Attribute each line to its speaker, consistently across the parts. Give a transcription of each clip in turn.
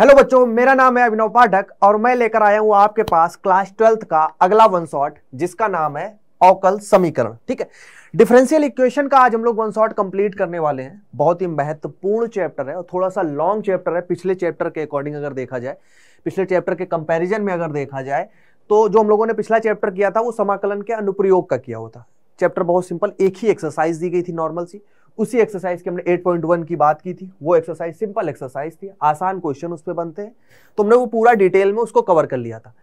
Speaker 1: Hello बच्चों मेरा नाम है अभिनव पाठक और मैं लेकर आया हूं आपके पास क्लास ट्वेल्थ का अगला वन शॉट जिसका नाम है अवकल समीकरण ठीक है डिफरेंशियल इक्वेशन का आज हम लोग वन शॉट कंप्लीट करने वाले हैं बहुत ही महत्वपूर्ण चैप्टर है और थोड़ा सा लॉन्ग चैप्टर है पिछले चैप्टर के अकॉर्डिंग अगर देखा जाए पिछले चैप्टर के कंपेरिजन में अगर देखा जाए तो जो हम लोगों ने पिछला चैप्टर किया था वो समाकलन के अनुप्रयोग का किया होता चैप्टर बहुत सिंपल एक ही एक्सरसाइज दी गई थी नॉर्मल सी उसी एक्सरसाइज की हमने 8.1 की बात की थी वो एक्सरसाइज सिंपल एक्सरसाइज थी आसान क्वेश्चन उस पर बनते हैं तो हमने वो पूरा डिटेल में उसको कवर कर लिया था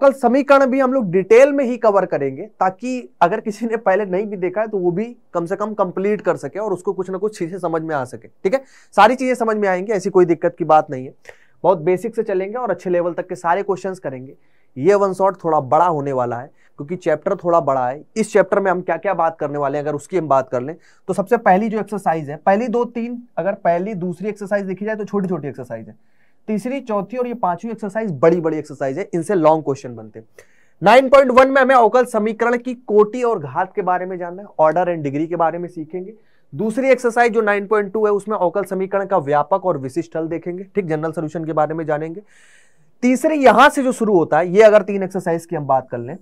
Speaker 1: कल समीकरण भी हम लोग डिटेल में ही कवर करेंगे ताकि अगर किसी ने पहले नहीं भी देखा है तो वो भी कम से कम कंप्लीट कर सके और उसको कुछ ना कुछ चीज़ें समझ में आ सके ठीक है सारी चीज़ें समझ में आएंगी ऐसी कोई दिक्कत की बात नहीं है बहुत बेसिक से चलेंगे और अच्छे लेवल तक के सारे क्वेश्चन करेंगे ये वन शॉट थोड़ा बड़ा होने वाला है क्योंकि चैप्टर थोड़ा बड़ा है इस चैप्टर में हम क्या क्या बात करने वाले हैं अगर उसकी हम बात कर लें तो सबसे पहली जो एक्सरसाइज है पहली दो तीन अगर पहली दूसरी एक्सरसाइज देखी जाए तो छोटी छोटी एक्सरसाइज है तीसरी चौथी और ये पांचवी एक्सरसाइज बड़ी बड़ी एक्सरसाइज है इनसे लॉन्ग क्वेश्चन बनते पॉइंट वन में हमें अवकल समीकरण की कोटी और घात के बारे में जानना है ऑर्डर एंड डिग्री के बारे में सीखेंगे दूसरी एक्सरसाइज जो 9.2 है उसमें अवकल समीकरण का व्यापक और विशिष्ट हल देखेंगे ठीक जनरल सोल्यूशन के बारे में जानेंगे तीसरे यहां से जो शुरू होता है ये अगर तीन एक्सरसाइज की हम बात कर लें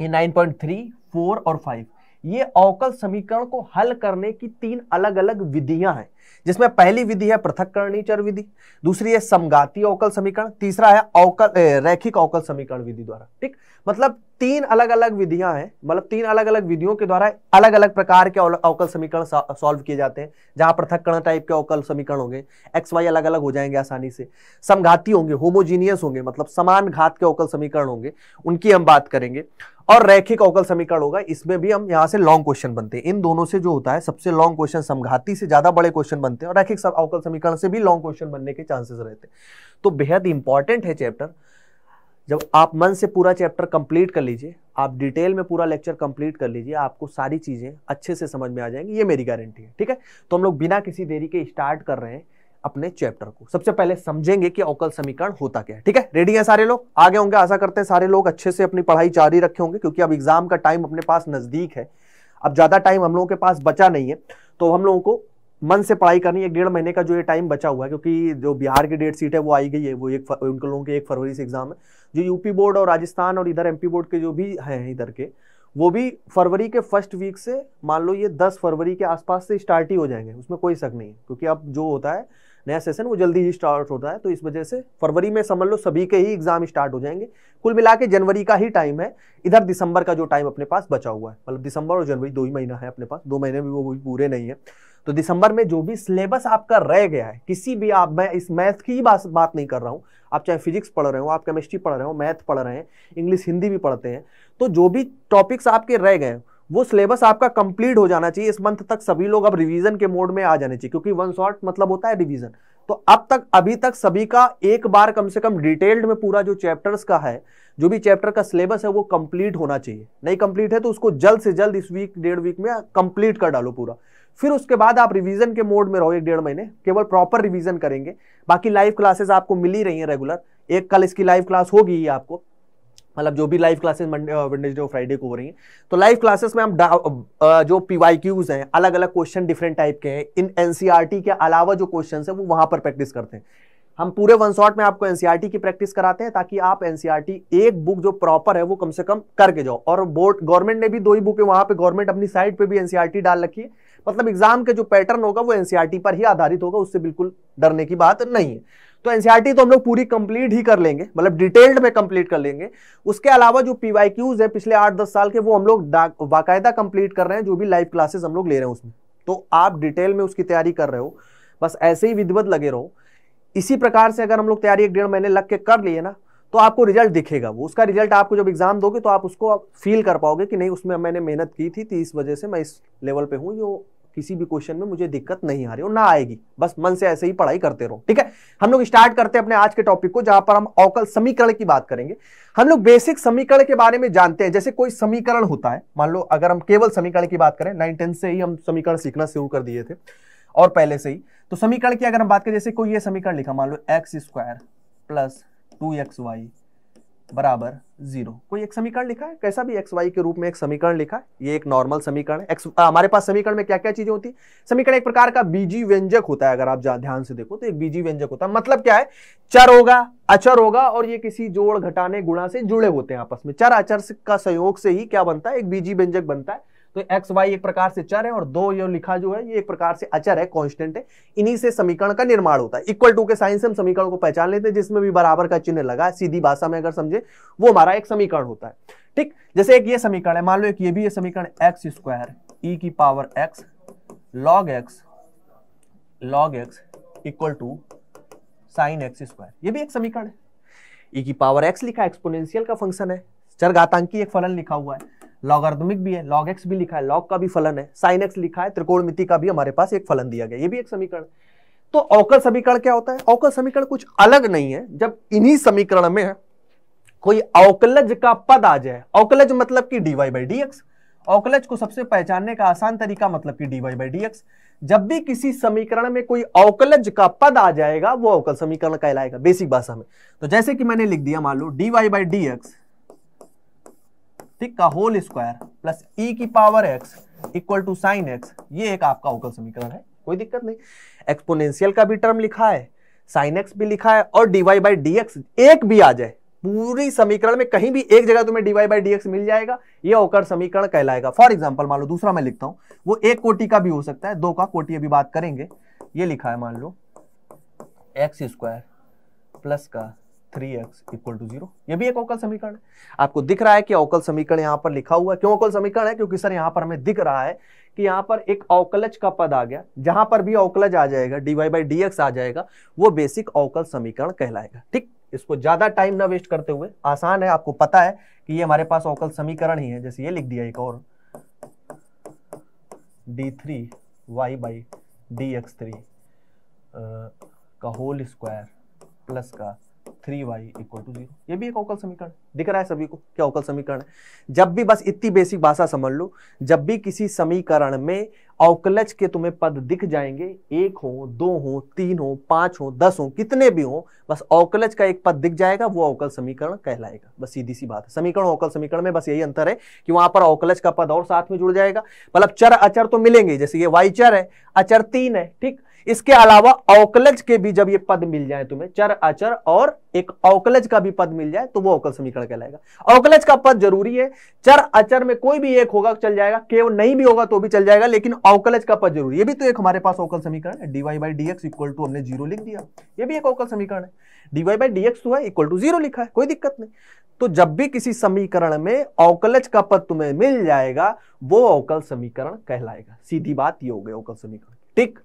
Speaker 1: ये 9.3, 4 और 5 ये अवकल समीकरण को हल करने की तीन अलग अलग विधियां हैं जिसमें पहली विधि है पृथक चर विधि दूसरी है समगाती अवकल समीकरण तीसरा है अवकल रैखिक अवकल समीकरण विधि द्वारा ठीक मतलब तीन अलग अलग विधियां हैं मतलब तीन अलग अलग विधियों के द्वारा अलग अलग प्रकार के अवकल समीकरण सॉल्व किए जाते हैं जहां पृथककरण टाइप के अवकल समीकरण होंगे एक्स वाई अलग अलग हो जाएंगे आसानी से समघाती होंगे होमोजीनियस होंगे मतलब समान घात के अवकल समीकरण होंगे उनकी हम बात करेंगे और रैखिक अवकल समीकरण होगा इसमें भी हम यहाँ से लॉन्ग क्वेश्चन बनते हैं इन दोनों से जो होता है सबसे लॉन्ग क्वेश्चन समघाती से ज्यादा बड़े क्वेश्चन बनते हैं और रैखिक अवकल समीकरण से भी लॉन्ग क्वेश्चन बनने के चांसेस रहते हैं तो बेहद इंपॉर्टेंट है चैप्टर जब आप मन से पूरा चैप्टर कंप्लीट कर लीजिए आप डिटेल में पूरा लेक्चर कंप्लीट कर लीजिए आपको सारी चीज़ें अच्छे से समझ में आ जाएंगी ये मेरी गारंटी है ठीक है तो हम लोग बिना किसी देरी के स्टार्ट कर रहे हैं अपने चैप्टर को सबसे पहले समझेंगे कि अवकल समीकरण होता क्या है ठीक है रेडी हैं सारे लोग आगे होंगे आशा करते हैं सारे लोग अच्छे से अपनी पढ़ाई जारी रखे होंगे क्योंकि अब एग्जाम का टाइम अपने पास नज़दीक है अब ज़्यादा टाइम हम लोगों के पास बचा नहीं है तो हम लोगों को मन से पढ़ाई करनी एक डेढ़ महीने का जो ये टाइम बचा हुआ है क्योंकि जो बिहार की डेट सीट है वो आई गई है वो एक उनके लोगों के एक फरवरी से एग्जाम है जो यूपी बोर्ड और राजस्थान और इधर एमपी बोर्ड के जो भी हैं इधर के वो भी फरवरी के फर्स्ट वीक से मान लो ये दस फरवरी के आसपास से स्टार्ट ही हो जाएंगे उसमें कोई शक नहीं है क्योंकि अब जो होता है नया सेशन वो जल्दी ही स्टार्ट होता है तो इस वजह से फरवरी में समझ लो सभी के ही एग्जाम स्टार्ट हो जाएंगे कुल मिला के जनवरी का ही टाइम है इधर दिसंबर का जो टाइम अपने पास बचा हुआ है मतलब दिसंबर और जनवरी दो ही महीना है अपने पास दो महीने भी वो पूरे नहीं है तो दिसंबर में जो भी सिलेबस आपका रह गया है किसी भी आप मैं इस मैथ की बात बात नहीं कर रहा हूँ आप चाहे फिजिक्स पढ़ रहे हो आप केमिस्ट्री पढ़ रहे हो मैथ पढ़ रहे हैं इंग्लिश हिंदी भी पढ़ते हैं तो जो भी टॉपिक्स आपके रह गए वो सिलेबस आपका कंप्लीट हो जाना चाहिए इस मंथ तक सभी लोग अब रिवीजन के मोड में आ जाने चाहिए क्योंकि वन शॉट मतलब होता है रिवीजन तो अब तक अभी तक सभी का एक बार कम से कम डिटेल्ड में पूरा जो चैप्टर्स का है जो भी चैप्टर का सिलेबस है वो कंप्लीट होना चाहिए नहीं कंप्लीट है तो उसको जल्द से जल्द इस वीक डेढ़ वीक में कंप्लीट कर डालो पूरा फिर उसके बाद आप रिवीजन के मोड में रहो एक डेढ़ महीने केवल प्रॉपर रिवीजन करेंगे बाकी लाइव क्लासेस आपको मिल ही रही हैं रेगुलर एक कल इसकी लाइव क्लास होगी ही आपको मतलब जो भी लाइव क्लासेस मंडे वेडनेसडे और फ्राइडे को हो रही हैं तो लाइव क्लासेस में हम जो पी वाई क्यूज हैं अलग अलग क्वेश्चन डिफरेंट टाइप के हैं इन एन e के अलावा जो क्वेश्चन है वो वहाँ पर प्रैक्टिस करते हैं हम पूरे वन शॉट में आपको एनसीईआरटी e की प्रैक्टिस कराते हैं ताकि आप एनसीईआरटी e एक बुक जो प्रॉपर है वो कम से कम करके जाओ और बोर्ड गवर्नमेंट ने भी दो ही है वहाँ पे गवर्नमेंट अपनी साइड पे भी एनसीईआरटी डाल रखी है मतलब एग्जाम के जो पैटर्न होगा वो एनसीईआरटी पर ही आधारित होगा उससे बिल्कुल डरने की बात नहीं है तो एनसीईआरटी तो हम लोग पूरी कंप्लीट ही कर लेंगे मतलब डिटेल्ड में कंप्लीट कर लेंगे उसके अलावा जो पीवाईक्यूज है पिछले आठ दस साल के वो हम लोग बाकायदा कंप्लीट कर रहे हैं जो भी लाइव क्लासेस हम लोग ले रहे हैं उसमें तो आप डिटेल में उसकी तैयारी कर रहे हो बस ऐसे ही विधिवत लगे रहो इसी प्रकार से अगर हम लोग तैयारी एक डेढ़ महीने लग के कर लिए ना तो आपको रिजल्ट दिखेगा वो उसका रिजल्ट आपको जब एग्जाम दोगे तो आप उसको फील कर पाओगे कि नहीं उसमें मैंने मेहनत की थी तो इस वजह से मैं इस लेवल पे हूँ जो किसी भी क्वेश्चन में मुझे दिक्कत नहीं आ रही और ना आएगी बस मन से ऐसे ही पढ़ाई करते रहो ठीक है हम लोग स्टार्ट करते हैं अपने आज के टॉपिक को जहां पर हम अवकल समीकरण की बात करेंगे हम लोग बेसिक समीकरण के बारे में जानते हैं जैसे कोई समीकरण होता है मान लो अगर हम केवल समीकरण की बात करें नाइन टेंथ से ही हम समीकरण सीखना शुरू कर दिए थे और पहले से ही तो समीकरण की अगर हम बात करें जैसे कोई ये समीकरण लिखा मान लो x square plus two x y बराबर जीरो कोई एक समीकरण लिखा है कैसा भी एक्स वाई के रूप में एक समीकरण लिखा है ये एक नॉर्मल समीकरण है एक्स हमारे पास समीकरण में क्या क्या चीजें होती है समीकरण एक प्रकार का बीजी व्यंजक होता है अगर आप ध्यान से देखो तो एक बीजी व्यंजक होता है मतलब क्या है चर होगा अचर होगा और ये किसी जोड़ घटाने गुणा से जुड़े होते हैं आपस में चर अचर का सहयोग से ही क्या बनता है एक बीजी व्यंजक बनता है तो एक्स वाई एक प्रकार से चर है और दो ये लिखा जो है ये एक प्रकार से अचर है कॉन्स्टेंट है इन्हीं से समीकरण का निर्माण होता है इक्वल टू के साइन से हम समीकरण को पहचान लेते हैं जिसमें भी बराबर का चिन्ह लगा सीधी भाषा में अगर समझे वो हमारा एक समीकरण होता है ठीक जैसे एक ये समीकरण है मान लो एक ये भी ये समीकरण एक्स स्क्वायर ई की power x log x log x equal to sine x square ये भी एक समीकरण है ई e की पावर एक्स लिखा एक्सपोनेंशियल का फंक्शन है घातांकी एक फलन लिखा हुआ है लॉगार्थमिक भी है लॉग एक्स भी लिखा है लॉग का भी फलन है साइन एक्स लिखा है मिति का भी हमारे पास एक फलन दिया गया ये भी एक समीकरण तो अवकल समीकरण क्या होता है अवकल समीकरण कुछ अलग नहीं है जब इन्हीं समीकरण में कोई अवकलज का पद आ जाए अवकलज मतलब कि डीवाई बाई डी एक्स अवकलज को सबसे पहचानने का आसान तरीका मतलब कि डीवाई बाई डी एक्स जब भी किसी समीकरण में कोई अवकलज का पद आ जाएगा वो अवकल समीकरण कहलाएगा बेसिक भाषा में तो जैसे कि मैंने लिख दिया मान लो डीवाई बाई डी एक्स ठीक का होल स्क्वायर प्लस ई की power x equal to sine x ये एक आपका अवकल समीकरण है कोई दिक्कत नहीं एक्सपोनेंशियल का भी टर्म लिखा है साइन एक्स भी लिखा है और डीवाई बाई डी एक्स एक भी आ जाए पूरी समीकरण में कहीं भी एक जगह तुम्हें डीवाई बाई डी मिल जाएगा ये अवकर समीकरण कहलाएगा फॉर एग्जाम्पल मान लो दूसरा मैं लिखता हूँ वो एक कोटि का भी हो सकता है दो का कोटि अभी बात करेंगे ये लिखा है मान लो एक्स स्क्वायर प्लस का three x equal to zero यह भी एक अवकल समीकरण है आपको दिख रहा है कि अवकल समीकरण यहाँ पर लिखा हुआ है क्यों अवकल समीकरण है क्योंकि सर यहाँ पर हमें दिख रहा है कि यहाँ पर एक अवकलज का पद आ गया जहां पर भी अवकलज आ जाएगा डीवाई बाई डी आ जाएगा वो बेसिक अवकल समीकरण कहलाएगा ठीक इसको ज्यादा टाइम ना वेस्ट करते हुए आसान है आपको पता है कि ये हमारे पास अवकल समीकरण ही है जैसे ये लिख दिया एक और d three y by d x three का होल स्क्वायर प्लस का three y equal to zero ये भी एक अवकल समीकरण दिख रहा है सभी को क्या अवकल समीकरण है जब भी बस इतनी बेसिक भाषा समझ लो जब भी किसी समीकरण में अवकलज के तुम्हें पद दिख जाएंगे एक हो दो हो तीन हो पांच हो दस हो कितने भी हो बस अवकलज का एक पद दिख जाएगा वो अवकल समीकरण कहलाएगा बस सीधी सी बात है समीकरण अवकल समीकरण में बस यही अंतर है कि वहां पर अवकलज का पद और साथ में जुड़ जाएगा मतलब चर अचर तो मिलेंगे जैसे ये वाई चर है अचर तीन है ठीक है इसके अलावा अवकलज के भी जब ये पद मिल जाए तुम्हें चर अचर और एक अवकलज का भी पद मिल जाए तो वो अवकल समीकरण कहलाएगा अवकलज का पद जरूरी है चर अचर में कोई भी एक होगा चल जाएगा केवल नहीं भी होगा तो भी चल जाएगा लेकिन अवकलज का पद जरूरी ये भी तो एक हमारे पास अवकल समीकरण है D Y by d x equal to हमने जीरो लिख दिया ये भी एक अवकल समीकरण है डीवाई बाई डी एक्स तो है इक्वल टू जीरो लिखा है कोई दिक्कत नहीं तो जब भी किसी समीकरण में अवकलज का पद तुम्हें मिल जाएगा वो अवकल समीकरण कहलाएगा सीधी बात ये हो गई अवकल समीकरण ठीक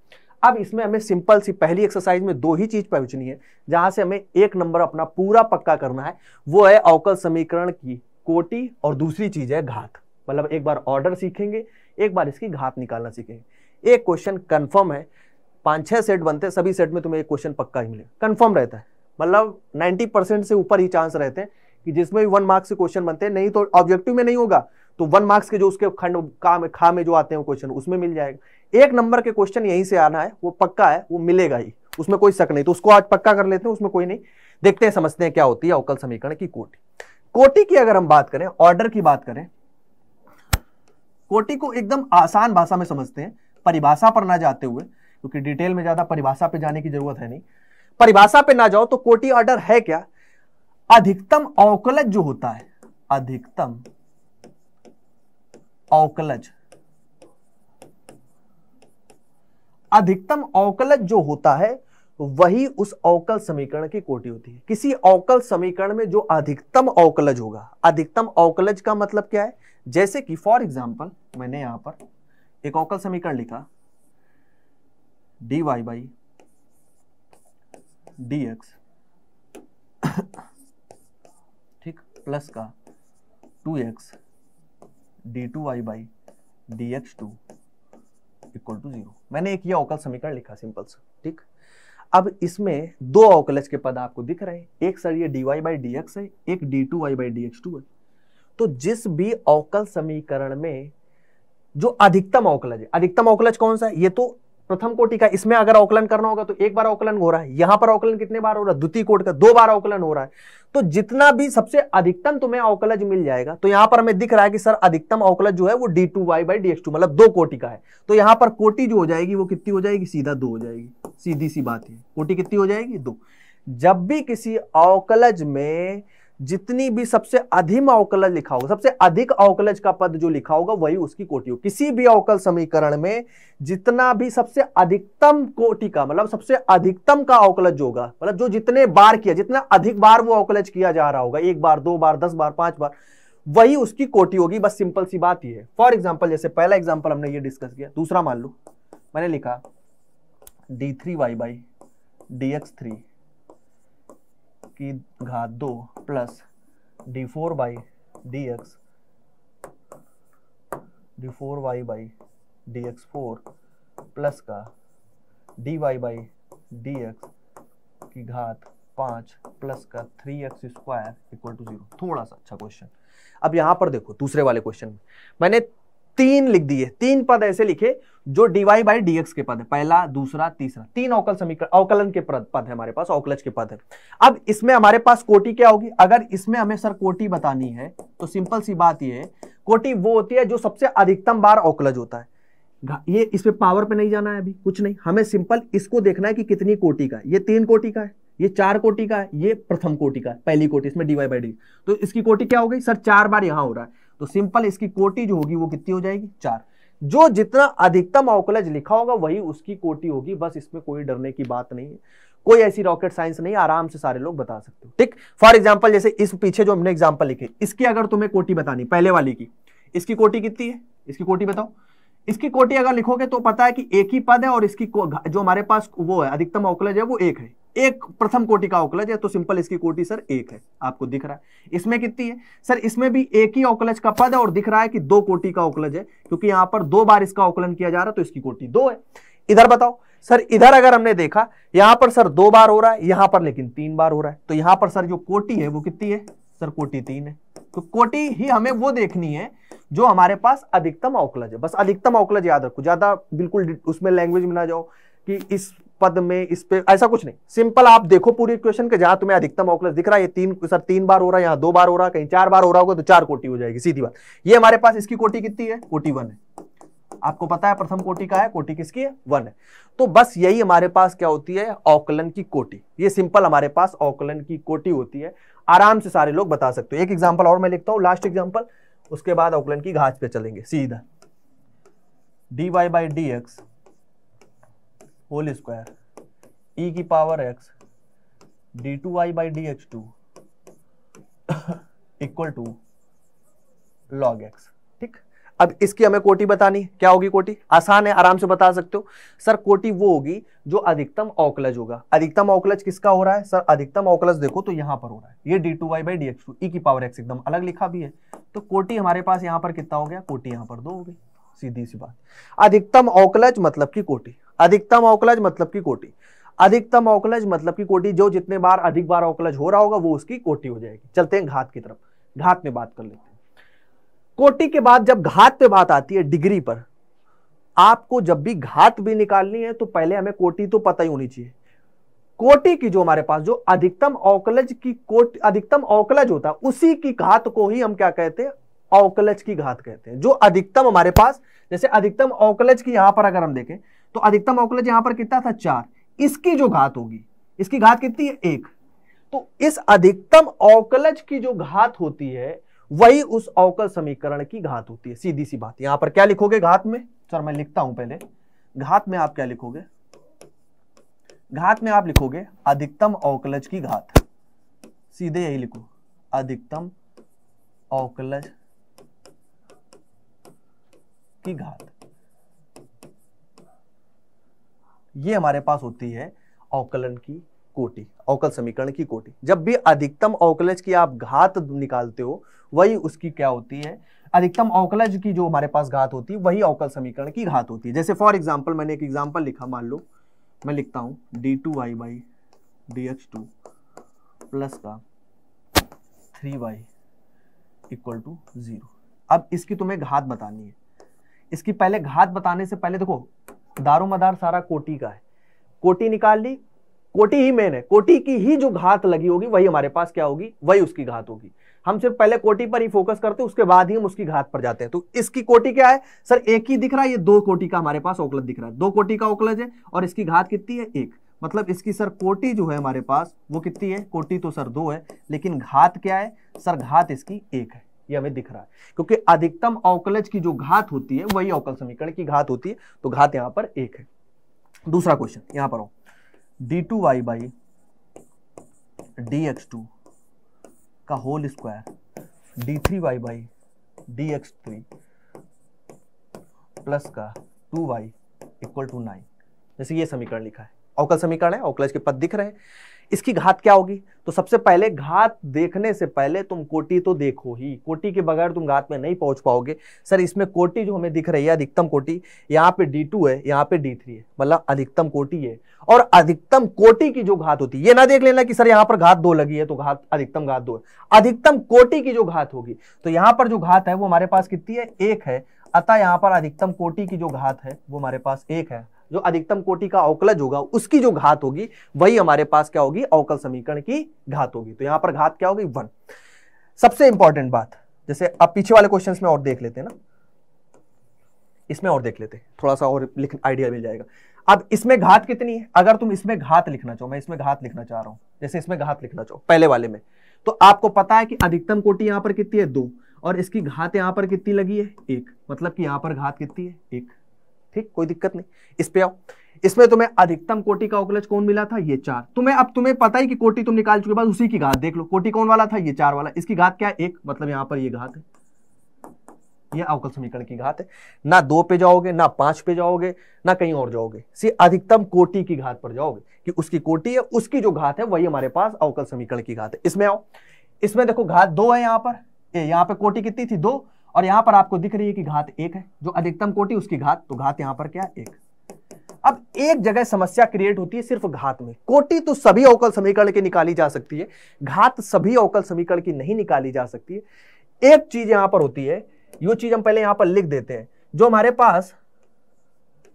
Speaker 1: अब इसमें हमें सिंपल सी पहली एक्सरसाइज में दो ही चीज पहुंचनी है जहां से हमें एक नंबर अपना पूरा पक्का करना है वो है अवकल समीकरण की कोटी और दूसरी चीज है घात मतलब एक बार ऑर्डर सीखेंगे एक बार इसकी घात निकालना सीखेंगे एक क्वेश्चन कन्फर्म है पाँच छः सेट बनते हैं सभी सेट में तुम्हें एक क्वेश्चन पक्का ही मिलेगा कन्फर्म रहता है मतलब 90 परसेंट से ऊपर ही चांस रहते हैं कि जिसमें भी वन मार्क्स से क्वेश्चन बनते हैं नहीं तो ऑब्जेक्टिव में नहीं होगा तो वन मार्क्स के जो उसके खंड का में खा में जो आते हैं क्वेश्चन उसमें मिल जाएगा एक नंबर के क्वेश्चन यहीं से आना है वो पक्का है वो मिलेगा ही उसमें कोई शक नहीं तो उसको आज पक्का कर लेते हैं उसमें कोई नहीं देखते हैं समझते हैं क्या होती है अवकल समीकरण की कोटि कोटि की अगर हम बात करें ऑर्डर की बात करें कोटि को एकदम आसान भाषा में समझते हैं परिभाषा पर ना जाते हुए क्योंकि तो डिटेल में ज्यादा परिभाषा पे जाने की जरूरत है नहीं परिभाषा पे ना जाओ तो कोटि ऑर्डर है क्या अधिकतम अवकलज जो होता है अधिकतम औकलज अधिकतम अवकलज जो होता है वही उस अवकल समीकरण की कोटि होती है किसी अवकल समीकरण में जो अधिकतम अवकलज होगा अधिकतम अवकलज का मतलब क्या है जैसे कि फॉर एग्जाम्पल मैंने यहां पर एक अवकल समीकरण लिखा d y by d x ठीक प्लस का two x d two y by d x two equal to zero मैंने एक ये अवकल समीकरण लिखा सिंपल सा ठीक अब इसमें दो अवकलज के पद आपको दिख रहे हैं एक सर ये d y by d x है एक d two y by d x two है तो जिस भी अवकल समीकरण में जो अधिकतम अवकलज है अधिकतम अवकलज कौन सा है ये तो प्रथम कोटि का इसमें अगर अवकलन करना होगा तो एक बार अवकलन हो रहा है यहां पर अवकलन कितने बार हो रहा है द्वितीय कोट का दो बार अवकलन हो रहा है तो जितना भी सबसे अधिकतम तुम्हें अवकलज मिल जाएगा तो यहां पर हमें दिख रहा है कि सर अधिकतम अवकलज जो है वो d two y by d x two मतलब दो कोटि का है तो यहां पर कोटि जो हो जाएगी वो कितनी हो जाएगी सीधा दो हो जाएगी सीधी सी बात है कोटि कितनी हो जाएगी दो जब भी किसी अवकलज में जितनी भी सबसे अधिम अवकलज लिखा होगा सबसे अधिक अवकलज का पद जो लिखा होगा वही उसकी कोटि होगी किसी भी अवकल समीकरण में जितना भी सबसे अधिकतम कोटि का मतलब सबसे अधिकतम का अवकलज होगा मतलब जो जितने बार किया जितना अधिक बार वो अवकलज किया जा रहा होगा एक बार दो बार दस बार पांच बार वही उसकी कोटि होगी बस सिंपल सी बात ही है फॉर एग्जाम्पल जैसे पहला एग्जाम्पल हमने ये डिस्कस किया दूसरा मान लो मैंने लिखा d three y by d x three की घात दो plus d four by d x d four y by d x four plus का d y by d x की घात पाँच प्लस का three x square equal to zero थोड़ा सा अच्छा क्वेश्चन अब यहाँ पर देखो दूसरे वाले क्वेश्चन में मैंने तीन लिख दिए तीन पद ऐसे लिखे जो डीवाई बाई डी के पद है पहला दूसरा तीसरा तीन अवकल समीकरण अवकलन के पद है हमारे पास अवकलज के पद है अब इसमें हमारे पास कोटी क्या होगी अगर इसमें हमें सर कोटी बतानी है तो सिंपल सी बात यह है कोटि वो होती है जो सबसे अधिकतम बार अवकलज होता है ये इस पे पावर पे नहीं जाना है अभी कुछ नहीं हमें सिंपल इसको देखना है कि कितनी कोटि का है ये तीन कोटि का है ये चार कोटि का है ये प्रथम कोटि का है पहली कोटि इसमें डीवाई बाई डी तो इसकी कोटि क्या हो गई सर चार बार यहां हो रहा है तो सिंपल इसकी कोटी जो होगी वो कितनी हो जाएगी चार जो जितना अधिकतम अवकलज लिखा होगा वही उसकी कोटी होगी बस इसमें कोई डरने की बात नहीं है कोई ऐसी रॉकेट साइंस नहीं आराम से सारे लोग बता सकते हो ठीक फॉर एग्जाम्पल जैसे इस पीछे जो हमने एग्जाम्पल लिखे इसकी अगर तुम्हें कोटी बतानी पहले वाली की इसकी कोटी कितनी है इसकी कोटी बताओ इसकी कोटी अगर लिखोगे तो पता है कि एक ही पद है और इसकी जो हमारे पास वो है अधिकतम अवकलज है वो एक है एक प्रथम कोटि का औकलज है तो सिंपल इसकी कोटि सर एक है आपको दिख रहा है इसमें कितनी है सर इसमें भी एक ही औकलज का पद है और दिख रहा है कि दो कोटि का औकलज है क्योंकि यहां पर दो बार इसका औकलन किया जा रहा है तो इसकी कोटि दो है इधर बताओ सर इधर अगर हमने देखा यहां पर सर दो बार हो रहा है यहां पर लेकिन तीन बार हो रहा है तो यहां पर सर जो कोटि है वो कितनी है सर कोटि तीन है तो कोटि ही हमें वो देखनी है जो हमारे पास अधिकतम औकलज है बस अधिकतम औकलज याद रखो ज्यादा बिल्कुल उसमें लैंग्वेज में ना जाओ कि इस पद में इस पे ऐसा कुछ नहीं सिंपल आप देखो पूरी इक्वेशन के जहां तुम्हें अधिकतम ऑक्लस दिख रहा है ये तीन सर तीन बार हो रहा है यहाँ दो बार हो रहा है कहीं चार बार हो रहा होगा तो चार कोटी हो जाएगी सीधी बात ये हमारे पास इसकी कोटी कितनी है कोटी वन है आपको पता है प्रथम कोटि का है कोटि किसकी है वन है तो बस यही हमारे पास क्या होती है औकलन की कोटि ये सिंपल हमारे पास औकलन की कोटि होती है आराम से सारे लोग बता सकते हो एक एग्जांपल और मैं लिखता हूं लास्ट एग्जांपल उसके बाद औकलन की घाट पे चलेंगे सीधा d y by d x whole square e की power x d two y by d x two equal to log x ठीक अब इसकी हमें कोटी बतानी क्या होगी कोटी आसान है आराम से बता सकते हो सर कोटी वो होगी जो अधिकतम औकलज होगा अधिकतम औकलज किसका हो रहा है सर अधिकतम औकलज देखो तो यहां पर हो रहा है ये d two y by d x two e की पावर एक्स एकदम अलग लिखा भी है तो कोटी हमारे पास यहाँ पर कितना हो गया कोटी यहाँ पर दो हो गई सीधी सी बात अधिकतम औकलज मतलब की कोटी अधिकतम औकलज मतलब की कोटि अधिकतम औकलज मतलब की कोटि जो जितने बार अधिक बार औकलज हो रहा होगा वो उसकी कोटि हो जाएगी चलते हैं घात की तरफ घात में बात कर लेते हैं कोटि के बाद जब घात पे बात आती है डिग्री पर आपको जब भी घात भी निकालनी है तो पहले हमें कोटि तो पता ही होनी चाहिए कोटि की जो हमारे पास जो अधिकतम औकलज की कोट अधिकतम औकलज होता है उसी की घात को ही हम क्या कहते हैं औकलज की घात कहते हैं जो अधिकतम हमारे पास जैसे अधिकतम औकलज की यहां पर अगर हम देखें तो अधिकतम अवकलज यहां पर कितना था चार इसकी जो घात होगी इसकी घात कितनी है एक तो इस अधिकतम अवकलज की जो घात होती है वही उस अवकल समीकरण की घात होती है सीधी सी बात यहां पर क्या लिखोगे घात में सर मैं लिखता हूं पहले घात में आप क्या लिखोगे घात में आप लिखोगे अधिकतम अवकलज की घात सीधे यही लिखो अधिकतम अवकलज की घात ये हमारे पास होती है अवकलन की कोटि अवकल समीकरण की कोटि जब भी अधिकतम अवकलज की आप घात निकालते हो वही उसकी क्या होती है अधिकतम अवकलज की जो हमारे पास घात होती है वही अवकल समीकरण की घात होती है जैसे फॉर एग्जाम्पल मैंने एक एग्जाम्पल लिखा मान लो मैं लिखता हूं d two y by d h two plus का three y equal to zero अब इसकी तुम्हें घात बतानी है इसकी पहले घात बताने से पहले देखो दारू मदार सारा कोटी का है कोटी निकाल ली कोटी ही मेन है कोटी की ही जो घात लगी होगी वही हमारे पास क्या होगी वही उसकी घात होगी हम सिर्फ पहले कोटी पर ही फोकस करते हैं उसके बाद ही हम उसकी घात पर जाते हैं तो इसकी कोटी क्या है सर एक ही दिख रहा है ये दो कोटी का हमारे पास औकलज दिख रहा है दो कोटी का औकलज है और इसकी घात कितनी है एक मतलब इसकी सर कोटी जो है हमारे पास वो कितनी है कोटी तो सर दो है लेकिन घात क्या है सर घात इसकी एक है ये हमें दिख रहा है क्योंकि अधिकतम अवकलज की जो घात होती है वही अवकल समीकरण की घात होती है तो घात यहां पर एक है दूसरा क्वेश्चन यहां पर d two y by d x two का whole square d three y by d x three plus का two y equal to nine जैसे ये समीकरण लिखा है अवकल समीकरण है अवकलज के पद दिख रहे हैं इसकी घात क्या होगी तो सबसे पहले घात देखने से पहले तुम कोटि तो देखो ही कोटि के बगैर तुम घात में नहीं पहुंच पाओगे सर इसमें कोटि जो हमें दिख रही है अधिकतम कोटि यहाँ पे डी टू है यहाँ पे डी थ्री है मतलब अधिकतम कोटि है और अधिकतम कोटि की जो घात होती है ये ना देख लेना कि सर यहाँ पर घात दो लगी है तो घात अधिकतम घात दो है अधिकतम कोटि की जो घात होगी तो यहाँ पर जो घात है वो हमारे पास कितनी है एक है अतः यहाँ पर अधिकतम कोटि की जो घात है वो हमारे पास एक है जो अधिकतम कोटि का अवकलज होगा उसकी जो घात होगी वही हमारे पास क्या होगी अवकल समीकरण की घात होगी तो यहां पर घात क्या होगी वन सबसे इंपॉर्टेंट बात जैसे अब पीछे वाले क्वेश्चन में और देख लेते हैं ना इसमें और देख लेते हैं थोड़ा सा और लिख आइडिया मिल जाएगा अब इसमें घात कितनी है अगर तुम इसमें घात लिखना चाहो मैं इसमें घात लिखना चाह रहा हूं जैसे इसमें घात लिखना चाहो पहले वाले में तो आपको पता है कि अधिकतम कोटि यहां पर कितनी है दो और इसकी घात यहां पर कितनी लगी है एक मतलब कि यहां पर घात कितनी है एक ठीक कोई दिक्कत नहीं इस पे आओ इसमें तुम्हें अधिकतम कोटि का अवकलज कौन मिला था ये चार तुम्हें अब तुम्हें पता ही कि कोटि तुम निकाल चुके बाद उसी की घात देख लो कोटि कौन वाला था ये चार वाला इसकी घात क्या है एक मतलब यहां पर ये घात है ये अवकल समीकरण की घात है ना दो पे जाओगे ना पांच पे जाओगे ना कहीं और जाओगे सी अधिकतम कोटि की घात पर जाओगे कि उसकी कोटि है उसकी जो घात है वही हमारे पास अवकल समीकरण की घात है इसमें आओ इसमें देखो घात दो है यहां पर यहां पर कोटि कितनी थी दो और यहां पर आपको दिख रही है कि घात एक है जो अधिकतम कोटि उसकी घात तो घात यहां पर क्या एक अब एक जगह समस्या क्रिएट होती है सिर्फ घात में कोटि तो सभी अवकल समीकरण की निकाली जा सकती है घात सभी अवकल समीकरण की नहीं निकाली जा सकती है एक चीज यहां पर होती है यो चीज हम पहले यहां पर लिख देते हैं जो हमारे पास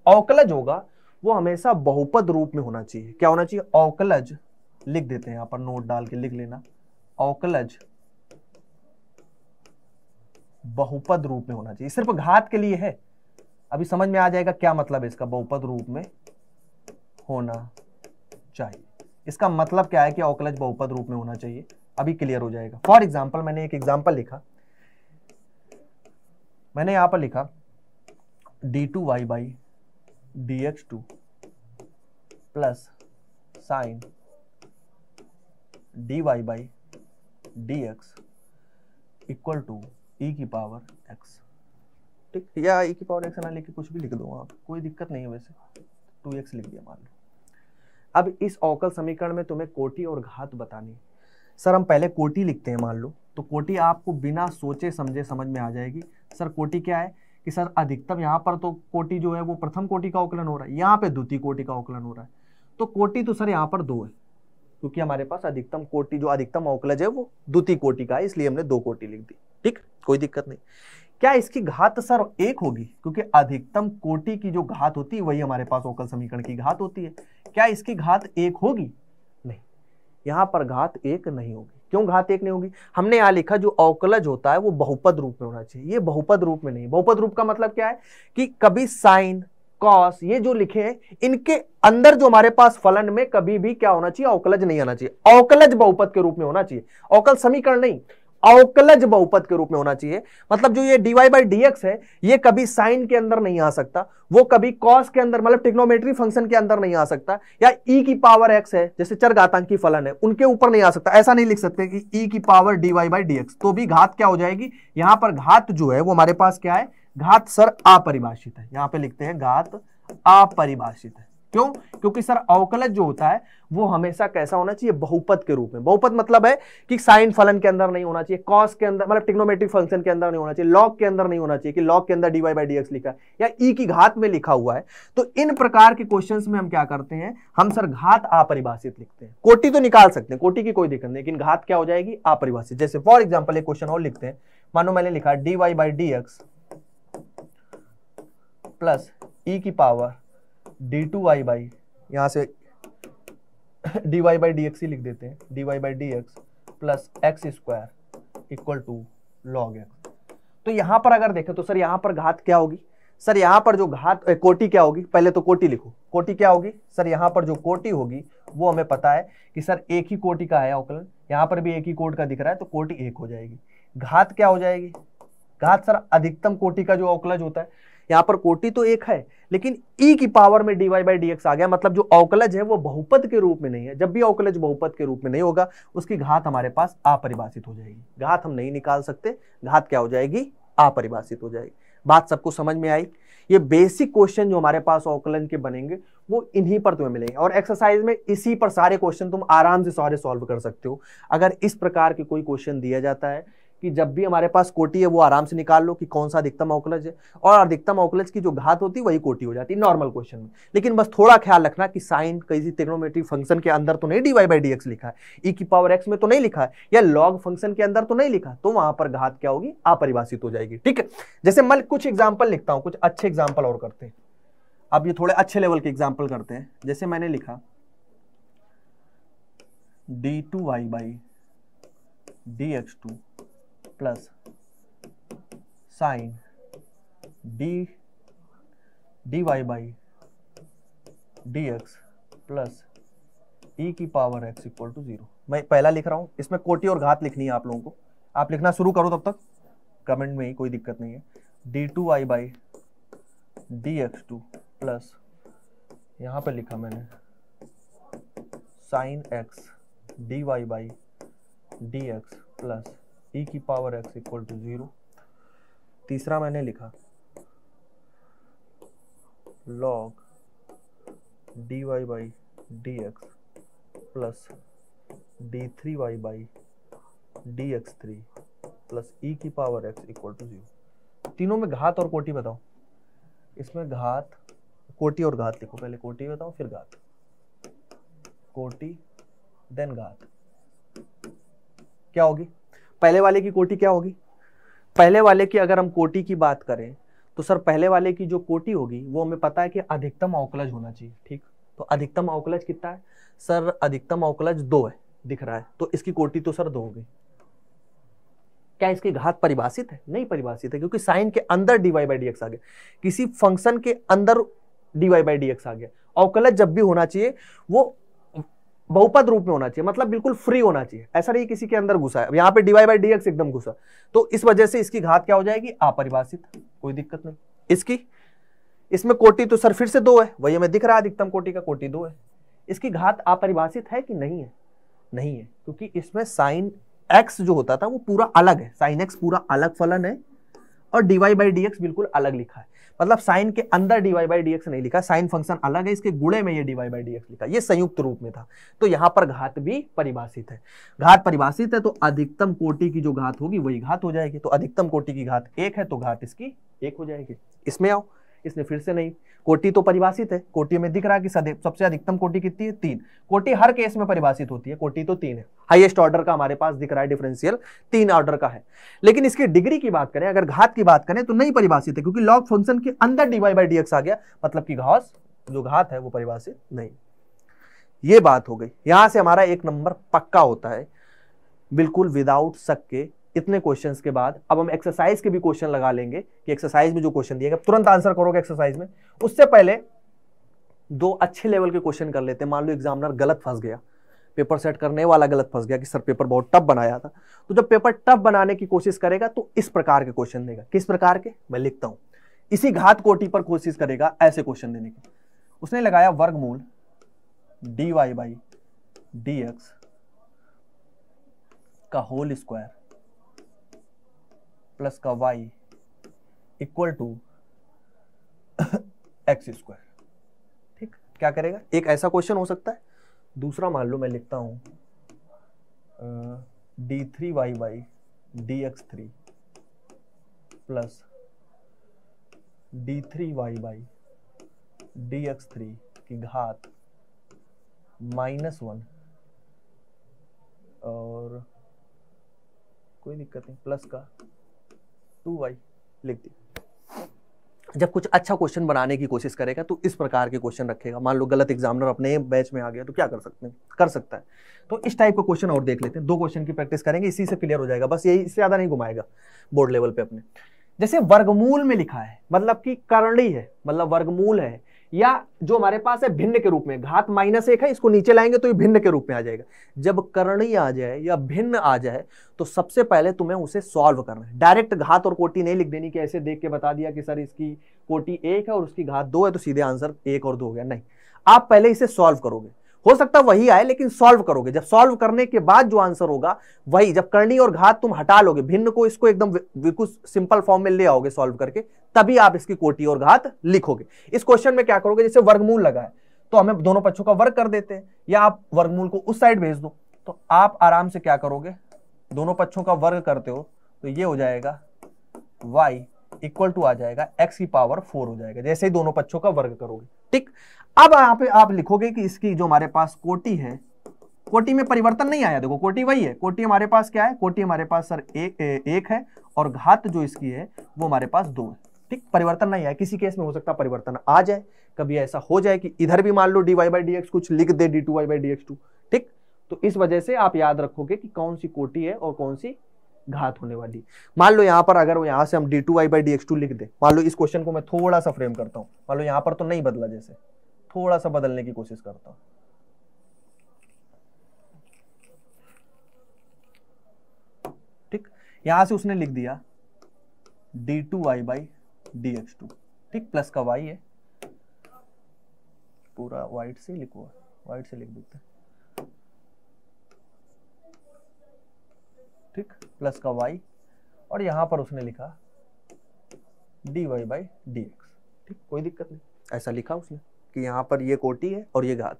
Speaker 1: अवकलज होगा वो हमेशा बहुपद रूप में होना चाहिए क्या होना चाहिए अवकलज लिख देते हैं यहां पर नोट डाल के लिख लेना अवकलज बहुपद रूप में होना चाहिए सिर्फ घात के लिए है अभी समझ में आ जाएगा क्या मतलब है इसका बहुपद रूप में होना चाहिए इसका मतलब क्या है कि औकलज बहुपद रूप में होना चाहिए अभी क्लियर हो जाएगा फॉर एग्जाम्पल मैंने एक एग्जाम्पल लिखा मैंने यहां पर लिखा d two y by d x two plus sine d y by d x equal to e e की पावर एक्स ठीक या ई e की पावर एक्स ना लेके कुछ भी लिख दो आप कोई दिक्कत नहीं है वैसे टू एक्स लिख दिया मान लो अब इस अवकल समीकरण में तुम्हें कोटी और घात बतानी सर हम पहले कोटी लिखते हैं मान लो तो कोटी आपको बिना सोचे समझे समझ में आ जाएगी सर कोटी क्या है कि सर अधिकतम यहाँ पर तो कोटी जो है वो प्रथम कोटि का अवकलन हो रहा है यहाँ पे द्वितीय कोटि का अवकलन हो रहा है तो कोटी तो सर यहाँ पर दो है क्योंकि हमारे पास अधिकतम कोटि जो अधिकतम औकलज है वो द्वितीय कोटि का है इसलिए हमने दो कोटि लिख दी ठीक कोई दिक्कत नहीं क्या इसकी घात सर एक होगी क्योंकि अधिकतम कोटि की जो घात होती है वही हमारे पास औकल समीकरण की घात होती है क्या इसकी घात एक होगी नहीं यहाँ पर घात एक नहीं होगी क्यों घात एक नहीं होगी हमने यहाँ लिखा जो अवकलज होता है वो बहुपद रूप में होना चाहिए ये बहुपद रूप में नहीं बहुपद रूप का मतलब क्या है कि कभी साइन कॉस ये जो लिखे हैं इनके अंदर जो हमारे पास फलन में कभी भी क्या होना चाहिए अवकलज नहीं आना चाहिए अवकलज बहुपत के रूप में होना चाहिए अवकल समीकरण नहीं अवकलज बहुपत के रूप में होना चाहिए मतलब जो ये डीवाई बाई डीएक्स है ये कभी साइन के अंदर नहीं आ सकता वो कभी कॉस के अंदर मतलब टिक्नोमेट्री फंक्शन के अंदर नहीं आ सकता या ई e की पावर एक्स है जैसे चर चरघातांकी फलन है उनके ऊपर नहीं आ सकता ऐसा नहीं लिख सकते कि ई e की पावर डीवाई बाई डीएक्स तो भी घात क्या हो जाएगी यहां पर घात जो है वो हमारे पास क्या है घात सर अपरिभाषित है यहां पे लिखते हैं घात अपरिभाषित है क्यों क्योंकि सर अवकलज जो होता है वो हमेशा कैसा होना चाहिए बहुपद के रूप में बहुपद मतलब है कि साइन फलन के अंदर नहीं होना चाहिए कॉस के अंदर मतलब टिक्नोमेट्रिक फंक्शन के अंदर नहीं होना चाहिए लॉग के अंदर नहीं होना चाहिए कि लॉग के अंदर d y by d x लिखा है या ई e की घात में लिखा हुआ है तो इन प्रकार के क्वेश्चन में हम क्या करते हैं हम सर घात अपरिभाषित लिखते हैं कोटी तो निकाल सकते हैं कोटी की कोई दिक्कत नहीं लेकिन घात क्या हो जाएगी अपरिभाषित जैसे फॉर एग्जाम्पल एक क्वेश्चन और लिखते हैं मानो मैंने लिखा d y by d x plus e की power d two y by यहाँ से d y by d x ही लिख देते हैं d y by d x plus x square equal to log x तो यहाँ पर अगर देखें तो सर यहाँ पर घात क्या होगी सर यहाँ पर जो घात कोटी क्या होगी पहले तो कोटी लिखो कोटी क्या होगी सर यहाँ पर जो कोटी होगी वो हमें पता है कि सर एक ही कोटी का है अवकलन यहाँ पर भी एक ही कोट का दिख रहा है तो कोटी एक हो जाएगी घात क्या हो जाएगी घात सर अधिकतम कोटि का जो अवकलज होता है यहां पर कोटि तो एक है लेकिन e की पावर में dy बाई डी आ गया मतलब जो अवकलज है वो बहुपद के रूप में नहीं है जब भी अवकलज बहुपद के रूप में नहीं होगा उसकी घात हमारे पास अपरिभाषित हो जाएगी घात हम नहीं निकाल सकते घात क्या हो जाएगी अपरिभाषित हो जाएगी बात सबको समझ में आई ये बेसिक क्वेश्चन जो हमारे पास अवकलन के बनेंगे वो इन्हीं पर तुम्हें मिलेंगे और एक्सरसाइज में इसी पर सारे क्वेश्चन तुम आराम से सारे सॉल्व कर सकते हो अगर इस प्रकार के कोई क्वेश्चन दिया जाता है कि जब भी हमारे पास कोटी है वो आराम से निकाल लो कि कौन सा अधिकतम औकलज है और अधिकतम औकलज की जो घात होती वही कोटी हो जाती है नॉर्मल क्वेश्चन में लेकिन बस थोड़ा ख्याल रखना कि साइन किसी ट्रिग्नोमेट्रिक फंक्शन के अंदर तो नहीं डी वाई बाई लिखा है ई e की पावर एक्स में तो नहीं लिखा है या लॉग फंक्शन के अंदर तो नहीं लिखा तो वहां पर घात क्या होगी अपरिभाषित हो जाएगी ठीक है जैसे मैं कुछ एग्जाम्पल लिखता हूँ कुछ अच्छे एग्जाम्पल और करते हैं अब ये थोड़े अच्छे लेवल के एग्जाम्पल करते हैं जैसे मैंने लिखा d two y by d x two plus sine d d y by d x plus e की power x equal to zero मैं पहला लिख रहा हूं इसमें कोटी और घात लिखनी है आप लोगों को आप लिखना शुरू करो तब तक कमेंट में ही कोई दिक्कत नहीं है d two y by d x two plus यहां पर लिखा मैंने sine x d y by d x plus e e की power x equal to zero तीसरा मैंने लिखा log d y by d x plus d three y by d x three plus e की power x equal to zero तीनों में घात और कोटि बताओ इसमें घात कोटि और घात लिखो पहले कोटि बताओ फिर घात कोटि देन घात क्या होगी पहले वाले की कोटी क्या होगी पहले वाले की अगर हम कोटी की बात करें तो सर पहले वाले की जो कोटी होगी वो हमें पता है कि अधिकतम अवकलज होना चाहिए ठीक तो अधिकतम अवकलज कितना है सर अधिकतम अवकलज दो है दिख रहा है तो इसकी कोटी तो सर दो हो गई क्या इसकी घात परिभाषित है नहीं परिभाषित है क्योंकि साइन के अंदर डीवाई बाई डी आ गया किसी फंक्शन के अंदर डीवाई बाई डी आ गया अवकलज जब भी होना चाहिए वो बहुपद रूप में होना चाहिए मतलब बिल्कुल फ्री होना चाहिए ऐसा नहीं किसी के अंदर घुसा है यहाँ पे डीवाई बाई डी एकदम घुसा तो इस वजह से इसकी घात क्या हो जाएगी अपरिभाषित कोई दिक्कत नहीं इसकी इसमें कोटी तो सर फिर से दो है वही हमें दिख रहा है अधिकतम कोटि का कोटी दो है इसकी घात अपरिभाषित है कि नहीं है नहीं है क्योंकि इसमें साइन एक्स जो होता था वो पूरा अलग है साइन एक्स पूरा अलग फलन है और डीवाई बाई डी बिल्कुल अलग लिखा है मतलब साइन के अंदर डीवाई बाई डी नहीं लिखा साइन फंक्शन अलग है इसके गुड़े में ये डीवाई बाई डी लिखा ये संयुक्त रूप में था तो यहाँ पर घात भी परिभाषित है घात परिभाषित है तो अधिकतम कोटि की जो घात होगी वही घात हो जाएगी तो अधिकतम कोटि की घात एक है तो घात इसकी एक हो जाएगी इसमें आओ इसने फिर से नहीं कोटि तो परिभाषित है कोटि में दिख रहा है कि सबसे अधिकतम कोटि कितनी है तीन कोटि हर केस में परिभाषित होती है कोटि तो तीन है हाईएस्ट ऑर्डर का हमारे पास दिख रहा है डिफरेंशियल तीन ऑर्डर का है लेकिन इसकी डिग्री की बात करें अगर घात की बात करें तो नहीं परिभाषित है क्योंकि लॉग फंक्शन के अंदर डीवाई बाई डी आ गया मतलब की घास जो घात है वो परिभाषित नहीं ये बात हो गई यहां से हमारा एक नंबर पक्का होता है बिल्कुल विदाउट शक के इतने क्वेश्चंस के बाद अब हम एक्सरसाइज के भी क्वेश्चन लगा लेंगे कि एक्सरसाइज में जो क्वेश्चन दिए गए तुरंत आंसर करोगे एक्सरसाइज में उससे पहले दो अच्छे लेवल के क्वेश्चन कर लेते हैं मान लो एग्जामिनर गलत फंस गया पेपर सेट करने वाला गलत फंस गया कि सर पेपर बहुत टफ बनाया था तो जब पेपर टफ बनाने की कोशिश करेगा तो इस प्रकार के क्वेश्चन देगा किस प्रकार के मैं लिखता हूं इसी घात कोटि पर कोशिश करेगा ऐसे क्वेश्चन देने की उसने लगाया वर्गमूल d y by d x का होल स्क्वायर प्लस का y equal to x square ठीक क्या करेगा एक ऐसा क्वेश्चन हो सकता है दूसरा मान लो मैं लिखता हूं d three y y d x three plus d three y y d x three की घात माइनस वन और कोई दिक्कत नहीं प्लस का टू वाई लिख दी जब कुछ अच्छा क्वेश्चन बनाने की कोशिश करेगा तो इस प्रकार के क्वेश्चन रखेगा मान लो गलत एग्जामिनर अपने बैच में आ गया तो क्या कर सकते हैं कर सकता है तो इस टाइप का क्वेश्चन और देख लेते हैं दो क्वेश्चन की प्रैक्टिस करेंगे इसी से क्लियर हो जाएगा बस यही इससे ज़्यादा नहीं घुमाएगा बोर्ड लेवल पे अपने जैसे वर्गमूल में लिखा है मतलब कि करणी है मतलब वर्गमूल है या जो हमारे पास है भिन्न के रूप में घात माइनस एक है इसको नीचे लाएंगे तो ये भिन्न के रूप में आ जाएगा जब करणी आ जाए या भिन्न आ जाए तो सबसे पहले तुम्हें उसे सॉल्व करना है डायरेक्ट घात और कोटि नहीं लिख देनी कि ऐसे देख के बता दिया कि सर इसकी कोटि एक है और उसकी घात दो है तो सीधे आंसर एक और दो हो गया नहीं आप पहले इसे सॉल्व करोगे हो सकता है वही आए लेकिन सॉल्व करोगे जब सॉल्व करने के बाद जो आंसर होगा वही जब करनी और घात तुम हटा लोगे भिन्न को इसको एकदम बिल्कुल सिंपल फॉर्म में ले आओगे सॉल्व करके तभी आप इसकी कोटी और घात लिखोगे इस क्वेश्चन में क्या करोगे जैसे वर्गमूल लगा है तो हमें दोनों पक्षों का वर्ग कर देते हैं या आप वर्गमूल को उस साइड भेज दो तो आप आराम से क्या करोगे दोनों पक्षों का वर्ग करते हो तो ये हो जाएगा वाई इक्वल टू आ जाएगा एक्स की पावर फोर हो जाएगा जैसे ही दोनों पक्षों का वर्ग करोगे ठीक अब यहाँ पे आप लिखोगे कि इसकी जो हमारे पास कोटी है कोटी में परिवर्तन नहीं आया देखो कोटी वही है कोटी हमारे पास क्या है कोटी हमारे पास सर एक, ए, एक है और घात जो इसकी है वो हमारे पास दो है ठीक परिवर्तन नहीं आया किसी केस में हो सकता परिवर्तन आ जाए कभी ऐसा हो जाए कि इधर भी मान लो d y by d x कुछ लिख दे d two y by d x two ठीक तो इस वजह से आप याद रखोगे कि कौन सी कोटी है और कौन सी घात होने वाली मान लो यहाँ पर अगर यहाँ से हम d two y by d x two लिख दे मान लो इस क्वेश्चन को मैं थोड़ा सा फ्रेम करता हूँ मान लो यहाँ पर तो नहीं बदला जैसे थोड़ा सा बदलने की कोशिश करता हूँ ठीक यहां से उसने लिख दिया d two y by d x two ठीक प्लस का वाई है पूरा वाइट से लिखो वाइट से लिख देते ठीक प्लस का वाई और यहां पर उसने लिखा d y by d x ठीक कोई दिक्कत नहीं ऐसा लिखा उसने कि यहाँ पर ये कोटी है और ये घात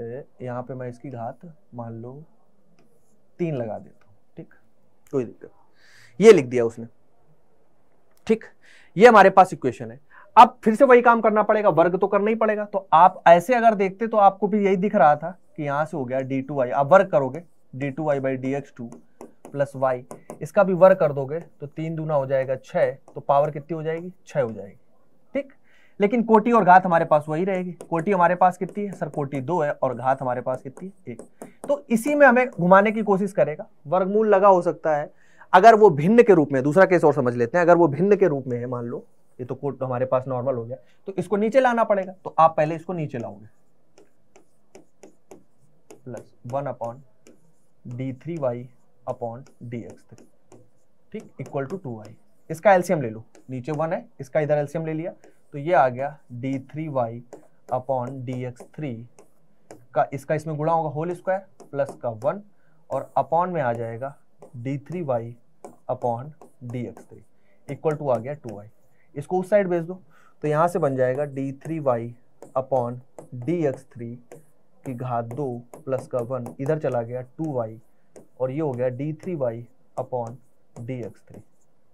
Speaker 1: है यहाँ पे मैं इसकी घात मान लो तीन लगा देता हूँ ठीक कोई दिक्कत ये लिख दिया उसने ठीक ये हमारे पास इक्वेशन है अब फिर से वही काम करना पड़ेगा वर्ग तो करना ही पड़ेगा तो आप ऐसे अगर देखते तो आपको भी यही दिख रहा था कि यहां से हो गया डी टू वाई आप वर्ग करोगे d two y by d x two plus y इसका भी वर्ग कर दोगे तो तीन दूना हो जाएगा छः तो पावर कितनी हो जाएगी छ हो जाएगी लेकिन कोटी और घात हमारे पास वही रहेगी कोटी हमारे पास कितनी है सर कोटी दो है और घात हमारे पास कितनी है एक तो इसी में हमें घुमाने की कोशिश करेगा वर्गमूल लगा हो सकता है अगर वो भिन्न के रूप में दूसरा केस और समझ लेते हैं अगर वो भिन्न के रूप में है मान लो ये तो कोट हमारे पास नॉर्मल हो गया तो इसको नीचे लाना पड़ेगा तो आप पहले इसको नीचे लाओगे plus one upon d three y upon d x three ठीक इक्वल टू टू वाई इसका एल्सियम ले लो नीचे वन है इसका इधर एल्सियम ले लिया तो ये आ गया d three y upon d x three का इसका इसमें गुणा होगा होल स्क्वायर प्लस का वन और अपॉन में आ जाएगा d three y upon d x three equal to आ गया टू वाई इसको उस साइड भेज दो तो यहाँ से बन जाएगा d three y upon d x three की घात दो प्लस का वन इधर चला गया टू वाई और ये हो गया d three y upon d x three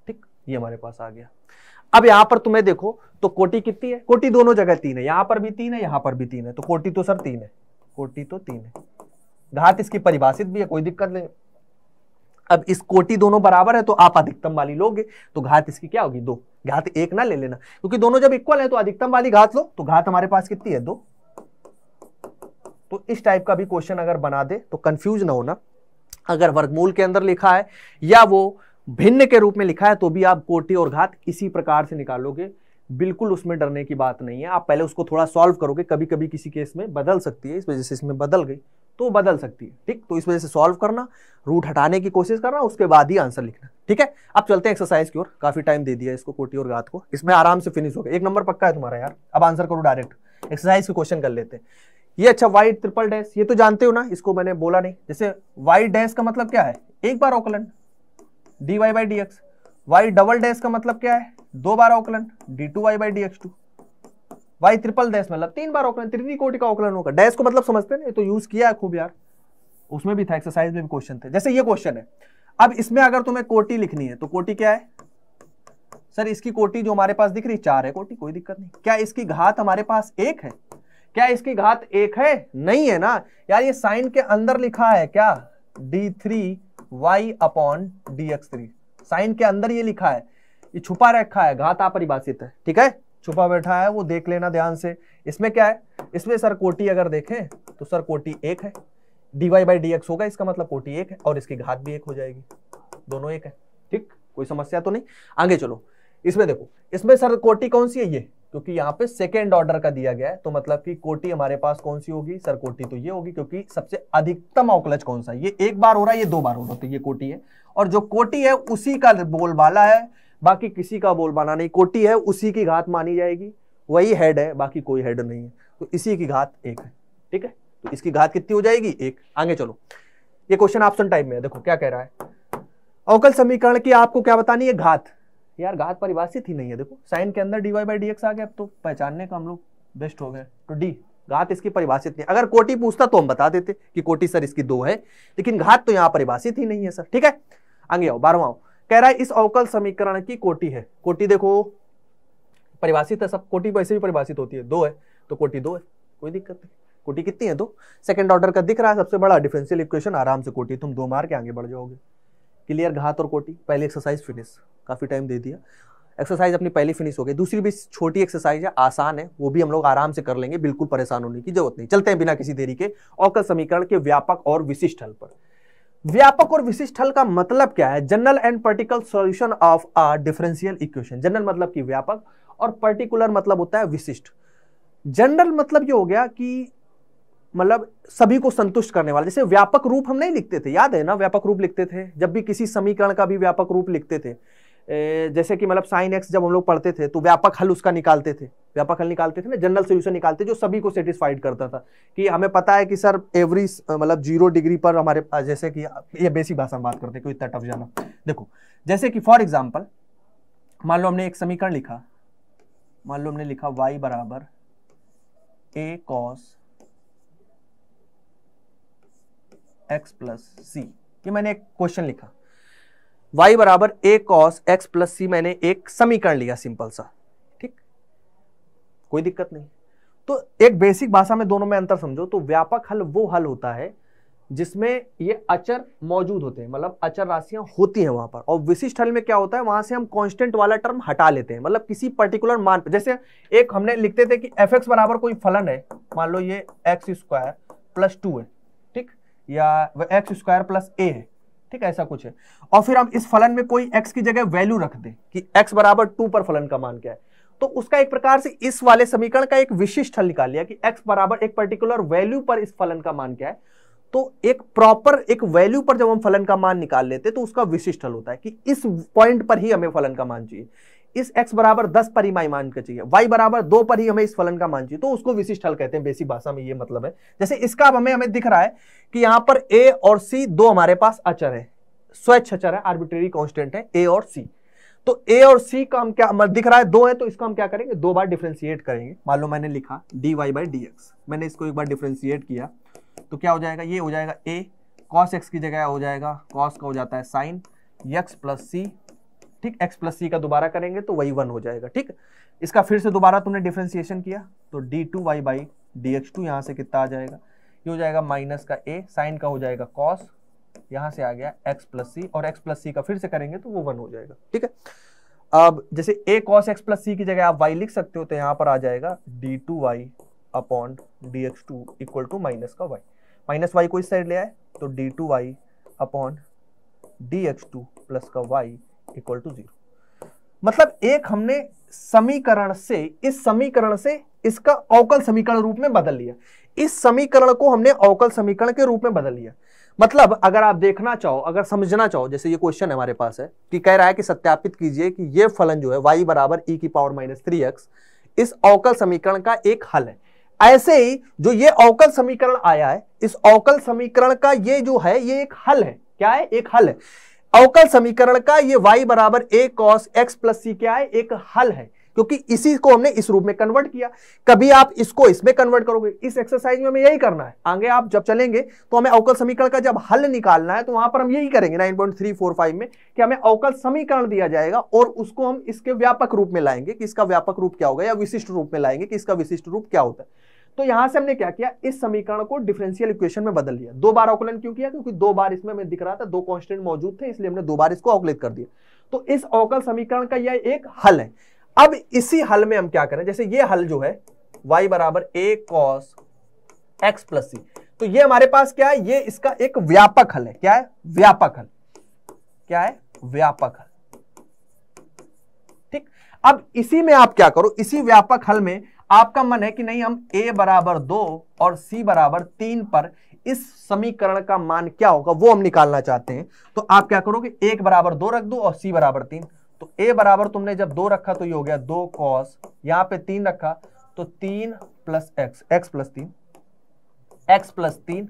Speaker 1: ठीक ये हमारे पास आ गया अब यहां पर तुम्हें देखो तो कोटी कितनी है कोटी दोनों जगह तीन है यहां पर भी तीन है यहां पर भी तीन है तो कोटी तो सर तीन है कोटी तो तीन है घात इसकी परिभाषित भी है कोई दिक्कत नहीं अब इस कोटी दोनों बराबर है तो आप अधिकतम वाली लोगे तो घात इसकी क्या होगी दो घात एक ना ले लेना क्योंकि दोनों जब इक्वल है तो अधिकतम वाली घात लो तो घात हमारे पास कितनी है दो तो इस टाइप का भी क्वेश्चन अगर बना दे तो कंफ्यूज ना होना अगर वर्गमूल के अंदर लिखा है या वो भिन्न के रूप में लिखा है तो भी आप कोटि और घात इसी प्रकार से निकालोगे बिल्कुल उसमें डरने की बात नहीं है आप पहले उसको थोड़ा सॉल्व करोगे कभी कभी किसी केस में बदल सकती है इस वजह से इसमें बदल गई तो बदल सकती है ठीक तो इस वजह से सॉल्व करना रूट हटाने की कोशिश करना उसके बाद ही आंसर लिखना ठीक है अब चलते हैं एक्सरसाइज की ओर काफी टाइम दे दिया इसको कोटी और घात को इसमें आराम से फिनिश हो गया एक नंबर पक्का है तुम्हारा यार अब आंसर करो डायरेक्ट एक्सरसाइज के क्वेश्चन कर लेते हैं ये अच्छा वाइट ट्रिपल डैश ये तो जानते हो ना इसको मैंने बोला नहीं जैसे वाइट डैश का मतलब क्या है एक बार ओकलैंड d y by d x y double dash का मतलब क्या है दो बार अवकलन d two y by d x two y triple dash मतलब तीन बार अवकलन त्रिवी कोटि का अवकलन होगा डैश को मतलब समझते ना तो यूज किया है खूब यार उसमें भी था एक्सरसाइज में भी क्वेश्चन थे जैसे ये क्वेश्चन है अब इसमें अगर तुम्हें कोटी लिखनी है तो कोटी क्या है सर इसकी कोटी जो हमारे पास दिख रही है चार है कोटी कोई दिक्कत नहीं क्या इसकी घात हमारे पास एक है क्या इसकी घात एक है नहीं है ना यार ये साइन के अंदर लिखा है क्या d three y upon d x three sine के अंदर ये लिखा है ये छुपा रखा है घाता परिभाषित है ठीक है छुपा बैठा है वो देख लेना ध्यान से इसमें क्या है इसमें सर कोटी अगर देखें तो सर कोटी एक है d y by d x होगा इसका मतलब कोटी एक है और इसकी घात भी एक हो जाएगी दोनों एक है ठीक कोई समस्या तो नहीं आगे चलो इसमें देखो इसमें सर कोटी कौन सी है ये क्योंकि यहाँ पे सेकेंड ऑर्डर का दिया गया है तो मतलब कि कोटी हमारे पास कौन सी होगी सर कोटी तो ये होगी क्योंकि सबसे अधिकतम अवकलज कौन सा ये एक बार हो रहा है ये दो बार हो रहा है तो ये कोटी है और जो कोटी है उसी का बोलबाला है बाकी किसी का बोलबाला नहीं कोटी है उसी की घात मानी जाएगी वही हेड है बाकी कोई हेड नहीं है तो इसी की घात एक है ठीक है तो इसकी घात कितनी हो जाएगी एक आगे चलो ये क्वेश्चन ऑप्शन टाइप में है देखो क्या कह रहा है अवकल समीकरण की आपको क्या बतानी है घात यार घात परिभाषित ही नहीं है देखो साइन के अंदर d y by d x आ गया तो पहचानने का हम लोग बेस्ट हो गए तो डी घात इसकी परिभाषित नहीं अगर कोटि पूछता तो हम बता देते कि कोटि सर इसकी दो है लेकिन घात तो यहाँ परिभाषित ही नहीं है सर ठीक है आगे आओ बारहवा कह रहा है इस अवकल समीकरण की कोटि है कोटि देखो परिभाषित है सब कोटि वैसे भी परिभाषित होती है दो है तो कोटि दो है कोई दिक्कत नहीं कोटि कितनी है दो सेकंड ऑर्डर का दिख रहा है सबसे बड़ा डिफरेंशियल इक्वेशन आराम से कोटि तुम दो मार के आगे बढ़ जाओगे क्लियर घात और कोटी पहली एक्सरसाइज फिनिश काफ़ी टाइम दे दिया एक्सरसाइज अपनी पहली फिनिश हो गई दूसरी भी छोटी एक्सरसाइज है आसान है वो भी हम लोग आराम से कर लेंगे बिल्कुल परेशान होने की जरूरत नहीं चलते हैं बिना किसी देरी के औकल समीकरण के व्यापक और विशिष्ट हल पर व्यापक और विशिष्ट हल का मतलब क्या है general and particular solution of a differential equation general मतलब कि व्यापक और पर्टिकुलर मतलब होता है विशिष्ट जनरल मतलब ये हो गया कि मतलब सभी को संतुष्ट करने वाला जैसे व्यापक रूप हम नहीं लिखते थे याद है ना व्यापक रूप लिखते थे जब भी किसी समीकरण का भी व्यापक रूप लिखते थे ए, जैसे कि मतलब साइन एक्स जब हम लोग पढ़ते थे तो व्यापक हल उसका निकालते थे व्यापक हल निकालते थे ना जनरल सोल्यूशन निकालते जो सभी को सेटिस्फाइड करता था कि हमें पता है कि सर एवरी मतलब जीरो डिग्री पर हमारे जैसे कि ये बेसिक भाषा में बात करते हैं कोई इतना टफ जाना देखो जैसे कि फॉर एग्जाम्पल मान लो हमने एक समीकरण लिखा मान लो हमने लिखा वाई बराबर a cos x plus c ये मैंने एक क्वेश्चन लिखा वाई बराबर a cos x plus c मैंने एक समीकरण लिया सिंपल सा ठीक कोई दिक्कत नहीं तो एक बेसिक भाषा में दोनों में अंतर समझो तो व्यापक हल वो हल होता है जिसमें ये अचर मौजूद होते हैं मतलब अचर राशियां होती हैं वहां पर और विशिष्ट हल में क्या होता है वहां से हम कांस्टेंट वाला टर्म हटा लेते हैं मतलब किसी पर्टिकुलर मान पर जैसे एक हमने लिखते थे कि एफ एक्स बराबर कोई फलन है मान लो ये एक्स स्क्वायर प्लस टू है या एक्स स्क्वायर प्लस ए है ठीक है ऐसा कुछ है और फिर हम इस फलन में कोई एक्स की जगह वैल्यू रख दें कि एक्स बराबर टू पर फलन का मान क्या है तो उसका एक प्रकार से इस वाले समीकरण का एक विशिष्ट हल निकाल लिया कि एक्स बराबर एक पर्टिकुलर वैल्यू पर इस फलन का मान क्या है तो एक प्रॉपर एक वैल्यू पर जब हम फलन का मान निकाल लेते तो उसका विशिष्ट हल होता है कि इस पॉइंट पर ही हमें फलन का मान चाहिए इस x बराबर दस पर ही मान के चाहिए y बराबर दो पर ही हमें इस फलन का मान चाहिए तो उसको विशिष्ट हल कहते हैं बेसिक भाषा में ये मतलब है जैसे इसका अब हमें हमें दिख रहा है कि यहां पर a और c दो हमारे पास अचर है स्वच्छ अचर है आर्बिट्रेरी कॉन्स्टेंट है a और c तो a और c का हम क्या दिख रहा है दो है तो इसका हम क्या करेंगे दो बार डिफ्रेंसिएट करेंगे मान लो मैंने लिखा d y by d x मैंने इसको एक बार डिफ्रेंसिएट किया तो क्या हो जाएगा ये हो जाएगा ए कॉस एक्स की जगह हो जाएगा कॉस का हो जाता है साइन यक्स प्लस सी ठीक x प्लस सी का दोबारा करेंगे तो वही वन हो जाएगा ठीक इसका फिर से दोबारा तुमने डिफ्रेंसिएशन किया तो d two y by d x two यहाँ से कितना आ जाएगा ये हो जाएगा माइनस का ए साइन का हो जाएगा कॉस यहाँ से आ गया x प्लस सी और x प्लस सी का फिर से करेंगे तो वो वन हो जाएगा ठीक है अब जैसे a cos x plus c की जगह आप y लिख सकते हो तो यहाँ पर आ जाएगा d two y upon d x two equal to minus का y माइनस वाई को इस साइड ले आए तो d two y upon d x two plus का वाई इक्वल टू जीरो मतलब एक हमने समीकरण से इस समीकरण से इसका अवकल समीकरण रूप में बदल लिया इस समीकरण को हमने अवकल समीकरण के रूप में बदल लिया मतलब अगर आप देखना चाहो अगर समझना चाहो जैसे ये क्वेश्चन हमारे पास है कि कह रहा है कि सत्यापित कीजिए कि ये फलन जो है y बराबर e की पावर माइनस थ्री एक्स इस अवकल समीकरण का एक हल है ऐसे ही जो ये अवकल समीकरण आया है इस अवकल समीकरण का ये जो है ये एक हल है क्या है एक हल है अवकल समीकरण का ये y बराबर a cos x plus c क्या है एक हल है क्योंकि इसी को हमने इस रूप में कन्वर्ट किया कभी आप इसको इसमें कन्वर्ट करोगे इस एक्सरसाइज में हमें यही करना है आगे आप जब चलेंगे तो हमें अवकल समीकरण का जब हल निकालना है तो वहां पर हम यही करेंगे 9.345 में कि हमें अवकल समीकरण दिया जाएगा और उसको हम इसके व्यापक रूप में लाएंगे कि इसका व्यापक रूप क्या होगा या विशिष्ट रूप में लाएंगे कि इसका विशिष्ट रूप क्या होता है तो यहां से हमने क्या किया इस समीकरण को डिफरेंशियल इक्वेशन में बदल दिया दो बार अवकलन क्यों किया क्योंकि दो बार इसमें हमें दिख रहा था दो कॉन्स्टेंट मौजूद थे इसलिए हमने दो बार इसको अवकलित कर दिया तो इस अवकल समीकरण का यह एक हल है अब इसी हल में हम क्या करें जैसे ये हल जो है वाई बराबर a cos x plus c तो ये हमारे पास क्या है ये इसका एक व्यापक हल है क्या है व्यापक हल क्या है व्यापक हल ठीक अब इसी में आप क्या करो इसी व्यापक हल में आपका मन है कि नहीं हम a बराबर दो और c बराबर तीन पर इस समीकरण का मान क्या होगा वो हम निकालना चाहते हैं तो आप क्या करोगे एक बराबर दो रख दो और सी बराबर तीन तो ए बराबर तुमने जब दो रखा तो ये हो गया दो कॉस यहां पे तीन रखा तो तीन प्लस एक्स एक्स प्लस तीन एक्स प्लस तीन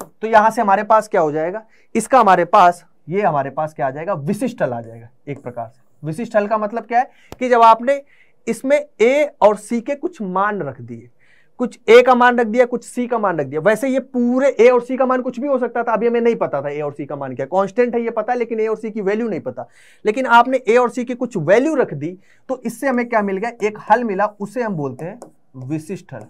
Speaker 1: तो यहां से हमारे पास क्या हो जाएगा इसका हमारे पास ये हमारे पास क्या आ जाएगा विशिष्ट हल आ जाएगा एक प्रकार से विशिष्ट हल का मतलब क्या है कि जब आपने इसमें ए और सी के कुछ मान रख दिए कुछ ए का मान रख दिया कुछ सी का मान रख दिया वैसे ये पूरे ए और सी का मान कुछ भी हो सकता था अभी हमें नहीं पता था ए और सी का मान क्या कांस्टेंट है ये पता है लेकिन ए और सी की वैल्यू नहीं पता लेकिन आपने ए और सी की कुछ वैल्यू रख दी तो इससे हमें क्या मिल गया एक हल मिला उसे हम बोलते हैं विशिष्ट हल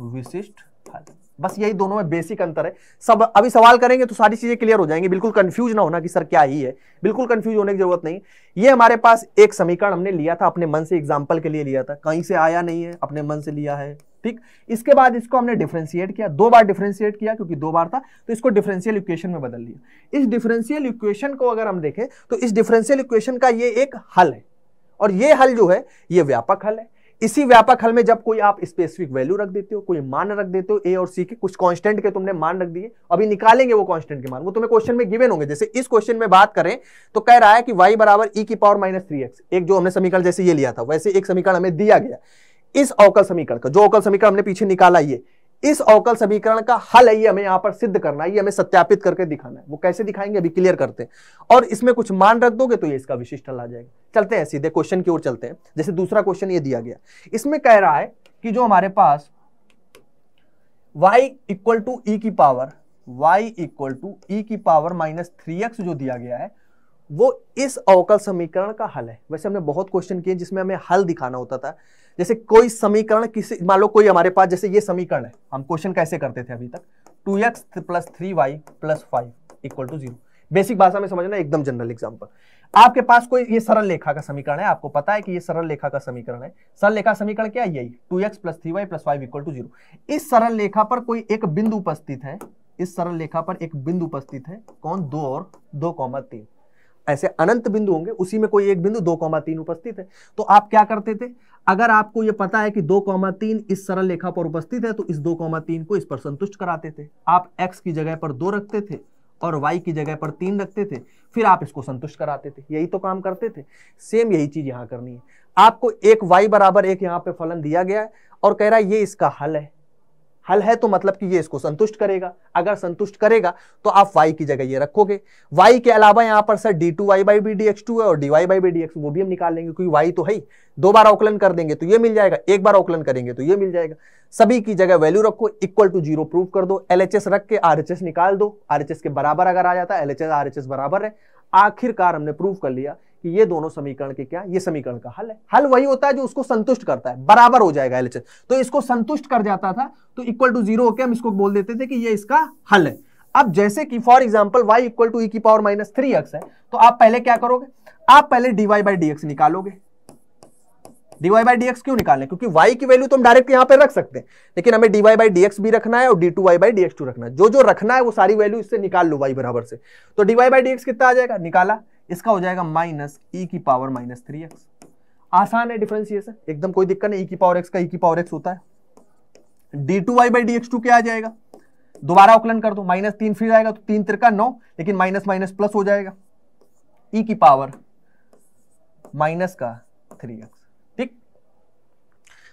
Speaker 1: विशिष्ट हल बस यही दोनों में बेसिक अंतर है सब अभी सवाल करेंगे तो सारी चीजें क्लियर हो जाएंगी बिल्कुल कंफ्यूज ना होना कि सर क्या ही है बिल्कुल कंफ्यूज होने की जरूरत नहीं ये हमारे पास एक समीकरण हमने लिया था अपने मन से एग्जाम्पल के लिए लिया था कहीं से आया नहीं है अपने मन से लिया है ठीक इसके बाद इसको हमने डिफ्रेंशिएट किया दो बार डिफ्रेंशिएट किया क्योंकि दो बार था तो इसको डिफरेंशियल इक्वेशन में बदल लिया इस डिफरेंशियल इक्वेशन को अगर हम देखें तो इस डिफरेंशियल इक्वेशन का ये एक हल है और ये हल जो है ये व्यापक हल है इसी व्यापक हल में जब कोई आप स्पेसिफिक वैल्यू रख देते हो कोई मान रख देते हो ए और सी के कुछ कांस्टेंट के तुमने मान रख दिए अभी निकालेंगे वो कांस्टेंट के मान वो तुम्हें क्वेश्चन में गिवन होंगे जैसे इस क्वेश्चन में बात करें तो कह रहा है कि वाई बराबर ई e की पावर माइनस थ्री एक्स एक जो हमने समीकरण जैसे ये लिया था वैसे एक समीकरण हमें दिया गया इस अवकल समीकरण का जो अवकल समीकरण हमने पीछे निकाला ये इस अवकल समीकरण का हल है ये हमें यहां पर सिद्ध करना है ये हमें सत्यापित करके दिखाना है वो कैसे दिखाएंगे अभी क्लियर करते हैं और इसमें कुछ मान रख दोगे तो ये इसका विशिष्ट हल आ जाएगा चलते हैं सीधे क्वेश्चन की ओर चलते हैं जैसे दूसरा क्वेश्चन ये दिया गया इसमें कह रहा है कि जो हमारे पास वाई इक्वल टू ई की power y equal to e की पावर माइनस थ्री एक्स जो दिया गया है वो इस अवकल समीकरण का हल है वैसे हमने बहुत क्वेश्चन किए जिसमें हमें हल दिखाना होता था जैसे कोई समीकरण किसी मान लो कोई हमारे पास जैसे ये समीकरण है हम क्वेश्चन कैसे करते थे अभी तक two x plus three y plus five equal to zero basic भाषा में समझना एकदम जनरल एग्जाम्पल आपके पास कोई ये सरल लेखा का समीकरण है आपको पता है कि ये सरल लेखा का समीकरण है सरल लेखा समीकरण क्या है यही two x plus three y plus five equal to zero इस सरल लेखा पर कोई एक बिंदु उपस्थित है इस सरल लेखा पर एक बिंदु उपस्थित है कौन दो और दो कौमा तीन ऐसे अनंत बिंदु होंगे उसी में कोई एक बिंदु दो कौमा तीन उपस्थित है तो आप क्या करते थे अगर आपको यह पता है कि दो कौमा तीन इस सरल लेखा पर उपस्थित है तो इस दो कौमा तीन को इस पर संतुष्ट कराते थे आप एक्स की जगह पर दो रखते थे और वाई की जगह पर तीन रखते थे फिर आप इसको संतुष्ट कराते थे यही तो काम करते थे सेम यही चीज यहां करनी है आपको एक वाई बराबर एक यहाँ पर फलन दिया गया है और कह रहा है ये इसका हल है हल है तो मतलब कि ये इसको संतुष्ट करेगा अगर संतुष्ट करेगा तो आप y की जगह ये रखोगे y के अलावा यहाँ पर sir d2y two y by b है और d y by b d वो भी हम निकाल लेंगे क्योंकि y तो है ही दो बार आकलन कर देंगे तो ये मिल जाएगा एक बार औकलन करेंगे तो ये मिल जाएगा सभी की जगह वैल्यू रखो इक्वल टू जीरो प्रूव कर दो एल रख के आर निकाल दो आर के बराबर अगर आ जाता है एल एच बराबर है आखिरकार हमने प्रूव कर लिया कि ये दोनों समीकरण के क्या ये समीकरण का हल है हल वही होता है जो उसको संतुष्ट करता है बराबर हो जाएगा एलएचएस तो इसको संतुष्ट कर जाता था तो इक्वल टू जीरो होकर हम इसको बोल देते थे कि ये इसका हल है अब जैसे कि for example y equal to की पावर माइनस थ्री एक्स है तो आप पहले क्या करोगे आप पहले डीवाई बाई डी एक्स निकालोगे डीवाई बाई डी एक्स क्यों निकालें क्योंकि वाई की वैल्यू तो हम डायरेक्ट यहां पे रख सकते हैं लेकिन हमें डीवाई बाई डी एक्स भी रखना है और d two y by d x two रखना है जो जो रखना है वो सारी वैल्यू इससे निकाल लो वाई बराबर से तो डीवाई बाई डी एक्स कितना आ जाएगा निकाला इसका हो जाएगा माइनस ई e की पावर माइनस थ्री एक्स आसान है डिफ्रेंसिएशन एकदम कोई दिक्कत नहीं ई e की पावर एक्स का ई e की पावर एक्स होता है d two y by d x two क्या आ जाएगा दोबारा उकलन कर दो माइनस तीन फिर आएगा तो तीन तिरका नौ लेकिन माइनस माइनस प्लस हो जाएगा ई की पावर माइनस का थ्री एक्स ठीक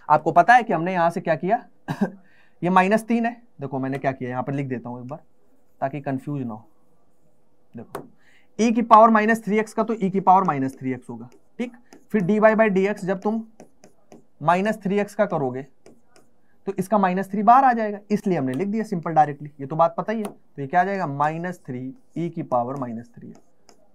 Speaker 1: आपको पता है कि हमने यहां से क्या किया ये माइनस तीन है देखो मैंने क्या किया यहां पर लिख देता हूं एक बार ताकि कंफ्यूज ना हो देखो e की पावर माइनस थ्री एक्स का तो e की पावर माइनस थ्री एक्स होगा ठीक फिर d y by d x जब तुम माइनस थ्री एक्स का करोगे तो इसका माइनस थ्री बाहर आ जाएगा इसलिए हमने लिख दिया सिंपल डायरेक्टली ये तो बात पता ही है तो ये क्या आ जाएगा माइनस थ्री ई की पावर माइनस थ्री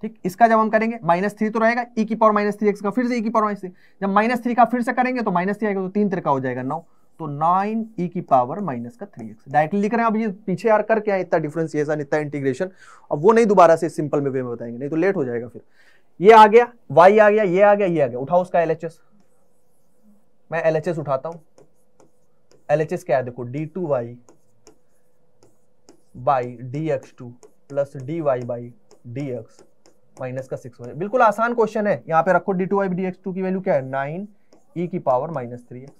Speaker 1: ठीक इसका जब हम करेंगे माइनस थ्री तो रहेगा ई की पावर माइनस थ्री एक्स का फिर से ई की पावर माइनस थ्री जब माइनस थ्री का फिर से करेंगे तो माइनस थ्री आएगा तो तीन तरह का हो जाएगा नौ तो नाइन ई e की पावर माइनस का थ्री एक्स डायरेक्टली लिख रहे हैं अब ये पीछे यार करके आए इतना डिफ्रेंसिएशन इतना इंटीग्रेशन अब वो नहीं दोबारा से सिंपल में वे में बताएंगे नहीं तो लेट हो जाएगा फिर ये आ गया वाई आ गया ये आ गया ये आ गया उठाओ उसका एल मैं एल उठाता हूं एल क्या है देखो d two y by d x two plus d y by d x minus का सिक्स बिल्कुल आसान क्वेश्चन है यहाँ पे रखो d two y d x two की वैल्यू क्या है नाइन ई e की power minus three x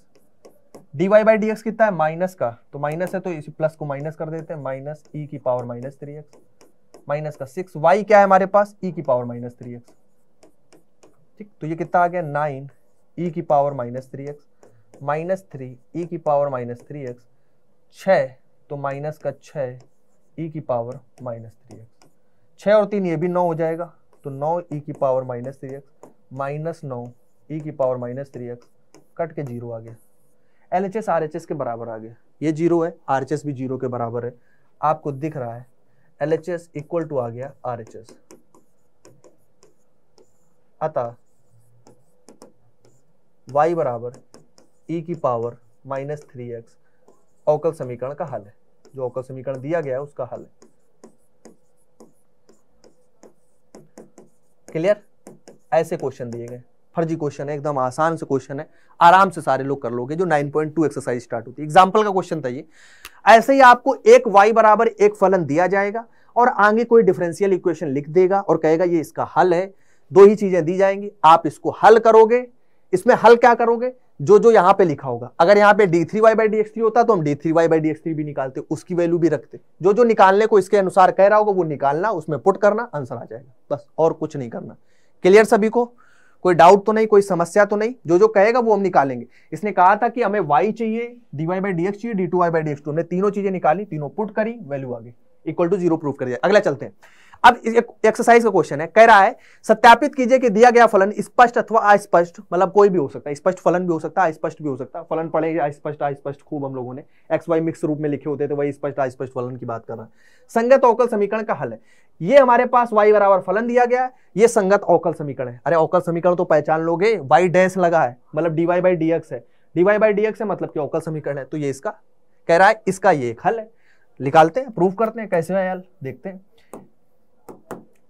Speaker 1: d y by d x कितना है माइनस का तो माइनस है तो इसी प्लस को माइनस कर देते हैं माइनस ई e की power minus three x minus का सिक्स वाई क्या है हमारे पास ई e की पावर माइनस थ्री एक्स ठीक तो ये कितना आ गया नाइन ई e की power minus three x minus three e की पावर माइनस थ्री एक्स छः तो माइनस का छ ई की पावर माइनस थ्री एक्स छः और तीन ये भी नौ हो जाएगा तो नौ ई की power minus three x minus नौ ई की power minus three x cut के जीरो आ गया L H S R H S के बराबर आ गया ये जीरो है आर एच एस भी जीरो के बराबर है आपको दिख रहा है L H S equal to आ गया आर एच एस अतः y बराबर e की पावर माइनस थ्री एक्स अवकल समीकरण का हल है जो अवकल समीकरण दिया गया है उसका हल है क्लियर ऐसे क्वेश्चन दिए गए फर्जी क्वेश्चन है एकदम आसान से क्वेश्चन है आराम से सारे लोग कर लोगे जो 9.2 एक्सरसाइज स्टार्ट होती है एग्जाम्पल का क्वेश्चन था ये ऐसे ही आपको एक वाई बराबर एक फलन दिया जाएगा और आगे कोई डिफरेंशियल इक्वेशन लिख देगा और कहेगा ये इसका हल है दो ही चीजें दी जाएंगी आप इसको हल करोगे इसमें हल क्या करोगे जो जो यहाँ पे लिखा होगा अगर यहाँ पे d three y by d x three होता तो हम d three y by d x three भी निकालते उसकी वैल्यू भी रखते जो जो निकालने को इसके अनुसार कह रहा होगा वो निकालना उसमें पुट करना आंसर आ जाएगा बस और कुछ नहीं करना क्लियर सभी को कोई डाउट तो नहीं कोई समस्या तो नहीं जो जो कहेगा वो हम निकालेंगे इसने कहा था कि हमें वाई चाहिए d y by d x चाहिए d two y by d x two हमने तीनों चीजें निकाली तीनों पुट करी वैल्यू आगे इक्वल टू जीरो प्रूफ कर दिया अगला चलते हैं अब एक एक्सरसाइज का क्वेश्चन है कह रहा है सत्यापित कीजिए कि दिया गया फलन स्पष्ट अथवा अस्पष्ट मतलब कोई भी हो सकता है स्पष्ट फलन भी हो सकता है अस्पष्ट भी हो सकता है फलन पढ़े अस्पष्ट अस्पष्ट खूब हम लोगों ने एक्स वाई मिक्स रूप में लिखे होते थे वही स्पष्ट अस्पष्ट फलन की बात कर रहा है संगत औकल समीकरण का हल है ये हमारे पास वाई बराबर फलन दिया गया है ये संगत औकल समीकरण है अरे औकल समीकरण तो पहचान लोगे वाई डैश लगा है मतलब डीवाई बाई डी है डीवाई बाई डी है मतलब कि औकल समीकरण है तो ये इसका कह रहा है इसका ये एक हल है निकालते हैं प्रूफ करते हैं कैसे है यार देखते हैं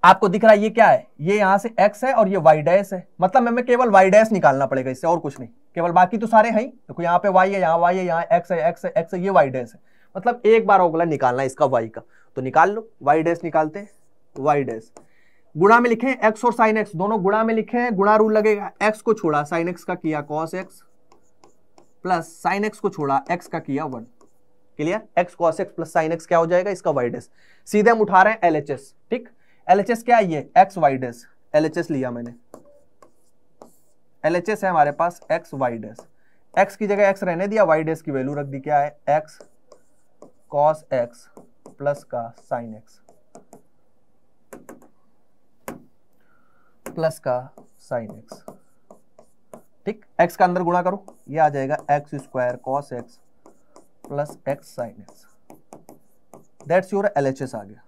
Speaker 1: आपको दिख रहा है ये क्या है ये यहाँ से x है और ये y डैश है मतलब हमें केवल y डैश निकालना पड़ेगा इससे और कुछ नहीं केवल बाकी तो सारे हैं देखो यहाँ पे y है यहाँ y है यहाँ x है x है x है ये y डैश है मतलब एक बार अगला निकालना है इसका y का तो निकाल लो y डैश निकालते हैं y डैश गुणा में लिखे एक्स और साइन एक्स दोनों गुणा में लिखे हैं गुणा रूल लगेगा एक्स को छोड़ा साइन एक्स का किया cos x plus sine x को छोड़ा एक्स का किया one clear x cos x plus sine x क्या हो जाएगा इसका वाई डेस सीधे हम उठा रहे हैं एल ठीक एलएचएस क्या है ये एक्स वाई एच एलएचएस लिया मैंने एलएचएस है हमारे पास एक्स वाई डेस एक्स की जगह एक्स रहने दिया वाई डेस की वैल्यू रख दी क्या है एक्स कॉस एक्स प्लस का साइन एक्स प्लस का साइन एक्स ठीक एक्स का अंदर गुणा करो ये आ जाएगा x square cos x plus x sine x that's your L H S आ गया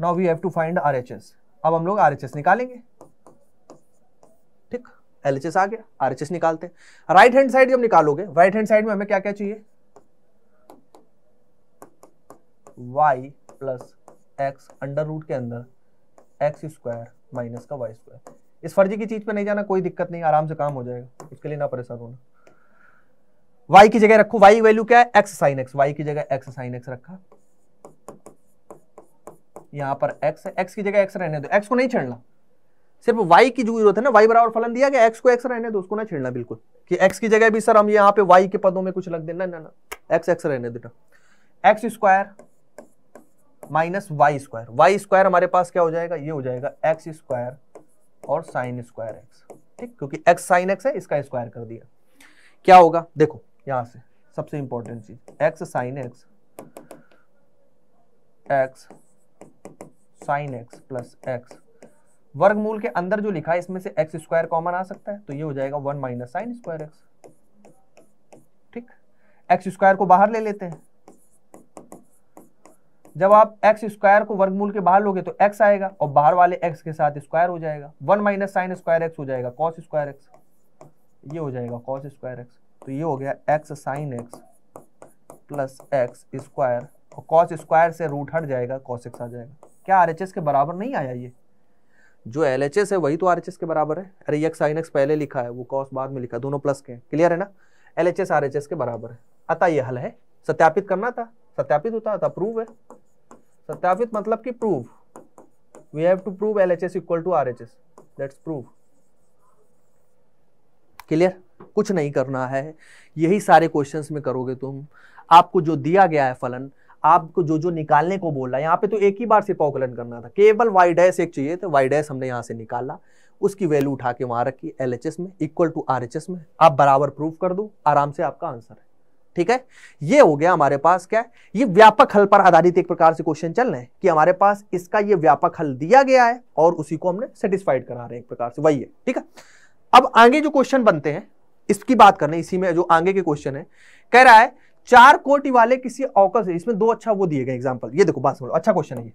Speaker 1: now we have to find RHS अब हम लोग आरएचएस निकालेंगे ठीक एलएचएस आ गया आरएचएस निकालते राइट हैंड साइड जब निकालोगे राइट हैंड साइड में हमें क्या क्या चाहिए y plus x under root के अंदर एक्स स्क्वायर माइनस का वाई स्क्वायर इस फर्जी की चीज पे नहीं जाना कोई दिक्कत नहीं आराम से काम हो जाएगा उसके लिए ना परेशान होना वाई की जगह रखो वाई वैल्यू क्या है एक्स साइन एक्स वाई की जगह एक्स साइन एक्स रखा यहाँ पर x है x की जगह x रहने दो x को नहीं छेड़ना सिर्फ y की जो जरूरत है ना y बराबर फलन दिया गया x को x रहने दो उसको ना छेड़ना बिल्कुल कि x की जगह भी सर हम यहाँ पे y के पदों में कुछ लग देना ना ना x x रहने देना x square minus y square y square हमारे पास क्या हो जाएगा ये हो जाएगा एक्स स्क्वायर और साइन स्क्वायर एक्स ठीक क्योंकि एक्स साइन एक्स है इसका स्क्वायर कर दिया क्या होगा देखो यहां से सबसे इंपॉर्टेंट चीज x sine x x sine x plus x वर्गमूल के अंदर जो लिखा है इसमें से एक्स स्क्वायर कॉमन आ सकता है तो ये हो जाएगा one minus sine square x ठीक एक्स स्क्वायर को बाहर ले लेते हैं जब आप एक्स स्क्वायर को वर्गमूल के बाहर लोगे तो एक्स आएगा और बाहर वाले एक्स के साथ स्क्वायर हो जाएगा one minus sine square x हो जाएगा कॉस स्क्वायर एक्स ये हो जाएगा कॉस स्क्वायर एक्स तो ये हो गया x sine x plus x square और कॉस स्क्वायर से रूट हट जाएगा कॉस एक्स आ जाएगा क्या आर के बराबर नहीं आया ये जो एल है वही तो आर के बराबर है अरे एक साइन एक्स पहले लिखा है वो कॉस बाद में लिखा दोनों प्लस के क्लियर है ना L H S R H S के बराबर है अतः यह हल है सत्यापित करना था सत्यापित होता था प्रूव है सत्यापित मतलब कि prove we have to prove L H S equal to R H S let's prove clear कुछ नहीं करना है यही सारे क्वेश्चंस में करोगे तुम आपको जो दिया गया है फलन आपको जो जो निकालने को बोल रहा है यहाँ पे तो एक ही बार सिर्फ ऑकलन करना था केवल वाई डैस एक चाहिए तो वाई डैस हमने यहाँ से निकाला उसकी वैल्यू उठा के वहां रखी एल में इक्वल टू आर में आप बराबर प्रूफ कर दो आराम से आपका आंसर है ठीक है ये हो गया हमारे पास क्या है ये व्यापक हल पर आधारित एक प्रकार से क्वेश्चन चल रहे हैं कि हमारे पास इसका ये व्यापक हल दिया गया है और उसी को हमने सेटिस्फाइड करा रहे हैं एक प्रकार से वही है ठीक है अब आगे जो क्वेश्चन बनते हैं इसकी बात करने इसी में जो आगे के क्वेश्चन है कह रहा है चार कोटि वाले किसी औकल से इसमें दो अच्छा वो दिए गए एग्जाम्पल ये देखो बात समझो अच्छा क्वेश्चन है ये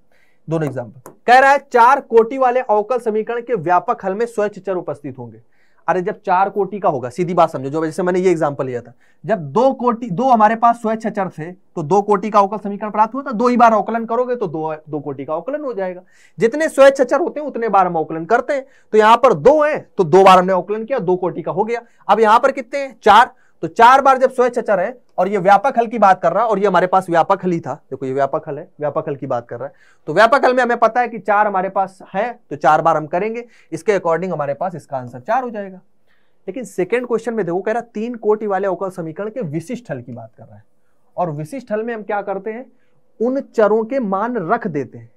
Speaker 1: दोनों एग्जाम्पल कह रहा है चार कोटि वाले अवकल समीकरण के व्यापक हल में स्वच्छ चर उपस्थित होंगे अरे जब चार कोटि का होगा सीधी बात समझो जब जैसे मैंने ये एग्जाम्पल लिया था जब दो कोटि दो हमारे पास स्वच्छ चर थे तो दो कोटि का अवकल समीकरण प्राप्त हुआ था दो ही बार अवकलन करोगे तो दो दो कोटि का अवकलन हो जाएगा जितने स्वच्छ चर होते हैं उतने बार हम अवकलन करते हैं तो यहाँ पर दो है तो दो बार हमने अवकलन किया दो कोटि का हो गया अब यहाँ पर कितने हैं चार तो चार बार जब स्वैचचर है और ये व्यापक हल की बात कर रहा है और ये हमारे पास व्यापक हल ही था देखो ये व्यापक हल है व्यापक हल की बात कर रहा है तो व्यापक हल में हमें पता है कि चार हमारे पास है तो चार बार हम करेंगे इसके अकॉर्डिंग हमारे पास इसका आंसर चार हो जाएगा लेकिन सेकेंड क्वेश्चन में देखो कह रहा तीन कोटि वाले अवकल समीकरण के विशिष्ट हल की बात कर रहा है और विशिष्ट हल में हम क्या करते हैं उन चरों के मान रख देते हैं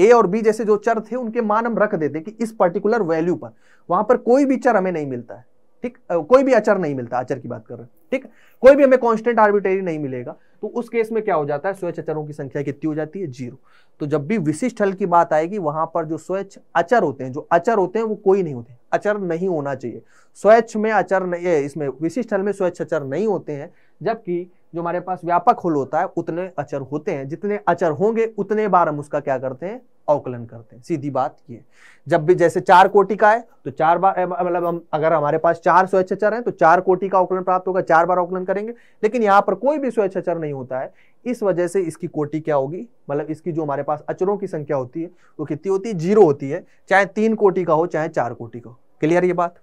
Speaker 1: ए और बी जैसे जो चर थे उनके मान हम रख देते हैं कि इस पर्टिकुलर वैल्यू पर वहां पर कोई भी चर हमें नहीं मिलता है ठीक कोई भी अचर नहीं मिलता अचर की बात कर रहे हैं ठीक कोई भी हमें कांस्टेंट आर्बिटेरी नहीं मिलेगा तो उस केस में क्या हो जाता है स्वच्छ अचरों की संख्या कितनी हो जाती है जीरो तो जब भी विशिष्ट हल की बात आएगी वहां पर जो स्वच्छ अचर होते हैं जो अचर होते हैं वो कोई नहीं होते अचर नहीं होना चाहिए स्वच्छ में अचर नहीं इसमें विशिष्ट हल में स्वच्छ अचर नहीं होते हैं जबकि जो हमारे पास व्यापक होल होता है उतने अचर होते हैं जितने अचर होंगे उतने बार हम उसका क्या करते हैं अवकलन करते हैं सीधी बात ये जब भी जैसे चार कोटि का है तो चार बार मतलब हम अगर हमारे पास चार स्वेच्छाचर हैं तो चार कोटि का अवकलन प्राप्त होगा चार बार अवकलन करेंगे लेकिन यहाँ पर कोई भी स्वेच्छाचर नहीं होता है इस वजह से इसकी कोटि क्या होगी मतलब इसकी जो हमारे पास अचरों की संख्या होती है वो कितनी होती है जीरो होती है चाहे तीन कोटि का हो चाहे चार कोटि का हो क्लियर ये बात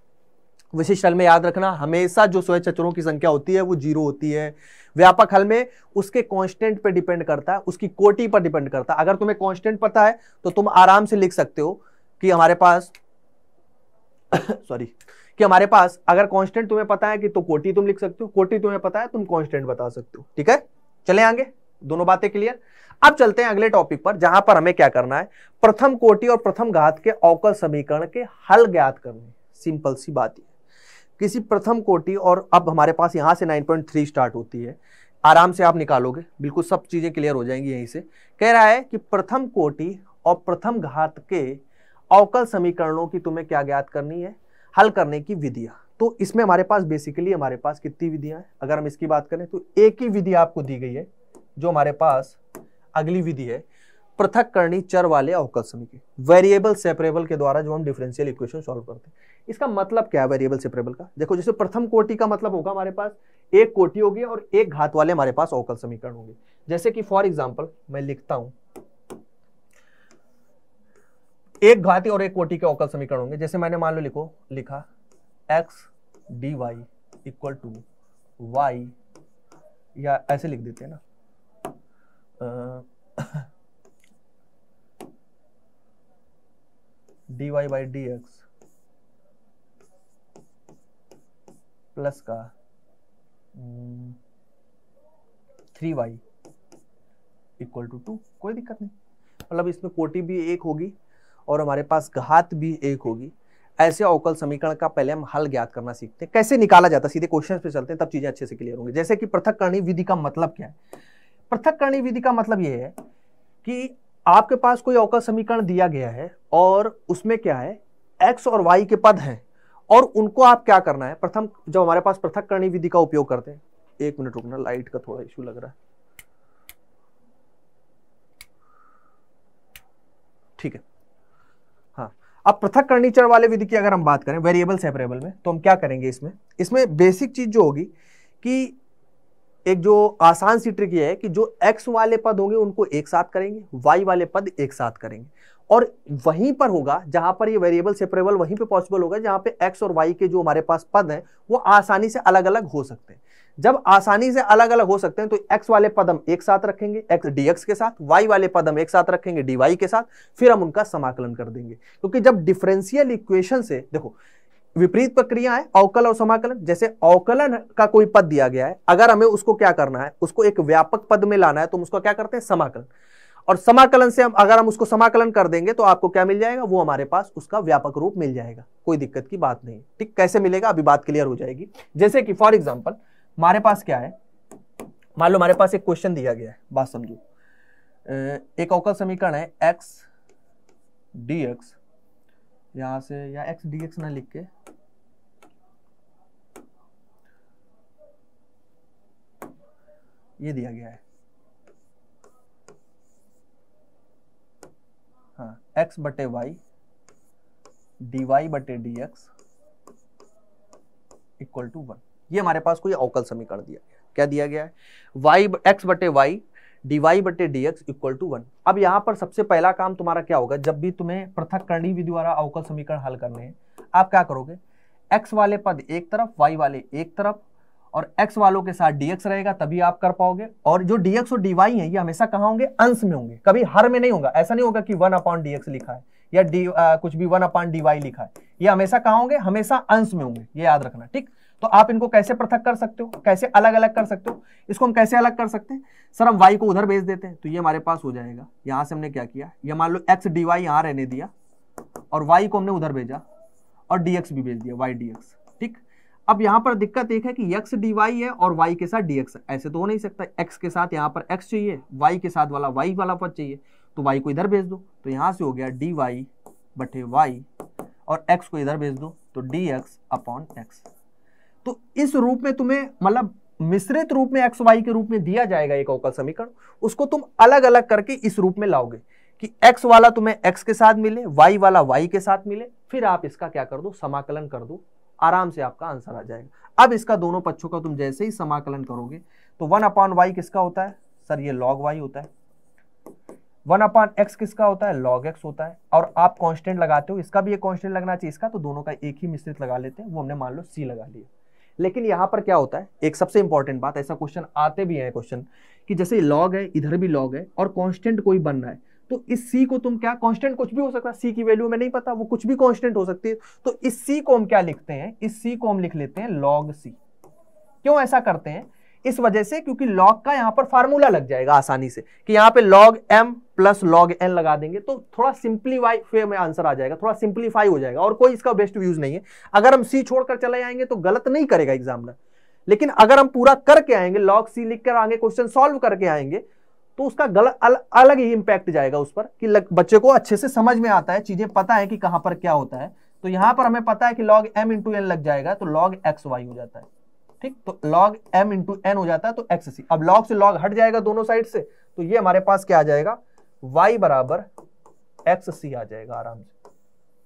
Speaker 1: विशिष्ट हल में याद रखना हमेशा जो स्वयं चतुरों की संख्या होती है वो जीरो होती है व्यापक हल में उसके कांस्टेंट पर डिपेंड करता है उसकी कोटि पर डिपेंड करता है अगर तुम्हें कांस्टेंट पता है तो तुम आराम से लिख सकते हो कि हमारे पास सॉरी कि हमारे पास अगर कांस्टेंट तुम्हें पता है कि तो कोटि तुम लिख सकते हो कोटि तुम्हें पता है तुम कांस्टेंट बता सकते हो ठीक है चले आगे दोनों बातें क्लियर अब चलते हैं अगले टॉपिक पर जहां पर हमें क्या करना है प्रथम कोटि और प्रथम घात के अवकल समीकरण के हल ज्ञात करने सिंपल सी बात है किसी प्रथम कोटि और अब हमारे पास यहाँ से 9.3 स्टार्ट होती है आराम से आप निकालोगे बिल्कुल सब चीज़ें क्लियर हो जाएंगी यहीं से कह रहा है कि प्रथम कोटि और प्रथम घात के अवकल समीकरणों की तुम्हें क्या ज्ञात करनी है हल करने की विधियाँ तो इसमें हमारे पास बेसिकली हमारे पास कितनी विधियाँ हैं अगर हम इसकी बात करें तो एक ही विधि आपको दी गई है जो हमारे पास अगली विधि है पृथक करनी चर वाले अवकल समीकरण वेरिएबल सेपरेबल के द्वारा जो हम डिफरेंशियल इक्वेशन सॉल्व करते हैं इसका मतलब क्या है वेरिएबल सेपरेबल का देखो जैसे प्रथम कोटि का मतलब होगा हमारे पास एक कोटि होगी और एक घात वाले हमारे पास अवकल समीकरण होंगे जैसे कि फॉर एग्जाम्पल मैं लिखता हूं एक घाती और एक कोटि के अवकल समीकरण होंगे जैसे मैंने मान लो लिखो लिखा x d y equal to y या ऐसे लिख देते हैं ना d y by d x plus का three y equal to two कोई दिक्कत नहीं मतलब इसमें कोटि भी एक होगी और हमारे पास घात भी एक होगी ऐसे अवकल समीकरण का पहले हम हल ज्ञात करना सीखते हैं कैसे निकाला जाता है सीधे क्वेश्चन पे चलते हैं तब चीजें अच्छे से क्लियर होंगी जैसे कि पृथक करणी विधि का मतलब क्या है पृथक करणी विधि का मतलब यह है कि आपके पास कोई अवकल समीकरण दिया गया है और उसमें क्या है एक्स और वाई के पद हैं और उनको आप क्या करना है प्रथम जब हमारे पास पृथक करणी विधि का उपयोग करते हैं एक मिनट रुकना लाइट का थोड़ा इश्यू लग रहा है ठीक है हाँ अब पृथक कर्णीचर वाले विधि की अगर हम बात करें वेरिएबल सेपरेबल में तो हम क्या करेंगे इसमें इसमें बेसिक चीज जो होगी कि एक जो आसान सी ट्रिक ये है कि जो एक्स वाले पद होंगे उनको एक साथ करेंगे वाई वाले पद एक साथ करेंगे और वहीं पर होगा जहां पर ये वेरिएबल सेपरेबल वहीं पे पॉसिबल होगा जहां पे एक्स और वाई के जो हमारे पास पद हैं वो आसानी से अलग अलग हो सकते हैं जब आसानी से अलग अलग हो सकते हैं तो एक्स वाले पद हम एक साथ रखेंगे एक्स डीएक्स के साथ वाई वाले पद हम एक साथ रखेंगे डी के साथ फिर हम उनका समाकलन कर देंगे क्योंकि जब डिफरेंशियल इक्वेशन से देखो विपरीत प्रक्रिया है अवकल और समाकलन जैसे अवकलन का कोई पद दिया गया है अगर हमें उसको क्या करना है उसको एक व्यापक पद में लाना है तो हम उसको क्या करते हैं समाकलन और समाकलन से हम अगर हम उसको समाकलन कर देंगे तो आपको क्या मिल जाएगा वो हमारे पास उसका व्यापक रूप मिल जाएगा कोई दिक्कत की बात नहीं ठीक कैसे मिलेगा अभी बात क्लियर हो जाएगी जैसे कि फॉर एग्जाम्पल हमारे पास क्या है मान लो हमारे पास एक क्वेश्चन दिया गया है बात समझो एक अवकल समीकरण है एक्स डी एक्स यहां से या एक्स डी एक्स ना लिख के ये दिया गया है हाँ एक्स बटे वाई डी वाई बटे d x equal to one ये हमारे पास कोई अवकल समीकरण दिया क्या दिया गया है वाई एक्स बटे वाई डी बटे d x equal to one अब यहां पर सबसे पहला काम तुम्हारा क्या होगा जब भी तुम्हें पृथक करणी विधि द्वारा अवकल समीकरण हल करने हैं आप क्या करोगे एक्स वाले पद एक तरफ वाई वाले एक तरफ और x वालों के साथ dx रहेगा तभी आप कर पाओगे और जो dx और dy है ये हमेशा कहा होंगे अंश में होंगे कभी हर में नहीं होगा ऐसा नहीं होगा कि वन अपॉन dx लिखा है या डी कुछ भी वन अपॉन डीवाई लिखा है ये हमेशा कहा होंगे हमेशा अंश में होंगे ये याद रखना ठीक तो आप इनको कैसे पृथक कर सकते हो कैसे अलग अलग कर सकते हो इसको हम कैसे अलग कर सकते हैं सर हम वाई को उधर भेज देते हैं तो ये हमारे पास हो जाएगा यहाँ से हमने क्या किया ये मान लो एक्स डी वाई रहने दिया और वाई को हमने उधर भेजा और डीएक्स भी भेज दिया वाई डी ठीक अब यहां पर दिक्कत एक है कि यक्स डी है और वाई के साथ डी ऐसे तो हो नहीं सकता एक्स के साथ यहाँ पर एक्स चाहिए वाई के साथ वाला वाई वाला पद चाहिए तो वाई को इधर भेज दो तो यहां से हो गया डी वाई बटे वाई और एक्स को इधर भेज दो तो डी एक्स अपॉन एक्स तो इस रूप में तुम्हें मतलब मिश्रित रूप में एक्स वाई के रूप में दिया जाएगा एक अवकल समीकरण उसको तुम अलग अलग करके इस रूप में लाओगे कि एक्स वाला तुम्हें एक्स के साथ मिले वाई वाला वाई के साथ मिले फिर आप इसका क्या कर दो समाकलन कर दो आराम से आपका आंसर आ जाएगा अब इसका दोनों पक्षों का तुम जैसे ही समाकलन करोगे तो वन अपॉन वाई किसका होता है सर ये लॉग वाई होता है वन अपॉन एक्स किसका होता है लॉग एक्स होता है और आप कांस्टेंट लगाते हो इसका भी एक कांस्टेंट लगना चाहिए इसका तो दोनों का एक ही मिश्रित लगा लेते हैं वो हमने मान लो सी लगा लिया लेकिन यहाँ पर क्या होता है एक सबसे इंपॉर्टेंट बात ऐसा क्वेश्चन आते भी है क्वेश्चन कि जैसे लॉग है इधर भी लॉग है और कॉन्स्टेंट कोई बन रहा है तो इस सी को तुम क्या कॉन्स्टेंट कुछ भी हो सकता है सी की वैल्यू में नहीं पता वो कुछ भी कॉन्स्टेंट हो सकती है तो इस सी को हम क्या लिखते हैं इस सी को हम लिख लेते हैं लॉग सी क्यों ऐसा करते हैं इस वजह से क्योंकि लॉग का यहां पर फार्मूला लग जाएगा आसानी से कि यहां पे log m plus log n लगा देंगे तो थोड़ा सिंपलीफाई वे में आंसर आ जाएगा थोड़ा सिंपलीफाई हो जाएगा और कोई इसका बेस्ट यूज नहीं है अगर हम सी छोड़कर चले आएंगे तो गलत नहीं करेगा एग्जामिनर लेकिन अगर हम पूरा करके आएंगे लॉग सी लिखकर आगे क्वेश्चन सॉल्व करके आएंगे तो उसका गलत अल, अलग ही इंपैक्ट जाएगा उस पर कि लग, बच्चे को अच्छे से समझ में आता है चीजें पता है कि कहां पर क्या होता है तो यहां पर हमें पता है कि लॉग एम इंटू एन लग जाएगा तो लॉग एक्स वाई हो जाता है ठीक तो लॉग एम इंटू एन हो जाता है तो एक्स सी अब लॉग से लॉग हट जाएगा दोनों साइड से तो ये हमारे पास क्या आ जाएगा वाई बराबर एक्स सी आ जाएगा आराम से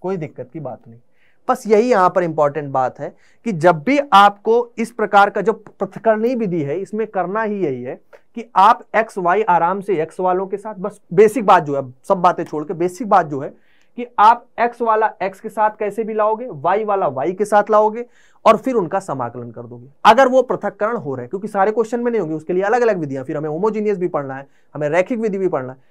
Speaker 1: कोई दिक्कत की बात नहीं बस यही यहां पर इंपॉर्टेंट बात है कि जब भी आपको इस प्रकार का जो पृथकरणी विधि है इसमें करना ही यही है कि आप एक्स वाई आराम से एक्स वालों के साथ बस बेसिक बात जो है सब बातें छोड़ के बेसिक बात जो है कि आप एक्स वाला एक्स के साथ कैसे भी लाओगे वाई वाला वाई के साथ लाओगे और फिर उनका समाकलन कर दोगे अगर वो पृथककरण हो रहा है क्योंकि सारे क्वेश्चन में नहीं होंगे उसके लिए अलग अलग विधियां फिर हमें होमोजीनियस भी पढ़ना है हमें रैखिक विधि भी पढ़ना है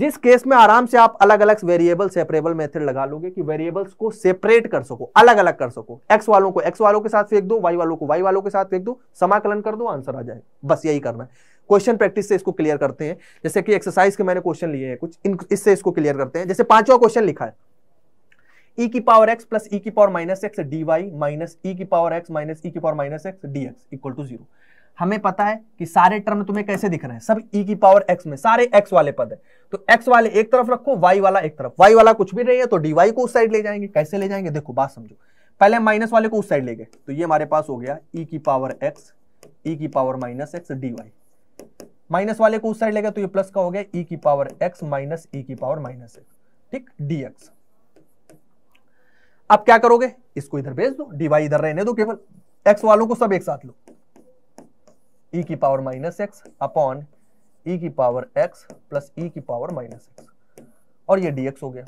Speaker 1: जिस केस में आराम से आप अलग अलग वेरिएबल सेपरेबल मेथड लगा लोगे कि वेरिएबल्स को सेपरेट कर सको अलग अलग कर सको एक्स वालों को एक्स वालों के साथ फेंक दो वाई वालों को वाई वालों के साथ फेंक दो समाकलन कर दो आंसर आ जाए बस यही करना है क्वेश्चन प्रैक्टिस से इसको क्लियर करते हैं जैसे कि एक्सरसाइज के मैंने क्वेश्चन लिए हैं कुछ इससे इसको क्लियर करते हैं जैसे पांचवा क्वेश्चन लिखा है e की power x plus e e की power minus x d y minus e की पावर एक्स माइनस ई की power minus x d x equal to zero हमें पता है कि सारे टर्म तुम्हें कैसे दिख रहे हैं सब e की पावर x में सारे x वाले पद है तो x वाले एक तरफ रखो y वाला एक तरफ y वाला कुछ भी नहीं है तो dy को उस साइड ले जाएंगे कैसे ले जाएंगे देखो बात समझो पहले माइनस वाले को उस साइड ले गए तो ये हमारे पास हो गया e की पावर x e की power minus x d y minus वाले को उस साइड लेगा तो ये प्लस का हो गया ई e की power x minus e e की पावर माइनस एक्स ठीक डी एक्स अब क्या करोगे इसको इधर भेज दो डी वाई इधर रहने दो केवल एक्स वालों को सब एक साथ लो ई e की power minus x upon e e की पावर एक्स प्लस ई की पावर माइनस एक्स और ये डीएक्स हो गया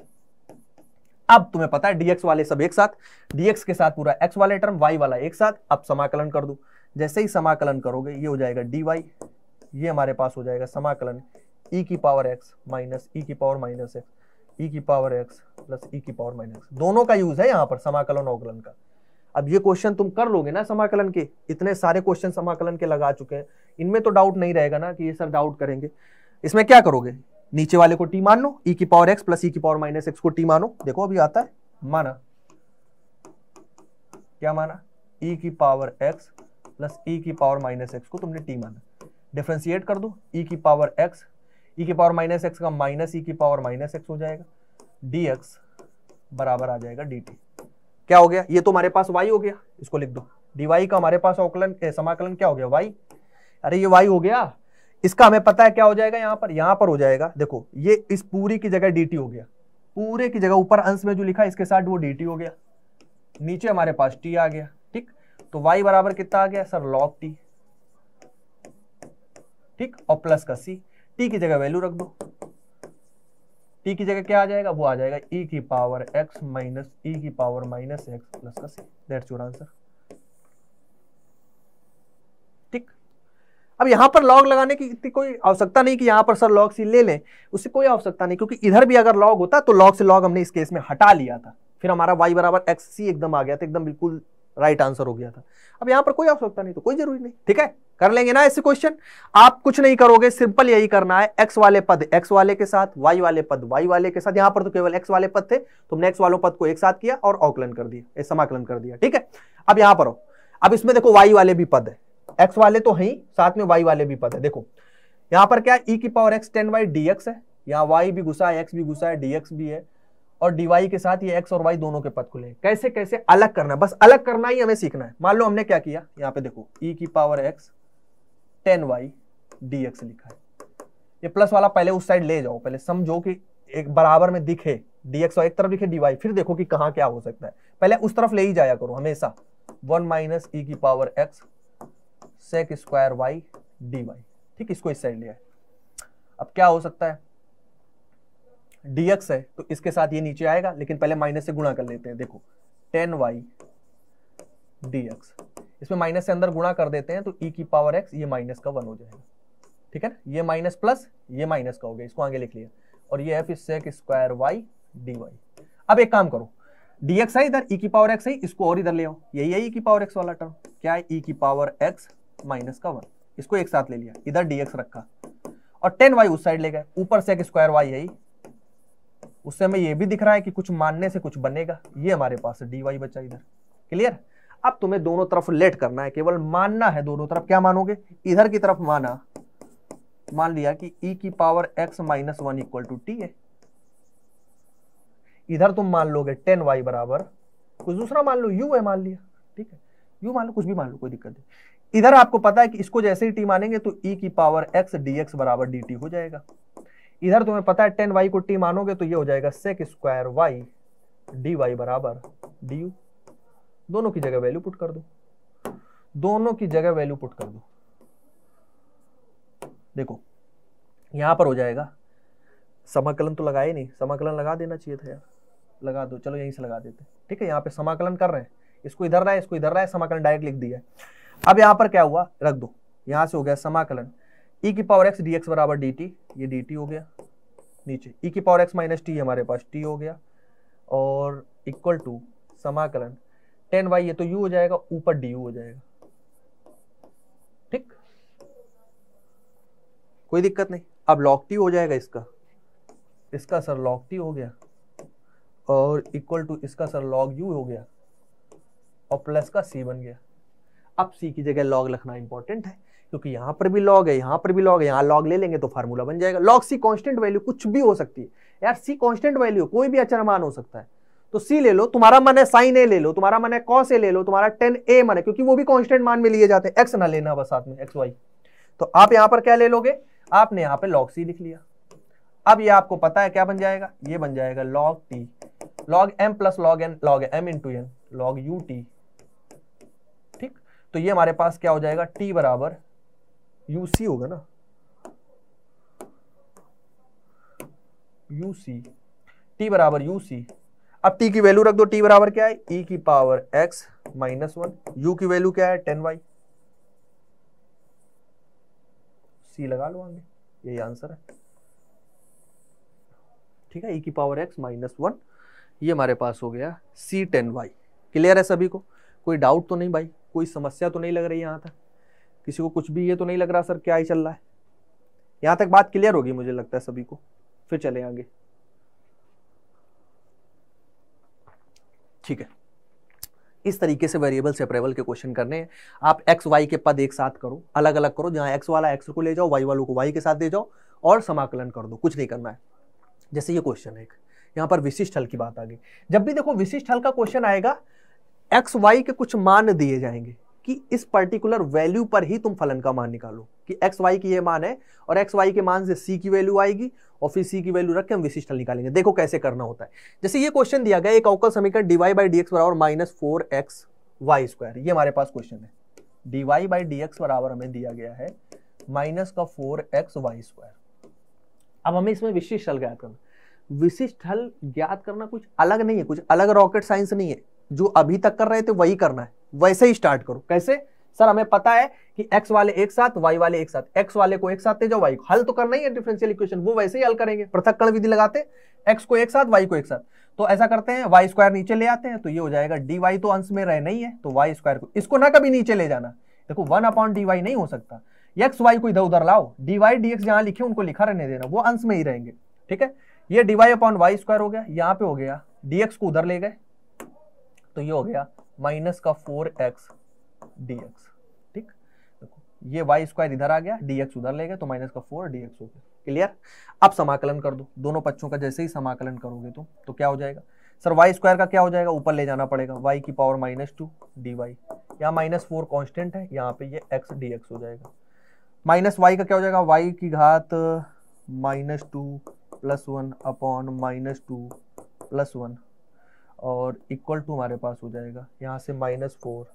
Speaker 1: अब तुम्हें पता है डीएक्स वाले सब एक साथ डीएक्स के साथ पूरा एक्स वाले टर्म वाई वाला एक साथ अब समाकलन कर दो जैसे ही समाकलन करोगे ये हो जाएगा डी ये हमारे पास हो जाएगा समाकलन ई e की पावर एक्स माइनस ई की पावर माइनस एक्स ई की पावर एक्स प्लस ई की पावर माइनस दोनों का यूज है यहाँ पर समाकलन अवकलन का अब ये क्वेश्चन तुम कर लोगे ना समाकलन के इतने सारे क्वेश्चन समाकलन के लगा चुके हैं इनमें तो डाउट नहीं रहेगा ना कि ये सर डाउट करेंगे इसमें क्या करोगे नीचे वाले को टी मान लो ई e की पावर एक्स प्लस ई की पावर माइनस एक्स को टी मानो देखो अभी आता है माना क्या माना ई e की पावर एक्स प्लस ई की पावर माइनस एक्स को तुमने टी माना डिफ्रेंशिएट कर दो ई e की पावर एक्स ई की पावर माइनस एक्स का माइनस ई e की पावर माइनस एक्स हो जाएगा डी एक्स बराबर आ जाएगा डी टी क्या हो गया ये तो हमारे पास वाई हो गया इसको लिख दो डी का हमारे पास अवकलन समाकलन क्या हो गया वाई अरे ये वाई हो गया इसका हमें पता है क्या हो जाएगा यहाँ पर यहाँ पर हो जाएगा देखो ये इस पूरी की जगह डी हो गया पूरे की जगह ऊपर अंश में जो लिखा इसके साथ वो डी हो गया नीचे हमारे पास टी आ गया ठीक तो वाई बराबर कितना आ गया सर लॉग टी ठीक और प्लस का सी टी की जगह वैल्यू रख दो टी की जगह क्या आ जाएगा वो आ जाएगा ई e की पावर एक्स माइनस ई की पावर माइनस एक्स प्लस का सी दैट्स योर आंसर ठीक अब यहां पर लॉग लगाने की इतनी कोई आवश्यकता नहीं कि यहां पर सर लॉग सी ले लें उससे कोई आवश्यकता नहीं क्योंकि इधर भी अगर लॉग होता तो लॉग से लॉग हमने इस केस में हटा लिया था फिर हमारा वाई बराबर एक्स सी एकदम आ गया था एकदम बिल्कुल राइट आंसर हो गया था अब यहां पर कोई आवश्यकता नहीं तो कोई जरूरी नहीं ठीक है कर लेंगे ना ऐसे क्वेश्चन आप कुछ नहीं करोगे सिंपल यही करना है एक्स वाले पद एक्स वाले के साथ वाई वाले पद वाई वाले के साथ यहां पर तो केवल एक्स वाले पद थे तुमने एक्स वालों पद को एक साथ किया और अवकलन कर दिया समाकलन कर दिया ठीक है अब यहां पर हो अब इसमें देखो वाई वाले भी पद है एक्स वाले तो है साथ में वाई वाले भी पद है देखो यहां पर क्या ई e की power x tan y d x है यहाँ वाई भी घुसा है एक्स भी घुसा है डी एक्स भी है और डीवाई के साथ ये एक्स और वाई दोनों के पद खुले कैसे कैसे अलग करना बस अलग करना ही हमें सीखना है मान लो हमने क्या किया यहाँ पे देखो ई e की power x tan y d x लिखा है ये प्लस वाला पहले उस साइड ले जाओ पहले समझो कि एक बराबर में दिखे डीएक्स और एक तरफ लिखे डीवाई फिर देखो कि कहाँ क्या हो सकता है पहले उस तरफ ले ही जाया करो हमेशा वन माइनस ई e की power x sec square y d ठीक इसको इस साइड ले आए अब क्या हो सकता है dx है तो इसके साथ ये नीचे आएगा लेकिन पहले माइनस से गुणा कर लेते हैं देखो टेन वाई dx इसमें माइनस से अंदर गुणा कर देते हैं तो e की पावर x ये माइनस का वन हो जाएगा ठीक है ना ये माइनस प्लस ये माइनस का हो गया इसको आगे लिख लिया और ये एफ इसक स्क्वायर वाई डी अब एक काम करो dx है इधर e की पावर x है इसको और इधर ले आओ यही है e की पावर x वाला टर्म क्या है e की पावर x माइनस का वन इसको एक साथ ले लिया इधर dx रखा और टेन वाई उस साइड ले गए ऊपर से एक स्क्वायर वाई है उससे हमें ये भी दिख रहा है कि कुछ मानने से कुछ बनेगा ये हमारे पास डी वाई बचा इधर क्लियर अब तुम्हें दोनों तरफ लेट करना है केवल मानना है दोनों तरफ क्या मानोगे इधर की तरफ माना मान लिया कि e की power x minus one equal to t है इधर तुम मान लोगे टेन वाई बराबर कुछ दूसरा मान लो u है मान लिया ठीक है u मान लो कुछ भी मान लो कोई दिक्कत नहीं इधर आपको पता है कि इसको जैसे ही टी मानेंगे तो e की पावर x dx बराबर dt हो जाएगा इधर तुम्हें पता है टेन वाई को टी मानोगे तो ये हो जाएगा sec square y d y बराबर डी यू दोनों की जगह वैल्यू पुट कर दो दोनों की जगह वैल्यू पुट कर दो देखो यहां पर हो जाएगा समाकलन तो लगाए नहीं समाकलन लगा देना चाहिए था यार लगा दो चलो यहीं से लगा देते ठीक है यहाँ पे समाकलन कर रहे हैं इसको इधर रहा है इसको इधर रहा है समाकलन डायरेक्ट लिख दिया अब यहाँ पर क्या हुआ रख दो यहाँ से हो गया समाकलन ई e की पावर एक्स डी एक्स बराबर डी टी ये डी टी हो गया नीचे ई e की पावर एक्स माइनस टी हमारे पास टी हो गया और इक्वल टू समाकलन टेन वाई ये तो यू हो जाएगा ऊपर डी हो जाएगा ठीक कोई दिक्कत नहीं अब लॉक टी हो जाएगा इसका इसका सर लॉक टी हो गया और इक्वल टू इसका सर लॉग यू हो गया और प्लस का सी बन गया अब सी की जगह लॉग लिखना इंपॉर्टेंट है क्योंकि यहां पर भी लॉग है यहां पर भी लॉग है यहां लॉग ले लेंगे तो फार्मूला बन जाएगा लॉग सी कॉन्स्टेंट वैल्यू कुछ भी हो सकती है यार सी कॉन्स्टेंट वैल्यू कोई भी अचर मान हो सकता है तो सी ले लो तुम्हारा मन है साइन ए ले लो तुम्हारा मन है कॉस ए ले लो तुम्हारा टेन ए मन है क्योंकि वो भी कॉन्स्टेंट मान में लिए जाते हैं एक्स ना लेना बस साथ में एक्स वाई तो आप यहां पर क्या ले लोगे आपने यहां पर लॉग सी लिख लिया अब ये आपको पता है क्या बन जाएगा ये बन जाएगा log t log m plus log n log m into n log u t ठीक तो ये हमारे पास क्या हो जाएगा टी बराबर यू सी होगा ना यू सी टी बराबर यू सी अब टी की वैल्यू रख दो टी बराबर क्या है ई e की power x minus one u की वैल्यू क्या है टेन वाई सी लगा लो आगे यही आंसर है ठीक है ई e की पावर एक्स माइनस वन ये हमारे पास हो गया सी टेन वाई क्लियर है सभी को कोई डाउट तो नहीं भाई कोई समस्या तो नहीं लग रही यहां तक किसी को कुछ भी ये तो नहीं लग रहा सर क्या ही चल रहा है यहां तक बात क्लियर होगी मुझे लगता है सभी को फिर चले आगे ठीक है इस तरीके से वेरिएबल सेपरेबल के क्वेश्चन करने हैं आप एक्स वाई के पद एक साथ करो अलग अलग करो जहां एक्स वाला एक्स को ले जाओ वाई वालों को वाई के साथ दे जाओ और समाकलन कर दो कुछ नहीं करना है जैसे ये क्वेश्चन है एक यहाँ पर विशिष्ट हल की बात आ गई जब भी देखो विशिष्ट हल का क्वेश्चन आएगा एक्स वाई के कुछ मान दिए जाएंगे कि इस पर्टिकुलर वैल्यू पर ही तुम फलन का मान निकालो कि एक्स वाई की ये मान है और एक्स वाई के मान से सी की वैल्यू आएगी और फिर सी की वैल्यू रख के हम विशिष्ट हल निकालेंगे देखो कैसे करना होता है जैसे ये क्वेश्चन दिया गया एक अवकल समीकरण डीवाई बाई डी एक्स बराबर minus four x y square ये हमारे पास क्वेश्चन है डीवाई बाई डी एक्स बराबर हमें दिया गया है माइनस का फोर एक्स वाई स्क्वायर अब हमें इसमें विशिष्ट हल ज्ञात करना विशिष्ट हल ज्ञात करना कुछ अलग नहीं है कुछ अलग रॉकेट साइंस नहीं है जो अभी तक कर रहे थे वही करना है वैसे ही स्टार्ट करो कैसे सर हमें पता है कि x वाले एक साथ y वाले एक साथ x वाले को एक साथ ले जाओ y को हल तो करना ही है डिफरेंशियल इक्वेशन वो वैसे ही हल करेंगे पृथक्करण विधि लगाते x को एक साथ y को एक साथ तो ऐसा करते हैं वाई स्क्वायर नीचे ले आते हैं तो ये हो जाएगा डी वाई तो अंश में रह नहीं है तो वाई स्क्वायर को इसको ना कभी नीचे ले जाना देखो वन अपॉन डी वाई नहीं हो सकता एक्स वाई को इधर उधर लाओ डी वाई डी एक्स जहां लिखे उनको लिखा रहने देना वो अंश में ही रहेंगे ठीक है ये d y upon y square हो गया यहाँ पे हो गया डी एक्स को उधर ले गए तो ये हो गया माइनस का फोर एक्स डी एक्स ठीक देखो ये वाई स्क्वायर इधर आ गया डी एक्स उधर ले गया तो माइनस का फोर डी एक्स हो गया क्लियर अब समाकलन कर दो दोनों पक्षों का जैसे ही समाकलन करोगे तुम तो, तो क्या हो जाएगा सर वाई स्क्वायर का क्या हो जाएगा ऊपर ले जाना पड़ेगा वाई की power minus two d y यहाँ माइनस फोर कॉन्स्टेंट है यहाँ पे ये एक्स डी एक्स हो जाएगा माइनस वाई का क्या हो जाएगा वाई की घात minus two plus one upon minus two plus one और इक्वल टू हमारे पास हो जाएगा यहाँ से माइनस फोर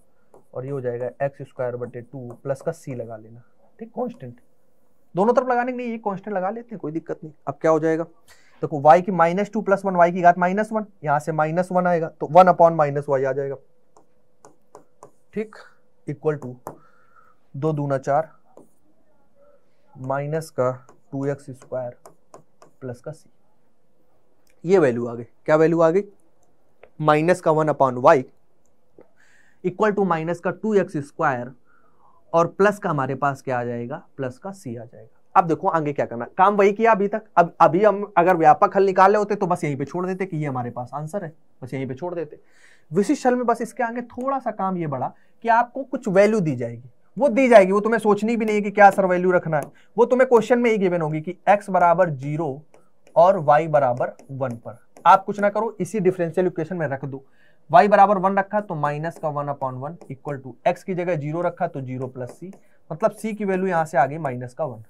Speaker 1: और ये हो जाएगा एक्स स्क्वायर बटे टू प्लस का सी लगा लेना ठीक कॉन्स्टेंट दोनों तरफ लगाने के लिए ये कॉन्स्टेंट लगा लेते हैं कोई दिक्कत नहीं अब क्या हो जाएगा देखो तो वाई की minus two plus one y की घात माइनस वन यहाँ से माइनस वन आएगा तो वन अपॉन माइनस वाई आ जाएगा ठीक इक्वल टू दो दूना चार माइनस का टू एक्स स्क्वायर प्लस का सी ये वैल्यू आ गई क्या वैल्यू आ गई माइनस का one upon y equal to minus का टू एक्स स्क्वायर और प्लस का हमारे पास क्या आ जाएगा प्लस का सी आ जाएगा अब देखो आगे क्या करना काम वही किया अभी तक अब अभी हम अगर व्यापक हल निकाले होते तो बस यहीं पे छोड़ देते कि ये हमारे पास आंसर है बस यहीं पे छोड़ देते विशिष्ट हल में बस इसके आगे थोड़ा सा काम ये बढ़ा कि आपको कुछ वैल्यू दी जाएगी वो दी जाएगी वो तुम्हें सोचनी भी नहीं है कि क्या सर वैल्यू रखना है वो तुम्हें क्वेश्चन में ही गिवन होगी कि एक्स बराबर जीरो और वाई बराबर वन पर आप कुछ ना करो इसी डिफरेंशियल इक्वेशन में रख दो y बराबर वन रखा तो माइनस का one upon one equal to x की जगह जीरो रखा तो जीरो प्लस सी मतलब c की वैल्यू यहां से आ गई माइनस का वन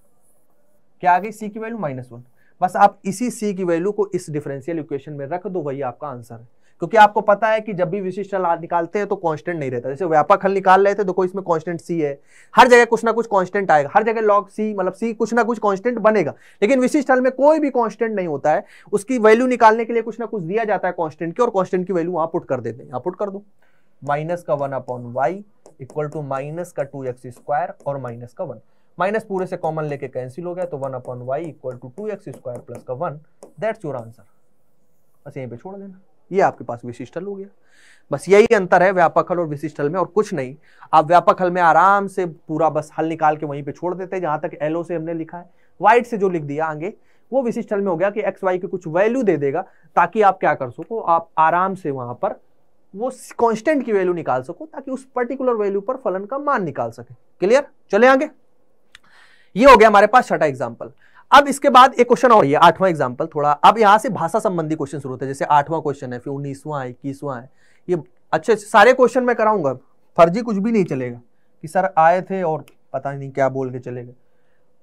Speaker 1: क्या आ गई c की वैल्यू माइनस वन बस आप इसी c की वैल्यू को इस डिफरेंशियल इक्वेशन में रख दो वही आपका आंसर है क्योंकि आपको पता है कि जब भी विशिष्ट हल निकालते हैं तो कांस्टेंट नहीं रहता जैसे व्यापक हल निकाल रहे थे देखो तो इसमें कांस्टेंट सी है हर जगह कुछ ना कुछ कांस्टेंट आएगा हर जगह लॉग सी मतलब सी कुछ ना कुछ कांस्टेंट बनेगा लेकिन विशिष्ट हल में कोई भी कांस्टेंट नहीं होता है उसकी वैल्यू निकालने के लिए कुछ ना कुछ दिया जाता है कॉन्स्टेंट की और कॉन्स्टेंट की वैल्यू वहां पुट कर देते हैं यहाँ पुट कर दो माइनस का one upon y equal to minus का टू एक्स स्क्वायर और माइनस का वन माइनस पूरे से कॉमन लेके कैंसिल हो गया तो one upon y equal to two x square plus का वन दैट्स योर आंसर बस यहीं पे छोड़ देना ये आपके पास विशिष्ट हल हो गया बस यही अंतर है व्यापक हल और विशिष्ट हल में और कुछ नहीं आप व्यापक हल में आराम से पूरा बस हल निकाल के वहीं पे छोड़ देते हैं जहां तक एलओ से हमने लिखा है वाइट से जो लिख दिया आगे वो विशिष्ट हल में हो गया कि एक्स वाई की कुछ वैल्यू दे देगा ताकि आप क्या कर सको आप आराम से वहां पर वो कॉन्स्टेंट की वैल्यू निकाल सको ताकि उस पर्टिकुलर वैल्यू पर फलन का मान निकाल सके क्लियर चले आगे ये हो गया हमारे पास छठा एग्जाम्पल अब इसके बाद एक क्वेश्चन और ये आठवां एग्जाम्पल थोड़ा अब यहाँ से भाषा संबंधी क्वेश्चन शुरू होते हैं जैसे आठवां क्वेश्चन है फिर उन्नीसवां है इक्कीसवां है ये अच्छे सारे क्वेश्चन मैं कराऊंगा फर्जी कुछ भी नहीं चलेगा कि सर आए थे और पता नहीं क्या बोल के चले गए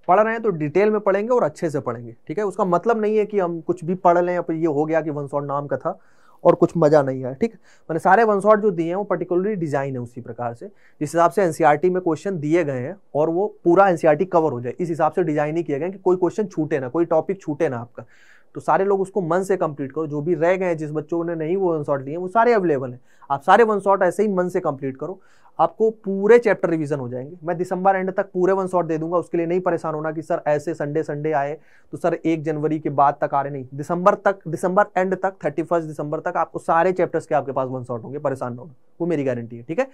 Speaker 1: पढ़ रहे हैं तो डिटेल में पढ़ेंगे और अच्छे से पढ़ेंगे ठीक है उसका मतलब नहीं है कि हम कुछ भी पढ़ लें या फिर ये हो गया कि वंश और नाम का था और कुछ मज़ा नहीं है ठीक मैंने सारे वन शॉट जो दिए हैं वो पर्टिकुलरली डिज़ाइन है उसी प्रकार से जिस हिसाब से एनसीआर e में क्वेश्चन दिए गए हैं और वो पूरा एनसीआर कवर e हो जाए इस हिसाब से डिज़ाइन ही किया गया कि कोई क्वेश्चन छूटे ना कोई टॉपिक छूटे ना आपका तो सारे लोग उसको मन से कंप्लीट करो जो भी रह गए जिस बच्चों ने नहीं वो वन शॉट लिए वो सारे अवेलेबल हैं आप सारे वन शॉट ऐसे ही मन से कंप्लीट करो आपको पूरे चैप्टर रिवीजन हो जाएंगे मैं दिसंबर एंड तक पूरे वन शॉट दे दूंगा उसके लिए नहीं परेशान होना कि सर ऐसे संडे संडे आए तो सर एक जनवरी के बाद तक आ रहे नहीं दिसंबर तक दिसंबर एंड तक थर्टी फर्स्ट दिसंबर तक आपको सारे चैप्टर्स के आपके पास वन शॉट होंगे परेशान न होना वो मेरी गारंटी है ठीक है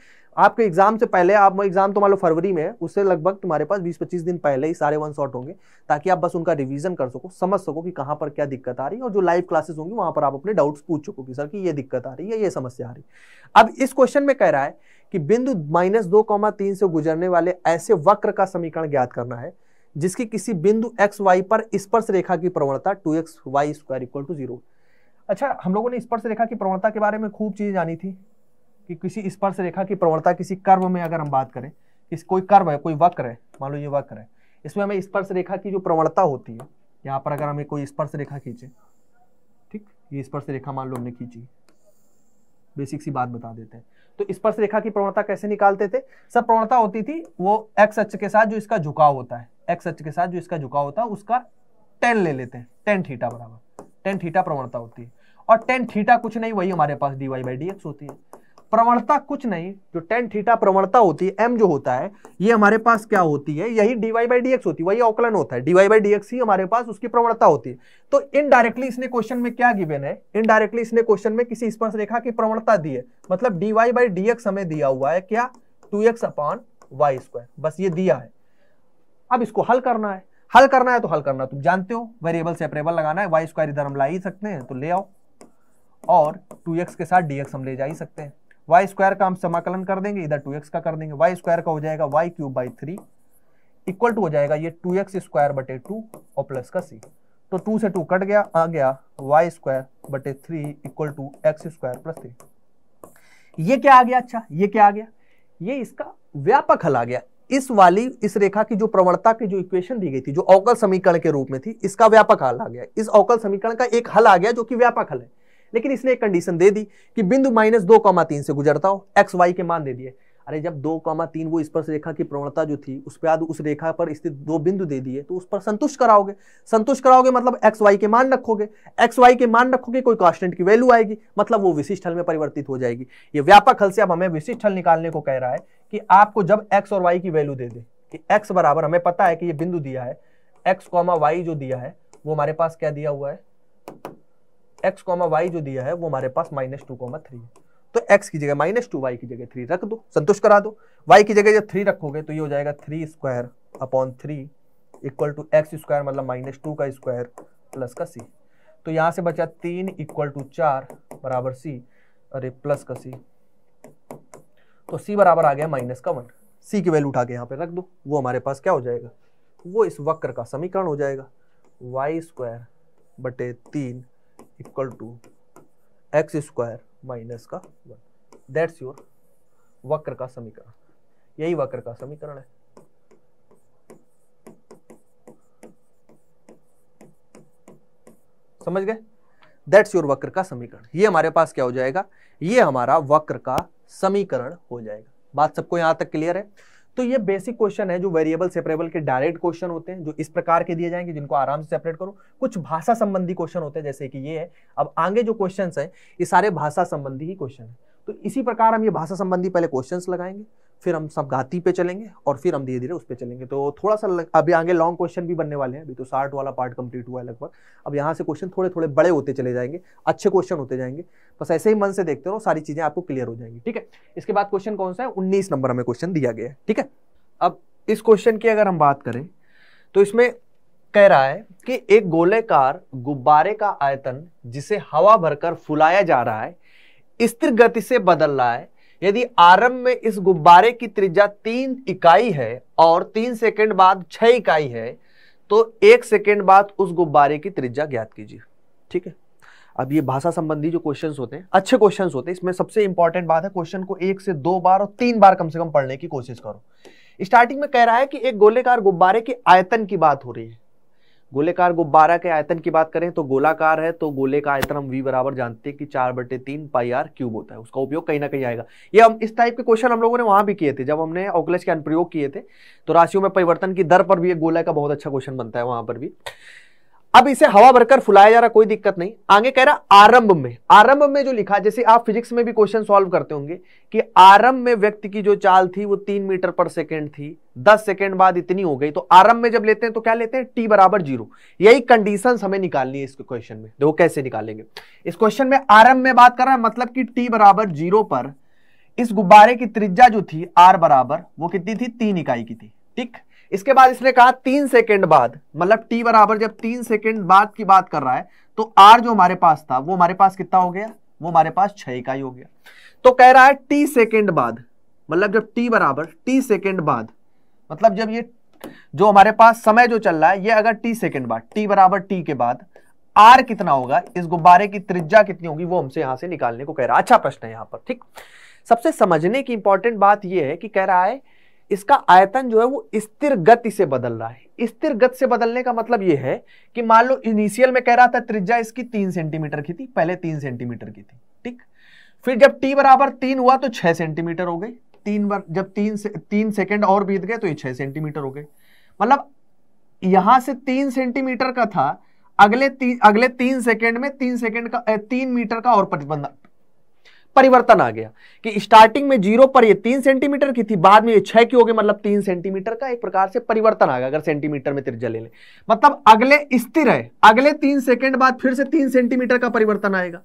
Speaker 1: आपके एग्जाम से पहले आप एग्जाम तो मान लो फरवरी में है उससे लगभग तुम्हारे पास बीस पच्चीस दिन पहले ही सारे वन शॉट होंगे ताकि आप बस उनका रिविजन कर सको समझ सको कि कहाँ पर क्या दिक्कत आ रही है और जो लाइव क्लासेस होंगी वहां पर आप अपने डाउट्स पूछ चुके सर कि ये दिक्कत आ रही है ये समस्या आ रही है अब इस क्वेश्चन में कह रहा है कि बिंदु माइनस दो कौमा तीन से गुजरने वाले ऐसे वक्र का समीकरण ज्ञात करना है जिसकी किसी बिंदु एक्स वाई पर स्पर्श रेखा की प्रवणता two x y square equal to zero अच्छा हम लोगों ने स्पर्श रेखा की प्रवणता के बारे में खूब चीज़ जानी थी कि किसी स्पर्श रेखा की प्रवणता किसी कर्व में अगर हम बात करें कि कोई कर्व है कोई वक्र है मान लो ये वक्र है इसमें हमें स्पर्श रेखा की जो प्रवणता होती है यहाँ पर अगर हमें कोई स्पर्श रेखा खींचे ठीक ये स्पर्श रेखा मान लो हमने खींची बेसिक सी बात बता देते हैं तो स्पर्श रेखा की प्रवणता कैसे निकालते थे सब प्रवणता होती थी वो एक्स एच के साथ जो इसका झुकाव होता है एक्स एच के साथ जो इसका झुकाव होता है उसका टेन ले लेते हैं टेन थीटा बराबर टेन थीटा प्रवणता होती है और टेन थीटा कुछ नहीं वही हमारे पास d y by d x होती है प्रवणता कुछ नहीं जो टेन थीटा प्रवणता होती है एम जो होता है ये हमारे पास क्या होती है यही डीवाई बाई डी होती है वही अवकलन होता है डीवाई बाई डी ही हमारे पास उसकी प्रवणता होती है तो इनडायरेक्टली इसने क्वेश्चन में क्या गिवन है इनडायरेक्टली इसने क्वेश्चन में किसी स्पर्श रेखा की प्रवणता दी है मतलब डीवाई बाई डी हमें दिया हुआ है क्या two x upon y square बस ये दिया है अब इसको हल करना है हल करना है तो हल करना तुम जानते हो वेरिएबल सेपरेबल लगाना है वाई स्क्वायर इधर हम ला ही सकते हैं तो ले आओ और 2x के साथ dx हम ले जा ही सकते हैं वाई स्क्वायर का हम समाकलन कर देंगे इधर टू एक्स का कर देंगे वाई स्क्वायर का हो जाएगा Y cube by three equal to हो जाएगा ये टू एक्स स्क्वायर बटे टू और प्लस का सी तो टू से टू कट गया आ गया वाई स्क्वायर बटे three equal to x square plus three ये क्या आ गया अच्छा ये क्या आ गया ये इसका व्यापक हल आ गया इस वाली इस रेखा की जो प्रवणता की जो इक्वेशन दी गई थी जो अवकल समीकरण के रूप में थी इसका व्यापक हल आ गया इस अवकल समीकरण का एक हल आ गया जो कि व्यापक हल है लेकिन इसने एक कंडीशन दे दी कि बिंदु माइनस दो कॉमा तीन से गुजरता हो एक्स वाई के मान दे दिए अरे जब दो कॉमा तीन वो स्पर्श रेखा की प्रवणता जो थी उस पर उस रेखा पर स्थित दो बिंदु दे दिए तो उस पर संतुष्ट कराओगे संतुष्ट कराओगे मतलब एक्स वाई के मान रखोगे एक्स वाई के मान रखोगे कोई कॉन्स्टेंट की वैल्यू आएगी मतलब वो विशिष्ट हल में परिवर्तित हो जाएगी ये व्यापक हल से अब हमें विशिष्ट हल निकालने को कह रहा है कि आपको जब एक्स और वाई की वैल्यू दे दे कि एक्स बराबर हमें पता है कि ये बिंदु दिया है एक्स कॉमा वाई जो दिया है वो हमारे पास क्या दिया हुआ है एक्स कॉमा वाई जो दिया है वो हमारे पास माइनस टू कॉमा थ्री है तो एक्स की जगह माइनस टू वाई की जगह थ्री रख दो संतुष्ट करा दो वाई की जगह जब थ्री रखोगे तो ये हो जाएगा three square upon three equal to x square मतलब माइनस टू का स्क्वायर प्लस का सी तो यहाँ से बचा तीन इक्वल टू चार बराबर सी अरे प्लस का सी तो सी बराबर आ गया माइनस का वन सी की वैल्यू उठा के यहाँ पे रख दो वो हमारे पास क्या हो जाएगा वो इस वक्र का समीकरण हो जाएगा वाई स्क्वायर बटे तीन equal to x square minus का वन दैट्स योर वक्र का समीकरण यही वक्र का समीकरण है समझ गए दैट्स योर वक्र का समीकरण ये हमारे पास क्या हो जाएगा ये हमारा वक्र का समीकरण हो जाएगा बात सबको यहां तक क्लियर है तो ये बेसिक क्वेश्चन है जो वेरिएबल सेपरेबल के डायरेक्ट क्वेश्चन होते हैं जो इस प्रकार के दिए जाएंगे जिनको आराम से सेपरेट करो कुछ भाषा संबंधी क्वेश्चन होते हैं जैसे कि ये है अब आगे जो क्वेश्चन है ये सारे भाषा संबंधी ही क्वेश्चन है तो इसी प्रकार हम ये भाषा संबंधी पहले क्वेश्चन लगाएंगे फिर हम सब गाती पे चलेंगे और फिर हम धीरे धीरे उस पर चलेंगे तो थोड़ा सा लग, अभी आगे लॉन्ग क्वेश्चन भी बनने वाले हैं अभी तो साठ वाला पार्ट कंप्लीट हुआ है लगभग अब यहाँ से क्वेश्चन थोड़े थोड़े बड़े होते चले जाएंगे अच्छे क्वेश्चन होते जाएंगे बस ऐसे ही मन से देखते रहो सारी चीज़ें आपको क्लियर हो जाएंगी ठीक है इसके बाद क्वेश्चन कौन सा है उन्नीस नंबर हमें क्वेश्चन दिया गया है ठीक है अब इस क्वेश्चन की अगर हम बात करें तो इसमें कह रहा है कि एक गोलेकार गुब्बारे का आयतन जिसे हवा भरकर फुलाया जा रहा है स्थिर गति से बदल रहा है यदि आरंभ में इस गुब्बारे की त्रिज्या तीन इकाई है और तीन सेकेंड बाद छह इकाई है तो एक सेकेंड बाद उस गुब्बारे की त्रिज्या ज्ञात कीजिए ठीक है अब ये भाषा संबंधी जो क्वेश्चंस होते हैं अच्छे क्वेश्चंस होते हैं इसमें सबसे इंपॉर्टेंट बात है क्वेश्चन को एक से दो बार और तीन बार कम से कम पढ़ने की कोशिश करो स्टार्टिंग में कह रहा है कि एक गोलेकार गुब्बारे के आयतन की बात हो रही है गोलेकार गुब्बारा के आयतन की बात करें तो गोलाकार है तो गोले का आयतन हम वी बराबर जानते हैं कि चार बटे तीन पाई आर क्यूब होता है उसका उपयोग कहीं ना कहीं आएगा ये हम इस टाइप के क्वेश्चन हम लोगों ने वहां भी किए थे जब हमने ऑकलेज के अनुप्रयोग किए थे तो राशियों में परिवर्तन की दर पर भी एक गोला का बहुत अच्छा क्वेश्चन बनता है वहां पर भी अब इसे हवा भरकर फुलाया जा रहा कोई दिक्कत नहीं आगे कह रहा आरंभ में आरंभ में जो लिखा जैसे आप फिजिक्स में भी क्वेश्चन सॉल्व करते होंगे कि आरंभ में व्यक्ति की जो चाल थी वो तीन मीटर पर सेकेंड थी दस सेकेंड बाद इतनी हो गई तो आरंभ में जब लेते हैं तो क्या लेते हैं टी बराबर जीरो यही कंडीशन हमें निकालनी है इस क्वेश्चन में देखो कैसे निकालेंगे इस क्वेश्चन में आरंभ में बात कर रहा है मतलब कि टी बराबर जीरो पर इस गुब्बारे की त्रिज्या जो थी आर बराबर वो कितनी थी तीन इकाई की थी ठीक इसके बाद इसने कहा तीन सेकेंड बाद मतलब टी बराबर जब तीन सेकेंड बाद की बात कर रहा है तो आर जो हमारे पास था वो हमारे पास कितना हो गया वो हमारे पास छह इकाई हो गया तो कह रहा है टी सेकेंड बाद मतलब जब टी बराबर टी सेकेंड बाद मतलब जब ये जो हमारे पास समय जो चल रहा है ये अगर टी सेकेंड बाद टी बराबर टी के बाद आर कितना होगा इस गुब्बारे की त्रिज्या कितनी होगी वो हमसे यहां से निकालने को कह रहा है अच्छा प्रश्न है यहां पर ठीक सबसे समझने की इंपॉर्टेंट बात यह है कि कह रहा है इसका आयतन जो है वो स्थिर गति से बदल रहा है स्थिर गति से बदलने का मतलब ये है कि मान लो इनिशियल में कह रहा था त्रिज्या इसकी तीन सेंटीमीटर की थी पहले तीन सेंटीमीटर की थी ठीक फिर जब टी बराबर तीन हुआ तो छह सेंटीमीटर हो गई तीन बार जब तीन से, तीन सेकेंड और बीत गए तो ये छह सेंटीमीटर हो गए मतलब यहां से तीन सेंटीमीटर का था अगले ती, अगले तीन सेकेंड में तीन सेकेंड का तीन मीटर का और परिवर्तन आ गया कि स्टार्टिंग में जीरो पर ये तीन सेंटीमीटर की थी बाद में ये छह की हो गई मतलब तीन सेंटीमीटर का एक प्रकार से परिवर्तन आ गया अगर सेंटीमीटर में त्रिज्या ले लें मतलब अगले स्थिर है अगले तीन सेकंड बाद फिर से तीन सेंटीमीटर का परिवर्तन आएगा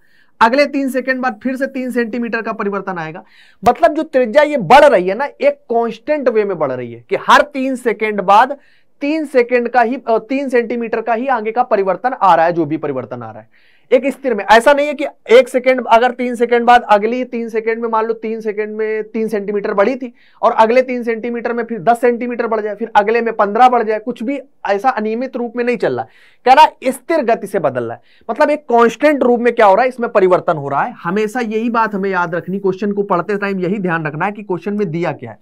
Speaker 1: अगले तीन सेकंड बाद फिर से तीन सेंटीमीटर का परिवर्तन आएगा मतलब जो त्रिज्या ये बढ़ रही है ना एक कॉन्स्टेंट वे में बढ़ रही है कि हर तीन सेकेंड बाद तीन सेकेंड का ही तीन सेंटीमीटर का ही आगे का परिवर्तन आ रहा है जो भी परिवर्तन आ रहा है एक स्थिर में ऐसा नहीं है कि एक सेकेंड अगर तीन सेकंड बाद अगली तीन सेकंड में मान लो तीन सेकंड में तीन सेंटीमीटर बढ़ी थी और अगले तीन सेंटीमीटर में फिर दस सेंटीमीटर बढ़ जाए फिर अगले में पंद्रह बढ़ जाए कुछ भी ऐसा अनियमित रूप में नहीं चल रहा है कह रहा स्थिर गति से बदल रहा है मतलब एक कॉन्स्टेंट रूप में क्या हो रहा है इसमें परिवर्तन हो रहा है हमेशा यही बात हमें याद रखनी क्वेश्चन को पढ़ते टाइम यही ध्यान रखना है कि क्वेश्चन में दिया क्या है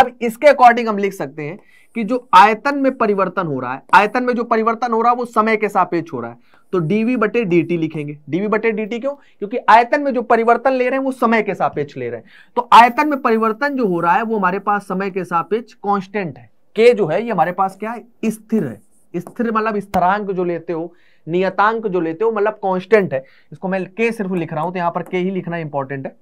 Speaker 1: अब इसके अकॉर्डिंग हम लिख सकते हैं कि जो आयतन में परिवर्तन हो रहा है आयतन में जो परिवर्तन हो रहा है वो समय के सापेक्ष हो रहा है तो डीवी बटे डी लिखेंगे डीवी बटे डी क्यों क्योंकि आयतन में जो परिवर्तन ले रहे हैं वो समय के सापेक्ष ले रहे हैं तो आयतन में परिवर्तन जो हो रहा है वो हमारे पास समय के सापेक्ष कॉन्स्टेंट है के जो है ये हमारे पास क्या है स्थिर है स्थिर मतलब स्थरांक जो लेते हो नियतांक जो लेते हो मतलब कांस्टेंट है इसको मैं के सिर्फ लिख रहा हूं तो यहां पर के ही लिखना इंपॉर्टेंट है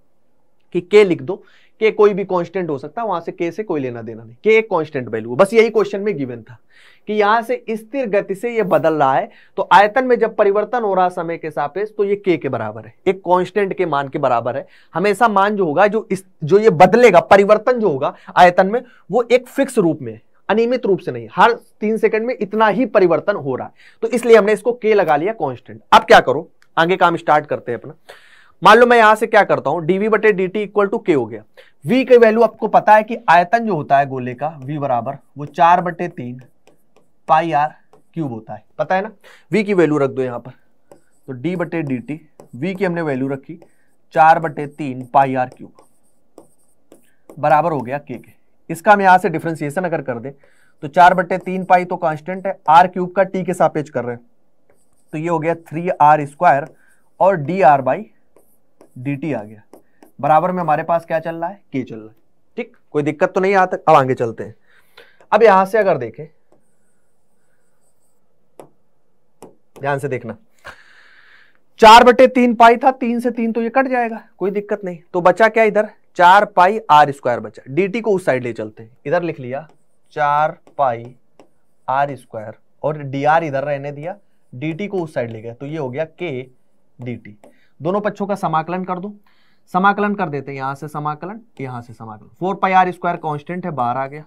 Speaker 1: कि के लिख दो के कोई भी कांस्टेंट हो सकता है वहां से के से कोई लेना देना नहीं के एक कांस्टेंट वैल्यू बस यही क्वेश्चन में गिवन था कि यहां से स्थिर गति से ये बदल रहा है तो आयतन में जब परिवर्तन हो रहा समय के सापेक्ष तो ये के के बराबर है एक कांस्टेंट के मान के बराबर है हमेशा मान जो होगा जो इस जो ये बदलेगा परिवर्तन जो होगा आयतन में वो एक फिक्स रूप में अनियमित रूप से नहीं हर तीन सेकंड में इतना ही परिवर्तन हो रहा है तो इसलिए हमने इसको के लगा लिया कॉन्स्टेंट अब क्या करो आगे काम स्टार्ट करते हैं अपना मान लो मैं यहां से क्या करता हूं डीवी बटे डी टी इक्वल टू के हो गया वी के वैल्यू आपको पता है कि आयतन जो होता है गोले का वी बराबर वो चार बटे तीन पाई आर क्यूब होता है पता है ना वी की वैल्यू रख दो यहां पर तो डी बटे डी टी वी की हमने वैल्यू रखी चार बटे तीन पाई आर क्यूब बराबर हो गया के के इसका हम यहां से डिफ्रेंसिएशन अगर कर दे तो चार बटे तीन पाई तो कांस्टेंट है आर क्यूब का टी के पेज कर रहे हैं तो ये हो गया थ्री आर स्क्वायर और d r by d t आ गया बराबर में हमारे पास क्या चल रहा है के चल रहा है ठीक कोई दिक्कत तो नहीं आता अब आगे चलते हैं अब यहां से अगर देखें ध्यान से देखना चार बटे तीन पाई था तीन से तीन तो ये कट जाएगा कोई दिक्कत नहीं तो बचा क्या इधर चार पाई आर स्क्वायर बचा डी को उस साइड ले चलते इधर लिख लिया चार पाई आर स्क्वायर और डी आर इधर रहने दिया डी को उस साइड ले गया तो ये हो गया के डी दोनों पक्षों का समाकलन कर दो समाकलन कर देते हैं यहां से समाकलन यहां से समाकलन four pi r square constant है बाहर आ गया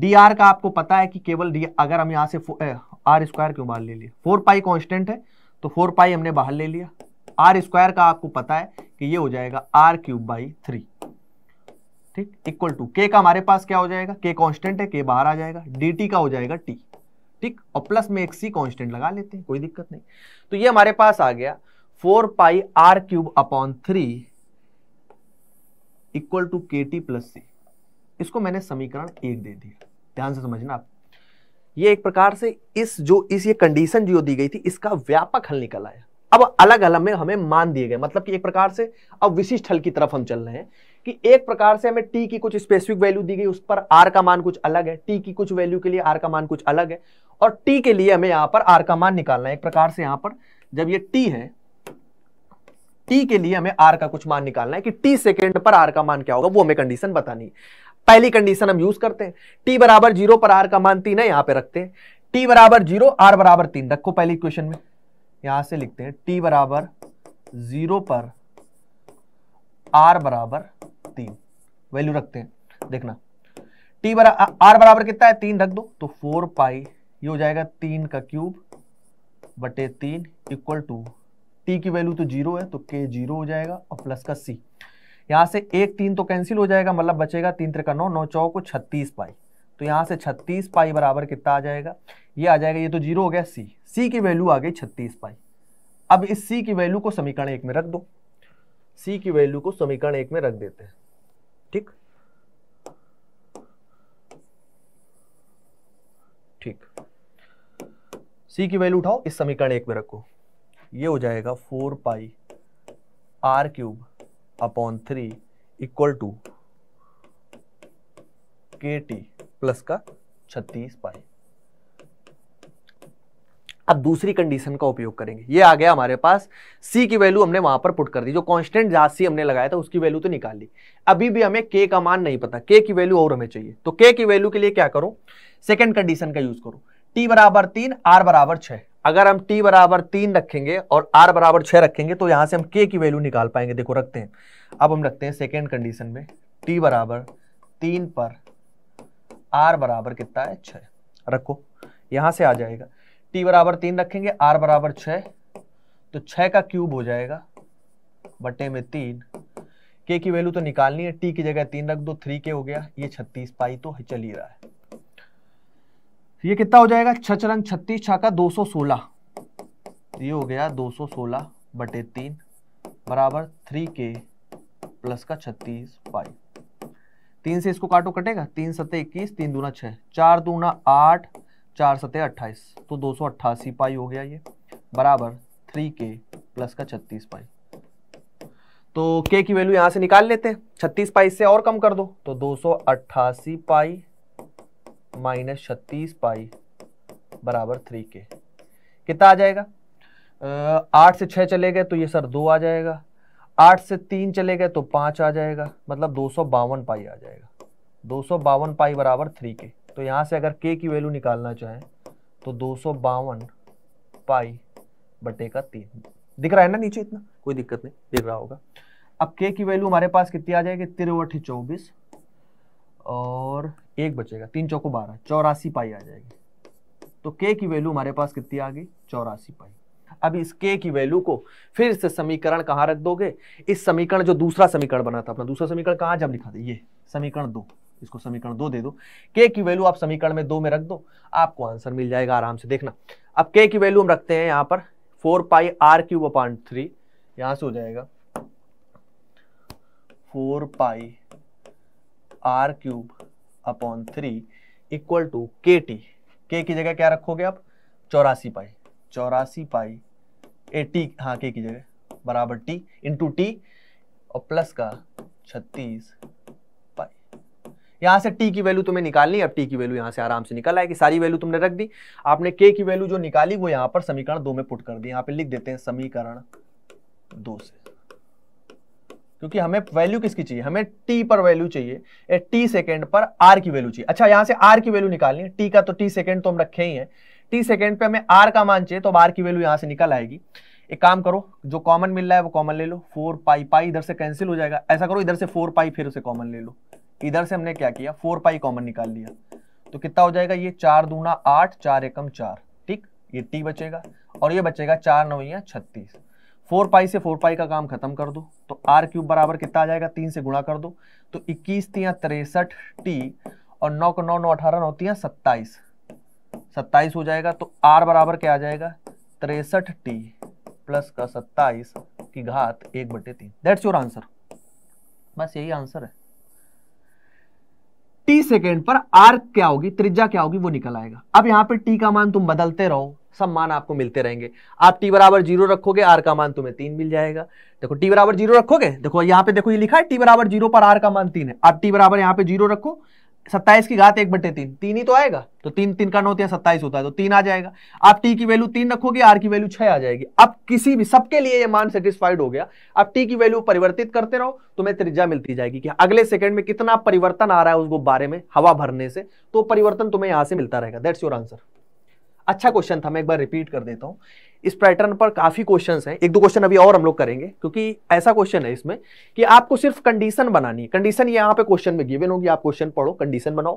Speaker 1: डी आर का आपको पता है कि केवल डी अगर हम यहाँ से आर स्क्वायर क्यों बाहर ले लिया फोर पाई कॉन्स्टेंट है तो फोर पाई हमने बाहर ले लिया आर स्क्वायर का आपको पता है कि ये हो जाएगा आर क्यूब बाई थ्री ठीक इक्वल टू के का हमारे पास क्या हो जाएगा के कॉन्स्टेंट है के बाहर आ जाएगा डी का हो जाएगा टी ठीक और प्लस में एक सी कॉन्स्टेंट लगा लेते हैं कोई दिक्कत नहीं तो ये हमारे पास आ गया four pi r cube upon three equal to k t plus c इसको मैंने समीकरण एक दे दिया ध्यान से समझना आप ये एक प्रकार से इस जो इस ये कंडीशन जो दी गई थी इसका व्यापक हल निकल आया अब अलग अलग में हमें मान दिए गए मतलब कि एक प्रकार से अब विशिष्ट हल की तरफ हम चल रहे हैं कि एक प्रकार से हमें टी की कुछ स्पेसिफिक वैल्यू दी गई उस पर आर का मान कुछ अलग है टी की कुछ वैल्यू के लिए आर का मान कुछ अलग है और टी के लिए हमें यहां पर आर का मान निकालना है एक प्रकार से यहां पर जब ये टी है टी के लिए हमें आर का कुछ मान निकालना है कि टी सेकेंड पर आर का मान क्या होगा वो हमें कंडीशन बतानी है पहली कंडीशन हम यूज करते हैं टी बराबर जीरो पर आर का मान तीन है यहां पे रखते हैं टी बराबर जीरो आर बराबर तीन रखो पहली इक्वेशन में यहां से लिखते हैं टी बराबर जीरो पर आर बराबर तीन वैल्यू रखते हैं देखना टी बरा आर बराबर कितना है तीन रख दो तो फोर पाई ये हो जाएगा तीन का क्यूब बटे तीन इक्वल टू टी की वैल्यू तो जीरो है तो के जीरो हो जाएगा और प्लस का सी यहाँ से एक तीन तो कैंसिल हो जाएगा मतलब बचेगा तीन त्रिका नौ नौ चौक छत्तीस पाई तो यहाँ से छत्तीस पाई बराबर कितना आ जाएगा ये आ जाएगा ये तो जीरो हो गया सी सी की वैल्यू आ गई छत्तीस पाई अब इस सी की वैल्यू को समीकरण एक में रख दो सी की वैल्यू को समीकरण एक में रख देते हैं ठीक ठीक सी की वैल्यू उठाओ इस समीकरण एक में रखो ये हो जाएगा four pi r cube upon three equal to k t plus का छत्तीस पाई अब दूसरी कंडीशन का उपयोग करेंगे ये आ गया हमारे पास सी की वैल्यू हमने वहां पर पुट कर दी जो कांस्टेंट जहां सी हमने लगाया था उसकी वैल्यू तो निकाल ली अभी भी हमें के का मान नहीं पता के की वैल्यू और हमें चाहिए तो के की वैल्यू के लिए क्या करो सेकेंड कंडीशन का यूज करो टी बराबर तीन आर बराबर छह अगर हम टी बराबर तीन रखेंगे और आर बराबर छः रखेंगे तो यहाँ से हम के की वैल्यू निकाल पाएंगे देखो रखते हैं अब हम रखते हैं सेकेंड कंडीशन में टी बराबर तीन पर आर बराबर कितना है छः रखो यहाँ से आ जाएगा टी बराबर तीन रखेंगे आर बराबर छः तो छः का क्यूब हो जाएगा बटे में तीन के की वैल्यू तो निकालनी है टी की जगह तीन रख दो थ्री के हो गया ये छत्तीस पाई तो चल ही रहा है तो ये कितना हो जाएगा चरण छत्तीस का दो सौ सोलह ये हो गया दो सौ सोलह बटे तीन बराबर थ्री के प्लस का छत्तीस फाइव तीन से इसको काटो कटेगा तीन सत्ते इक्कीस तीन दूना छः चार दूना आठ चार सत्ते अट्ठाईस तो दो सौ अट्ठासी पाई हो गया ये बराबर थ्री के प्लस का छत्तीस पाई तो के की वैल्यू यहाँ से निकाल लेते हैं छत्तीस पाई से और कम कर दो तो दो सौ अट्ठासी पाई माइनस छत्तीस पाई बराबर थ्री के कितना आ जाएगा आठ से छः चले गए तो ये सर दो आ जाएगा आठ से तीन चले गए तो पाँच आ जाएगा मतलब दो सौ बावन पाई आ जाएगा दो सौ बावन पाई बराबर थ्री के तो यहाँ से अगर के की वैल्यू निकालना चाहें तो दो सौ बावन पाई बटे का तीन दिख रहा है ना नीचे इतना कोई दिक्कत नहीं दिख रहा होगा अब के की वैल्यू हमारे पास कितनी आ जाएगी तिरवठ चौबीस और एक बचेगा तीन चौको बारह चौरासी पाई आ जाएगी तो के की वैल्यू हमारे पास कितनी आ गई चौरासी पाई अब इस के की वैल्यू को फिर से समीकरण कहाँ रख दोगे इस समीकरण जो दूसरा समीकरण बना था अपना दूसरा समीकरण कहाँ जब लिखा था ये समीकरण दो इसको समीकरण दो दे दो के की वैल्यू आप समीकरण में दो में रख दो आपको आंसर मिल जाएगा आराम से देखना अब के की वैल्यू हम रखते हैं यहाँ पर four pi r cube upon three यहाँ से हो जाएगा four pi r cube upon three equal to k t k की जगह क्या रखोगे आप चौरासी पाई चौरासी पाई ए टी हाँ के की जगह बराबर टी इंटू टी और प्लस का छत्तीस पाई यहाँ से टी की वैल्यू तुम्हें निकालनी अब टी की वैल्यू यहाँ से आराम से निकल आएगी सारी वैल्यू तुमने रख दी आपने के की वैल्यू जो निकाली वो यहाँ पर समीकरण दो में पुट कर दी यहाँ पर लिख देते हैं समीकरण दो से क्योंकि हमें वैल्यू किसकी चाहिए हमें टी पर वैल्यू चाहिए टी सेकेंड पर आर की वैल्यू चाहिए अच्छा यहां से आर की वैल्यू निकालनी है टी का तो टी सेकेंड तो हम रखे ही है टी सेकेंड पे हमें आर का मान चाहिए तो अब आर की वैल्यू यहां से निकल आएगी एक काम करो जो कॉमन मिल रहा है वो कॉमन ले लो फोर पाई पाई इधर से कैंसिल हो जाएगा ऐसा करो इधर से फोर पाई फिर उसे कॉमन ले लो इधर से हमने क्या किया फोर पाई कॉमन निकाल लिया तो कितना हो जाएगा ये चार दूना आठ चार एकम चार ठीक ये टी बचेगा और ये बचेगा चार नवैया छत्तीस फोर पाई से फोर पाई का काम खत्म कर दो तो आर क्यूब बराबर कितना आ जाएगा तीन से गुणा कर दो तो इक्कीस तिया तिरसठ टी और नौ का नौ नौ अठारह नौ तिया सत्ताईस सत्ताईस हो जाएगा तो आर बराबर क्या आ जाएगा तिरसठ टी प्लस का सत्ताईस की घात एक बटे तीन दैट्स योर आंसर बस यही आंसर है टी सेकेंड पर आर क्या होगी त्रिज्या क्या होगी वो निकल आएगा अब यहां पर टी का मान तुम बदलते रहो सब मान आपको मिलते रहेंगे आप टी बराबर जीरो रखोगे आर का मान तुम्हें तीन मिल जाएगा देखो टी बराबर जीरो रखोगे देखो यहां पे देखो ये लिखा है टी बराबर जीरो पर आर का मान तीन है आप टी बराबर यहां पे जीरो रखो सत्ताईस की घात एक बटे तीन तीन ही तो आएगा तो तीन तीन का नौ तीन सत्ताईस होता है तो तीन आ जाएगा आप टी की वैल्यू तीन रखोगे आर की वैल्यू छह आ जाएगी अब किसी भी सबके लिए ये मान सेटिस्फाइड हो गया अब टी की वैल्यू परिवर्तित करते रहो तुम्हें त्रिज्या मिलती जाएगी कि अगले सेकंड में कितना परिवर्तन आ रहा है उस गुब्बारे में हवा भरने से तो परिवर्तन तुम्हें यहां से मिलता रहेगा दैट्स योर आंसर अच्छा क्वेश्चन था मैं एक बार रिपीट कर देता हूं इस पैटर्न पर काफ़ी क्वेश्चन हैं एक दो क्वेश्चन अभी और हम लोग करेंगे क्योंकि ऐसा क्वेश्चन है इसमें कि आपको सिर्फ कंडीशन बनानी है कंडीशन यहाँ पे क्वेश्चन में गिवन होगी आप क्वेश्चन पढ़ो कंडीशन बनाओ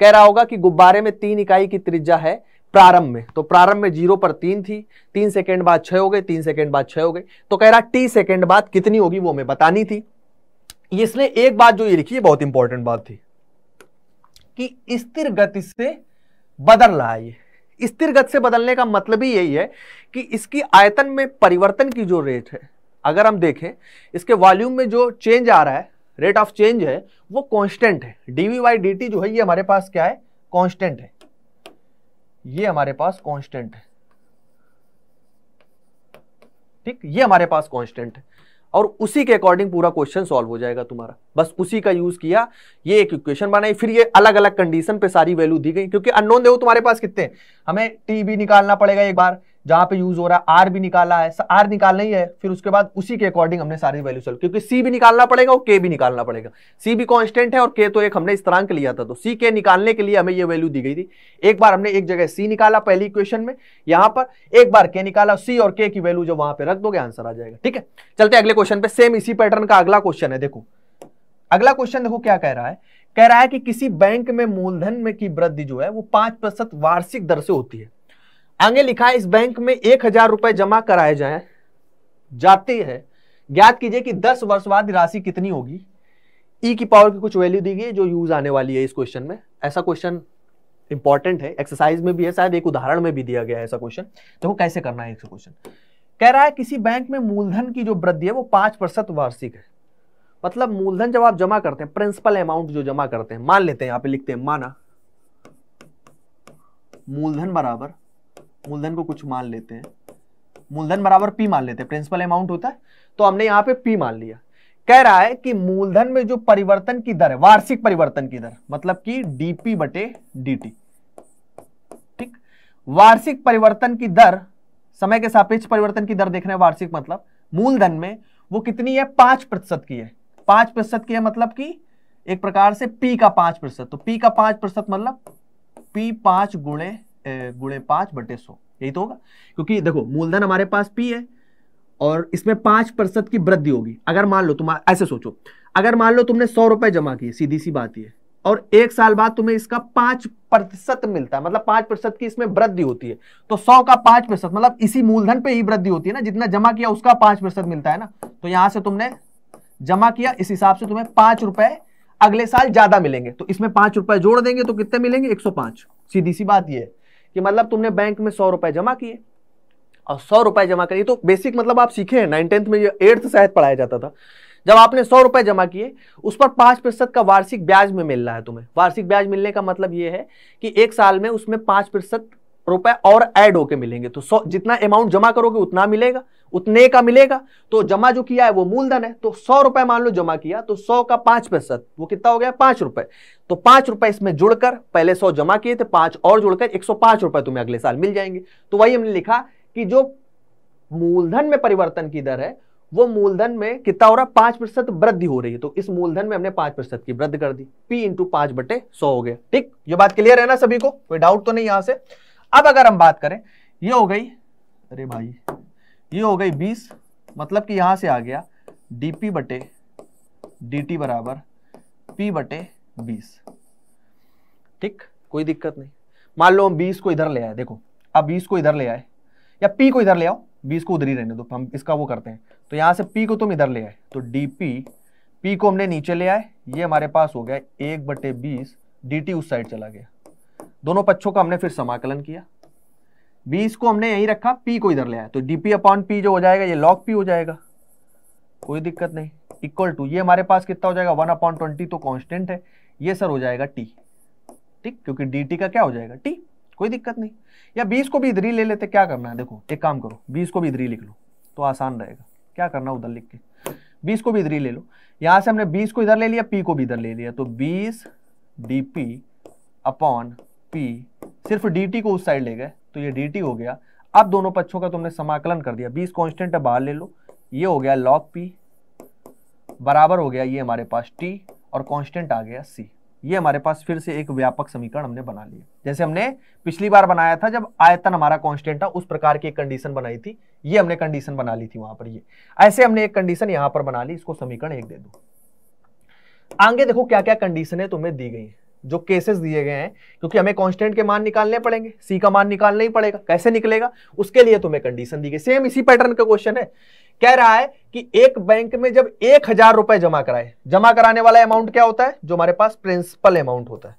Speaker 1: कह रहा होगा कि गुब्बारे में तीन इकाई की त्रिज्या है प्रारंभ में तो प्रारंभ में जीरो पर तीन थी तीन सेकेंड बाद छह हो गए तीन सेकेंड बाद छह हो गए तो कह रहा टी सेकेंड बाद कितनी होगी वो हमें बतानी थी इसने एक बात जो ये लिखी है बहुत इंपॉर्टेंट बात थी कि स्थिर गति से बदल रहा है स्थिर गत से बदलने का मतलब ही यही है कि इसकी आयतन में परिवर्तन की जो रेट है अगर हम देखें इसके वॉल्यूम में जो चेंज आ रहा है रेट ऑफ चेंज है वो कांस्टेंट है डीवी वाई डी जो है ये हमारे पास क्या है कांस्टेंट है ये हमारे पास कांस्टेंट है ठीक ये हमारे पास कांस्टेंट है और उसी के अकॉर्डिंग पूरा क्वेश्चन सॉल्व हो जाएगा तुम्हारा बस उसी का यूज किया ये एक इक्वेशन बनाई फिर ये अलग अलग कंडीशन पे सारी वैल्यू दी गई क्योंकि अननोन देखो तुम्हारे पास कितने हमें टी भी निकालना पड़ेगा एक बार जहां पे यूज हो रहा है आर भी निकाला है आर निकालना ही है फिर उसके बाद उसी के अकॉर्डिंग हमने सारी वैल्यू सोल्व क्योंकि सी भी निकालना पड़ेगा और के भी निकालना पड़ेगा सी भी कांस्टेंट है और के तो एक हमने इस तरह के लिया था तो सी के निकालने के लिए हमें ये वैल्यू दी गई थी एक बार हमने एक जगह सी निकाला पहली इक्वेशन में यहां पर एक बार के निकाला सी और के की वैल्यू जब वहां पर रख दोगे आंसर आ जाएगा ठीक है चलते अगले क्वेश्चन पे सेम इसी पैटर्न का अगला क्वेश्चन है देखो अगला क्वेश्चन देखो क्या कह रहा है कह रहा है कि किसी बैंक में मूलधन में की वृद्धि जो है वो पांच प्रतिशत वार्षिक दर से होती है आगे लिखा है इस बैंक में एक हजार रुपए जमा कराए जाए जाते हैं ज्ञात कीजिए कि दस वर्ष बाद राशि कितनी होगी ई e की पावर की कुछ वैल्यू दी गई जो यूज आने वाली है इस क्वेश्चन में ऐसा क्वेश्चन इंपॉर्टेंट है एक्सरसाइज में भी है शायद एक उदाहरण में भी दिया गया है ऐसा क्वेश्चन तो कैसे करना है क्वेश्चन कह रहा है किसी बैंक में मूलधन की जो वृद्धि है वो पांच प्रतिशत वार्षिक है मतलब मूलधन जब आप जमा करते हैं प्रिंसिपल अमाउंट जो जमा करते हैं मान लेते हैं यहाँ पे लिखते हैं माना मूलधन बराबर मूलधन को कुछ मान लेते हैं मूलधन बराबर पी मान लेते हैं प्रिंसिपल अमाउंट होता है तो हमने यहां पे पी मान लिया कह रहा है कि मूलधन में जो परिवर्तन की दर है वार्षिक परिवर्तन की दर मतलब कि डीपी बटे डीटी ठीक वार्षिक परिवर्तन की दर समय के सापेक्ष परिवर्तन की दर देख रहे हैं वार्षिक मतलब मूलधन में वो कितनी है पांच प्रतिशत की है पांच प्रतिशत की है मतलब कि एक प्रकार से पी का पांच प्रतिशत तो पी का पांच प्रतिशत मतलब पी पांच गुणे गुणे पांच बटे सौ यही तो होगा क्योंकि देखो मूलधन हमारे पास पी है और इसमें पांच प्रतिशत की वृद्धि होगी अगर मान लो तुम ऐसे सोचो अगर मान लो तुमने सौ रुपए जमा किए सीधी सी बात ही है और एक साल बाद तुम्हें इसका पांच प्रतिशत मिलता है मतलब पांच प्रतिशत की इसमें वृद्धि होती है तो सौ का पांच प्रतिशत मतलब इसी मूलधन पे ही वृद्धि होती है ना जितना जमा किया उसका पांच प्रतिशत मिलता है ना तो यहां से तुमने जमा किया इस हिसाब से तुम्हें पांच रुपए अगले साल ज्यादा मिलेंगे तो इसमें पांच रुपए जोड़ देंगे तो कितने मिलेंगे एक सीधी सी बात यह है कि मतलब तुमने बैंक में सौ रुपए जमा किए और सौ रुपए जमा करिए तो बेसिक मतलब आप सीखे हैं नाइन टेंथ में एट्थ शायद पढ़ाया जाता था जब आपने सौ रुपए जमा किए उस पर पांच प्रतिशत का वार्षिक ब्याज में मिल रहा है तुम्हें वार्षिक ब्याज मिलने का मतलब यह है कि एक साल में उसमें पांच प्रतिशत रुपए और ऐड होके मिलेंगे तो सौ जितना अमाउंट जमा करोगे उतना मिलेगा उतने का मिलेगा तो जमा जो किया है वो मूलधन है तो सौ रुपए मान लो जमा किया तो सौ का पांच प्रतिशत वो कितना हो गया पांच रुपए तो पांच रुपए इसमें जुड़कर पहले सौ जमा किए थे पांच और जुड़कर एक सौ पांच रुपए तुम्हें अगले साल मिल जाएंगे तो वही हमने लिखा कि जो मूलधन में परिवर्तन की दर है वो मूलधन में कितना हो रहा है पांच प्रतिशत वृद्धि हो रही है तो इस मूलधन में हमने पांच प्रतिशत की वृद्धि कर दी पी इंटू पांच बटे सौ हो गया ठीक ये बात क्लियर है ना सभी को कोई डाउट तो नहीं यहां से अब अगर हम बात करें ये हो गई अरे भाई ये हो गई बीस मतलब कि यहां से आ गया डी पी बटे डी टी बराबर पी बटे बीस ठीक कोई दिक्कत नहीं मान लो हम बीस को इधर ले आए देखो अब बीस को इधर ले आए या पी को इधर ले आओ बीस को उधर ही रहने दो हम इसका वो करते हैं तो यहां से पी को तुम इधर ले आए तो डी पी पी को हमने नीचे ले आए ये हमारे पास हो गया एक बटे बीस डी टी उस साइड चला गया दोनों पक्षों का हमने फिर समाकलन किया बीस को हमने यही रखा पी को इधर ले आया तो डीपी अपॉन पी जो हो जाएगा ये लॉग पी हो जाएगा कोई दिक्कत नहीं इक्वल टू ये हमारे पास कितना हो जाएगा वन अपॉन ट्वेंटी तो कॉन्स्टेंट है ये सर हो जाएगा टी ठीक क्योंकि डी का क्या हो जाएगा टी कोई दिक्कत नहीं या बीस को भी इधर ही ले लेते क्या करना है देखो एक काम करो बीस को भी इधर ही लिख लो तो आसान रहेगा क्या करना उधर लिख के बीस को भी इधर ही ले लो यहाँ से हमने बीस को इधर ले लिया पी को भी इधर ले लिया तो बीस डी पी अपॉन पी सिर्फ डी टी को उस साइड ले गए तो ये डी हो गया अब दोनों पक्षों का तुमने समाकलन कर दिया बीस कॉन्स्टेंट है बाहर ले लो ये हो गया लॉक पी बराबर हो गया ये हमारे पास टी और कांस्टेंट आ गया सी ये हमारे पास फिर से एक व्यापक समीकरण हमने बना लिया जैसे हमने पिछली बार बनाया था जब आयतन हमारा कांस्टेंट था उस प्रकार की एक कंडीशन बनाई थी ये हमने कंडीशन बना ली थी वहां पर ये ऐसे हमने एक कंडीशन यहां पर बना ली इसको समीकरण एक दे दो आगे देखो क्या क्या कंडीशन है तुम्हें दी गई है जो केसेस दिए गए हैं क्योंकि हमें कांस्टेंट के मान निकालने पड़ेंगे सी का मान निकालना ही पड़ेगा कैसे निकलेगा उसके लिए तुम्हें कंडीशन दी गई सेम इसी पैटर्न का क्वेश्चन है कह रहा है कि एक बैंक में जब एक हजार रुपए जमा कराए जमा कराने वाला अमाउंट क्या होता है जो हमारे पास प्रिंसिपल अमाउंट होता है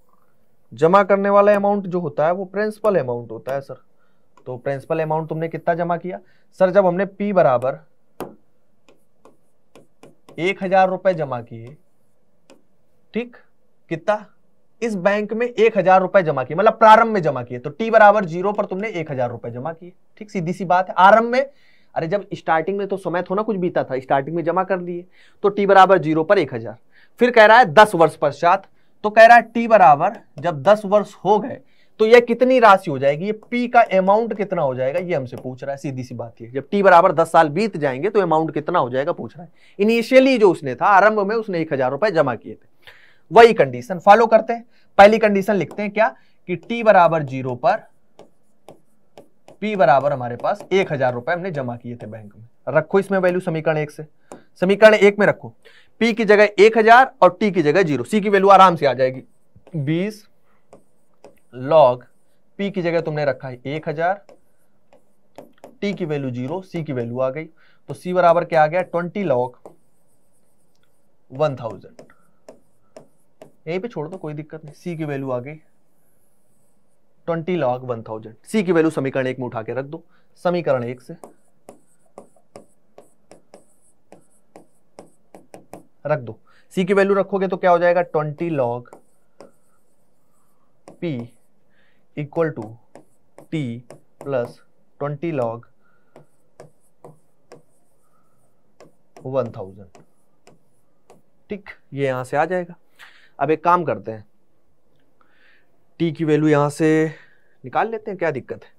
Speaker 1: जमा करने वाला अमाउंट जो होता है वो प्रिंसिपल अमाउंट होता है सर तो प्रिंसिपल अमाउंट तुमने कितना जमा किया सर जब हमने पी बराबर एक हजार रुपए जमा किए ठीक कितना इस बैंक में एक हजार रुपए जमा किए मतलब प्रारंभ में जमा किए तो टी बराबर जीरो पर तुमने एक हजार रुपए जमा किए ठीक सीधी सी बात है आरंभ में अरे जब स्टार्टिंग में तो समय थोड़ा कुछ बीता था स्टार्टिंग में जमा कर लिए तो टी बराबर जीरो पर एक हजार फिर कह रहा है दस वर्ष पश्चात तो कह रहा है टी बराबर जब दस वर्ष हो गए तो यह कितनी राशि हो जाएगी ये पी का अमाउंट कितना हो जाएगा ये हमसे पूछ रहा है सीधी सी बात है जब टी बराबर दस साल बीत जाएंगे तो अमाउंट कितना हो जाएगा पूछ रहा है इनिशियली जो उसने था आरंभ में उसने एक हजार रुपए जमा किए थे वही कंडीशन फॉलो करते हैं पहली कंडीशन लिखते हैं क्या कि टी बराबर जीरो पर पी बराबर हमारे पास एक हजार रुपए हमने जमा किए थे बैंक में रखो इसमें वैल्यू समीकरण एक से समीकरण एक में रखो पी की जगह एक हजार और टी की जगह जीरो सी की वैल्यू आराम से आ जाएगी बीस लॉग पी की जगह तुमने रखा है एक हजार टी की वैल्यू जीरो सी की वैल्यू आ गई तो सी बराबर क्या आ गया ट्वेंटी लॉग वन थाउजेंड यहीं पे छोड़ दो कोई दिक्कत नहीं सी की वैल्यू आ गई twenty log one thousand c की वैल्यू समीकरण एक में उठा के रख दो समीकरण एक से रख दो सी की वैल्यू रखोगे तो क्या हो जाएगा twenty log p equal to t plus twenty log one thousand ठीक ये यहां से आ जाएगा अब एक काम करते हैं टी की वैल्यू यहाँ से निकाल लेते हैं क्या दिक्कत है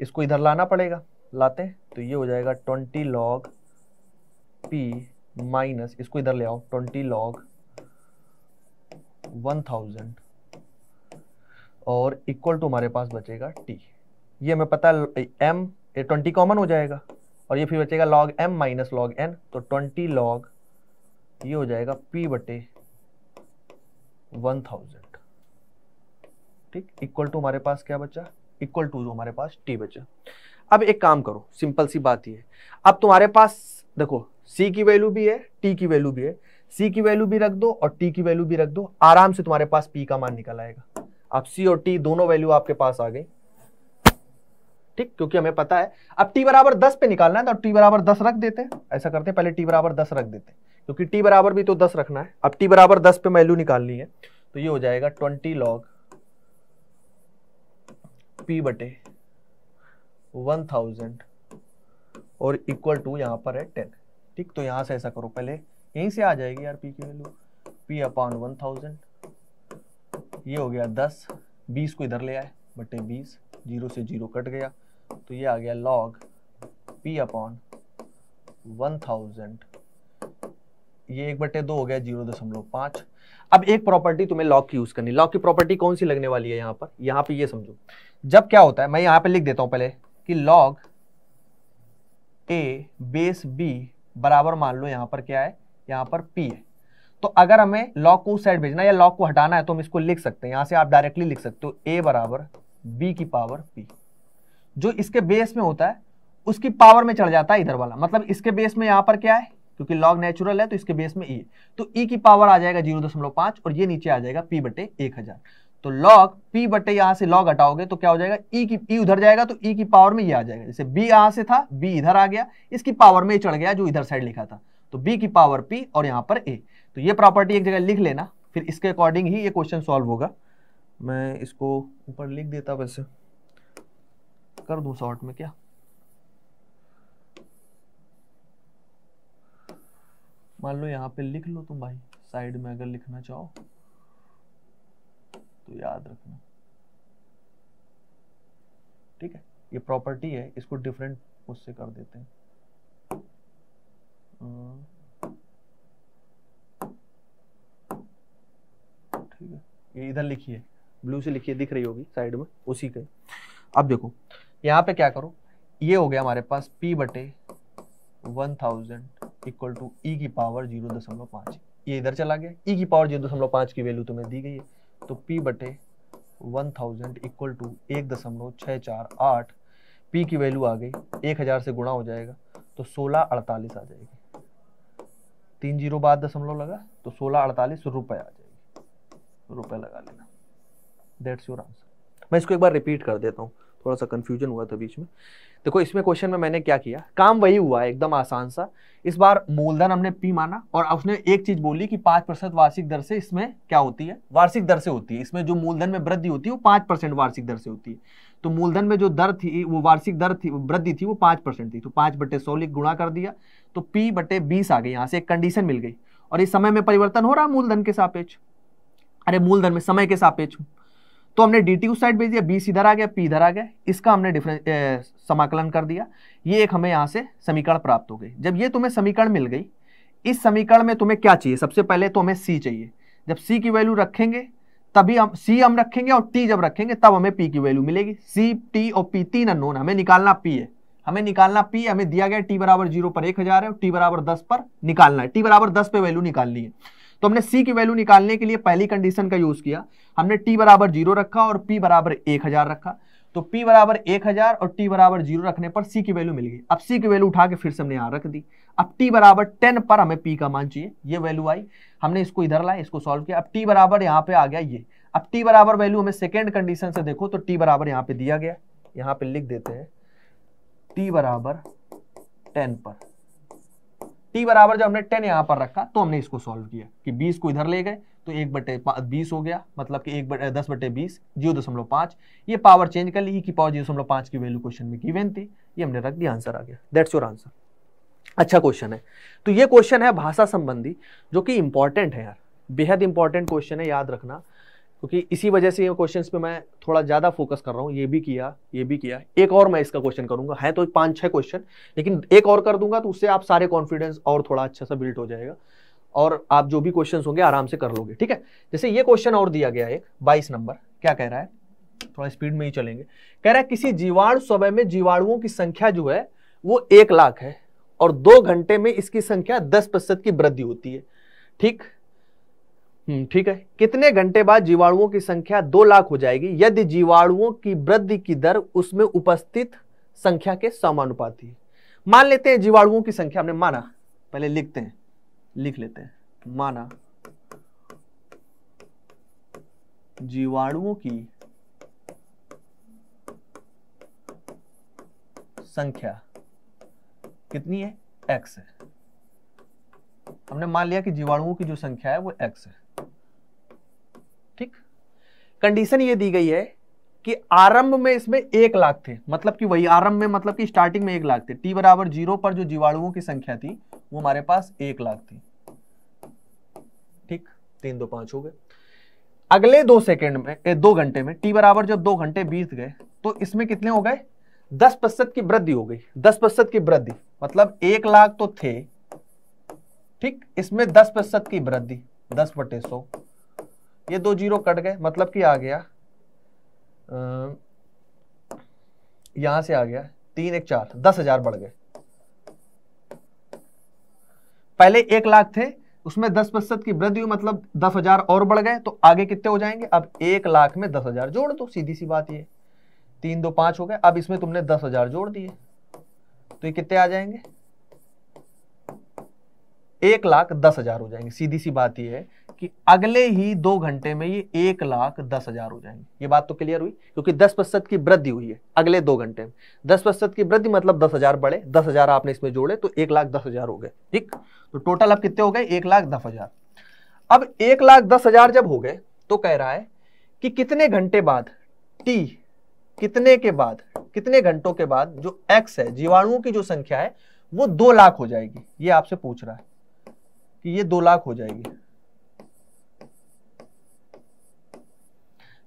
Speaker 1: इसको इधर लाना पड़ेगा लाते हैं तो ये हो जाएगा ट्वेंटी लॉग पी माइनस इसको इधर ले आओ ट्वेंटी लॉग वन थाउजेंड और इक्वल टू हमारे पास बचेगा टी ये हमें पता है एम ट्वेंटी कॉमन हो जाएगा और ये फिर बचेगा log m minus log n तो ट्वेंटी लॉग ये हो जाएगा पी बटे वन थाउजेंड ठीक इक्वल टू हमारे पास क्या बचा इक्वल टू हमारे पास टी बचा अब एक काम करो सिंपल सी बात ये अब तुम्हारे पास देखो सी की वैल्यू भी है टी की वैल्यू भी है सी की वैल्यू भी रख दो और टी की वैल्यू भी रख दो आराम से तुम्हारे पास पी का मान निकल आएगा अब सी और टी दोनों वैल्यू आपके पास आ गई ठीक क्योंकि हमें पता है अब टी बराबर दस पे निकालना है तो टी बराबर दस रख देते हैं ऐसा करते हैं पहले टी बराबर दस रख देते हैं क्योंकि टी बराबर भी तो दस रखना है अब टी बराबर दस पे वैल्यू निकालनी है तो ये हो जाएगा ट्वेंटी लॉग पी बटे वन थाउजेंड और इक्वल टू यहाँ पर है टेन ठीक तो यहां से ऐसा करो पहले यहीं से आ जाएगी यार पी की value p upon one thousand ये हो गया दस बीस को इधर ले आए बटे बीस जीरो से जीरो कट गया तो ये आ गया log p upon one thousand ये एक बटे दो हो गया जीरो दशमलव पांच अब एक प्रॉपर्टी तुम्हें लॉक की यूज करनी लॉक की प्रॉपर्टी कौन सी लगने वाली है यहां पर यहां पे ये समझो जब क्या होता है मैं यहां पे लिख देता हूं पहले कि लॉग ए बेस बी बराबर मान लो यहां पर क्या है यहां पर पी है तो अगर हमें लॉक को उस साइड भेजना या लॉक को हटाना है तो हम इसको लिख सकते हैं यहां से आप डायरेक्टली लिख सकते हो ए बराबर बी की पावर पी जो इसके बेस में होता है उसकी पावर में चढ़ जाता है इधर वाला मतलब इसके बेस में यहां पर क्या है क्योंकि लॉग नेचुरल है तो इसके बेस में ई e. तो ई e की पावर आ जाएगा जीरो दशमलव पांच और ये नीचे आ जाएगा पी बटे एक हजार तो लॉग पी बटे यहां से लॉग हटाओगे तो क्या हो जाएगा ई e की ई उधर जाएगा तो ई की पावर में ये आ जाएगा जैसे बी यहां से था बी इधर आ गया इसकी पावर में चढ़ गया जो इधर साइड लिखा था तो बी की पावर पी और यहाँ पर ए तो ये प्रॉपर्टी एक जगह लिख लेना फिर इसके अकॉर्डिंग ही ये क्वेश्चन सॉल्व होगा मैं इसको ऊपर लिख देता वैसे कर दू शॉर्ट में क्या मान लो यहाँ पे लिख लो तुम भाई साइड में अगर लिखना चाहो तो याद रखना ठीक है ये प्रॉपर्टी है इसको डिफरेंट उससे कर देते हैं ठीक है ये इधर लिखी है ब्लू से लिखी है दिख रही होगी साइड में उसी के अब देखो यहाँ पे क्या करो ये हो गया हमारे पास p बटे one thousand equal to e की पावर जीरो दशमलव पाँच ये इधर चला गया ई e की पावर जीरो दशमलव पाँच की वैल्यू तुम्हें दी गई है तो पी बटे वन थाउजेंड इक्वल टू एक दशमलव छः चार आठ पी की वैल्यू आ गई एक हज़ार से गुणा हो जाएगा तो सोलह अड़तालीस आ जाएगी तीन जीरो बाद दशमलव लगा तो सोलह अड़तालीस रुपये आ जाएगी रुपये लगा लेना दैट्स योर आंसर मैं इसको एक बार रिपीट कर देता हूँ थोड़ा सा कन्फ्यूजन हुआ था बीच में देखो इसमें क्वेश्चन में मैंने क्या किया काम वही हुआ एकदम आसान सा इस बार मूलधन हमने पी माना और उसने एक चीज बोली कि पांच परसेंट वार्षिक दर से इसमें क्या होती है वार्षिक दर से होती है इसमें जो मूलधन में वृद्धि होती है वो पांच परसेंट वार्षिक दर से होती है तो मूलधन में जो दर थी वो वार्षिक दर थी वृद्धि थी वो पांच परसेंट थी तो पांच बटे सौ लिख गुणा कर दिया तो पी बटे बीस आ गई यहाँ से एक कंडीशन मिल गई और इस समय में परिवर्तन हो रहा मूलधन के सापेक्ष अरे मूलधन में समय के सापेक्ष तो हमने डी टी उस साइड भेज दिया बी इधर आ गया पी इधर आ गया इसका हमने डिफरें समाकलन कर दिया ये एक हमें यहाँ से समीकरण प्राप्त हो गई जब ये तुम्हें समीकरण मिल गई इस समीकरण में तुम्हें क्या चाहिए सबसे पहले तो हमें सी चाहिए जब सी की वैल्यू रखेंगे तभी हम सी हम रखेंगे और टी जब रखेंगे तब हमें पी की वैल्यू मिलेगी सी टी और पी तीन अनोन हमें निकालना पी है हमें निकालना पी हमें दिया गया टी बराबर जीरो पर एक हजार है और टी बराबर दस पर निकालना है टी बराबर दस पे वैल्यू निकालनी है तो हमने सी की वैल्यू निकालने के लिए पहली कंडीशन का यूज किया हमने टी बराबर जीरो रखा और पी बराबर एक हजार रखा तो p बराबर एक हजार और t बराबर जीरो रखने पर c की वैल्यू मिल गई अब c की वैल्यू उठा के फिर से हमने यहाँ रख दी अब t बराबर टेन पर हमें p का मान चाहिए ये वैल्यू आई हमने इसको इधर लाया इसको सॉल्व किया अब t बराबर यहाँ पे आ गया ये अब t बराबर वैल्यू हमें सेकेंड कंडीशन से देखो तो t बराबर यहाँ पे दिया गया यहाँ पे लिख देते हैं टी बराबर टेन पर टी बराबर जब हमने टेन यहां पर रखा तो हमने इसको सॉल्व किया कि बीस को इधर ले गए तो एक बटे बीस हो गया मतलब कि एक बटे दस बटे बीस जीरो दशमलव पांच ये पावर चेंज कर ली e की पावर जीरो दशमलव पांच की वैल्यू क्वेश्चन में गिवन थी ये हमने रख दिया आंसर आ गया दैट्स योर आंसर अच्छा क्वेश्चन है तो ये क्वेश्चन है भाषा संबंधी जो कि इंपॉर्टेंट है यार बेहद इंपॉर्टेंट क्वेश्चन है याद रखना क्योंकि इसी वजह से ये क्वेश्चंस पे मैं थोड़ा ज़्यादा फोकस कर रहा हूँ ये भी किया ये भी किया एक और मैं इसका क्वेश्चन करूंगा है तो पाँच छः क्वेश्चन लेकिन एक और कर दूंगा तो उससे आप सारे कॉन्फिडेंस और थोड़ा अच्छा सा बिल्ट हो जाएगा और आप जो भी क्वेश्चन होंगे आराम से कर लोगे ठीक है जैसे ये क्वेश्चन और दिया गया है बाईस नंबर क्या कह रहा है थोड़ा स्पीड में ही चलेंगे कह रहा है किसी जीवाणु समय में जीवाणुओं की संख्या जो है वो एक लाख है और दो घंटे में इसकी संख्या दस प्रतिशत की वृद्धि होती है ठीक हम्म, ठीक है कितने घंटे बाद जीवाणुओं की संख्या दो लाख हो जाएगी यदि जीवाणुओं की वृद्धि की दर उसमें उपस्थित संख्या के समानुपाती है मान लेते हैं जीवाणुओं की संख्या हमने माना पहले लिखते हैं लिख लेते हैं माना जीवाणुओं की संख्या कितनी है एक्स है हमने मान लिया कि जीवाणुओं की जो संख्या है वो एक्स है कंडीशन ये दी गई है कि आरंभ में इसमें एक लाख थे मतलब कि वही आरंभ में मतलब कि स्टार्टिंग में एक लाख थे टी बराबर जीरो पर जो जीवाणुओं की संख्या थी वो हमारे पास एक लाख थी ठीक तीन दो पांच हो गए अगले दो सेकेंड में ए, दो घंटे में टी बराबर जब दो घंटे बीत गए तो इसमें कितने हो गए दस प्रतिशत की वृद्धि हो गई दस प्रतिशत की वृद्धि मतलब एक लाख तो थे ठीक इसमें दस प्रतिशत की वृद्धि दस बटे सौ ये दो जीरो कट गए मतलब कि आ गया यहां से आ गया तीन एक चार दस हजार बढ़ गए पहले एक लाख थे उसमें दस प्रतिशत की वृद्धि हुई मतलब दस हजार और बढ़ गए तो आगे कितने हो जाएंगे अब एक लाख में दस हजार जोड़ दो सीधी सी बात ये तीन दो पांच हो गए अब इसमें तुमने दस हजार जोड़ दिए तो ये कितने आ जाएंगे एक लाख दस हजार हो जाएंगे सीधी सी बात यह है कि अगले ही दो घंटे में ये एक लाख दस हजार हो जाएंगे ये बात तो क्लियर हुई क्योंकि दस प्रतिशत की वृद्धि हुई है अगले दो घंटे में दस प्रतिशत की वृद्धि मतलब दस हजार बढ़े दस हजार आपने इसमें जोड़े तो एक लाख दस हजार हो गए ठीक तो टोटल अब कितने हो गए एक लाख दस हजार अब एक लाख दस हजार जब हो गए तो कह रहा है कि कितने घंटे बाद टी कितने के बाद कितने घंटों के बाद जो एक्स है जीवाणुओं की जो संख्या है वो दो लाख हो जाएगी ये आपसे पूछ रहा है कि ये दो लाख हो जाएगी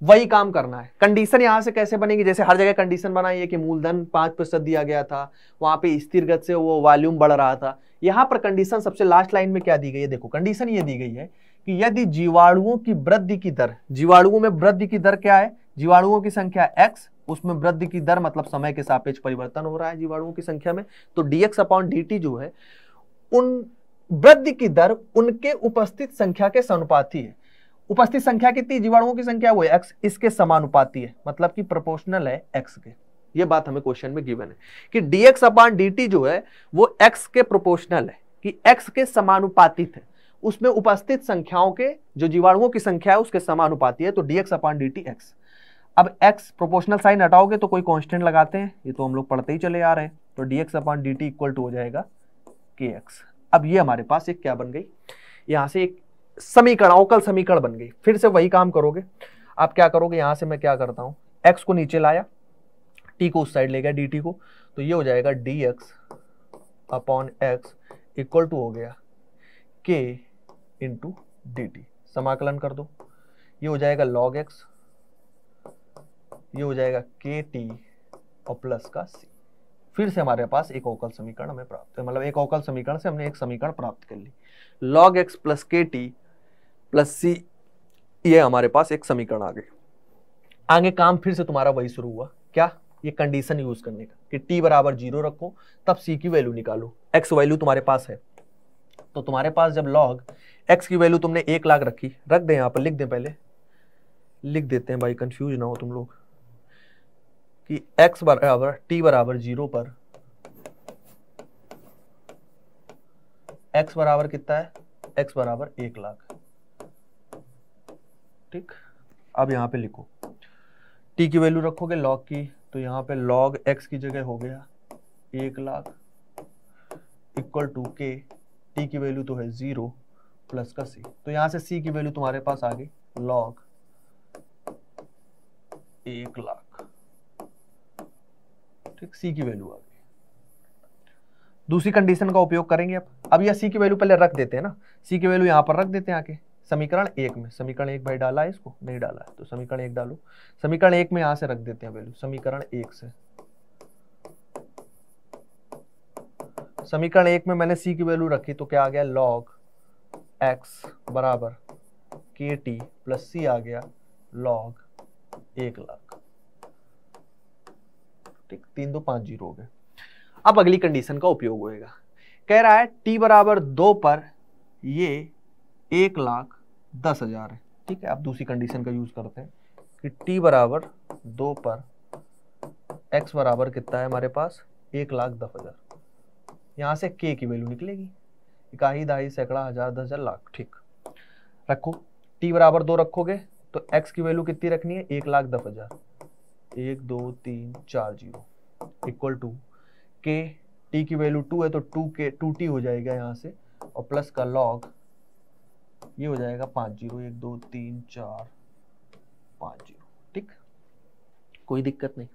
Speaker 1: वही काम करना है कंडीशन यहां से कैसे बनेगी जैसे हर जगह कंडीशन बनाई है कि मूलधन पांच प्रतिशत दिया गया था वहां पे स्थिर गत से वो वॉल्यूम बढ़ रहा था यहां पर कंडीशन सबसे लास्ट लाइन में क्या दी गई है देखो कंडीशन ये दी गई है कि यदि जीवाणुओं की वृद्धि की दर जीवाणुओं में वृद्धि की दर क्या है जीवाणुओं की संख्या एक्स उसमें वृद्धि की दर मतलब समय के सापेक्ष परिवर्तन हो रहा है जीवाणुओं की संख्या में तो डीएक्स अपॉन डी जो है उन वृद्धि की दर उनके उपस्थित संख्या के समानुपाती है उपस्थित संख्या कितनी जीवाणुओं की संख्या वो एक्स इसके समानुपाती है मतलब कि प्रोपोर्शनल है एक्स के ये बात हमें क्वेश्चन में गिवन है कि dx अपान dt जो है वो एक्स के प्रोपोर्शनल है कि एक्स के समानुपातित है उसमें उपस्थित संख्याओं के जो जीवाणुओं की संख्या है उसके समानुपाती है तो dx अपान dt एक्स अब एक्स प्रोपोर्शनल साइन हटाओगे तो कोई कॉन्स्टेंट लगाते हैं ये तो हम लोग पढ़ते ही चले आ रहे हैं तो dx upon dt equal to हो जाएगा के एक्स अब ये हमारे पास एक क्या बन गई यहां से एक समीकरण अवकल समीकरण बन गई फिर से वही काम करोगे आप क्या करोगे यहां से मैं क्या करता हूं एक्स को नीचे लाया टी को उस साइड ले गया डी टी को तो ये हो जाएगा d x upon x equal to हो गया के इंटू डी टी समाकलन कर दो ये हो जाएगा लॉग एक्स ये हो जाएगा के टी और प्लस का सी फिर से हमारे पास एक अवकल समीकरण हमें प्राप्त मतलब एक अवकल समीकरण से हमने एक समीकरण प्राप्त कर ली log x plus k t plus c ये हमारे पास एक समीकरण आ गए आगे काम फिर से तुम्हारा वही शुरू हुआ क्या ये कंडीशन यूज करने का कि टी बराबर जीरो रखो तब सी की वैल्यू निकालो एक्स वैल्यू तुम्हारे पास है तो तुम्हारे पास जब लॉग एक्स की वैल्यू तुमने एक लाख रखी रख दे यहाँ पर लिख दे पहले लिख देते हैं भाई कंफ्यूज ना हो तुम लोग कि x बराबर t बराबर जीरो पर x बराबर कितना है x बराबर एक लाख ठीक अब यहां पे लिखो t की वैल्यू रखोगे log की तो यहां पे log x की जगह हो गया एक lakh equal to k t की वैल्यू तो है ज़ीरो प्लस का सी तो यहां से सी की वैल्यू तुम्हारे पास आ गई लॉग एक लाख ठीक सी की वैल्यू आ गई दूसरी कंडीशन का उपयोग करेंगे अब अब यह सी की वैल्यू पहले रख देते हैं ना सी की वैल्यू यहाँ पर रख देते हैं आके समीकरण एक में समीकरण एक भाई डाला है इसको नहीं डाला है तो समीकरण एक डालो समीकरण एक में यहां से रख देते हैं वैल्यू समीकरण एक से समीकरण एक में मैंने सी की वैल्यू रखी तो क्या आ गया लॉग एक्स बराबर के टी प्लस सी आ गया लॉग एक लाख ठीक तीन दो पांच जीरो हो गए अब अगली कंडीशन का उपयोग होएगा कह रहा है टी बराबर दो पर ये एक लाख दस हजार है ठीक है अब दूसरी कंडीशन का यूज करते हैं कि टी बराबर दो पर एक्स बराबर कितना है हमारे पास एक लाख दस हजार यहां से के की वैल्यू निकलेगी इकाई दहाई सैकड़ा हजार दस हजार लाख ठीक रखो टी बराबर दो रखोगे तो एक्स की वैल्यू कितनी रखनी है एक लाख दस हजार एक दो तीन चार zero equal to k t की वैल्यू टू है तो टू के टू टी हो जाएगा यहाँ से और प्लस का लॉग ये हो जाएगा पाँच जीरो एक दो तीन चार पाँच जीरो ठीक कोई दिक्कत नहीं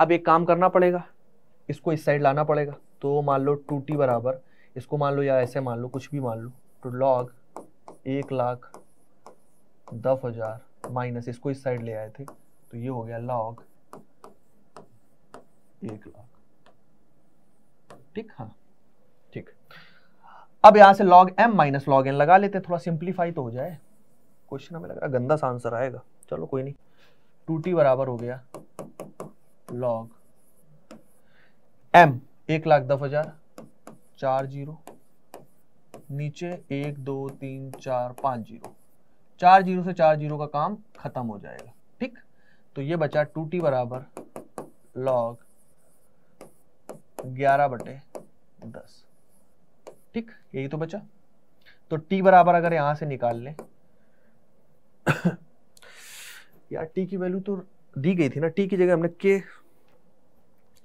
Speaker 1: अब एक काम करना पड़ेगा इसको इस साइड लाना पड़ेगा तो मान लो टू टी बराबर इसको मान लो या ऐसे मान लो कुछ भी मान लो तो लॉग एक लाख दस हज़ार माइनस इसको इस साइड ले आए थे तो ये हो गया लॉग एक लाख ठीक हाँ ठीक अब यहां से log m minus log n लगा लेते हैं थोड़ा सिंप्लीफाई तो हो जाए क्वेश्चन हमें लग रहा है गंदा सा आंसर आएगा चलो कोई नहीं टू टी बराबर हो गया लॉग एम एक लाख दस हजार चार जीरो नीचे एक दो तीन चार पांच जीरो चार जीरो से चार जीरो का काम खत्म हो जाएगा तो ये बचा टू टी बराबर लॉग ग्यारह बटे दस ठीक यही तो बचा तो टी बराबर अगर यहां से निकाल लें यार टी की वैल्यू तो दी गई थी ना टी की जगह हमने के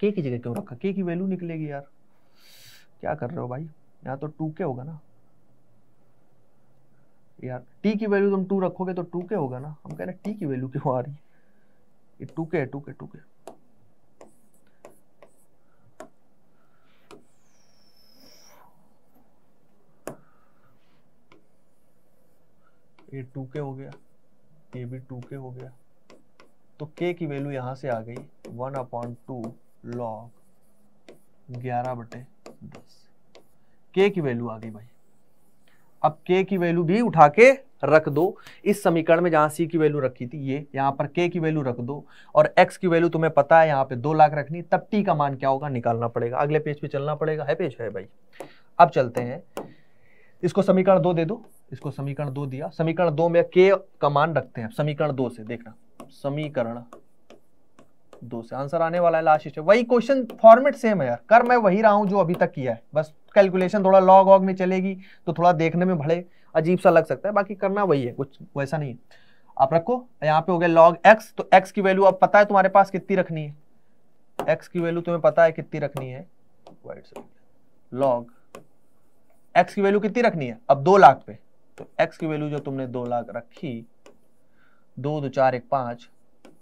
Speaker 1: के की जगह क्यों रखा के की वैल्यू निकलेगी यार क्या कर रहे हो भाई यहाँ तो टू के होगा ना यार टी की वैल्यू तुम टू रखोगे तो टू के होगा ना हम कह रहे हैं टी की वैल्यू क्यों आ रही है ये टू के टू के टू के ये टू के हो गया ये भी टू के हो गया तो के की वैल्यू यहां से आ गई वन अपॉन टू लॉग ग्यारह बटे दस के की वैल्यू आ गई भाई अब k की वैल्यू भी उठा के रख दो इस समीकरण में जहां c की वैल्यू रखी थी ये यहां पर k की वैल्यू रख दो और x की वैल्यू तुम्हें पता है यहां पे दो लाख रखनी तब t का मान क्या होगा निकालना पड़ेगा अगले पेज पे चलना पड़ेगा है पेज है भाई अब चलते हैं इसको समीकरण दो दे दो इसको समीकरण दो दिया समीकरण दो में के का मान रखते हैं समीकरण दो से देखना समीकरण दो से आंसर आने वाला है लास्ट वही क्वेश्चन फॉर्मेट सेम है यार कर मैं वही रहा हूं जो अभी तक किया है बस कैलकुलेशन थोड़ा लॉग ऑग में चलेगी तो थोड़ा देखने में भले अजीब सा लग सकता है बाकी करना वही है कुछ वैसा नहीं है आप रखो यहाँ पे हो गया लॉग एक्स तो एक्स की वैल्यू अब पता है तुम्हारे पास कितनी रखनी है एक्स की वैल्यू तुम्हें पता है कितनी रखनी है लॉग एक्स की वैल्यू कितनी रखनी है अब दो लाख पे तो एक्स की वैल्यू जो तुमने दो लाख रखी दो दो चार एक पांच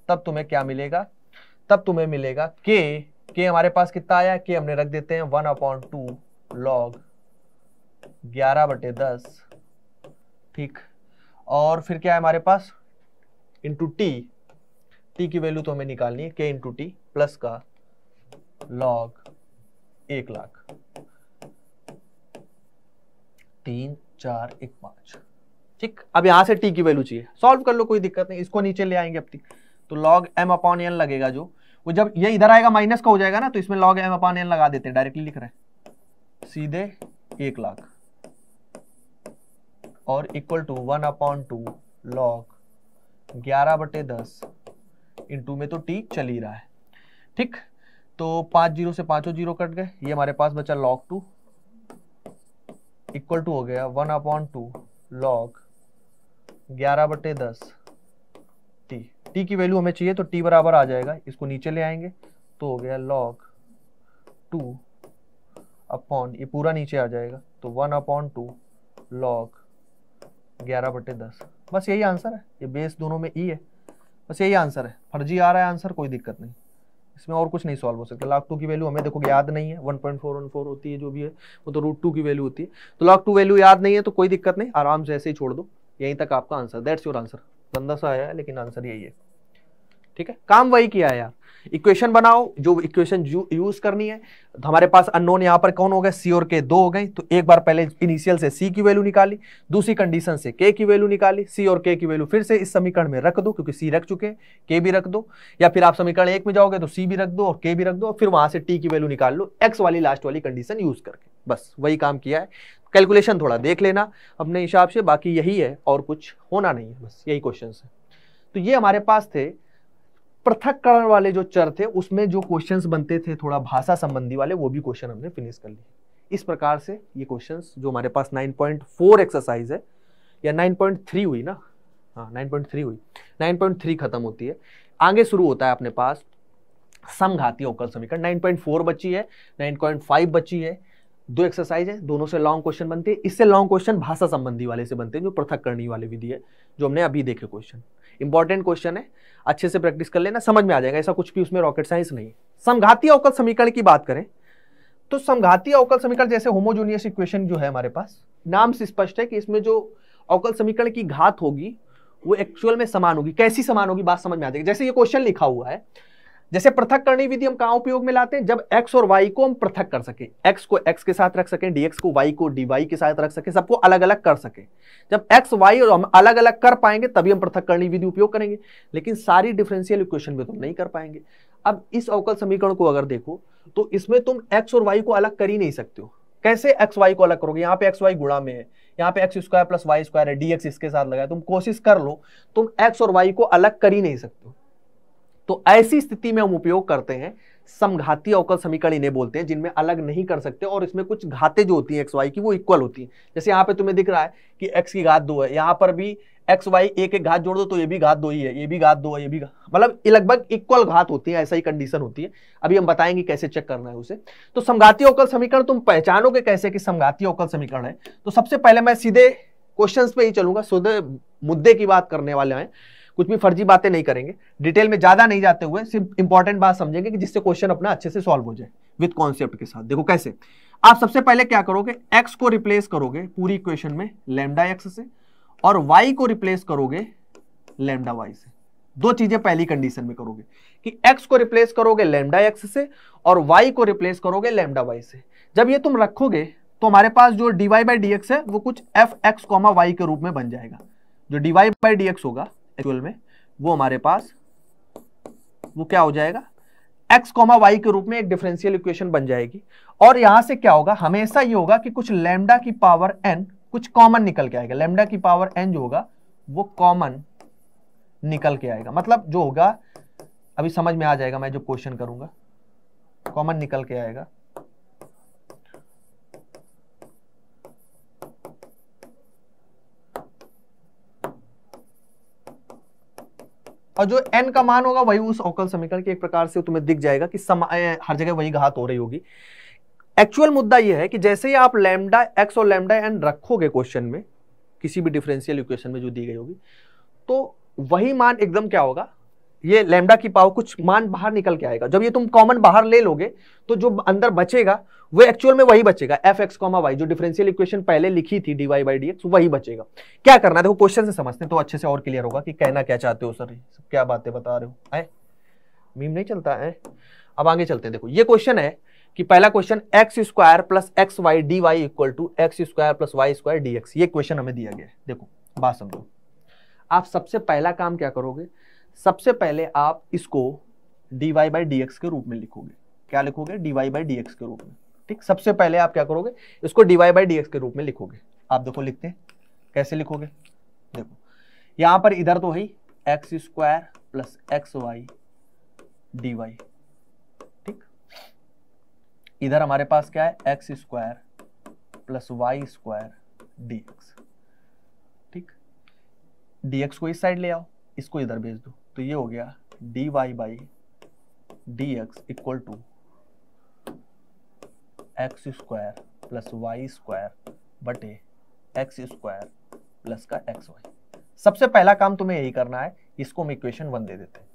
Speaker 1: तब तुम्हें क्या मिलेगा तब तुम्हें मिलेगा के के हमारे पास कितना आया के हमने रख देते हैं वन अपॉन टू लॉग ग्यारह बटे दस ठीक और फिर क्या है हमारे पास इंटू टी टी की वैल्यू तो हमें निकालनी है के इंटू टी प्लस का लॉग एक लाख तीन चार एक पांच ठीक अब यहां से टी की वैल्यू चाहिए सॉल्व कर लो कोई दिक्कत नहीं इसको नीचे ले आएंगे अब तक तो लॉग एम अपॉन एन लगेगा जो वो जब ये इधर आएगा माइनस का हो जाएगा ना तो इसमें लॉग एम अपॉन एन लगा देते हैं डायरेक्टली लिख रहे हैं सीधे एक लाख और equal to one upon two log ग्यारह बटे दस इंटू में तो टी चल ही रहा है ठीक तो पांच जीरो से पांचों जीरो कट गए ये हमारे पास बचा लॉक टू इक्वल टू हो गया वन अपॉन टू लॉक ग्यारह बटे दस टी टी की वैल्यू हमें चाहिए तो टी बराबर आ जाएगा इसको नीचे ले आएंगे तो हो गया लॉक टू अपॉन ये पूरा नीचे आ जाएगा तो वन अपॉन टू लॉग ग्यारह बटे दस बस यही आंसर है ये बेस दोनों में ई e है बस यही आंसर है फर्जी आ रहा है आंसर कोई दिक्कत नहीं इसमें और कुछ नहीं सॉल्व हो सकता लॉग टू की वैल्यू हमें देखो याद नहीं है one point four one four होती है जो भी है वो तो रूट टू की वैल्यू होती है तो लॉग टू वैल्यू याद नहीं है तो कोई दिक्कत नहीं आराम से ऐसे ही छोड़ दो यहीं तक आपका आंसर दैट्स योर आंसर गंदा सा आया है लेकिन आंसर यही है ठीक है काम वही किया है यार इक्वेशन बनाओ जो इक्वेशन यूज करनी है तो हमारे पास अननोन यहाँ पर कौन हो गए सी और के दो हो गए तो एक बार पहले इनिशियल से सी की वैल्यू निकाली दूसरी कंडीशन से के की वैल्यू निकाली सी और के की वैल्यू फिर से इस समीकरण में रख दो क्योंकि सी रख चुके हैं के भी रख दो या फिर आप समीकरण एक में जाओगे तो सी भी रख दो और के भी रख दो और फिर वहां से टी की वैल्यू निकाल लो एक्स वाली लास्ट वाली कंडीशन यूज करके बस वही काम किया है कैलकुलेशन थोड़ा देख लेना अपने हिसाब से बाकी यही है और कुछ होना नहीं है बस यही क्वेश्चन है तो ये हमारे पास थे पृथककरण वाले जो चर थे उसमें जो क्वेश्चंस बनते थे थोड़ा भाषा संबंधी वाले वो भी क्वेश्चन हमने फिनिश कर लिए इस प्रकार से ये क्वेश्चंस जो हमारे पास 9.4 एक्सरसाइज है या 9.3 हुई ना हाँ 9.3 हुई 9.3 खत्म होती है आगे शुरू होता है अपने पास समघाती अवकल समीकरण 9.4 बची है 9.5 बची है दो एक्सरसाइज है दोनों से लॉन्ग क्वेश्चन बनते हैं इससे लॉन्ग क्वेश्चन भाषा संबंधी वाले से बनते हैं जो पृथक करनी वाले विधि है जो हमने अभी देखे क्वेश्चन इंपॉर्टेंट क्वेश्चन है अच्छे से प्रैक्टिस कर लेना समझ में आ जाएगा ऐसा कुछ भी उसमें रॉकेट साइंस नहीं समघाती अवकल समीकरण की बात करें तो समघाती अवकल समीकरण जैसे होमोजूनियस इक्वेशन जो है हमारे पास नाम से स्पष्ट है कि इसमें जो अवकल समीकरण की घात होगी वो एक्चुअल में समान होगी कैसी समान होगी बात समझ में आ जाएगी जैसे ये क्वेश्चन लिखा हुआ है जैसे पृथक करने विधि हम कहाँ उपयोग में लाते हैं जब एक्स और वाई को हम पृथक कर सकें एक्स को एक्स के साथ रख सकें डीएक्स को वाई को dy के साथ रख सके सबको अलग अलग कर सके जब एक्स वाई और हम अलग अलग कर पाएंगे तभी हम पृथक करने विधि उपयोग करेंगे लेकिन सारी डिफरेंशियल इक्वेशन में तुम तो नहीं कर पाएंगे अब इस अवकल समीकरण को अगर देखो तो इसमें तुम एक्स और वाई को अलग कर ही नहीं सकते हो कैसे एक्स वाई को अलग करोगे यहाँ पे एक्स वाई गुणा में है यहाँ पे x square plus y square है डी एक्स इसके साथ लगा तुम कोशिश कर लो तुम एक्स और वाई को अलग कर ही नहीं सकते हो तो ऐसी स्थिति में हम उपयोग करते हैं समघाती अवकल समीकरण इन्हें बोलते हैं जिनमें अलग नहीं कर सकते और इसमें कुछ घाते जो होती हैं एक्स वाई की वो इक्वल होती हैं जैसे यहाँ पे तुम्हें दिख रहा है कि एक्स की घात दो है यहाँ पर भी एक्स वाई एक एक घात जोड़ दो तो ये भी घात दो ही है ये भी घात दो है ये भी मतलब ये लगभग इक्वल घात होती है ऐसा ही कंडीशन होती है अभी हम बताएंगे कैसे चेक करना है उसे तो समघाती अवकल समीकरण तुम पहचानोगे कैसे कि समघाती अवकल समीकरण है तो सबसे पहले मैं सीधे क्वेश्चन पे ही चलूंगा सीधे मुद्दे की बात करने वाले हैं कुछ भी फर्जी बातें नहीं करेंगे डिटेल में ज्यादा नहीं जाते हुए सिर्फ इंपॉर्टेंट बात समझेंगे कि जिससे क्वेश्चन अपना अच्छे से सॉल्व हो जाए विद कॉन्सेप्ट के साथ देखो कैसे आप सबसे पहले क्या करोगे एक्स को रिप्लेस करोगे पूरी इक्वेशन में लेमडा एक्स से और वाई को रिप्लेस करोगे लेमडा वाई से दो चीजें पहली कंडीशन में करोगे कि एक्स को रिप्लेस करोगे लेमडा एक्स से और वाई को रिप्लेस करोगे लेमडा वाई से जब ये तुम रखोगे तो हमारे पास जो डीवाई बाई डी है वो कुछ एफ एक्स कॉमा वाई के रूप में बन जाएगा जो डीवाई बाई डी होगा एक्चुअल में वो हमारे पास वो क्या हो जाएगा एक्स कॉमा वाई के रूप में एक डिफरेंशियल इक्वेशन बन जाएगी और यहां से क्या होगा हमेशा ये होगा कि कुछ लेमडा की पावर एन कुछ कॉमन निकल के आएगा लेमडा की पावर एन जो होगा वो कॉमन निकल के आएगा मतलब जो होगा अभी समझ में आ जाएगा मैं जो क्वेश्चन करूंगा कॉमन निकल के आएगा और जो एन का मान होगा वही उस अवकल समीकरण के एक प्रकार से तुम्हें दिख जाएगा कि हर जगह वही घात हो रही होगी एक्चुअल मुद्दा यह है कि जैसे ही आप लैमडा एक्स और लैमडा एन रखोगे क्वेश्चन में किसी भी डिफरेंशियल इक्वेशन में जो दी गई होगी तो वही मान एकदम क्या होगा ये लेमडा की पावर कुछ मान बाहर निकल के आएगा जब ये तुम कॉमन बाहर ले लोगे तो जो अंदर बचेगा वो एक्चुअल में वही बचेगा एफ एक्स कॉमा वाई जो डिफरेंशियल इक्वेशन पहले लिखी थी d y by d x वही बचेगा क्या करना है देखो क्वेश्चन से समझते हैं तो अच्छे से और क्लियर होगा कि कहना क्या चाहते हो सर क्या बातें बता रहे हो आए मीम नहीं चलता है अब आगे चलते हैं देखो ये क्वेश्चन है कि पहला question x square plus x y d y equal to x square plus y square d x ये क्वेश्चन हमें दिया गया है देखो बात समझो आप सबसे पहला काम क्या करोगे सबसे पहले आप इसको d y by d x के रूप में लिखोगे क्या लिखोगे d y by d x के रूप में ठीक सबसे पहले आप क्या करोगे इसको d y by d x के रूप में लिखोगे आप देखो लिखते हैं कैसे लिखोगे देखो यहां पर इधर तो वही x square plus x y d y ठीक इधर हमारे पास क्या है x square plus y square d x ठीक डी एक्स को इस साइड ले आओ इसको इधर भेज दो तो ये हो गया d y by d x equal to x square plus y square बटे एक्स स्क्वायर प्लस का एक्स वाई सबसे पहला काम तुम्हें यही करना है इसको हम इक्वेशन वन दे देते हैं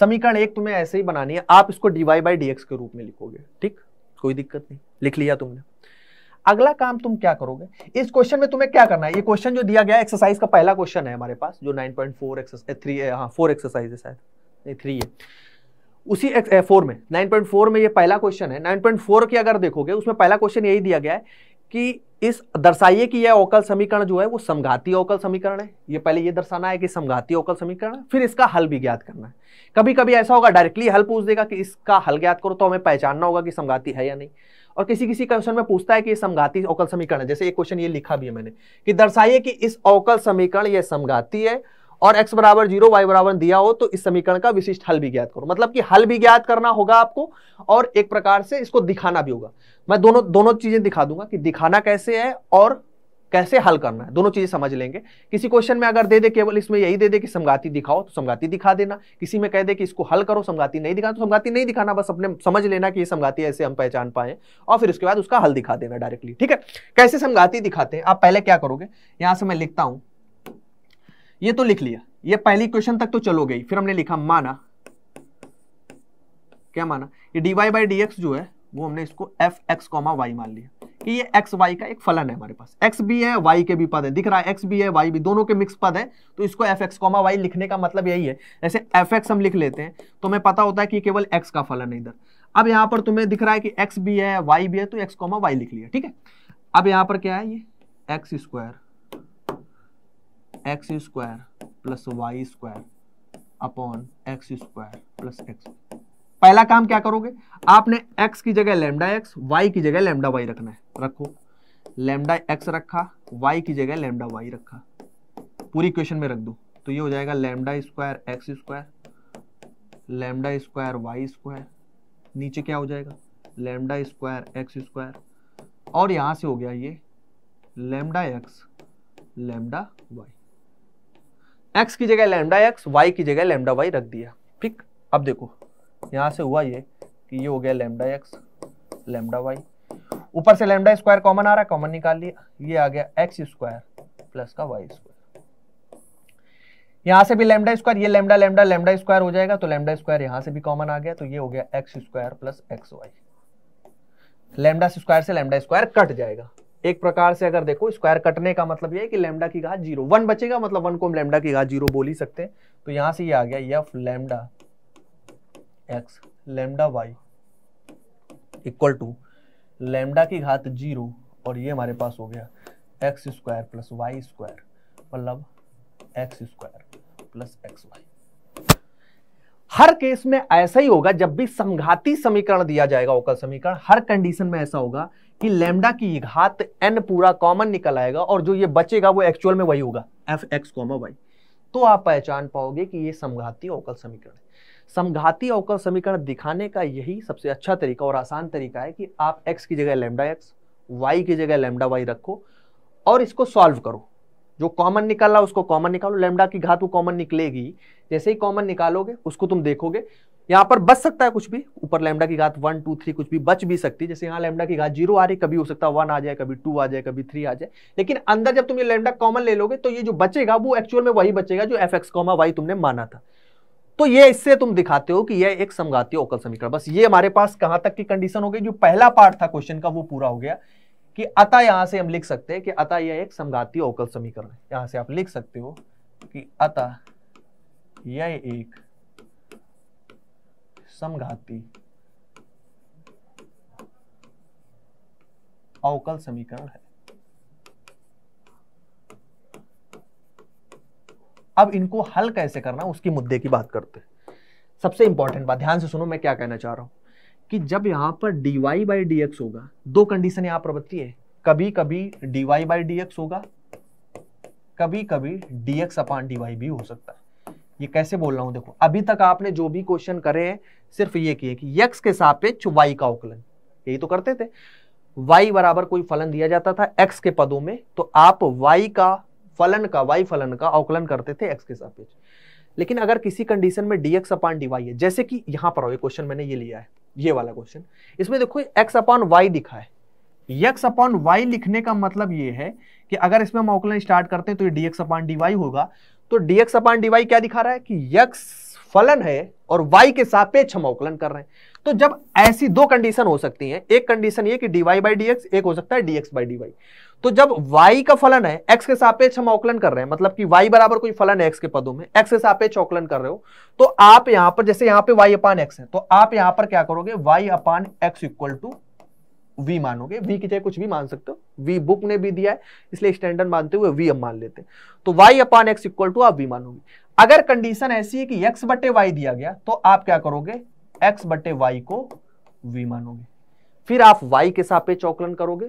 Speaker 1: समीकरण एक तुम्हें ऐसे ही बनानी है आप इसको d y by d x के रूप में लिखोगे ठीक कोई दिक्कत नहीं लिख लिया तुमने अगला काम तुम क्या करोगे इस क्वेश्चन में तुम्हें क्या करना है ये क्वेश्चन जो दिया गया एक्सरसाइज का पहला क्वेश्चन है हमारे पास जो नाइन पॉइंट एक्सरसाइज थ्री हाँ फोर एक्सरसाइज है नहीं थ्री है उसी एक, फोर में नाइन पॉइंट फोर में ये पहला क्वेश्चन है नाइन पॉइंट फोर की अगर देखोगे उसमें पहला क्वेश्चन यही दिया गया है कि इस दर्शाइए कि यह अवकल समीकरण जो है वो समघाती अवकल समीकरण है ये पहले ये दर्शाना है कि समघाती अवकल समीकरण है फिर इसका हल भी ज्ञात करना है कभी कभी ऐसा होगा डायरेक्टली हल पूछ देगा कि इसका हल ज्ञात करो तो हमें पहचानना होगा कि समघाती है या नहीं और किसी किसी क्वेश्चन में पूछता है कि समघाती अवकल समीकरण है जैसे एक क्वेश्चन ये लिखा भी है मैंने कि दर्शाइए कि इस अवकल समीकरण यह समघाती है और x बराबर जीरो वाई बराबर दिया हो तो इस समीकरण का विशिष्ट हल भी ज्ञात करो मतलब कि हल भी ज्ञात करना होगा आपको और एक प्रकार से इसको दिखाना भी होगा मैं दोनों दोनों चीजें दिखा दूंगा कि दिखाना कैसे है और कैसे हल करना है दोनों चीज़ें समझ लेंगे किसी क्वेश्चन में अगर दे दे केवल इसमें यही दे दे कि समगाति दिखाओ तो समगाति दिखा देना किसी में कह दे कि इसको हल करो समगाति नहीं दिखाना तो समगाति नहीं दिखाना बस अपने समझ लेना कि ये समगाति ऐसे हम पहचान पाए और फिर उसके बाद उसका हल दिखा देना डायरेक्टली ठीक है कैसे समगाति दिखाते हैं आप पहले क्या करोगे यहां से मैं लिखता हूं ये तो लिख लिया ये पहली क्वेश्चन तक तो चलो गई फिर हमने लिखा माना क्या माना ये d y by d x जो है वो हमने इसको एफ एक्स कॉमा वाई मान लिया कि ये एक्स वाई का एक फलन है हमारे पास एक्स भी है वाई के भी पद है दिख रहा है एक्स भी है वाई भी दोनों के मिक्स पद है तो इसको एफ एक्स कॉमा वाई लिखने का मतलब यही है जैसे एफ एक्स हम लिख लेते हैं तो हमें पता होता है कि केवल एक्स का फलन है इधर अब यहाँ पर तुम्हें दिख रहा है कि एक्स भी है वाई भी है तो एक्स कॉमा वाई लिख लिया ठीक है अब यहाँ पर क्या है ये x square x square plus y square upon x square plus x पहला काम क्या करोगे आपने x की जगह लेमडा एक्स वाई की जगह लेमडा वाई रखना है रखो लेमडा एक्स रखा y की जगह लेमडा वाई रखा पूरी क्वेश्चन में रख दो तो ये हो जाएगा lambda square x square lambda square y square नीचे क्या हो जाएगा लेमडा स्क्वायर एक्स स्क्वायर और यहां से हो गया ये lambda x lambda y x की जगह लेमडा एक्स वाई की जगह लेमडा वाई रख दिया ठीक अब देखो यहाँ से हुआ ये कि ये हो गया लेमडा एक्स लेमडा वाई ऊपर से लेमडा स्क्वायर कॉमन आ रहा है कॉमन निकाल लिया ये आ गया एक्स स्क्वायर प्लस का वाई स्क्वायर यहाँ से भी लेमडा स्क्वायर ये लेमडा लेमडा लेमडा स्क्वायर हो जाएगा तो लेमडा स्क्वायर यहाँ से भी कॉमन आ गया तो ये हो गया x square plus x y lambda square से लेमडा स्क्वायर कट जाएगा एक प्रकार से अगर देखो स्क्वायर कटने का मतलब ये है कि लेमडा की घात जीरो वन बचेगा मतलब वन को हम लेमडा की घात जीरो बोल ही सकते हैं तो यहाँ से ये आ गया f lambda x lambda y equal to lambda की घात जीरो और ये हमारे पास हो गया x square plus y square मतलब x square plus x y हर केस में ऐसा ही होगा जब भी संघाती समीकरण दिया जाएगा अवकल समीकरण हर कंडीशन में ऐसा होगा कि लेमडा की घात एन पूरा कॉमन निकल आएगा और जो ये बचेगा वो एक्चुअल में वही होगा एफ एक्स कॉमा वाई तो आप पहचान पाओगे कि ये समघाती अवकल समीकरण समघाती अवकल समीकरण दिखाने का यही सबसे अच्छा तरीका और आसान तरीका है कि आप x की जगह लेमडा एक्स वाई की जगह लेमडा वाई रखो और इसको सॉल्व करो जो कॉमन निकाला उसको कॉमन निकालो लेमडा की घात वो कॉमन निकलेगी जैसे ही कॉमन निकालोगे उसको तुम देखोगे यहाँ पर बच सकता है कुछ भी ऊपर लेमडा की घात वन टू थ्री कुछ भी बच भी सकती है जैसे यहाँ लेमडा की घात जीरो आ रही कभी हो सकता है वन आ जाए कभी टू आ जाए कभी थ्री आ जाए लेकिन अंदर जब तुम ये लेमडा कॉमन ले लोगे तो ये जो बचेगा वो एक्चुअल में वही बचेगा जो एफ एक्स कॉमा वाई तुमने माना था तो ये इससे तुम दिखाते हो कि यह एक समघातीय अवकल समीकरण बस ये हमारे पास कहां तक की कंडीशन हो गई जो पहला पार्ट था क्वेश्चन का वो पूरा हो गया कि अतः यहां से हम लिख सकते हैं कि अतः यह एक समघातीय अवकल समीकरण है यहां से आप लिख सकते हो कि अतः यह एक समघाती अवकल समीकरण है अब इनको हल कैसे करना उसकी मुद्दे की बात करते हैं सबसे इंपॉर्टेंट बात ध्यान से सुनो मैं क्या कहना चाह रहा हूँ कि जब यहाँ पर d y by d x होगा दो कंडीशन यहाँ प्रवृत्ति है कभी कभी d y by d x होगा कभी कभी d x upon d y भी हो सकता है ये कैसे बोल रहा हूँ देखो अभी तक आपने जो भी क्वेश्चन करे हैं सिर्फ ये किए कि यक्स के सापेक्ष वाई का अवकलन यही तो करते थे y बराबर कोई फलन दिया जाता था x के पदों में तो आप y का फलन का वाई फलन का अवकलन करते थे एक्स के सापेक्ष लेकिन अगर किसी कंडीशन में d x upon d y है जैसे कि यहाँ पर ये क्वेश्चन मैंने ये लिया है ये वाला क्वेश्चन इसमें देखो एक्स अपॉन वाई लिखा है एक्स अपॉन वाई लिखने का मतलब ये है कि अगर इसमें हम अवकलन स्टार्ट करते हैं तो ये d x upon d y होगा तो d x upon d y क्या दिखा रहा है कि यक्स फलन है और वाई के सापेक्ष हम अवकलन कर रहे हैं तो जब ऐसी दो कंडीशन हो सकती हैं एक कंडीशन ये कि d y by d x एक हो सकता है d x by d y तो जब y का फलन है x के सापेक्ष हम औकलन कर रहे हैं मतलब कि y बराबर कोई फलन है x के पदों में x के सापेक्ष औकलन कर रहे हो तो आप यहां पर जैसे यहां पे y अपान x है तो आप यहां पर क्या करोगे y upon x equal to v मानोगे v की जगह कुछ भी मान सकते हो v बुक ने भी दिया है इसलिए स्टैंडर्ड मानते हुए v हम मान लेते तो y upon x equal to आप v मानोगे अगर कंडीशन ऐसी है कि x बटे वाई दिया गया तो आप क्या करोगे x बटे वाई को v मानोगे फिर आप y के सापेक्ष अवकलन करोगे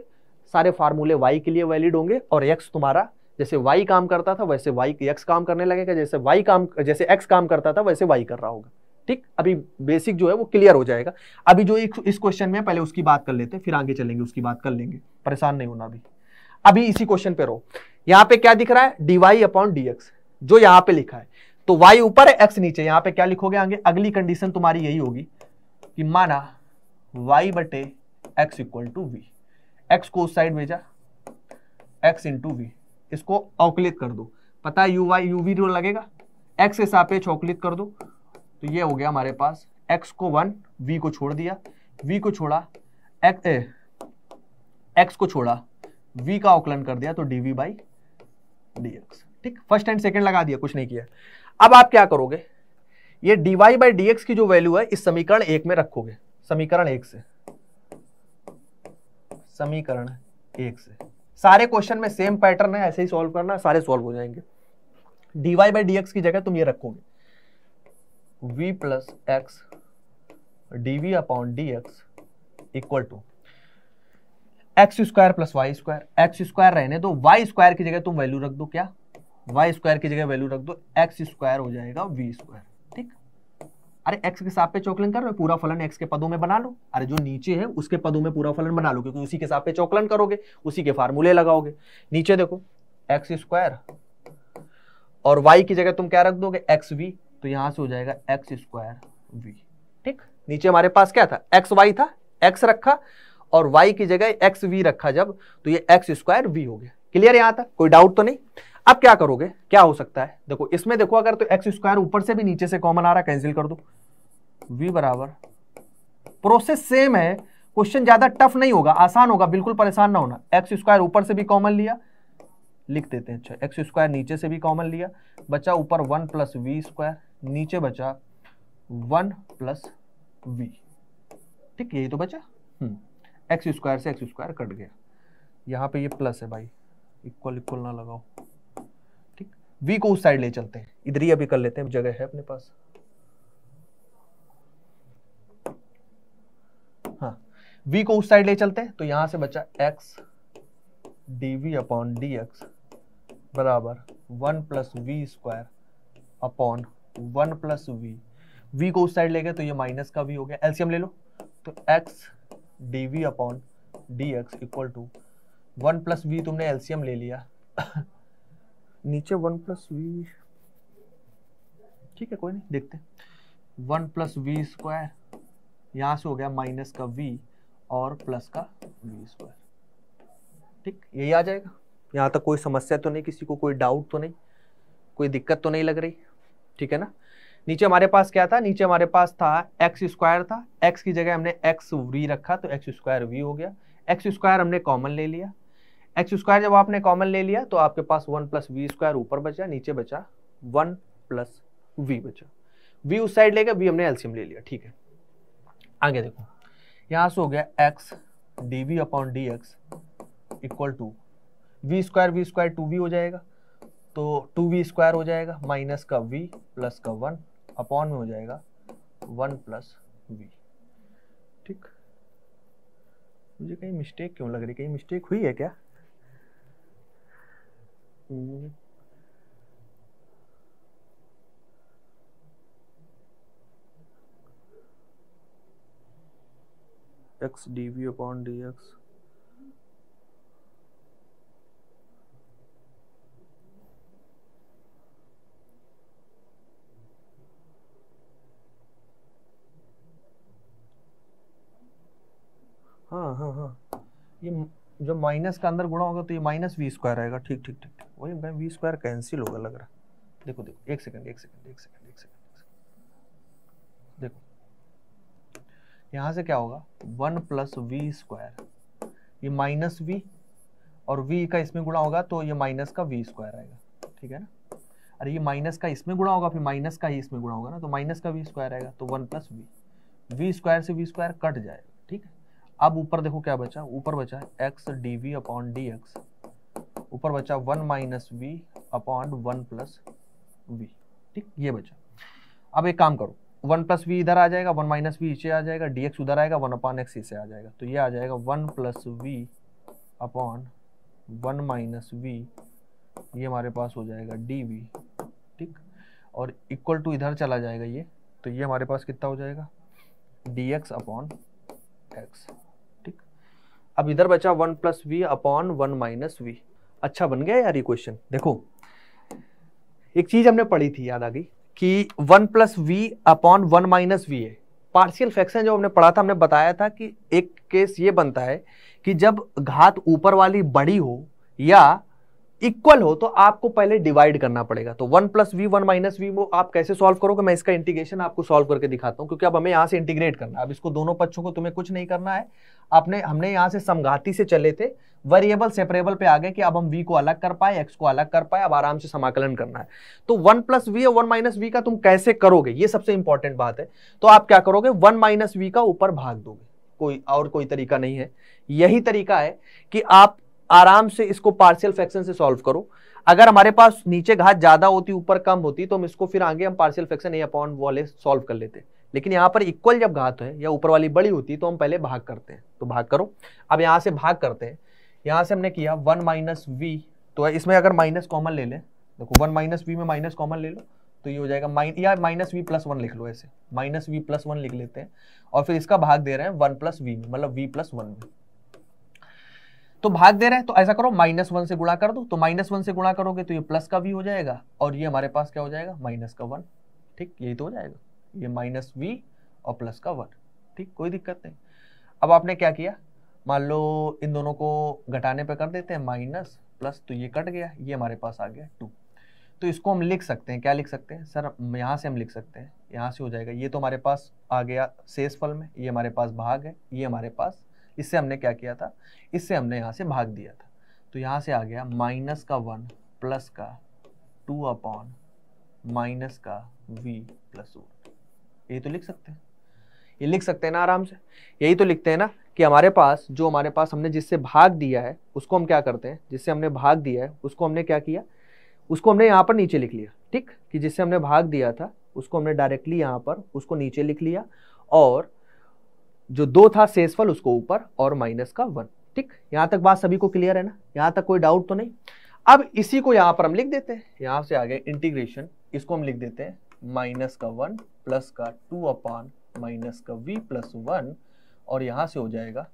Speaker 1: सारे फार्मूले वाई के लिए वैलिड होंगे और एक्स तुम्हारा जैसे वाई काम करता था वैसे वाई x काम करने लगेगा जैसे वाई काम जैसे x काम करता था वैसे y कर रहा होगा ठीक अभी बेसिक जो है वो क्लियर हो जाएगा अभी जो इस क्वेश्चन में पहले उसकी बात कर लेते हैं फिर आगे चलेंगे उसकी बात कर लेंगे परेशान नहीं होना अभी अभी इसी क्वेश्चन पे रहो यहाँ पे क्या दिख रहा है डीवाई अपॉन डी जो यहाँ पे लिखा है तो वाई ऊपर है एक्स नीचे यहाँ पे क्या लिखोगे आगे अगली कंडीशन तुम्हारी यही होगी कि माना वाई बटे x equal to v x को उस साइड भेजा एक्स इंटू वी इसको अवकलित कर दो पता है यू वाई यू वी जो लगेगा एक्स के सापेक्ष अवकलित कर दो तो ये हो गया हमारे पास एक्स को वन वी को छोड़ दिया वी को छोड़ा एक, ए, एक्स को छोड़ा वी का अवकलन कर दिया तो d v by d x ठीक फर्स्ट एंड सेकेंड लगा दिया कुछ नहीं किया अब आप क्या करोगे ये d y by d x की जो वैल्यू है इस समीकरण एक में रखोगे समीकरण एक से समीकरण एक से सारे क्वेश्चन में सेम पैटर्न है ऐसे ही सॉल्व करना सारे सॉल्व हो जाएंगे d y by d x की जगह तुम ये रखोगे v plus x d v upon d x equal to x square plus y square x square रहने दो वाई स्क्वायर की जगह तुम वैल्यू रख दो क्या वाई स्क्वायर की जगह वैल्यू रख दो एक्स स्क्वायर हो जाएगा वी स्क्वायर अरे एक्स के पे चौकलन कर रहे पूरा फलन एक्स के पदों में बना लो अरे जो नीचे है उसके पदों में पूरा फलन बना लो क्योंकि उसी के पे चौकलन करोगे उसी के फार्मूले लगाओगे नीचे देखो एक्स स्क्वायर और वाई की जगह तुम क्या रख दोगे एक्स वी तो यहां से हो जाएगा एक्स स्क्वायर वी ठीक नीचे हमारे पास क्या था एक्स वाई था एक्स रखा और वाई की जगह एक्स वी रखा जब तो ये एक्स स्क्वायर वी हो गया क्लियर यहां तक कोई डाउट तो नहीं अब क्या करोगे क्या हो सकता है देखो इसमें देखो अगर तो एक्स स्क्वायर ऊपर से भी नीचे से कॉमन आ रहा है कैंसिल कर दो v बराबर प्रोसेस सेम है क्वेश्चन ज्यादा टफ नहीं होगा आसान होगा बिल्कुल परेशान ना होना एक्स स्क्वायर ऊपर से भी कॉमन लिया लिख देते हैं अच्छा एक्स स्क्वायर नीचे से भी कॉमन लिया बचा ऊपर वन प्लस वी स्क्वायर नीचे बचा वन प्लस वी ठीक यही तो बचा एक्स हम्म। स्क्वायर से एक्स स्क्वायर कट गया यहाँ पे ये प्लस है भाई इक्वल इक्वल ना लगाओ वी को उस साइड ले चलते हैं इधर ही अभी कर लेते हैं जगह है अपने पास हाँ वी को उस साइड ले चलते हैं तो यहां से बचा x d v upon d x बराबर one plus v square upon one plus v v को उस साइड ले गए तो ये माइनस का वी हो गया एल्सियम ले लो तो x d v upon d x equal to one plus v तुमने एल्सियम ले लिया नीचे वन प्लस वी ठीक है कोई नहीं देखते वन प्लस वी स्क्वायर यहां से हो गया माइनस का वी और प्लस का वी स्क्वायर ठीक यही आ जाएगा यहाँ तक कोई समस्या तो नहीं किसी को कोई डाउट तो नहीं कोई दिक्कत तो नहीं लग रही ठीक है ना नीचे हमारे पास क्या था नीचे हमारे पास था एक्स स्क्वायर था एक्स की जगह हमने एक्स वी रखा तो एक्स स्क्वायर वी हो गया एक्स स्क्वायर हमने कॉमन ले लिया एक्स स्क्वायर जब आपने कॉमन ले लिया तो आपके पास वन प्लस वी स्क्वायर ऊपर बचा नीचे बचा वन प्लस वी बचा वी उस साइड लेगा वी हमने एल्सियम ले लिया ठीक है आगे देखो यहां से हो गया x d v upon d x equal to v square v square to v हो जाएगा तो टू वी स्क्वायर हो जाएगा माइनस का वी प्लस का वन अपॉन में हो जाएगा वन प्लस वी ठीक मुझे कहीं मिस्टेक क्यों लग रही कहीं मिस्टेक हुई है क्या Mm-hmm. x dv upon dx हाँ हाँ हाँ ये जब माइनस का अंदर गुणा होगा तो ये माइनस वी स्क्वायर आएगा ठीक ठीक ठीक वही मैं वी स्क्वायर कैंसिल होगा लग रहा देखो देखो एक सेकंड एक सेकंड एक सेकंड एक सेकंड देखो यहाँ से क्या होगा वन प्लस वी स्क्वायर ये माइनस वी और वी का इसमें गुणा होगा तो ये माइनस का वी स्क्वायर आएगा ठीक है ना अरे ये माइनस का इसमें गुणा होगा फिर माइनस का ही इसमें गुणा होगा ना तो माइनस का वी स्क्वायर आएगा तो one plus v v square से वी स्क्वायर कट जाएगा ठीक है अब ऊपर देखो क्या बचा ऊपर बचा x d v upon d x ऊपर बचा one minus v upon one plus v ठीक ये बचा अब एक काम करो वन प्लस वी इधर आ जाएगा वन माइनस वी इसे आ जाएगा डी एक्स उधर आएगा वन अपॉन एक्स इसे आ जाएगा तो ये आ जाएगा one plus v upon one minus v ये हमारे पास हो जाएगा डी वी ठीक और इक्वल टू इधर चला जाएगा ये तो ये हमारे पास कितना हो जाएगा डी एक्स अपॉन एक्स अब इधर बचा one plus v upon one minus v अच्छा बन गया यार ये क्वेश्चन देखो एक चीज हमने पढ़ी थी याद आ गई कि one plus v upon one minus v है पार्शियल फ्रैक्शन जो हमने पढ़ा था हमने बताया था कि एक केस ये बनता है कि जब घात ऊपर वाली बड़ी हो या इक्वल हो तो आपको पहले डिवाइड करना पड़ेगा तो one plus v one minus v वो आप कैसे सॉल्व करोगे मैं इसका इंटीग्रेशन आपको सॉल्व करके दिखाता हूं क्योंकि अब हमें यहां से इंटीग्रेट करना है अब इसको दोनों पक्षों को तुम्हें कुछ नहीं करना है आपने हमने यहां से समघाती से चले थे वेरिएबल सेपरेबल पे आ गए कि अब हम वी को अलग कर पाए एक्स को अलग कर पाए अब आराम से समाकलन करना है तो वन प्लस वी और वन माइनस वी का तुम कैसे करोगे ये सबसे इंपॉर्टेंट बात है तो आप क्या करोगे वन माइनस वी का ऊपर भाग दोगे कोई और कोई तरीका नहीं है यही तरीका है कि आप आराम से इसको पार्शियल फ्रैक्शन से सॉल्व करो अगर हमारे पास नीचे घात ज्यादा होती ऊपर कम होती तो हम इसको फिर आगे हम पार्शियल फ्रैक्शन ए अपॉन वाले सॉल्व कर लेते लेकिन यहाँ पर इक्वल जब घात है या ऊपर वाली बड़ी होती तो हम पहले भाग करते हैं तो भाग करो अब यहाँ से भाग करते हैं यहाँ से हमने किया वन माइनस वी तो इसमें अगर माइनस कॉमन ले लें देखो वन माइनस वी में माइनस कॉमन ले लो तो ये हो जाएगा माइन या माइनस वी प्लस वन लिख लो ऐसे माइनस वी प्लस वन लिख लेते हैं और फिर इसका भाग दे रहे हैं वन प्लस वी में मतलब वी प्लस वन में तो भाग दे रहा है तो ऐसा करो माइनस वन से गुणा कर दो तो माइनस वन से गुणा करोगे तो ये प्लस का वी हो जाएगा और ये हमारे पास क्या हो जाएगा माइनस का वन ठीक यही तो हो जाएगा ये माइनस वी और प्लस का वन ठीक कोई दिक्कत नहीं अब आपने क्या किया मान लो इन दोनों को घटाने पर कर देते हैं माइनस प्लस तो ये कट गया ये हमारे पास आ गया टू तो इसको हम लिख सकते हैं क्या लिख सकते हैं सर यहाँ से हम लिख सकते हैं यहाँ से हो जाएगा ये तो हमारे पास आ गया शेष फल में ये हमारे पास भाग है ये हमारे पास इससे हमने क्या किया था इससे हमने यहाँ से भाग दिया था तो यहाँ से आ गया माइनस का वन प्लस का टू अपॉन माइनस का वी प्लस वन ये तो लिख सकते हैं ये लिख सकते हैं ना आराम से यही तो लिखते हैं ना कि हमारे पास जो हमारे पास हमने जिससे भाग दिया है उसको हम क्या करते हैं जिससे हमने भाग दिया है उसको हमने क्या किया उसको हमने यहाँ पर नीचे लिख लिया ठीक कि जिससे हमने भाग दिया था उसको हमने डायरेक्टली यहाँ पर उसको नीचे लिख लिया और जो दो था शेषफल उसको ऊपर और माइनस का वन ठीक यहां तक बात सभी को क्लियर है ना यहां तक कोई डाउट तो नहीं अब इसी को यहां पर हम लिख देते हैं यहां से आगे इंटीग्रेशन इसको हम लिख देते हैं माइनस का वन प्लस का टू अपॉन माइनस का वी प्लस वन और यहां से हो जाएगा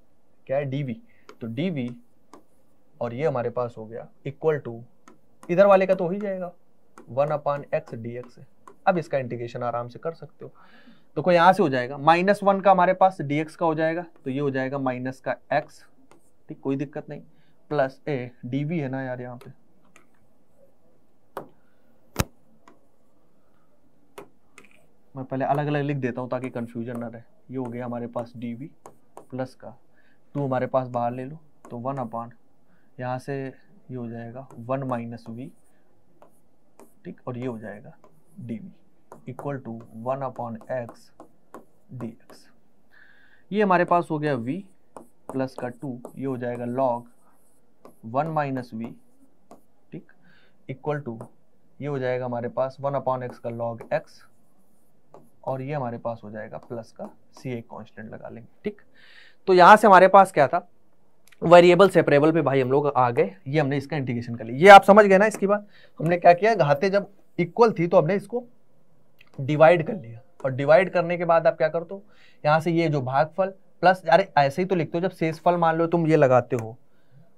Speaker 1: क्या है डीवी तो डीवी और ये हमारे पास हो गया इक्वल टू इधर वाले का तो हो ही जाएगा one upon x d x अब इसका इंटीग्रेशन आराम से कर सकते हो देखो यहाँ से हो जाएगा माइनस वन का हमारे पास dx का हो जाएगा तो ये हो जाएगा माइनस का x ठीक कोई दिक्कत नहीं प्लस ए dv है ना यार यहाँ पे मैं पहले अलग अलग लिख देता हूँ ताकि कन्फ्यूजन ना रहे ये हो गया हमारे पास डी वी प्लस का टू हमारे पास बाहर ले लो तो वन अपान यहाँ से ये हो जाएगा वन माइनस वी ठीक और ये हो जाएगा d v equal to one upon x d ये हमारे पास हो गया v प्लस का टू ये हो जाएगा log वन माइनस वी ठीक इक्वल टू ये हो जाएगा हमारे पास वन अपॉन एक्स का log x और ये हमारे पास हो जाएगा प्लस का सी एक कॉन्स्टेंट लगा लेंगे ठीक तो यहाँ से हमारे पास क्या था वेरिएबल सेपरेबल पे भाई हम लोग आ गए ये हमने इसका इंटीग्रेशन कर लिया ये आप समझ गए ना इसकी बात हमने क्या किया घाते जब इक्वल थी तो हमने इसको डिवाइड कर लिया और डिवाइड करने के बाद आप क्या करते हो यहाँ से ये जो भागफल प्लस अरे ऐसे ही तो लिखते हो जब शेषफल मान लो तुम ये लगाते हो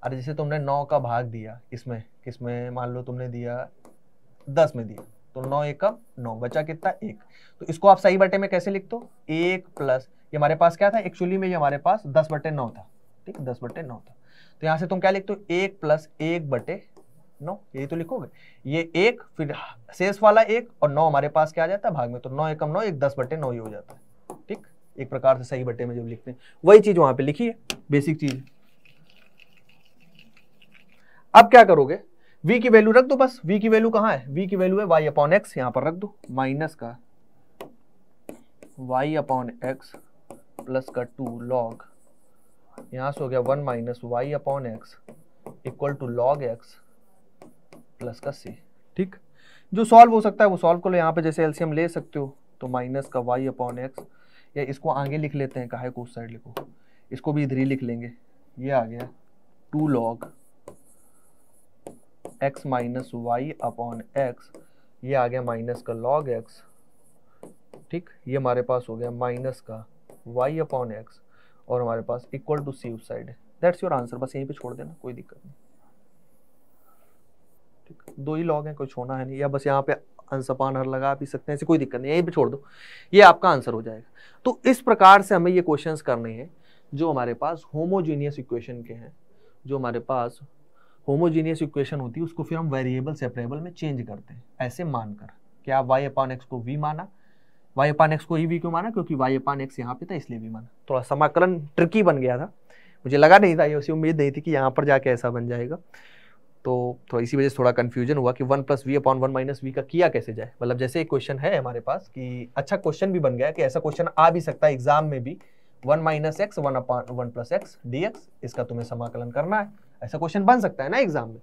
Speaker 1: अरे जैसे तुमने नौ का भाग दिया किसमें किसमें मान लो तुमने दिया दस में दिया तो नौ एक कम नौ बचा कितना एक तो इसको आप सही बटे में कैसे लिखते हो एक प्लस ये हमारे पास क्या था एक्चुअली में ये हमारे पास दस बटे नौ था ठीक दस बटे नौ था तो यहाँ से तुम क्या लिखते हो एक प्लस एक बटे नौ यही तो लिखोगे ये एक फिर शेष वाला एक और नौ हमारे पास क्या आ जाता है भाग में तो नौ एकम नौ एक दस बटे नौ ही हो जाता है ठीक एक प्रकार से सही बटे में जब लिखते हैं वही चीज वहां पे लिखी है बेसिक चीज अब क्या करोगे v की वैल्यू रख दो बस v की वैल्यू कहां है v की वैल्यू है y अपॉन एक्स यहाँ पर रख दो माइनस का y अपॉन एक्स प्लस का टू लॉग यहां से हो गया one minus y upon x equal to log x plus का सी ठीक जो सॉल्व हो सकता है वो सॉल्व कर लो यहाँ पे जैसे एलसीएम ले सकते हो तो माइनस का वाई अपॉन एक्स या इसको आगे लिख लेते हैं कहा है को उस साइड लिखो इसको भी इधर ही लिख लेंगे ये आ गया two log x minus y upon x ये आ गया माइनस का लॉग एक्स ठीक ये हमारे पास हो गया माइनस का वाई अपॉन एक्स और हमारे पास इक्वल टू सी उस साइड है दैट्स योर आंसर बस यहीं पे छोड़ देना कोई दिक्कत नहीं दो ही लॉग हैं कुछ होना है नहीं या बस यहाँ पे अनसपान हर लगा भी सकते हैं ऐसे कोई दिक्कत नहीं यही पे छोड़ दो ये आपका आंसर हो जाएगा तो इस प्रकार से हमें ये क्वेश्चंस करने हैं जो हमारे पास होमोजीनियस इक्वेशन के हैं जो हमारे पास होमोजीनियस इक्वेशन होती है उसको फिर हम वेरिएबल सेपरेबल में चेंज करते हैं ऐसे मानकर कि आप वाई अपान एक्स को वी माना वाई अपान एक्स को ही वी क्यों माना क्योंकि वाई अपान एक्स यहाँ पे था इसलिए वी माना थोड़ा समाकलन ट्रिकी बन गया था मुझे लगा नहीं था ये उसी उम्मीद नहीं थी कि यहाँ पर जाके ऐसा बन जाएगा तो थोड़ा इसी वजह से थोड़ा कन्फ्यूजन हुआ कि one plus v upon one minus v का किया कैसे जाए मतलब जैसे एक क्वेश्चन है हमारे पास कि अच्छा क्वेश्चन भी बन गया कि ऐसा क्वेश्चन आ भी सकता है एग्जाम में भी one minus x one upon one plus x d x इसका तुम्हें समाकलन करना है ऐसा क्वेश्चन बन सकता है ना एग्जाम में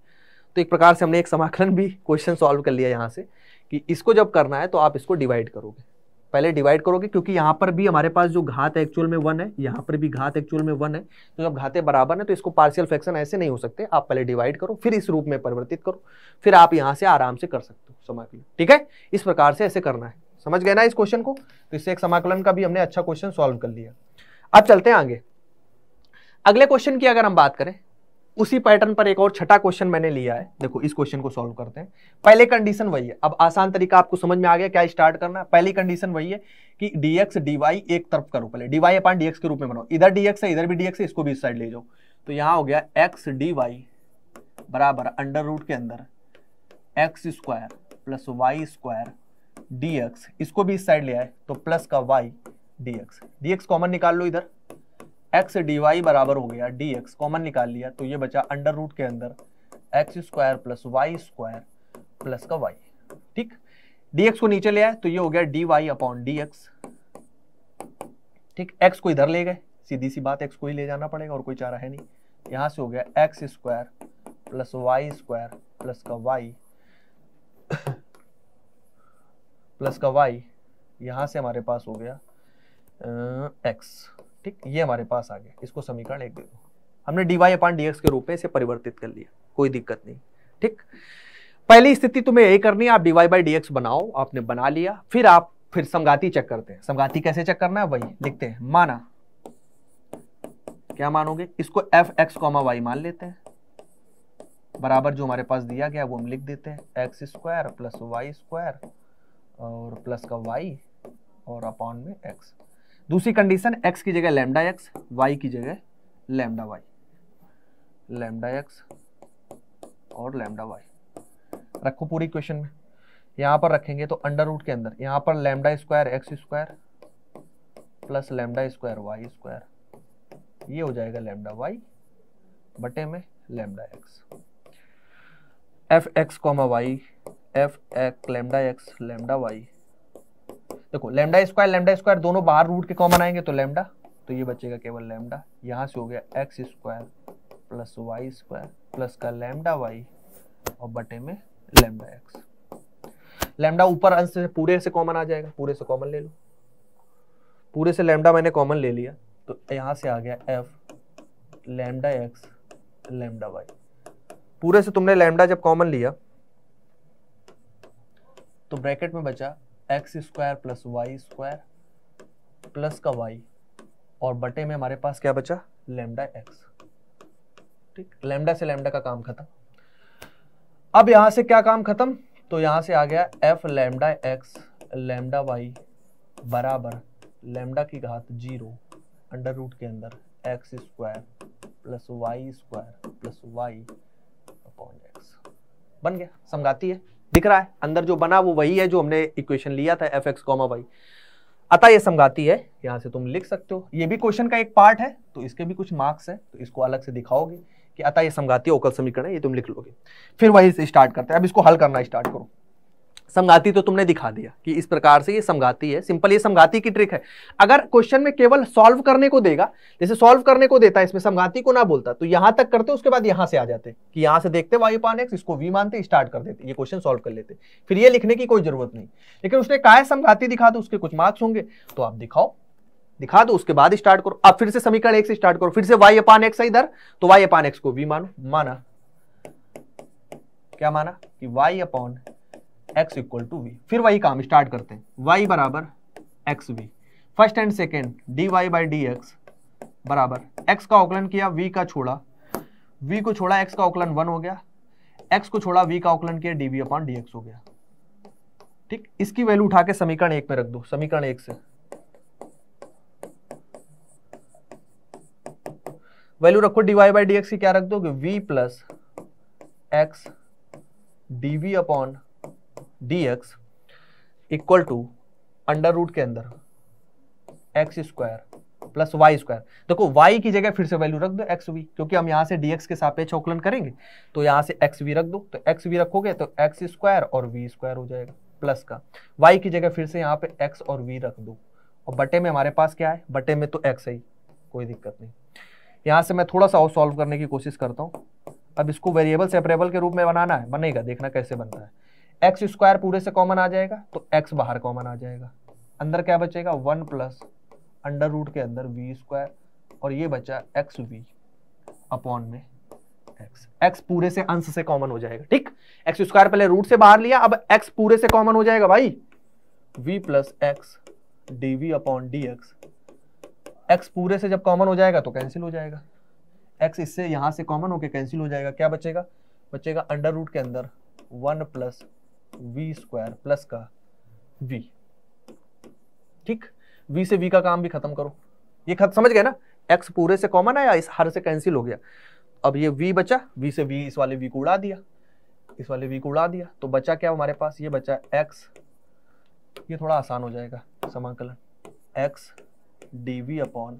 Speaker 1: तो एक प्रकार से हमने एक समाकलन भी क्वेश्चन सॉल्व कर लिया यहाँ से कि इसको जब करना है तो आप इसको डिवाइड करोगे पहले डिवाइड करोगे क्योंकि यहाँ पर भी हमारे पास जो घात एक्चुअल में वन है यहाँ पर भी घात एक्चुअल में वन है तो जब घाते बराबर है तो इसको पार्शियल फ्रैक्शन ऐसे नहीं हो सकते आप पहले डिवाइड करो फिर इस रूप में परिवर्तित करो फिर आप यहाँ से आराम से कर सकते हो समाकलन ठीक है इस प्रकार से ऐसे करना है समझ गए ना इस क्वेश्चन को तो इससे एक समाकलन का भी हमने अच्छा क्वेश्चन सॉल्व कर लिया अब चलते हैं आगे अगले क्वेश्चन की अगर हम बात करें उसी पैटर्न पर एक और छठा क्वेश्चन मैंने लिया है देखो इस क्वेश्चन को सॉल्व करते हैं पहले कंडीशन वही है अब आसान तरीका आपको समझ में आ गया क्या स्टार्ट करना है पहली कंडीशन वही है कि डीएक्स डीवाई एक तरफ करो पहले डीवाई अपन डीएक्स के रूप में बनाओ इधर डीएक्स है इधर भी डीएक्स है इसको भी इस साइड ले जाओ तो यहां हो गया एक्स डीवाई बराबर अंडर रूट के अंदर x square plus y square d x इसको भी इस साइड ले आए तो प्लस का वाई डीएक्स डीएक्स कॉमन निकाल लो इधर एक्स डी वाई बराबर हो गया डी एक्स कॉमन निकाल लिया तो ये बचा अंडर रूट के अंदर x square plus y square plus का वाई ठीक dx को नीचे ले आए तो ये हो गया d y upon d x ठीक x को इधर ले गए सीधी सी बात x को ही ले जाना पड़ेगा और कोई चारा है नहीं यहां से हो गया x square plus y square plus का वाई प्लस का वाई यहां से हमारे पास हो गया एक्स ठीक ये हमारे पास आ गया इसको समीकरण एक दे दो हमने डी वाई अपान डी के रूप में इसे परिवर्तित कर लिया कोई दिक्कत नहीं ठीक पहली स्थिति तुम्हें यही करनी है आप d y by d x बनाओ आपने बना लिया फिर आप फिर संगाती चेक करते हैं संगाती कैसे चेक करना है वही लिखते हैं माना क्या मानोगे इसको एफ एक्स कॉमा वाई मान लेते हैं बराबर जो हमारे पास दिया गया वो हम लिख देते हैं x square plus y square और प्लस का वाई और अपॉन में एक्स दूसरी कंडीशन x की जगह लेमडा एक्स वाई की जगह लेमडा वाई लेमडा एक्स और लेमडा वाई रखो पूरी क्वेश्चन में यहां पर रखेंगे तो अंडर रूट के अंदर यहां पर lambda square x square plus lambda square y square ये हो जाएगा लेमडा वाई बटे में lambda x f x comma y f x lambda x lambda y देखो लेमडा स्क्वायर लेमडा स्क्वायर दोनों बाहर रूट के कॉमन आएंगे तो लेमडा तो ये बचेगा केवल लेमडा यहाँ से हो गया x square plus y square plus का लेमडा वाई और बटे में लेमडा एक्स लेमडा ऊपर अंश से पूरे से कॉमन आ जाएगा पूरे से कॉमन ले लो पूरे से लेमडा मैंने कॉमन ले लिया तो यहाँ से आ गया f lambda x lambda y पूरे से तुमने लेमडा जब कॉमन लिया तो ब्रैकेट में बचा x square plus y square plus का वाई और बटे में हमारे पास क्या बचा लेमडा एक्स ठीक लेमडा से लेमडा का काम खत्म अब यहां से क्या काम खत्म तो यहां से आ गया f lambda x lambda y बराबर लेमडा की घात जीरो अंडर रूट के अंदर x square plus y square plus y upon x बन गया समझाती है दिख रहा है अंदर जो बना वो वही है जो हमने इक्वेशन लिया था एफ एक्स कॉमा वाई अतः यह समझाती है यहाँ से तुम लिख सकते हो ये भी क्वेश्चन का एक पार्ट है तो इसके भी कुछ मार्क्स है तो इसको अलग से दिखाओगे कि अतः यह समझाती है ओकल समीकरण है ये तुम लिख लोगे फिर वही से स्टार्ट करते हैं अब इसको हल करना स्टार्ट करो समगाती तो तुमने दिखा दिया कि इस प्रकार से ये समाती है सिंपल ये समाती की ट्रिक है अगर क्वेश्चन में केवल सॉल्व करने को देगा जैसे सॉल्व करने को देता है इसमें समगाती को ना बोलता तो यहां तक करते उसके बाद यहां से आ जाते कि यहां से देखते वायुपान एक्स इसको वी मानते स्टार्ट कर देते ये क्वेश्चन सोल्व कर लेते फिर ये लिखने की कोई जरूरत नहीं लेकिन उसने कहा है दिखा दो उसके कुछ मार्क्स होंगे तो आप दिखाओ दिखा दो उसके बाद स्टार्ट करो अब फिर से समीकरण एक से स्टार्ट करो फिर से वाई अपान एक्स इधर तो वाई अपान एक्स को वी मानो माना क्या माना कि y upon x equal to v फिर वही काम स्टार्ट करते हैं वाई बराबर x v first and second d y by d x बराबर एक्स का आकलन किया वी का छोड़ा वी को छोड़ा एक्स का आकलन वन हो गया एक्स को छोड़ा वी का आकलन किया d v upon d x हो गया ठीक इसकी वैल्यू उठा के समीकरण एक में रख दो समीकरण एक से वैल्यू रखो d y by d x की क्या रख दो v plus x d v upon d x equal to under root के अंदर x square plus y square देखो वाई की जगह फिर से वैल्यू रख दो एक्स वी क्योंकि हम यहाँ से डी एक्स के सापेक्ष अवकलन करेंगे तो यहाँ से एक्स वी रख दो तो एक्स वी रखोगे तो एक्स स्क्वायर और वी स्क्वायर हो जाएगा प्लस का वाई की जगह फिर से यहाँ पे एक्स और वी रख दो और बटे में हमारे पास क्या है बटे में तो एक्स है ही कोई दिक्कत नहीं यहाँ से मैं थोड़ा सा और सॉल्व करने की कोशिश करता हूँ अब इसको वेरिएबल सेपरेबल के रूप में बनाना है बनेगा देखना कैसे बनता है एक्स स्क्वायर पूरे से कॉमन आ जाएगा तो एक्स बाहर कॉमन आ जाएगा अंदर क्या बचेगा वन प्लस अंडर रूट के अंदर वी स्क्वायर और ये बचा एक्स वी अपॉन में एक्स एक्स पूरे से अंश से कॉमन हो जाएगा ठीक एक्स स्क्वायर पहले रूट से बाहर लिया अब एक्स पूरे से कॉमन हो जाएगा भाई v plus x d v upon d x x पूरे से जब कॉमन हो जाएगा तो कैंसिल हो जाएगा एक्स इससे यहाँ से कॉमन होके कैंसिल हो जाएगा क्या बचेगा बचेगा अंडर रूट के अंदर one plus v square plus का वी ठीक वी से वी का काम भी खत्म करो ये खत समझ गए ना एक्स पूरे से कॉमन है या इस हर से कैंसिल हो गया अब ये वी बचा वी से वी इस वाले वी को उड़ा दिया इस वाले वी को उड़ा दिया तो बचा क्या हमारे पास ये बचा एक्स ये थोड़ा आसान हो जाएगा समाकलन x d v upon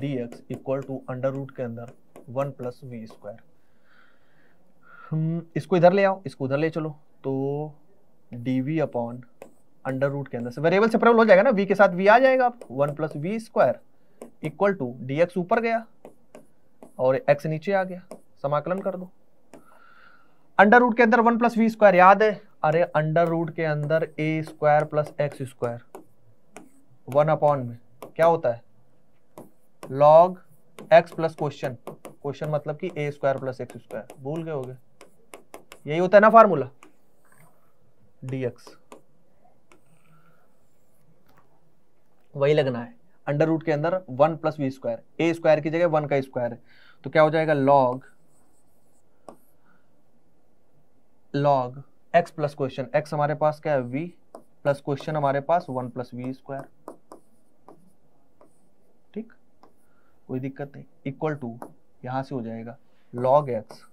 Speaker 1: d x equal to under root के अंदर वन प्लस वी स्क्वायर इसको इधर ले आओ इसको उधर ले चलो तो d v upon under root के अंदर से वेरिएबल सेपरेबल हो जाएगा ना वी के साथ वी आ जाएगा आप one plus v square equal to d x ऊपर गया और एक्स नीचे आ गया समाकलन कर दो अंडर रूट के अंदर वन प्लस वी स्क्वायर याद है अरे अंडर रूट के अंदर a square plus x square one upon में क्या होता है log x plus question question मतलब कि a square plus x square भूल गए हो गए यही होता है ना फार्मूला dx वही लगना है अंडर रूट के अंदर one plus v square a square की जगह वन का स्क्वायर तो क्या हो जाएगा log log x plus question x हमारे पास क्या है वी प्लस क्वेश्चन हमारे पास वन प्लस वी स्क्वायर ठीक कोई दिक्कत नहीं इक्वल टू यहां से हो जाएगा लॉग एक्स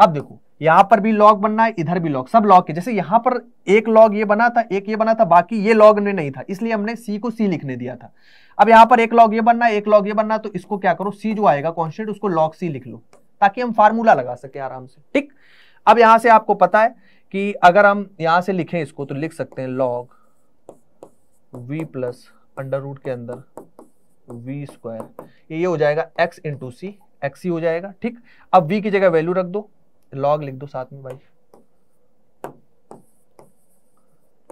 Speaker 1: अब देखो यहां पर भी लॉग बनना है इधर भी लॉग सब लॉग के जैसे यहां पर एक लॉग ये बना था एक ये बना था बाकी ये लॉग में नहीं था इसलिए हमने सी को सी लिखने दिया था अब यहां पर एक लॉग ये बनना एक लॉग ये बनना तो इसको क्या करो सी जो आएगा कॉन्स्टेंट उसको लॉग सी लिख लो ताकि हम फार्मूला लगा सके आराम से ठीक अब यहां से आपको पता है कि अगर हम यहां से लिखें इसको तो लिख सकते हैं log v plus under root के अंदर वी स्क्वायर ये हो जाएगा एक्स इंटू सी एक्स ही हो जाएगा ठीक अब वी की जगह वैल्यू रख दो लॉग लिख दो साथ में भाई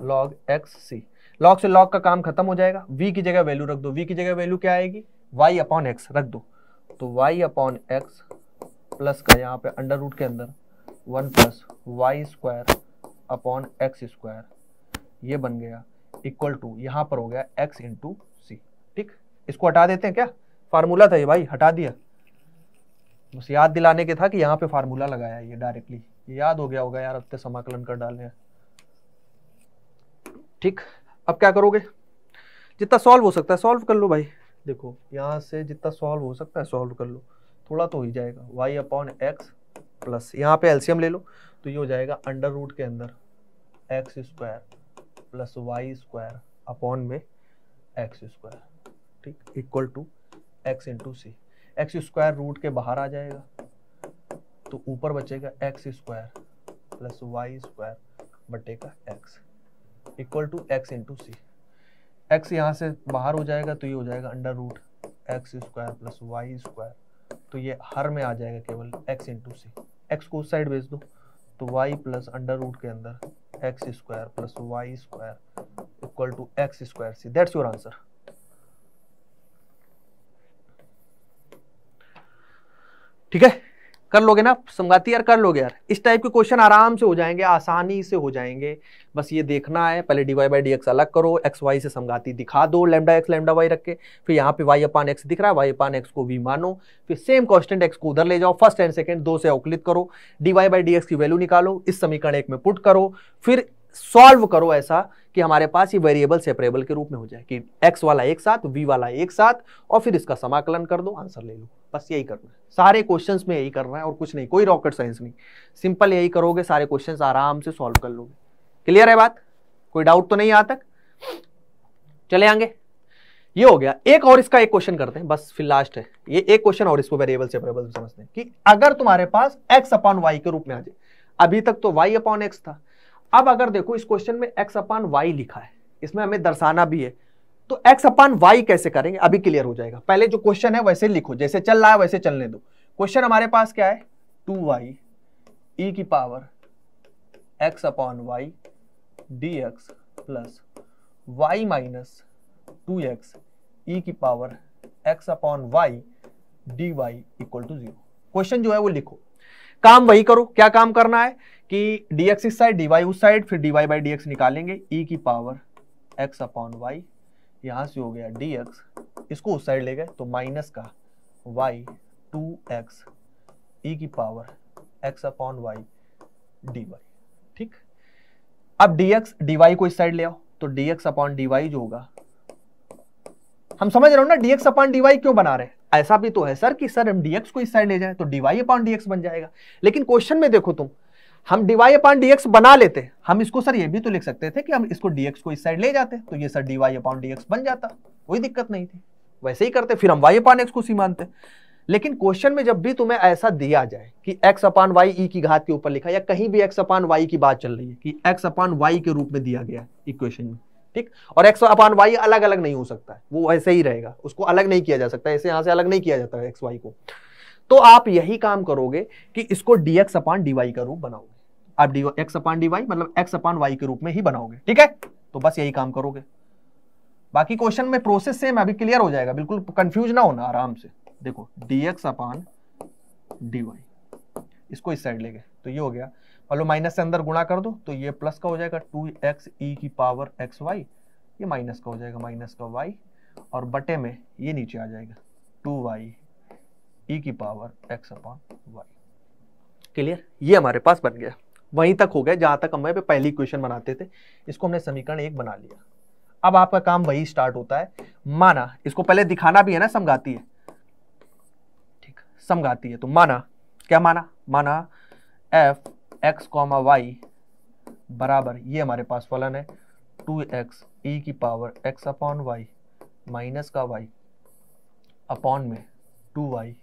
Speaker 1: लॉग एक्स सी लॉग से लॉग का काम खत्म हो जाएगा v की जगह वैल्यू रख दो v की जगह वैल्यू क्या आएगी y अपॉन एक्स रख दो तो y अपॉन एक्स प्लस का यहाँ पे अंडर रूट के अंदर one plus y square upon x square ये बन गया इक्वल टू यहाँ पर हो गया x इंटू सी ठीक इसको हटा देते हैं क्या फार्मूला था ये भाई हटा दिया बस याद दिलाने के था कि यहाँ पे फार्मूला लगाया ये डायरेक्टली ये याद हो गया होगा यार अब तो समाकलन कर डालने ठीक अब क्या करोगे जितना सॉल्व हो सकता है सॉल्व कर लो भाई देखो यहाँ से जितना सॉल्व हो सकता है सॉल्व कर लो थोड़ा तो हो ही जाएगा वाई अपॉन एक्स प्लस यहाँ पे एल्सियम ले लो तो ये हो जाएगा अंडर रूट के अंदर x square plus y square upon में एक्स स्क्वायर ठीक equal to x into c x square root के बाहर आ जाएगा तो ऊपर बचेगा x square plus y square का x equal to x into c x यहाँ से बाहर हो जाएगा तो ये हो जाएगा under root x square plus y square तो ये हर में आ जाएगा केवल एक्स इंटू सी एक्स को उस साइड भेज दो तो वाई प्लस अंडर रूट के अंदर x square plus y square equal to x square c that's your answer ठीक है कर लोगे ना समगाती यार कर लोगे यार इस टाइप के क्वेश्चन आराम से हो जाएंगे आसानी से हो जाएंगे बस ये देखना है पहले d y by d x अलग करो एक्स वाई से समगाती दिखा दो लेमडा एक्स लेमडा वाई रख के फिर यहाँ पे वाई अपान एक्स दिख रहा है वाई अपान एक्स को भी मानो फिर सेम कॉन्स्टेंट एक्स को उधर ले जाओ फर्स्ट एंड सेकेंड दो से अवकलित करो d y by d x की वैल्यू निकालो इस समीकरण एक में पुट करो फिर सॉल्व करो ऐसा कि हमारे पास ये वेरिएबल सेपरेबल के रूप में हो जाए कि x वाला एक साथ v वाला एक साथ और फिर इसका समाकलन कर दो आंसर ले लो बस यही करना है सारे क्वेश्चन में यही करना है और कुछ नहीं कोई रॉकेट साइंस नहीं सिंपल यही करोगे सारे क्वेश्चन आराम से सॉल्व कर लोगे क्लियर है बात कोई डाउट तो नहीं आ तक चले आएंगे ये हो गया एक और इसका एक क्वेश्चन करते हैं बस फिर लास्ट है ये एक क्वेश्चन और इसको वेरिएबल सेपरेबल समझते हैं कि अगर तुम्हारे पास एक्स अपॉन वाई के रूप में आ जाए अभी तक तो वाई अपॉन एक्स था अब अगर देखो इस क्वेश्चन में एक्स अपान वाई लिखा है इसमें हमें दर्शाना भी है तो एक्स अपान वाई कैसे करेंगे अभी क्लियर हो जाएगा पहले जो क्वेश्चन है वैसे लिखो जैसे चल रहा है वैसे चलने दो क्वेश्चन हमारे पास क्या है टू वाई ई की power x upon y d x plus y minus two x e की power x upon y d y equal to zero question जो है वो लिखो काम वही करो क्या काम करना है कि dx इस साइड dy उस साइड फिर dy वाई बाई डी निकालेंगे e की पावर x अपॉन वाई यहाँ से हो गया dx इसको उस साइड ले गए तो माइनस का y 2x e की power x upon y d ठीक अब dx dy को इस साइड ले आओ तो dx एक्स अपॉन डी जो होगा हम समझ रहे हो ना dx अपॉन dy क्यों बना रहे ऐसा भी तो है सर कि सर हम dx को इस साइड ले जाए तो dy अपॉन dx बन जाएगा लेकिन क्वेश्चन में देखो तुम हम डीवाई अपॉन डीएक्स बना लेते हम इसको सर ये भी तो लिख सकते थे कि हम इसको डीएक्स को इस साइड ले जाते तो ये सर डीवाई अपॉन डीएक्स बन जाता कोई दिक्कत नहीं थी वैसे ही करते फिर हम वाई अपान एक्स को सी मानते लेकिन क्वेश्चन में जब भी तुम्हें ऐसा दिया जाए कि एक्स अपान वाई ई की घात के ऊपर लिखा या कहीं भी एक्स अपान वाई की बात चल रही है कि एक्स अपान वाई के रूप में दिया गया इक्वेशन में ठीक और एक्स अपान वाई अलग अलग नहीं हो सकता है वो ऐसे ही रहेगा उसको अलग नहीं किया जा सकता ऐसे यहां से अलग नहीं किया जाता है एक्स वाई को तो आप यही काम करोगे कि इसको d x upon d y का रूप बनाओ आप d x upon d y मतलब एक्स अपान वाई के रूप में ही बनाओगे ठीक है तो बस यही काम करोगे बाकी क्वेश्चन में प्रोसेस सेम अभी क्लियर हो जाएगा बिल्कुल कंफ्यूज ना होना आराम से देखो d x upon d y इसको इस साइड ले गए तो ये हो गया मतलब माइनस से अंदर गुणा कर दो तो ये प्लस का हो जाएगा टू एक्स ई की पावर एक्स वाई ये माइनस का हो जाएगा माइनस का वाई और बटे में ये नीचे आ जाएगा टू वाई ई की power x upon y clear ये हमारे पास बन गया वहीं तक हो गया जहां तक हम पे पहली क्वेश्चन बनाते थे इसको हमने समीकरण एक बना लिया अब आपका काम वही स्टार्ट होता है माना इसको पहले दिखाना भी है ना समझाती है ठीक समझाती है तो माना क्या माना माना एफ एक्स कॉमा वाई बराबर ये हमारे पास फलन है टू एक्स ई की power x upon y minus का वाई अपॉन में टू वाई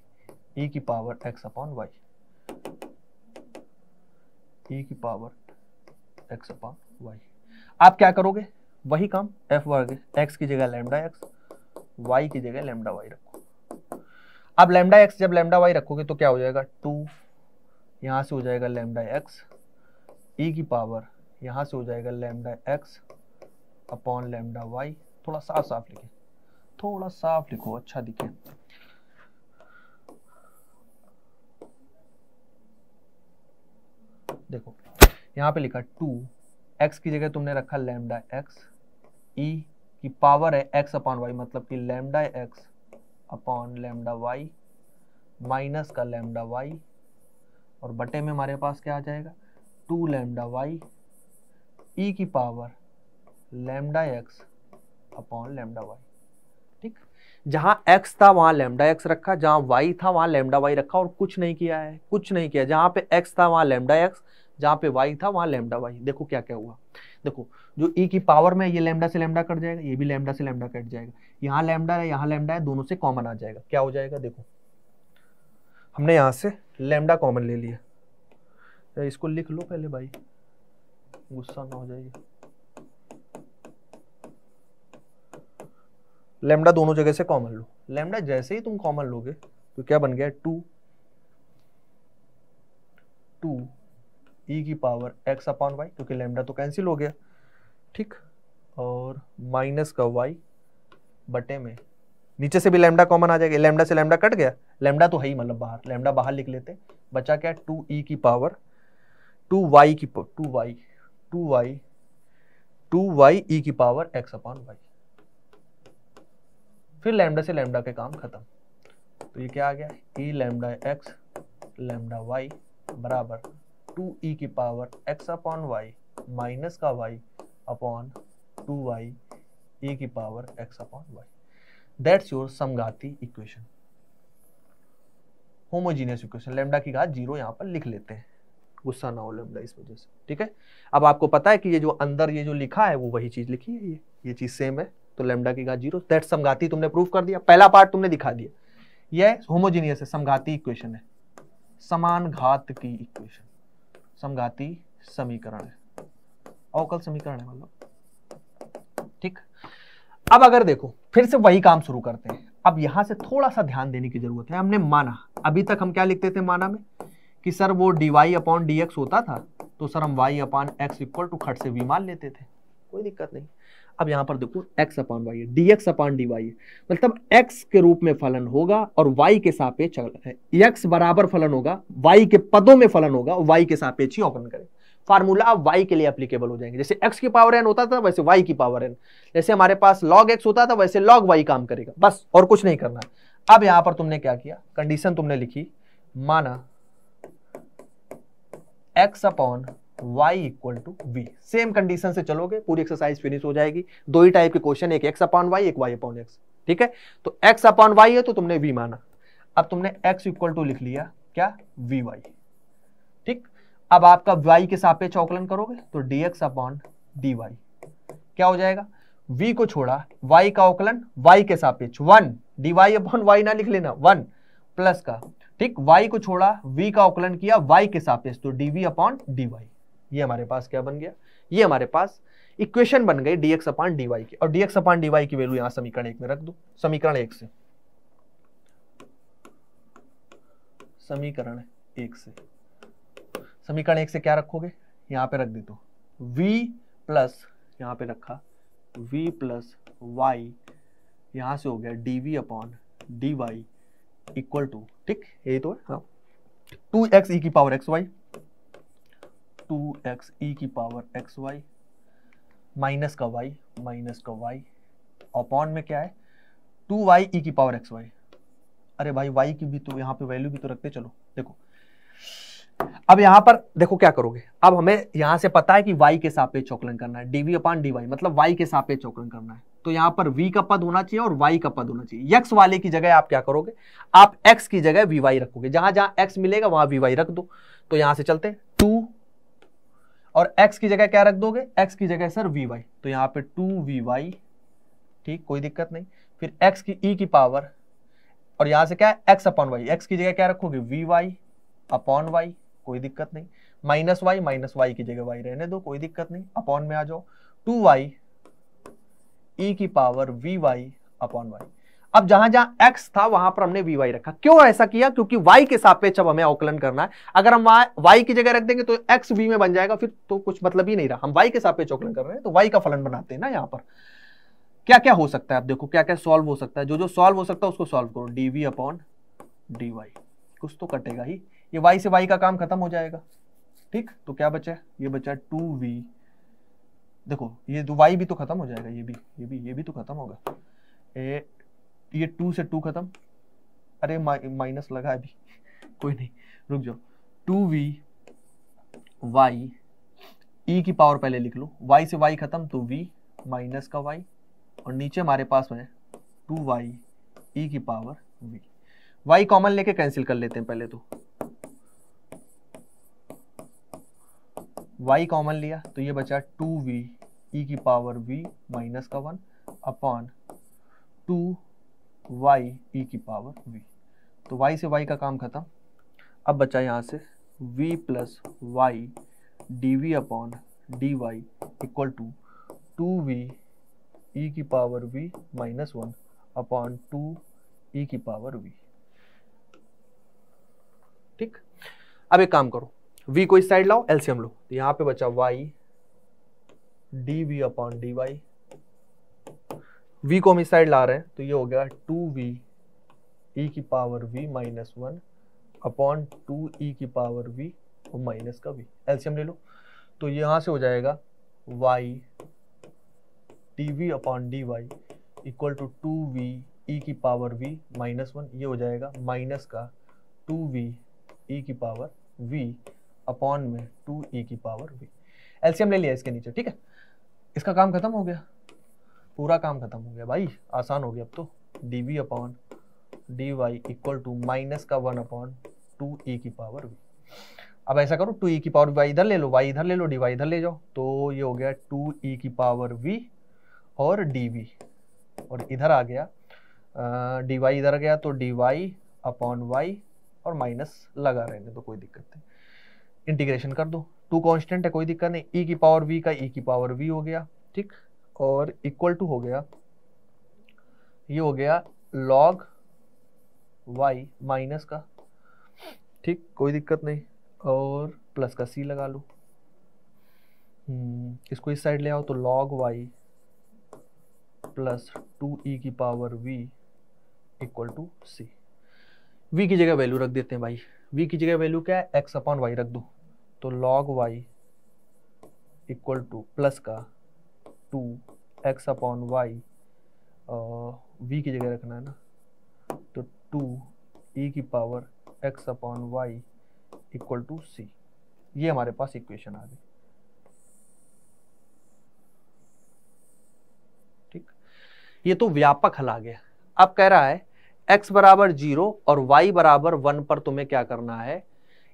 Speaker 1: ई की पावर एक्स अपॉन वाई की पावर एक्स अपॉन वाई आप क्या करोगे वही काम एफ वर्ग एक्स की जगह लेमडा एक्स वाई की जगह लेमडा वाई रखो अब लेमडा एक्स जब लेमडा वाई रखोगे तो क्या हो जाएगा टू यहाँ से हो जाएगा लेमडा एक्स ई की पावर यहाँ से हो जाएगा lambda x upon lambda y थोड़ा साफ साफ लिखे थोड़ा साफ लिखो अच्छा दिखे देखो यहाँ पे लिखा टू एक्स की जगह तुमने रखा लेमडा एक्स ई की पावर है एक्स अपॉन वाई मतलब कि lambda x upon lambda y minus का लेमडा वाई और बटे में हमारे पास क्या आ जाएगा टू लेमडा वाई ई की power lambda x upon lambda y जहां x था वहां लेमडा एक्स रखा जहां y था वहां लेमडा वाई रखा और कुछ नहीं किया है कुछ नहीं किया जहां पे x था वहां लेमडा एक्स जहां पे y था वहां लेमडा वाई देखो क्या क्या हुआ देखो जो e की पावर में ये लेमडा से लेमडा कट जाएगा ये भी लेमडा से लेमडा कट जाएगा यहाँ लेमडा है यहाँ लेमडा है दोनों से कॉमन आ जाएगा क्या हो जाएगा देखो हमने यहां से लेमडा कॉमन ले लिया तो इसको लिख लो पहले भाई गुस्सा ना हो जाएगा लेमडा दोनों जगह से कॉमन लो लेमडा जैसे ही तुम कॉमन लोगे तो क्या बन गया टू टू ई की पावर एक्स अपॉन वाई क्योंकि लेमडा तो कैंसिल हो गया ठीक और माइनस का वाई बटे में नीचे से भी लेमडा कॉमन आ जाएगा लेमडा से लेमडा कट गया लेमडा तो है ही मतलब बाहर लेमडा बाहर लिख लेते बचा क्या टू ई e की पावर टू वाई की two y two y two y e की पावर एक्स अपॉन वाई फिर लैमडा से लैमडा के काम खत्म तो ये क्या आ गया e lambda x lambda y बराबर टू ई e की power x upon y minus का y upon two y e की power x upon y that's your समगाती इक्वेशन होमोजीनियस इक्वेशन लेमडा की घात जीरो यहाँ पर लिख लेते हैं गुस्सा ना हो लैमडा इस वजह से ठीक है अब आपको पता है कि ये जो अंदर ये जो लिखा है वो वही चीज़ लिखी है ये ये चीज़ सेम है तो लेमडा की घात जीरो दैट समघाती तुमने प्रूव कर दिया पहला पार्ट तुमने दिखा दिया यह होमोजीनियस है समघाती इक्वेशन है समान घात की इक्वेशन समघाती समीकरण है अवकल समीकरण है मतलब ठीक अब अगर देखो फिर से वही काम शुरू करते हैं अब यहां से थोड़ा सा ध्यान देने की जरूरत है हमने माना अभी तक हम क्या लिखते थे माना में कि सर वो d y upon d x होता था तो सर हम y upon x equal to खट से वी मान लेते थे कोई दिक्कत नहीं अब यहां पर देखो x upon y d x upon d y मतलब x के रूप में फलन होगा और y के सापेक्ष x बराबर फलन होगा y के पदों में फलन होगा और y के सापेक्ष ही ऑपरेट करें फार्मूला अब वाई के लिए अप्लीकेबल हो जाएंगे जैसे एक्स की पावर एन होता था वैसे वाई की पावर एन जैसे हमारे पास लॉग एक्स होता था वैसे लॉग वाई काम करेगा बस और कुछ नहीं करना है अब यहां पर तुमने क्या किया कंडीशन तुमने लिखी माना x upon y equal to v same condition से चलोगे पूरी एक्सरसाइज फिनिश हो जाएगी दो ही टाइप के क्वेश्चन एक एक्स अपॉन वाई एक वाई अपॉन एक्स ठीक है तो एक्स अपॉन वाई है तो तुमने वी माना अब तुमने एक्स इक्वल टू लिख लिया क्या वी वाई ठीक अब आपका वाई के सापेक्ष अवकलन करोगे तो d x upon d y क्या हो जाएगा v को छोड़ा y का अवकलन y के सापेक्ष one d y upon y ना लिख लेना वन प्लस का ठीक y को छोड़ा v का अवकलन किया y के सापेक्ष तो dv अपॉन dy ये हमारे पास क्या बन गया ये हमारे पास इक्वेशन बन गई डीएक्स अपान डीवाई की और डीएक्स अपान डीवाई की वैल्यू यहां समीकरण एक में रख दो समीकरण एक से समीकरण एक से समीकरण एक से क्या रखोगे यहां पे रख दे तो v प्लस यहां पे रखा v प्लस वाई यहां से हो गया dv upon y equal to ठीक यही तो है टू एक्स ई की power x y two x e की पावर एक्स वाई माइनस का वाई माइनस का वाई अपॉन में क्या है टू वाई ई की पावर एक्स वाई अरे भाई वाई की भी तो यहाँ पे वैल्यू भी तो रखते चलो देखो अब यहां पर देखो क्या करोगे अब हमें यहां से पता है कि y के सापेक्ष चौकलन करना है डीवी अपान dy मतलब y के सापेक्ष चौकलन करना है तो यहां पर v का पद होना चाहिए और y का पद होना चाहिए x वाले की जगह आप क्या करोगे आप x की जगह vy रखोगे जहां जहां x मिलेगा वहां vy रख दो तो यहां से चलते टू और x की जगह क्या रख दोगे x की जगह सर वी वाई तो यहाँ पे टू वी वाई ठीक कोई दिक्कत नहीं फिर x की e की पावर और यहां से क्या है x अपॉन वाई एक्स की जगह क्या रखोगे वी वाई अपॉन वाई कोई दिक्कत नहीं माइनस वाई माइनस वाई की जगह वाई रहने दो कोई दिक्कत नहीं अपॉन में आ जाओ टू वाई ई की power v y upon y अब जहां जहां x था वहां पर हमने वी रखा क्यों ऐसा किया क्योंकि y के सापेक्ष अब हमें आकलन करना है अगर हम y की जगह रख देंगे तो x v में बन जाएगा फिर तो कुछ मतलब ही नहीं रहा हम y के सापेक्ष आकलन कर रहे हैं तो y का फलन बनाते हैं ना यहाँ पर क्या क्या हो सकता है आप देखो क्या क्या सॉल्व हो सकता है जो जो सॉल्व हो सकता है उसको सॉल्व करो वी अपॉन डी वाई कुछ तो कटेगा ही ये वाई से वाई का काम खत्म हो जाएगा ठीक तो क्या बचा है ये बचा टू वी देखो ये वाई भी तो खत्म हो जाएगा ये भी ये भी ये भी तो खत्म होगा ये टू से टू खत्म अरे माइनस लगा अभी कोई नहीं रुक जाओ टू वी वाई ई की पावर पहले लिख लो वाई से वाई खत्म तो वी माइनस का वाई और नीचे हमारे पास में टू वाई ई की पावर वी वाई कॉमन लेके कैंसिल कर लेते हैं पहले तो वाई कॉमन लिया तो ये बचा टू वी ई की पावर वी माइनस का one upon two y e e की पावर वी तो वाई से वाई का काम खत्म अब बचा यहाँ से v plus y d v upon d y equal to two v e की power v minus one upon two e की पावर v ठीक अब एक काम करो v को इस साइड लाओ एल्सियम लो तो यहाँ पे बचा y d v upon d y v को हम इस साइड ला रहे हैं तो ये हो गया टू वी ई की power v minus one upon two e की पावर वी और माइनस का वी एल्सियम ले लो तो यहाँ से हो जाएगा y d v upon d y equal to two v e की पावर वी माइनस वन ये हो जाएगा माइनस का टू वी ई की पावर वी अपॉन में टू ई e की पावर वी एल्सियम ले लिया इसके नीचे ठीक है इसका काम खत्म हो गया पूरा काम खत्म हो गया भाई आसान हो गया अब तो d v upon d y equal to minus का वन अपॉन टू ई की पावर वी अब ऐसा करो टू ई e की पावर वाई इधर ले लो वाई इधर ले लो डी वाई इधर ले जाओ तो ये हो गया टू ई e की पावर वी और डी वी और इधर आ गया डी वाई इधर गया तो डी वाई अपॉन वाई और माइनस लगा रहने तो कोई दिक्कत नहीं इंटीग्रेशन कर दो टू कॉन्स्टेंट है कोई दिक्कत नहीं ई e की पावर वी का ई की पावर वी हो गया ठीक और इक्वल टू हो गया ये हो गया लॉग वाई माइनस का ठीक कोई दिक्कत नहीं और प्लस का सी लगा लो हम्म, इसको इस साइड ले आओ तो log y plus two e की power v equal to c v की जगह वैल्यू रख देते हैं भाई वी की जगह वैल्यू क्या है एक्स अपॉन वाई रख दो तो log y equal to plus का two x upon y v की जगह रखना है ना तो टू ई e की power x upon y equal to c ये हमारे पास इक्वेशन आ गई ठीक ये तो व्यापक हल आ गया अब कह रहा है x बराबर जीरो और y बराबर वन पर तुम्हें क्या करना है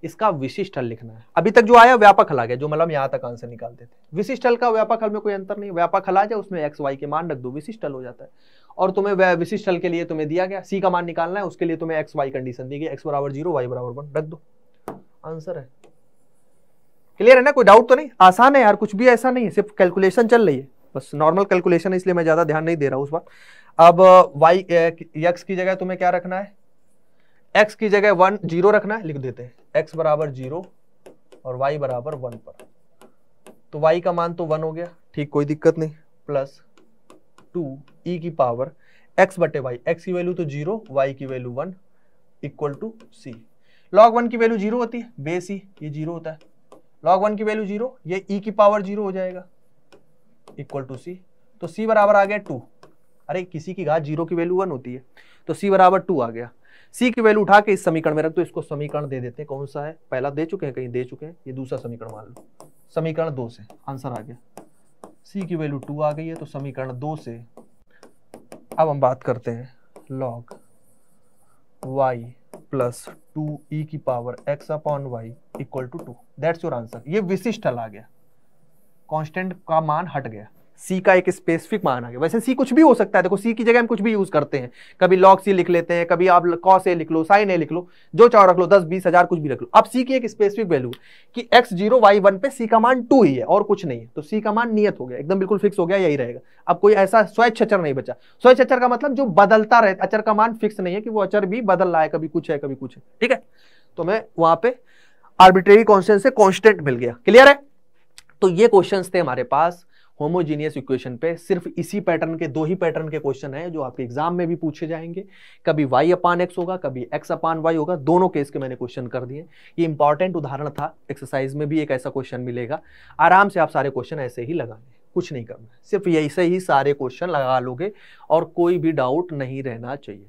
Speaker 1: इसका विशिष्ट हल लिखना है अभी तक जो आया व्यापक हल आ गया जो मतलब यहाँ तक आंसर निकालते थे विशिष्ट हल का व्यापक हल में कोई अंतर नहीं व्यापक हल आ जाए उसमें एक्स वाई के मान रख दो विशिष्ट हल हो जाता है और तुम्हें विशिष्ट हल के लिए तुम्हें दिया गया सी का मान निकालना है उसके लिए तुम्हें एक्स वाई कंडीशन दी गई एक्स बराबर जीरो वाई बराबर वन रख दो आंसर है क्लियर है ना कोई डाउट तो नहीं आसान है यार कुछ भी ऐसा नहीं है सिर्फ कैलकुलेशन चल रही है बस नॉर्मल कैलकुलेशन है इसलिए मैं ज़्यादा ध्यान नहीं दे रहा हूँ उस बात अब वाई एक्स eh, की जगह तुम्हें क्या रखना है एक्स की जगह वन जीरो रखना है लिख देते हैं एक्स बराबर जीरो और वाई बराबर वन पर तो वाई का मान तो वन हो गया ठीक कोई दिक्कत नहीं प्लस टू ई की पावर एक्स बटे वाई एक्स की वैल्यू तो जीरो y की value one equal to c log one की वैल्यू जीरो होती है बेस सी e, ये जीरो होता है लॉग वन की वैल्यू जीरो ये e की पावर जीरो हो जाएगा इक्वल टू सी तो सी बराबर आ गया टू अरे किसी की घात जीरो की वैल्यू वन होती है तो सी बराबर टू आ गया सी की वैल्यू उठा के इस समीकरण में रख दो इसको समीकरण दे देते हैं कौन सा है पहला दे चुके हैं कहीं दे चुके हैं ये दूसरा समीकरण मान लो समीकरण दो से आंसर आ गया सी की वैल्यू टू आ गई है तो समीकरण दो से अब हम बात करते हैं log y plus two e की power x upon y equal to two that's your answer ये विशिष्ट हल आ गया कांस्टेंट का मान हट गया सी का एक स्पेसिफिक मान आ गया वैसे सी कुछ भी हो सकता है देखो सी की जगह हम कुछ भी यूज करते हैं कभी लॉग सी लिख लेते हैं कभी आप कॉस ए लिख लो साइन ए लिख लो जो चाहो रख लो दस बीस हजार कुछ भी रख लो अब सी की एक स्पेसिफिक वैल्यू कि एक्स जीरो वाई वन पे सी का मान टू ही है और कुछ नहीं है तो सी का मान नियत हो गया एकदम बिल्कुल फिक्स हो गया यही रहेगा अब कोई ऐसा स्वच्छ अचर नहीं बचा स्वच्छ अचर का मतलब जो बदलता रहे अचर का मान फिक्स नहीं है कि वो अचर भी बदल रहा है कभी कुछ है कभी कुछ है ठीक है तो मैं वहां पे आर्बिट्रेरी कॉन्स्टेंट से कॉन्स्टेंट मिल गया क्लियर है तो ये क्वेश्चंस थे हमारे पास होमोजीनियस इक्वेशन पे सिर्फ इसी पैटर्न के दो ही पैटर्न के क्वेश्चन हैं जो आपके एग्जाम में भी पूछे जाएंगे कभी वाई अपान एक्स होगा कभी एक्स अपान वाई होगा दोनों केस के मैंने क्वेश्चन कर दिए ये इंपॉर्टेंट उदाहरण था एक्सरसाइज में भी एक ऐसा क्वेश्चन मिलेगा आराम से आप सारे क्वेश्चन ऐसे ही लें कुछ नहीं करना है सिर्फ यही से ही सारे क्वेश्चन लगा लोगे और कोई भी डाउट नहीं रहना चाहिए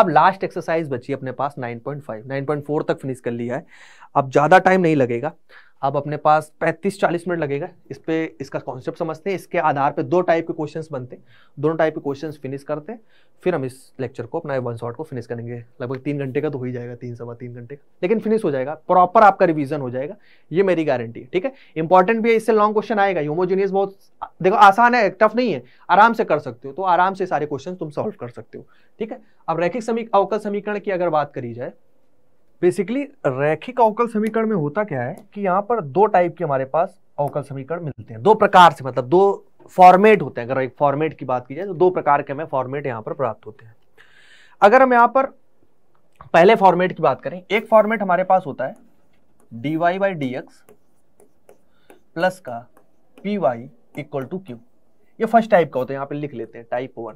Speaker 1: अब लास्ट एक्सरसाइज बची अपने पास 9.5 9.4 तक फिनिश कर लिया है अब ज़्यादा टाइम नहीं लगेगा अब अपने पास 35-40 मिनट लगेगा इस पर इसका कॉन्सेप्ट समझते हैं इसके आधार पे दो टाइप के क्वेश्चंस बनते हैं दोनों टाइप के क्वेश्चंस फिनिश करते हैं फिर हम इस लेक्चर को अपना वन शॉट को फिनिश करेंगे लगभग तीन घंटे का तो हो ही जाएगा तीन सवा तीन घंटे का लेकिन फिनिश हो जाएगा प्रॉपर आपका रिविजन हो जाएगा ये मेरी गारंटी है ठीक है इंपॉर्टेंट भी है इससे लॉन्ग क्वेश्चन आएगा होमोजीनियस बहुत देखो आसान है टफ नहीं है आराम से कर सकते हो तो आराम से सारे क्वेश्चन तुम सॉल्व कर सकते हो ठीक है अब रैखिक समी अवकल समीकरण की अगर बात करी जाए बेसिकली रैखिक अवकल समीकरण में होता क्या है कि यहाँ पर दो टाइप के हमारे पास अवकल समीकरण मिलते हैं दो प्रकार से मतलब दो फॉर्मेट होते हैं अगर एक फॉर्मेट की बात की जाए तो दो प्रकार के हमें फॉर्मेट यहाँ पर प्राप्त होते हैं अगर हम यहाँ पर पहले फॉर्मेट की बात करें एक फॉर्मेट हमारे पास होता है d y by d x plus का p y equal to q ये फर्स्ट टाइप का होता है यहाँ पे लिख लेते हैं टाइप वन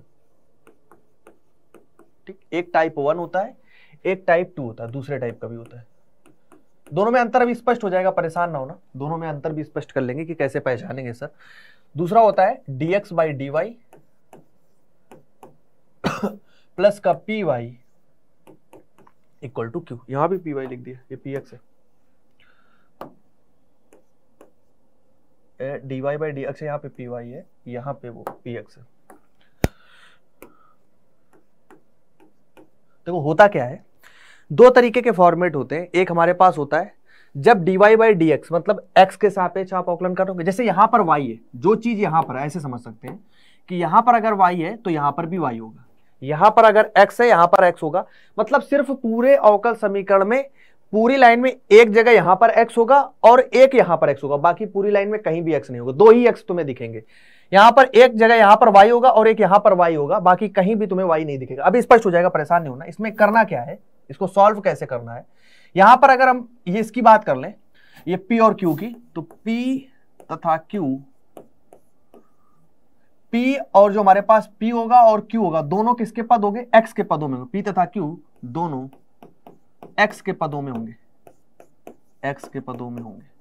Speaker 1: ठीक एक टाइप वन होता है एक टाइप टू होता है दूसरे टाइप का भी होता है दोनों में अंतर अभी स्पष्ट हो जाएगा परेशान ना होना दोनों में अंतर भी स्पष्ट कर लेंगे कि कैसे पहचानेंगे सर दूसरा होता है d x by d y plus का p y equal to q यहां भी पी वाई लिख दिया ये पी एक्स है d y by d x यहां पर पी वाई है यहां पे वो पी एक्स है देखो होता क्या है दो तरीके के फॉर्मेट होते हैं एक हमारे पास होता है जब d y by d x मतलब एक्स के सापेक्ष आप आकलन करोगे जैसे यहां पर वाई है जो चीज़ यहां पर है ऐसे समझ सकते हैं कि यहां पर अगर वाई है तो यहां पर भी वाई होगा यहां पर अगर एक्स है यहां पर एक्स होगा मतलब सिर्फ पूरे अवकल समीकरण में पूरी लाइन में एक जगह यहां पर एक्स होगा और एक यहाँ पर एक्स होगा बाकी पूरी लाइन में कहीं भी एक्स नहीं होगा दो ही एक्स तुम्हें दिखेंगे यहां पर एक जगह यहां पर वाई होगा और एक यहां पर वाई होगा बाकी कहीं भी तुम्हें वाई नहीं दिखेगा अभी स्पष्ट हो जाएगा परेशान नहीं होना इसमें करना क्या है इसको सॉल्व कैसे करना है यहां पर अगर हम ये इसकी बात कर लें ये पी और क्यू की तो पी तथा क्यू पी और जो हमारे पास पी होगा और क्यू होगा दोनों किसके पद होंगे एक्स के पदों में पी तथा क्यू दोनों एक्स के पदों में होंगे एक्स के पदों में होंगे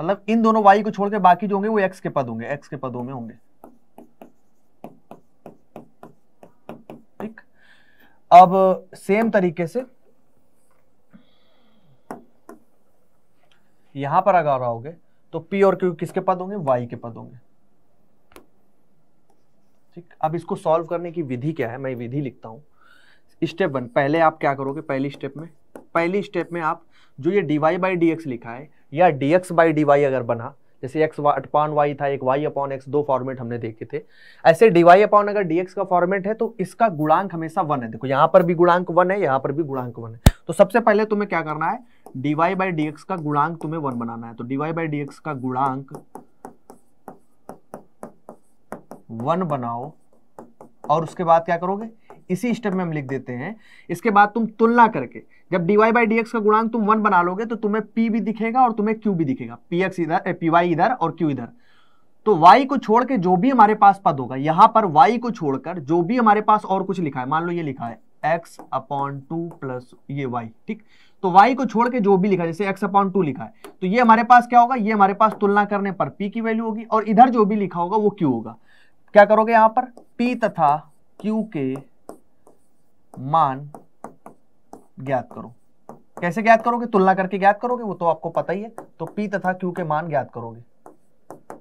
Speaker 1: मतलब इन दोनों वाई को छोड़ के बाकी जो होंगे वो एक्स के पद होंगे एक्स के पदों में होंगे अब सेम तरीके से यहां पर अगर आओगे तो पी और क्यू किसके पद होंगे वाई के पद होंगे ठीक अब इसको सॉल्व करने की विधि क्या है मैं विधि लिखता हूं स्टेप वन पहले आप क्या करोगे पहली स्टेप में पहली स्टेप में आप जो ये डीवाई बाई डी एक्स लिखा है या डीएक्स बाई डी वाई अगर बना जैसे एक्स अपॉन वाई था एक वाई अपॉन एक्स दो फॉर्मेट हमने देखे थे ऐसे डीवाई अपॉन अगर डीएक्स का फॉर्मेट है तो इसका गुणांक हमेशा वन है देखो यहाँ पर भी गुणांक वन है यहाँ पर भी गुणांक वन है तो सबसे पहले तुम्हें क्या करना है डीवाई बाई डी एक्स का गुणांक तुम्हें वन बनाना है तो डीवाई बाई डी एक्स का गुणांक वन बनाओ और उसके बाद क्या करोगे इसी स्टेप में हम लिख देते हैं इसके बाद तुम तुलना करके जब d y by d x का गुणांक तुम वन बना लोगे तो तुम्हें पी भी दिखेगा और तुम्हें क्यू भी दिखेगा पी एक्स इधर पी वाई इधर और क्यू इधर तो y को छोड़ के जो भी हमारे पास पद होगा यहां पर y को छोड़कर जो भी हमारे पास और कुछ लिखा है मान लो ये लिखा है x अपॉन टू प्लस ये y ठीक तो y को छोड़ के जो भी लिखा है जैसे x अपॉन टू लिखा है तो ये हमारे पास क्या होगा ये हमारे पास तुलना करने पर p की वैल्यू होगी और इधर जो भी लिखा होगा वो q होगा क्या करोगे यहां पर p तथा q के मान ज्ञात करो कैसे ज्ञात करोगे तुलना करके ज्ञात करोगे वो तो आपको पता ही है तो p तथा q के मान ज्ञात करोगे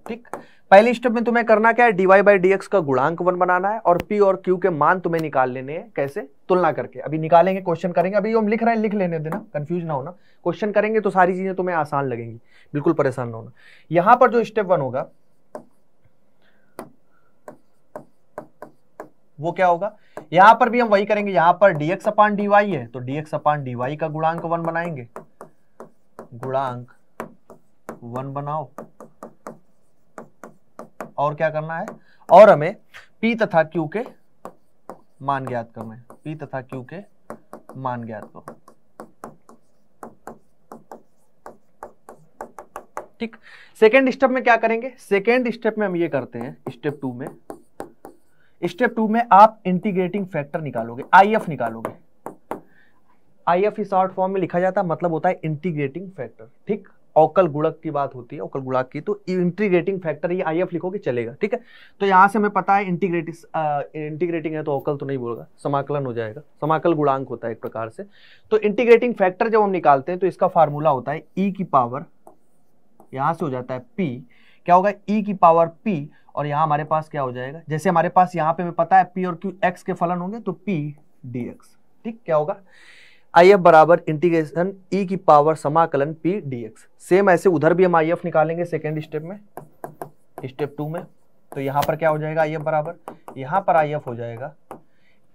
Speaker 1: ठीक पहले स्टेप में तुम्हें करना क्या है डीवाई बाई डी का गुणांक वन बनाना है और पी और क्यू के मान तुम्हें निकाल लेने हैं कैसे तुलना करके अभी निकालेंगे क्वेश्चन करेंगे अभी हम लिख रहे हैं लिख लेने देना कंफ्यूज ना होना क्वेश्चन करेंगे तो सारी चीजें तुम्हें आसान लगेंगी बिल्कुल परेशान ना होना यहां पर जो स्टेप वन होगा वो क्या होगा यहां पर भी हम वही करेंगे यहां पर dx अपान dy है तो dx अपान dy का गुणांक वन बनाएंगे गुणांक वन बनाओ और क्या करना है और हमें p तथा q के मान ज्ञात करना है p तथा q के मान ज्ञात करो ठीक सेकेंड स्टेप में क्या करेंगे सेकेंड स्टेप में हम ये करते हैं स्टेप टू में स्टेप टू में आप इंटीग्रेटिंग फैक्टर निकालोगे आई एफ निकालोगे आई एफ इस शॉर्ट फॉर्म में लिखा जाता है मतलब होता है इंटीग्रेटिंग फैक्टर ठीक औकल गुड़क की बात होती है औकल गुड़क की तो इंटीग्रेटिंग फैक्टर ये आईएफ लिखोगे चलेगा ठीक है तो यहां से हमें पता है इंटीग्रेटिंग इंटीग्रेटिंग है तो औकल तो नहीं बोलगा समाकलन हो जाएगा समाकल गुणांक होता है एक प्रकार से तो इंटीग्रेटिंग फैक्टर जब हम निकालते हैं तो इसका फार्मूला होता है ई e की पावर यहां से हो जाता है पी क्या होगा ई e की पावर पी और यहाँ हमारे पास क्या हो जाएगा जैसे हमारे पास यहाँ पे हमें पता है पी और क्यू एक्स के फलन होंगे तो पी डी एक्स ठीक क्या होगा आई एफ बराबर इंटीग्रेशन ई e की पावर समाकलन पी डी एक्स सेम ऐसे उधर भी हम आई एफ निकालेंगे सेकेंड स्टेप में स्टेप टू में तो यहाँ पर क्या हो जाएगा आई एफ बराबर यहाँ पर आई एफ हो जाएगा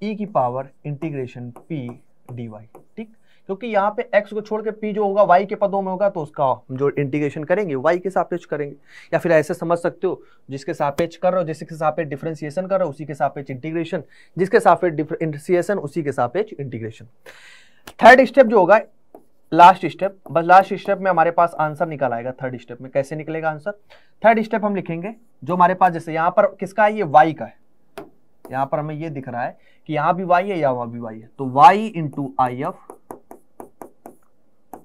Speaker 1: ई e की power integration p d y ठीक क्योंकि तो यहाँ पे x को छोड़ के p जो होगा y के पदों में होगा तो उसका जो इंटीग्रेशन करेंगे y के सापेक्ष करेंगे या फिर ऐसे समझ सकते हो जिसके सापेक्ष कर रहे हो जिसके सापेक्ष डिफ्रेंसिएशन कर रहे हो उसी के सापेक्ष इंटीग्रेशन जिसके सापेक्ष डिफ्रेंसिएशन उसी के सापेक्ष इंटीग्रेशन थर्ड स्टेप जो होगा लास्ट स्टेप बस लास्ट स्टेप में हमारे पास आंसर निकल आएगा थर्ड स्टेप में कैसे निकलेगा आंसर थर्ड स्टेप हम लिखेंगे जो हमारे पास जैसे यहाँ पर किसका है ये वाई का है यहाँ पर हमें ये दिख रहा है कि यहाँ भी वाई है या वहाँ भी वाई है तो y into I F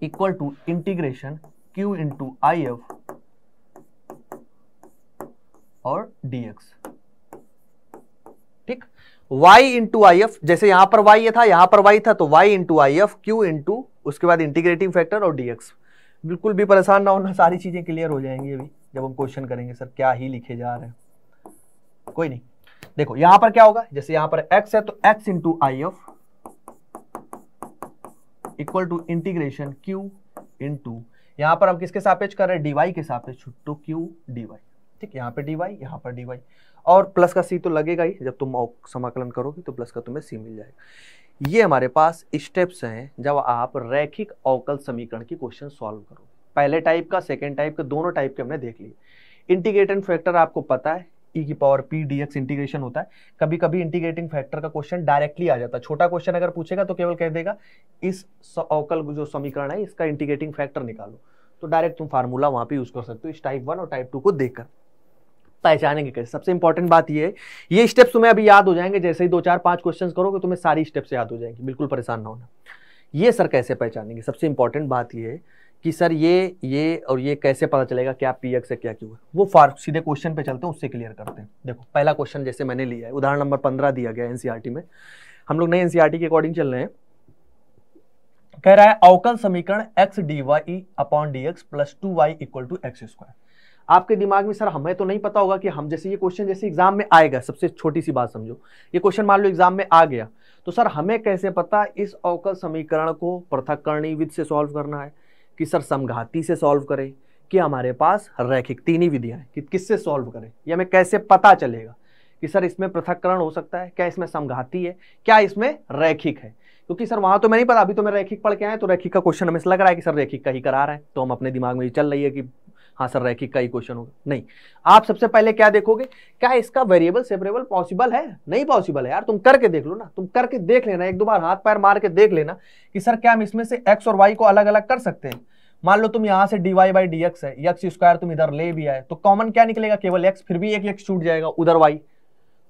Speaker 1: to integration q q I F और dx ठीक y इंटू आई एफ जैसे यहां पर y ये था यहां पर y था तो y into I F q into उसके बाद इंटीग्रेटिंग फैक्टर और dx बिल्कुल भी परेशान ना होना सारी चीजें क्लियर हो जाएंगी अभी जब हम क्वेश्चन करेंगे सर क्या ही लिखे जा रहे हैं कोई नहीं देखो यहां पर क्या होगा जैसे यहां पर x है तो x into I F equal to integration q into यहाँ पर हम किसके सापेक्ष कर रहे हैं डीवाई के सापेक्ष तो क्यू डीवाई ठीक यहाँ पे डीवाई यहाँ पर डीवाई और प्लस का सी तो लगेगा ही जब तुम समाकलन करोगे तो प्लस का तुम्हें सी मिल जाएगा ये हमारे पास स्टेप्स हैं जब आप रैखिक अवकल समीकरण की क्वेश्चन सॉल्व करो पहले टाइप का सेकेंड टाइप का दोनों टाइप के हमने देख लिए इंटीग्रेटिंग फैक्टर आपको पता है ई e की power p d x integration होता है कभी कभी इंटीग्रेटिंग फैक्टर का क्वेश्चन डायरेक्टली आ जाता है छोटा क्वेश्चन अगर पूछेगा तो केवल कह देगा इस अवकल जो समीकरण है इसका इंटीग्रेटिंग फैक्टर निकालो तो डायरेक्ट तुम फार्मूला वहां पर यूज कर सकते हो इस टाइप वन और टाइप टू को देखकर पहचानेंगे कैसे सबसे इंपॉर्टेंट बात ये है ये स्टेप्स तुम्हें अभी याद हो जाएंगे जैसे ही दो चार पांच क्वेश्चन करोगे तुम्हें सारी स्टेप्स याद हो जाएंगे बिल्कुल परेशान ना होना ये सर कैसे पहचानेंगे सबसे इंपॉर्टेंट बात ये है कि सर ये ये और ये कैसे पता चलेगा क्या पी एक्स है क्या क्यू है वो फार सीधे क्वेश्चन पे चलते हैं उससे क्लियर करते हैं देखो पहला क्वेश्चन जैसे मैंने लिया है उदाहरण नंबर पंद्रह दिया गया टी e में हम लोग नए टी e के अकॉर्डिंग चल रहे हैं कह रहा है अवकल समीकरण x d y upon d x plus two y equal to x square आपके दिमाग में सर हमें तो नहीं पता होगा कि हम जैसे ये क्वेश्चन जैसे एग्जाम में आएगा सबसे छोटी सी बात समझो ये क्वेश्चन मान लो एग्जाम में आ गया तो सर हमें कैसे पता इस अवकल समीकरण को पृथक करणी विद से सॉल्व करना है कि सर समघाती से सॉल्व करें कि हमारे पास रैखिक तीन ही विधियाँ हैं कि किससे सॉल्व करें या हमें कैसे पता चलेगा कि सर इसमें पृथककरण हो सकता है क्या इसमें समघाती है क्या इसमें रैखिक है क्योंकि सर वहाँ तो मैं नहीं पता अभी तो मैं रैखिक पढ़ के आए तो रैखिक का क्वेश्चन हमें लग रहा है कि सर रैखिक का ही करा रहा है तो हम अपने दिमाग में ये चल रही है कि हाँ सर रैखिक का ही क्वेश्चन होगा नहीं आप सबसे पहले क्या देखोगे क्या इसका वेरिएबल सेपरेबल पॉसिबल है नहीं पॉसिबल है यार तुम करके देख लो ना तुम करके देख लेना एक दो बार हाथ पैर मार के देख लेना कि सर क्या हम इसमें से एक्स और वाई को अलग अलग कर सकते हैं मान लो तुम यहाँ से d y by d x है एक्स स्क्वायर तुम इधर ले भी आए तो कॉमन क्या निकलेगा केवल एक्स फिर भी एक एक्स छूट जाएगा उधर वाई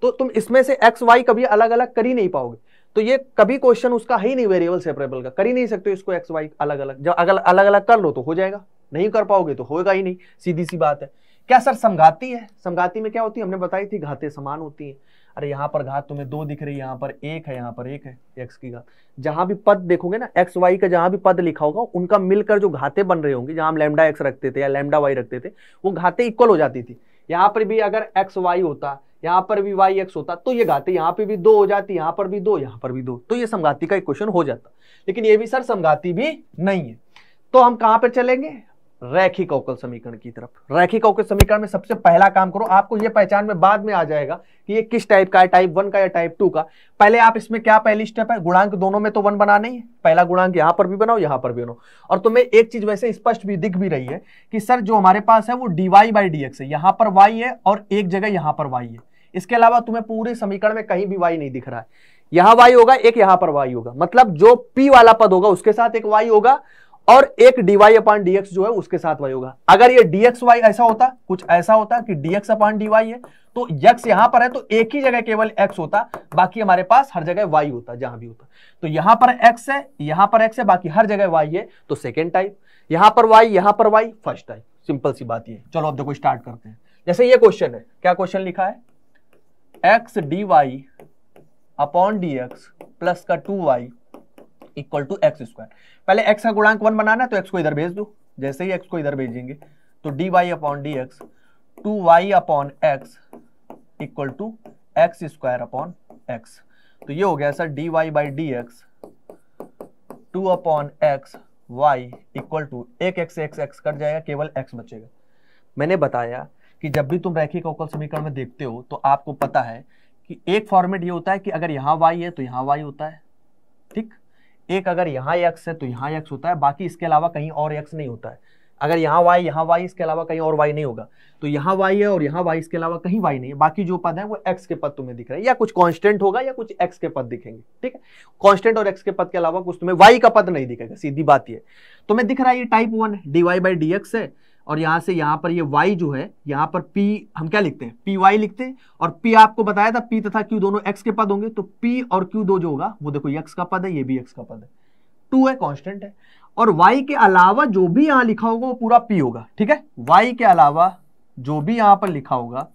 Speaker 1: तो तुम इसमें से एक्स वाई कभी अलग अलग कर ही नहीं पाओगे तो ये कभी क्वेश्चन उसका ही नहीं वेरिएबल सेपरेबल का कर ही नहीं सकते इसको एक्स वाई अलग अलग जब अगर अलग अलग कर लो तो हो जाएगा नहीं कर पाओगे तो होगा ही नहीं सीधी सी बात है क्या सर समघाती है समघाती में क्या होती है हमने बताई थी घाते समान होती है अरे यहाँ पर घात तुम्हें दो दिख रही है यहाँ पर एक है यहाँ पर एक है एक्स की घात जहां भी पद देखोगे ना एक्स वाई का जहां भी पद लिखा होगा उनका मिलकर जो घाते बन रहे होंगे जहां हम लेमडा एक्स रखते थे या लेमडा वाई रखते थे वो घाते इक्वल हो जाती थी यहाँ पर भी अगर एक्स वाई होता यहाँ पर भी वाई एक्स होता तो ये घाते यहाँ पे भी दो हो जाती यहाँ पर भी दो यहाँ पर भी दो तो ये समघाती का इक्वेशन हो जाता लेकिन ये भी सर समघाती भी नहीं है तो हम कहाँ पर चलेंगे रैखिक अवकल समीकरण की तरफ रैखिक अवकल समीकरण में सबसे पहला काम करो आपको यह पहचान में बाद में आ जाएगा कि ये किस टाइप का है टाइप वन का या टाइप टू का पहले आप इसमें क्या पहली स्टेप है गुणांक दोनों में तो वन बना नहीं है पहला गुणांक यहां पर भी बनाओ यहां पर भी बनाओ और तुम्हें एक चीज वैसे स्पष्ट भी दिख भी रही है कि सर जो हमारे पास है वो डीवाई बाई डी एक्स है यहां पर वाई है और एक जगह यहां पर वाई है इसके अलावा तुम्हें पूरे समीकरण में कहीं भी वाई नहीं दिख रहा है यहां वाई होगा एक यहां पर वाई होगा मतलब जो पी वाला पद होगा उसके साथ एक वाई होगा और एक डीवाई अपान डीएक्स जो है उसके साथ वाई होगा अगर ये डीएक्स वाई ऐसा होता कुछ ऐसा होता कि डीएक्स अपान डीवाई है तो यक्स यहां पर है तो एक ही जगह केवल एक्स होता बाकी हमारे पास हर जगह वाई होता जहां भी होता तो यहां पर एक्स है यहां पर एक्स है बाकी हर जगह वाई है तो सेकेंड टाइप यहां पर वाई यहां पर वाई फर्स्ट टाइप सिंपल सी बात यह चलो अब देखो स्टार्ट करते हैं जैसे ये क्वेश्चन है क्या क्वेश्चन लिखा है x d y upon d x plus का two y equal to x square पहले एक्स का गुणांक वन बनाना है तो एक्स को इधर भेज दो जैसे ही एक्स को इधर भेजेंगे तो d y upon d x two y upon x equal to x square upon x तो ये हो गया sir d y by d x two upon x y equal to एक एक्स एक्स एक्स कट जाएगा केवल x बचेगा मैंने बताया कि जब भी तुम रैखिक अवकल समीकरण में देखते हो तो आपको पता है कि एक फॉर्मेट ये होता है कि अगर यहाँ y है तो यहाँ y होता है ठीक एक अगर यहाँ एक्स है तो यहाँ एक्स होता है बाकी इसके अलावा कहीं और एक्स नहीं होता है अगर यहाँ वाई यहाँ वाई इसके अलावा कहीं और वाई नहीं होगा तो यहाँ वाई है और यहाँ वाई इसके अलावा कहीं वाई नहीं है बाकी जो पद है वो एक्स के पद तुम्हें दिख रहे हैं या कुछ कांस्टेंट होगा या कुछ एक्स के पद दिखेंगे ठीक है कांस्टेंट और एक्स के पद के अलावा कुछ तुम्हें वाई का पद नहीं दिखेगा सीधी बात यह तुम्हें तो दिख रहा है ये type one d y by d x है और यहाँ से यहाँ पर ये यह y जो है यहाँ पर p हम क्या लिखते हैं पी वाई लिखते हैं और p आपको बताया था p तथा q दोनों x के पद होंगे तो p और q दो जो होगा वो देखो ये x का पद है ये भी x का पद है टू है कॉन्स्टेंट है और y के अलावा जो भी यहाँ लिखा होगा वो पूरा p होगा ठीक है y के अलावा जो भी यहाँ पर लिखा होगा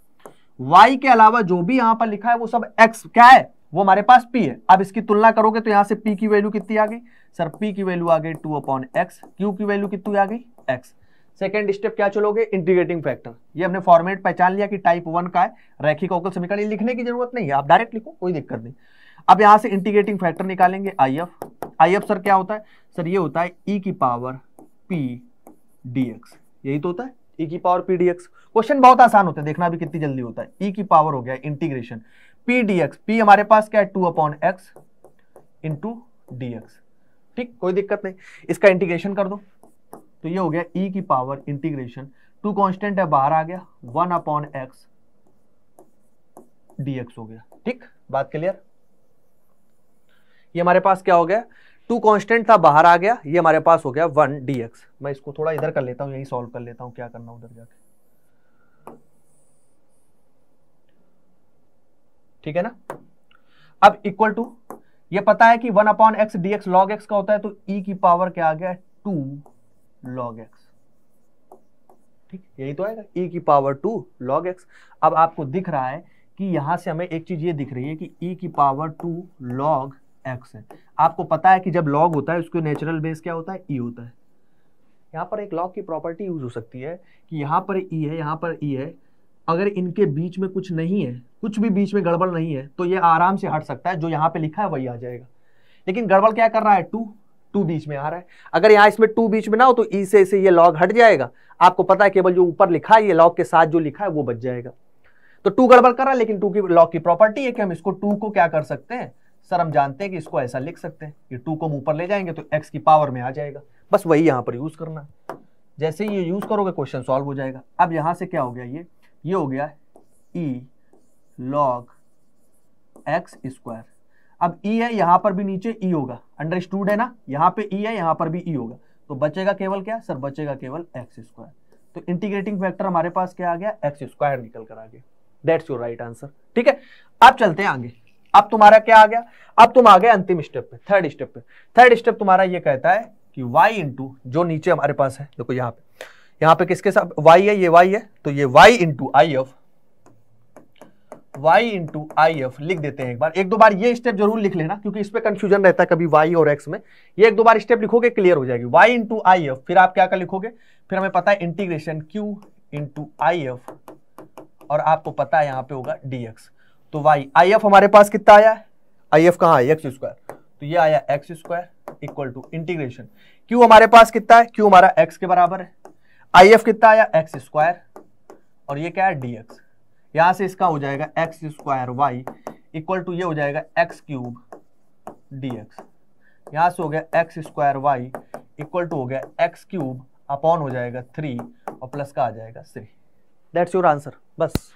Speaker 1: y के अलावा जो भी यहाँ पर लिखा है वो सब x क्या है वो हमारे पास p है अब इसकी तुलना करोगे तो यहाँ से p की वैल्यू कितनी आ गई सर p की वैल्यू आ गई टू अपॉन एक्स क्यू की वैल्यू कितनी आ गई x सेकेंड स्टेप क्या चलोगे इंटीग्रेटिंग फैक्टर ये हमने फॉर्मेट पहचान लिया कि टाइप वन का है रैखिक अवकल समीकरण लिखने की जरूरत नहीं है आप डायरेक्ट लिखो कोई दिक्कत नहीं अब यहां से इंटीग्रेटिंग फैक्टर निकालेंगे I F I F sir क्या होता है सर ये होता है ई e की पावर पी डी एक्स यही तो होता है ई e की power p d x question बहुत आसान होता है देखना भी कितनी जल्दी होता है ई e की पावर हो गया integration p d x p हमारे पास क्या है two upon x into d x ठीक कोई दिक्कत नहीं इसका इंटीग्रेशन कर दो तो ये हो गया e की पावर इंटीग्रेशन टू कांस्टेंट है बाहर आ गया वन अपॉन एक्स डीएक्स हो गया ठीक बात क्लियर ये हमारे पास क्या हो गया टू कांस्टेंट था बाहर आ गया ये हमारे पास हो गया वन डीएक्स मैं इसको थोड़ा इधर कर लेता हूं यही सॉल्व कर लेता हूं क्या करना उधर जाके ठीक है ना अब इक्वल टू ये पता है कि one upon x dx log x का होता है तो ई e की पावर क्या आ गया टू लॉग एक्स ठीक यही तो आएगा ई e की पावर टू लॉग एक्स अब आपको दिख रहा है कि यहां से हमें एक चीज़ ये दिख रही है कि ई e की पावर टू लॉग एक्स है आपको पता है कि जब लॉग होता है उसके नेचुरल बेस क्या होता है ई e होता है यहाँ पर एक लॉग की प्रॉपर्टी यूज हो सकती है कि यहाँ पर ई e है यहाँ पर ई e है अगर इनके बीच में कुछ नहीं है कुछ भी बीच में गड़बड़ नहीं है तो ये आराम से हट सकता है जो यहाँ पे लिखा है वही आ जाएगा लेकिन गड़बड़ क्या कर रहा है टू टू बीच में आ रहा है अगर यहाँ इसमें टू बीच में ना हो तो ई से इसे ये लॉग हट जाएगा आपको पता है केवल जो ऊपर लिखा है ये लॉग के साथ जो लिखा है वो बच जाएगा तो टू गड़बड़ कर रहा है लेकिन टू की लॉग की प्रॉपर्टी है कि हम इसको टू को क्या कर सकते हैं सर हम जानते हैं कि इसको ऐसा लिख सकते हैं कि टू को हम ऊपर ले जाएंगे तो एक्स की पावर में आ जाएगा बस वही यहाँ पर यूज करना है जैसे ये यूज करोगे क्वेश्चन सॉल्व हो जाएगा अब यहाँ से क्या हो गया ये ये हो गया ई लॉग एक्स स्क्वायर अब ई e है यहां पर भी नीचे ई e होगा अंडर है ना यहाँ पे ई e है यहाँ पर भी ई होगा तो बचेगा केवल क्या सर बचेगा केवल एक्स स्क्वायर तो इंटीग्रेटिंग फैक्टर हमारे पास क्या आ गया एक्स स्क्वायर निकल कर आ गया दैट्स योर राइट आंसर ठीक है अब चलते हैं आगे अब तुम्हारा क्या आ गया अब तुम आ गए अंतिम स्टेप पे थर्ड स्टेप पे थर्ड स्टेप तुम्हारा ये कहता है कि y इंटू जो नीचे हमारे पास है देखो यहाँ पे यहाँ पे किसके साथ y है ये y है तो ये y into I F y into I F लिख देते हैं एक बार एक दो बार ये स्टेप जरूर लिख लेना क्योंकि इस पर कंफ्यूजन रहता है कभी y और x में ये एक दो बार स्टेप लिखोगे क्लियर हो जाएगी y इंटू आई एफ फिर आप क्या कर लिखोगे फिर हमें पता है integration q into I F और आपको पता है यहाँ पे होगा dx तो y आई एफ हमारे पास कितना आया है आई एफ कहाँ है एक्स स्क्वायर तो ये आया x square equal to integration q हमारे पास कितना है क्यू हमारा एक्स के बराबर है आई एफ कितना आया एक्स स्क्वायर और ये क्या है डी एक्स यहां से इसका हो जाएगा x square y equal to ये हो जाएगा एक्स क्यूब डी एक्स यहां से हो गया x square y equal to हो गया एक्स क्यूब अपॉन हो जाएगा थ्री और प्लस का आ जाएगा थ्री दैट्स योर आंसर बस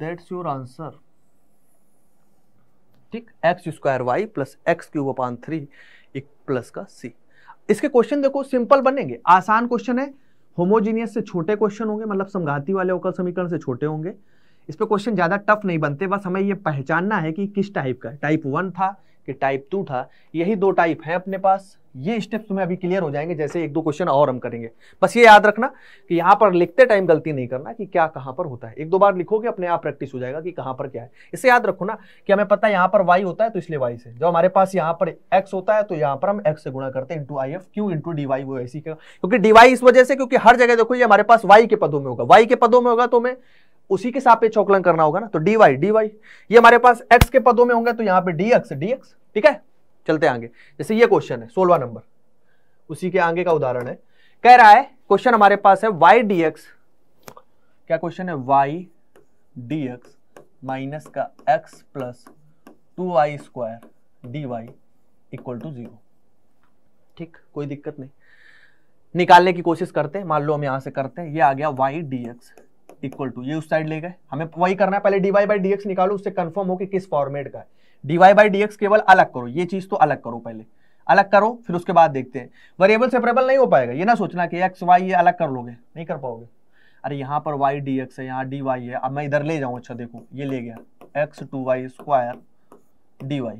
Speaker 1: दैट्स योर आंसर ठीक x square Y plus x cube upon three plus का सी इसके क्वेश्चन देखो सिंपल बनेंगे आसान क्वेश्चन है होमोजीनियस से छोटे क्वेश्चन होंगे मतलब समघाती वाले अवकल समीकरण से छोटे होंगे इस पर क्वेश्चन ज़्यादा टफ नहीं बनते बस हमें यह पहचानना है कि किस टाइप का टाइप वन था कि टाइप टू था यही दो टाइप है अपने पास ये स्टेप्स तुम्हें अभी क्लियर हो जाएंगे जैसे एक दो क्वेश्चन और हम करेंगे बस ये याद रखना कि यहां पर लिखते टाइम गलती नहीं करना कि क्या कहां पर होता है एक दो बार लिखोगे अपने आप प्रैक्टिस हो जाएगा कि कहां पर क्या है इसे याद रखो ना कि हमें पता है यहां पर वाई होता है तो इसलिए वाई से जब हमारे पास यहां पर एक्स होता है तो यहां पर हम एक्स से गुणा करते हैं into I F q into d y वो ऐसी क्योंकि डीवाई इस वजह से क्योंकि हर जगह देखो ये हमारे पास वाई के पदों में होगा वाई के पदों में होगा तो हमें उसी के सापेक्ष अवकलन करना होगा ना तो डी वाई डी वाई ये हमारे पास एक्स के पदों में होंगे तो यहां पे डी एक्स डी एक्स ठीक है चलते आगे जैसे ये क्वेश्चन है सोलवा नंबर उसी के आगे का उदाहरण है कह रहा है क्वेश्चन हमारे पास है वाई डी एक्स क्या क्वेश्चन है वाई डी एक्स माइनस का x plus two y square d y equal to zero ठीक कोई दिक्कत नहीं निकालने की कोशिश करते हैं मान लो हम यहां से करते हैं ये आ गया y d x equal to ये उस साइड ले गए हमें वही करना है पहले डीवाई बाई डी निकालो उससे कंफर्म हो कि किस फॉर्मेट का है डीवाई बाई डी केवल अलग करो ये चीज तो अलग करो पहले अलग करो फिर उसके बाद देखते हैं वेरिएबल सेपरेबल नहीं हो पाएगा ये ना सोचना कि एक्स वाई ये अलग कर लोगे नहीं कर पाओगे अरे यहाँ पर वाई डी एक्स है यहाँ डी वाई है अब मैं इधर ले जाऊँ अच्छा देखो ये ले गया x two y square d y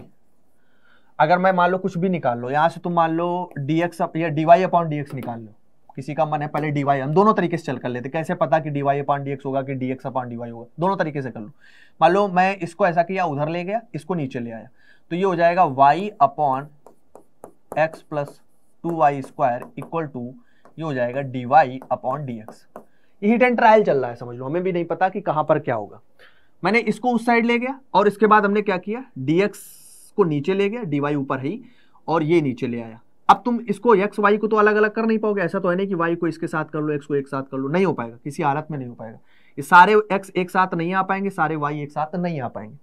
Speaker 1: अगर मैं मान लो कुछ भी निकाल लो यहाँ से तुम मान लो डी एक्स या d y upon d x निकाल लो किसी का मन है पहले डीवाई हम दोनों तरीके से चल कर लेते कैसे पता कि dy y upon d x होगा कि d x upon d y होगा दोनों तरीके से कर लो मान लो मैं इसको ऐसा किया उधर ले गया इसको नीचे ले आया तो ये हो जाएगा y upon x plus two y square equal to ये हो जाएगा d y upon d x ये हिट एंड ट्रायल चल रहा है समझ लो हमें भी नहीं पता कि कहाँ पर क्या होगा मैंने इसको उस साइड ले गया और इसके बाद हमने क्या किया डी एक्स को नीचे ले गया डी वाई ऊपर ही और ये नीचे ले आया अब तुम इसको एक्स वाई को तो अलग अलग कर नहीं पाओगे ऐसा तो है नहीं कि वाई को इसके साथ कर लो एक्स को एक साथ कर लो नहीं हो पाएगा किसी हालत में नहीं हो पाएगा ये सारे एक्स एक साथ नहीं आ पाएंगे सारे वाई एक साथ नहीं आ पाएंगे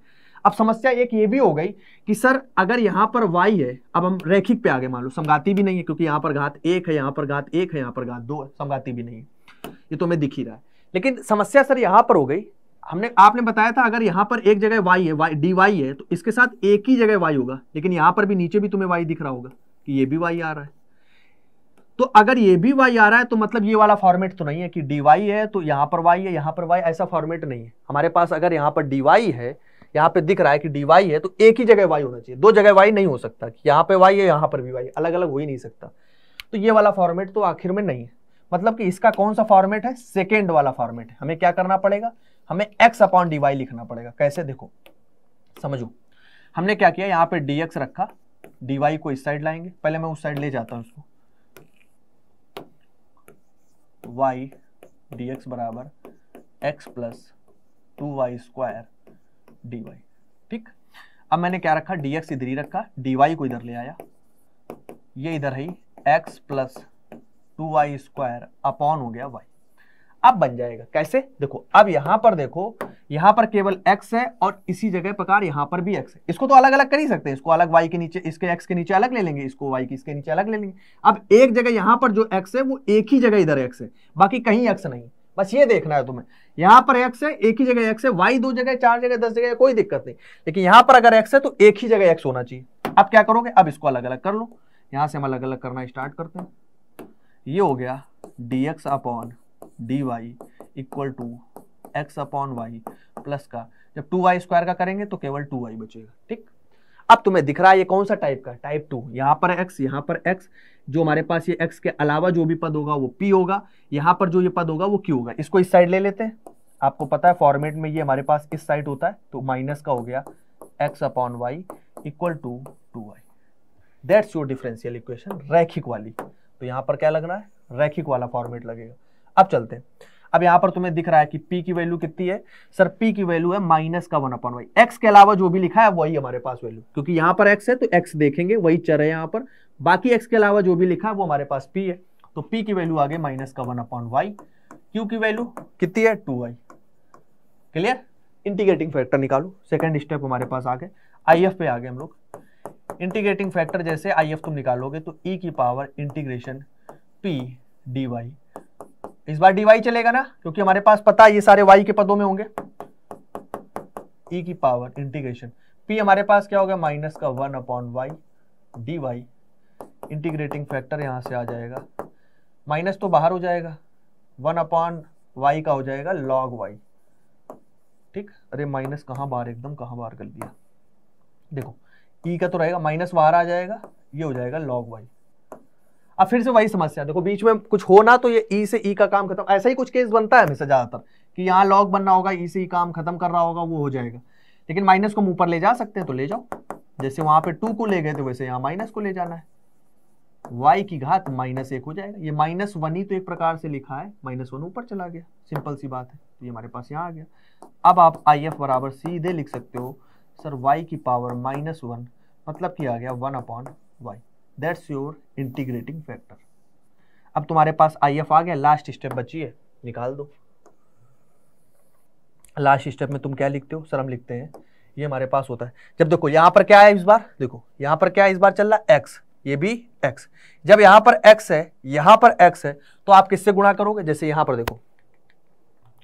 Speaker 1: अब समस्या एक ये भी हो गई कि सर अगर यहाँ पर वाई है अब हम रैखिक पे आगे मान लो समगाती भी नहीं है क्योंकि यहाँ पर घात एक है यहाँ पर घात एक है यहाँ पर घात दो है समगाती भी नहीं है ये तो हमें दिख ही रहा है लेकिन समस्या सर यहाँ पर हो गई हमने आपने बताया था अगर यहाँ पर एक जगह वाई है डी वाई है तो इसके साथ एक ही जगह वाई होगा लेकिन यहाँ पर भी नीचे भी तुम्हें वाई दिख रहा होगा कि ये भी वाई आ रहा है तो अगर ये भी वाई आ रहा है तो मतलब ये वाला फॉर्मेट तो नहीं है कि डी वाई है तो यहाँ पर वाई है यहाँ पर वाई ऐसा फॉर्मेट नहीं है हमारे पास अगर यहाँ पर डी वाई है यहाँ पे दिख रहा है कि डी वाई है तो एक ही जगह वाई होना चाहिए दो जगह वाई नहीं हो सकता कि यहाँ पे वाई है यहाँ पर भी वाई अलग अलग हो ही नहीं सकता तो ये वाला फॉर्मेट तो आखिर में नहीं है मतलब कि इसका कौन सा फॉर्मेट है सेकेंड वाला फॉर्मेट है हमें क्या करना पड़ेगा हमें एक्स अपॉन डी वाई लिखना पड़ेगा कैसे देखो समझो हमने क्या किया यहाँ पे डी एक्स रखा डीवाई को इस साइड लाएंगे पहले मैं उस साइड ले जाता हूं इसको वाई डी एक्स बराबर x plus two y square d y ठीक अब मैंने क्या रखा डी एक्स इधर ही रखा डी वाई को इधर ले आया ये इधर है x plus two y square upon हो गया वाई अब बन जाएगा कैसे देखो अब यहां पर देखो यहां पर केवल x है और इसी जगह प्रकार यहां पर भी x है इसको तो अलग अलग कर ही सकते हैं इसको अलग y के नीचे इसके x के नीचे अलग ले लेंगे इसको y के इसके नीचे अलग ले लेंगे अब एक जगह यहां पर जो x है वो एक ही जगह इधर x है बाकी कहीं x नहीं बस ये देखना है तुम्हें यहां पर x है एक ही जगह x है y दो जगह चार जगह दस जगह कोई दिक्कत नहीं लेकिन यहां पर अगर एक्स है तो एक ही जगह एक्स होना चाहिए अब क्या करोगे अब इसको अलग अलग कर लो यहां से हम अलग अलग करना स्टार्ट करते हैं ये हो गया dx upon d y equal to x upon y plus का जब टू वाई स्क्वायर का करेंगे तो केवल टू वाई बचेगा ठीक अब तुम्हें दिख रहा है ये कौन सा टाइप का टाइप टू यहाँ पर एक्स यहाँ पर एक्स जो हमारे पास ये एक्स के अलावा जो भी पद होगा वो पी होगा यहाँ पर जो ये पद होगा वो क्यू होगा इसको इस साइड ले लेते हैं आपको पता है फॉर्मेट में ये हमारे पास इस साइड होता है तो माइनस का हो गया x upon y equal to two y that's your differential equation रैखिक वाली तो यहाँ पर क्या लगना है रैखिक वाला फॉर्मेट लगेगा अब चलते हैं अब यहां पर तुम्हें दिख रहा है कि पी की वैल्यू कितनी है सर पी की वैल्यू है माइनस का वन अपॉन वाई एक्स के अलावा जो भी लिखा है वही हमारे पास वैल्यू क्योंकि यहां पर एक्स है तो एक्स देखेंगे वही चर है यहां पर बाकी एक्स के अलावा जो भी लिखा है वो हमारे पास पी है तो पी की वैल्यू आगे माइनस का वन अपॉन वाई क्यू की वैल्यू कितनी है two y clear integrating factor निकालो सेकेंड स्टेप हमारे पास आगे आई एफ पे आगे हम लोग इंटीग्रेटिंग फैक्टर जैसे आई एफ तुम निकालोगे तो ई e की power integration p d y इस बार डी चलेगा ना क्योंकि हमारे पास पता है ये सारे वाई के पदों में होंगे ई e की पावर इंटीग्रेशन पी हमारे पास क्या होगा माइनस का one upon y d y integrating factor यहां से आ जाएगा माइनस तो बाहर हो जाएगा वन अपॉन वाई का हो जाएगा लॉग वाई ठीक अरे माइनस कहाँ बाहर एकदम कहाँ बाहर कर दिया देखो ई e का तो रहेगा माइनस बाहर आ जाएगा ये हो जाएगा लॉग वाई अब फिर से वही समस्या देखो बीच में कुछ हो ना तो ये ई e से ई e का काम खत्म ऐसा ही कुछ केस बनता है हमेशा ज़्यादातर कि यहाँ लॉग बनना होगा ई e से ई काम खत्म कर रहा होगा वो हो जाएगा लेकिन माइनस को हम ऊपर ले जा सकते हैं तो ले जाओ जैसे वहाँ पे टू को ले गए थे तो वैसे यहाँ माइनस को ले जाना है वाई की घात माइनस एक हो जाएगा ये माइनस वन ही तो एक प्रकार से लिखा है माइनस वन ऊपर चला गया सिंपल सी बात है तो ये हमारे पास यहाँ आ गया अब आप आई एफ बराबर सीधे लिख सकते हो सर वाई की पावर माइनस वन मतलब कि आ गया one upon y that's your integrating factor अब तुम्हारे पास आई एफ आ गया लास्ट स्टेप बची है निकाल दो लास्ट स्टेप में तुम क्या लिखते हो सर हम लिखते हैं ये हमारे पास होता है जब देखो यहाँ पर क्या है इस बार देखो यहाँ पर क्या है इस बार चल रहा है एक्स ये भी एक्स जब यहाँ पर एक्स है यहाँ पर एक्स है तो आप किससे गुणा करोगे जैसे यहाँ पर देखो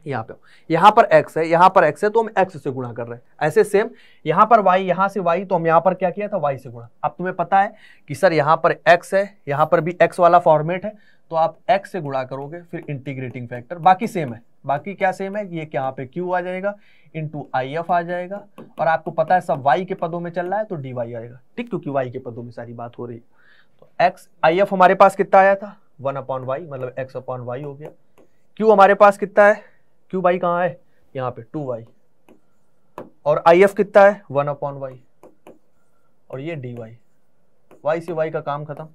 Speaker 1: यहाँ पे यहाँ पर x है यहाँ पर x है तो हम x से गुणा कर रहे हैं ऐसे सेम यहाँ पर y यहाँ से y तो हम यहाँ पर क्या किया था y से गुणा अब तुम्हें पता है कि सर यहाँ पर x है यहाँ पर भी x वाला फॉर्मेट है तो आप x से गुणा करोगे फिर इंटीग्रेटिंग फैक्टर बाकी सेम है बाकी क्या सेम है ये यहाँ पे q आ जाएगा इंटू आई एफ आ जाएगा और आपको पता है सब वाई के पदों में चल रहा है तो डी वाई आएगा ठीक क्योंकि वाई के पदों में सारी बात हो रही है तो एक्स आई एफ हमारे पास कितना आया था वन अपॉन वाई मतलब एक्स अपॉन वाई हो गया क्यू हमारे पास कितना है क्यू बाई कहाँ है यहाँ पे टू वाई और आई एफ कितना है वन अपॉन वाई और ये डी वाई वाई से वाई का काम खत्म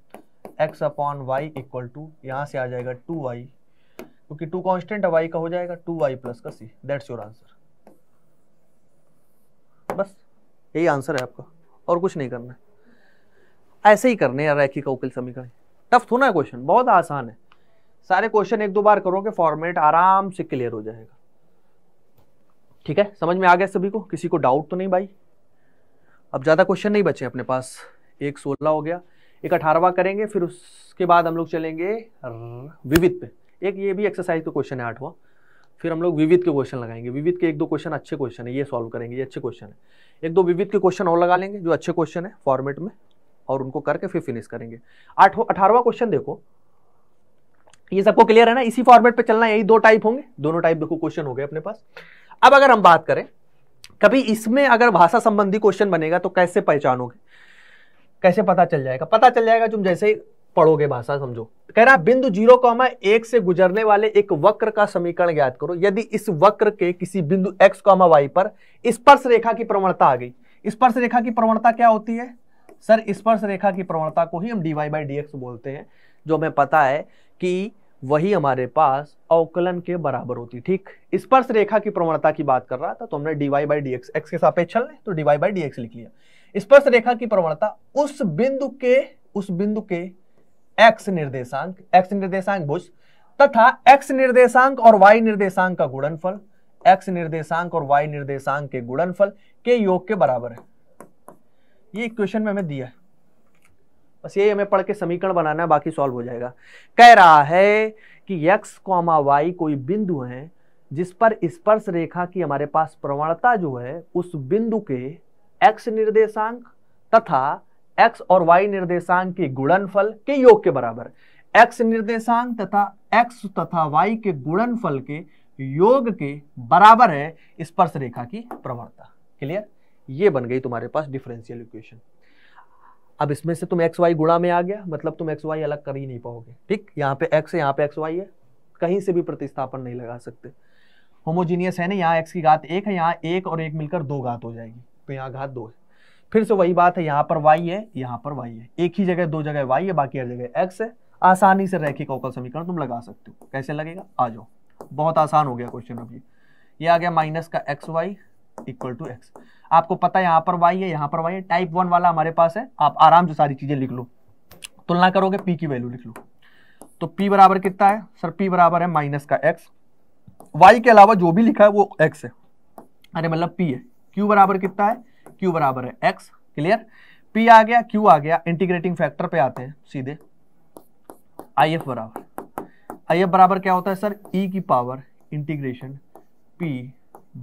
Speaker 1: x upon y equal to यहाँ से आ जाएगा टू वाई क्योंकि टू कॉन्स्टेंट वाई का हो जाएगा टू वाई प्लस का सी दैट्स योर आंसर बस यही आंसर है आपका और कुछ नहीं करना है ऐसे ही करने हैं रैखिक का समीकरण टफ थोड़ा क्वेश्चन बहुत आसान है सारे क्वेश्चन एक दो बार करोगे फॉर्मेट आराम से क्लियर हो जाएगा ठीक है समझ में आ गया सभी को किसी को डाउट तो नहीं भाई अब ज़्यादा क्वेश्चन नहीं बचे अपने पास एक सोलह हो गया एक अठारहवा करेंगे फिर उसके बाद हम लोग चलेंगे विविध पे एक ये भी एक्सरसाइज का क्वेश्चन है आठवां फिर हम लोग विविध के क्वेश्चन लगाएंगे विविध के एक दो क्वेश्चन अच्छे क्वेश्चन है ये सॉल्व करेंगे ये अच्छे क्वेश्चन है एक दो विविध के क्वेश्चन और लगा लेंगे जो अच्छे क्वेश्चन है फॉर्मेट में और उनको करके फिर फिनिश करेंगे आठ अठारवा क्वेश्चन देखो ये सबको क्लियर है ना इसी फॉर्मेट पे चलना यही दो टाइप होंगे दोनों टाइप देखो क्वेश्चन हो गए अपने पास अब अगर हम बात करें कभी इसमें अगर भाषा संबंधी क्वेश्चन बनेगा तो कैसे पहचानोगे कैसे पता चल जाएगा पता चल जाएगा तुम जैसे पढ़ोगे भाषा समझो कह रहा बिंदु जीरो कौमा एक से गुजरने वाले एक वक्र का समीकरण ज्ञात करो यदि इस वक्र के किसी बिंदु एक्स कॉमा वाई पर स्पर्श रेखा की प्रवणता आ गई स्पर्श रेखा की प्रवणता क्या होती है सर स्पर्श रेखा की प्रवणता को ही हम d y by d x बोलते हैं जो हमें पता है कि वही हमारे पास अवकलन के बराबर होती ठीक स्पर्श रेखा की प्रवणता की बात कर रहा था तो हमने dy by d x x के सापेक्ष चल रहे तो डीवाई बाई डी एक्स लिख लिया स्पर्श रेखा की प्रवणता उस बिंदु के उस बिंदु के एक्स निर्देशांक एक्स निर्देशांक भुज तथा एक्स निर्देशांक और वाई निर्देशांक का गुणनफल एक्स निर्देशांक और वाई निर्देशांक के गुणनफल के योग के बराबर है ये इक्वेशन में हमें दिया है बस यही हमें पढ़ के समीकरण बनाना है बाकी सॉल्व हो जाएगा कह रहा है कि यक्स कॉमा वाई कोई बिंदु है जिस पर स्पर्श रेखा की हमारे पास प्रवणता जो है उस बिंदु के एक्स निर्देशांक तथा एक्स और वाई निर्देशांक के गुणनफल के योग के बराबर एक्स निर्देशांक तथा एक्स तथा वाई के गुणनफल के योग के बराबर है स्पर्श रेखा की प्रवणता क्लियर ये बन गई तुम्हारे पास डिफरेंशियल इक्वेशन अब इसमें से तुम एक्स वाई गुणा में आ गया मतलब तुम एक्स वाई अलग कर ही नहीं पाओगे ठीक यहाँ पे एक्स है यहाँ पे एक्स वाई है कहीं से भी प्रतिस्थापन नहीं लगा सकते होमोजीनियस है ना यहाँ एक्स की घात एक है यहाँ एक और एक मिलकर दो घात हो जाएगी तो यहाँ घात दो है फिर से वही बात है यहाँ पर वाई है यहाँ पर वाई है एक ही जगह दो जगह वाई है बाकी हर जगह एक्स है आसानी से रैखिक अवकल समीकरण तुम लगा सकते हो कैसे लगेगा आ जाओ बहुत आसान हो गया क्वेश्चन अभी ये आ गया माइनस का x y equal to x आपको पता है यहाँ पर वाई है यहाँ पर वाई है टाइप वन वाला हमारे पास है आप आराम से सारी चीज़ें लिख लो तुलना करोगे पी की वैल्यू लिख लो तो पी बराबर कितना है सर पी बराबर है माइनस का एक्स वाई के अलावा जो भी लिखा है वो एक्स है अरे मतलब पी है क्यू बराबर कितना है क्यू बराबर है एक्स क्लियर पी आ गया क्यू आ गया इंटीग्रेटिंग फैक्टर पे आते हैं सीधे आई एफ बराबर आई एफ बराबर क्या होता है सर ई e की power integration p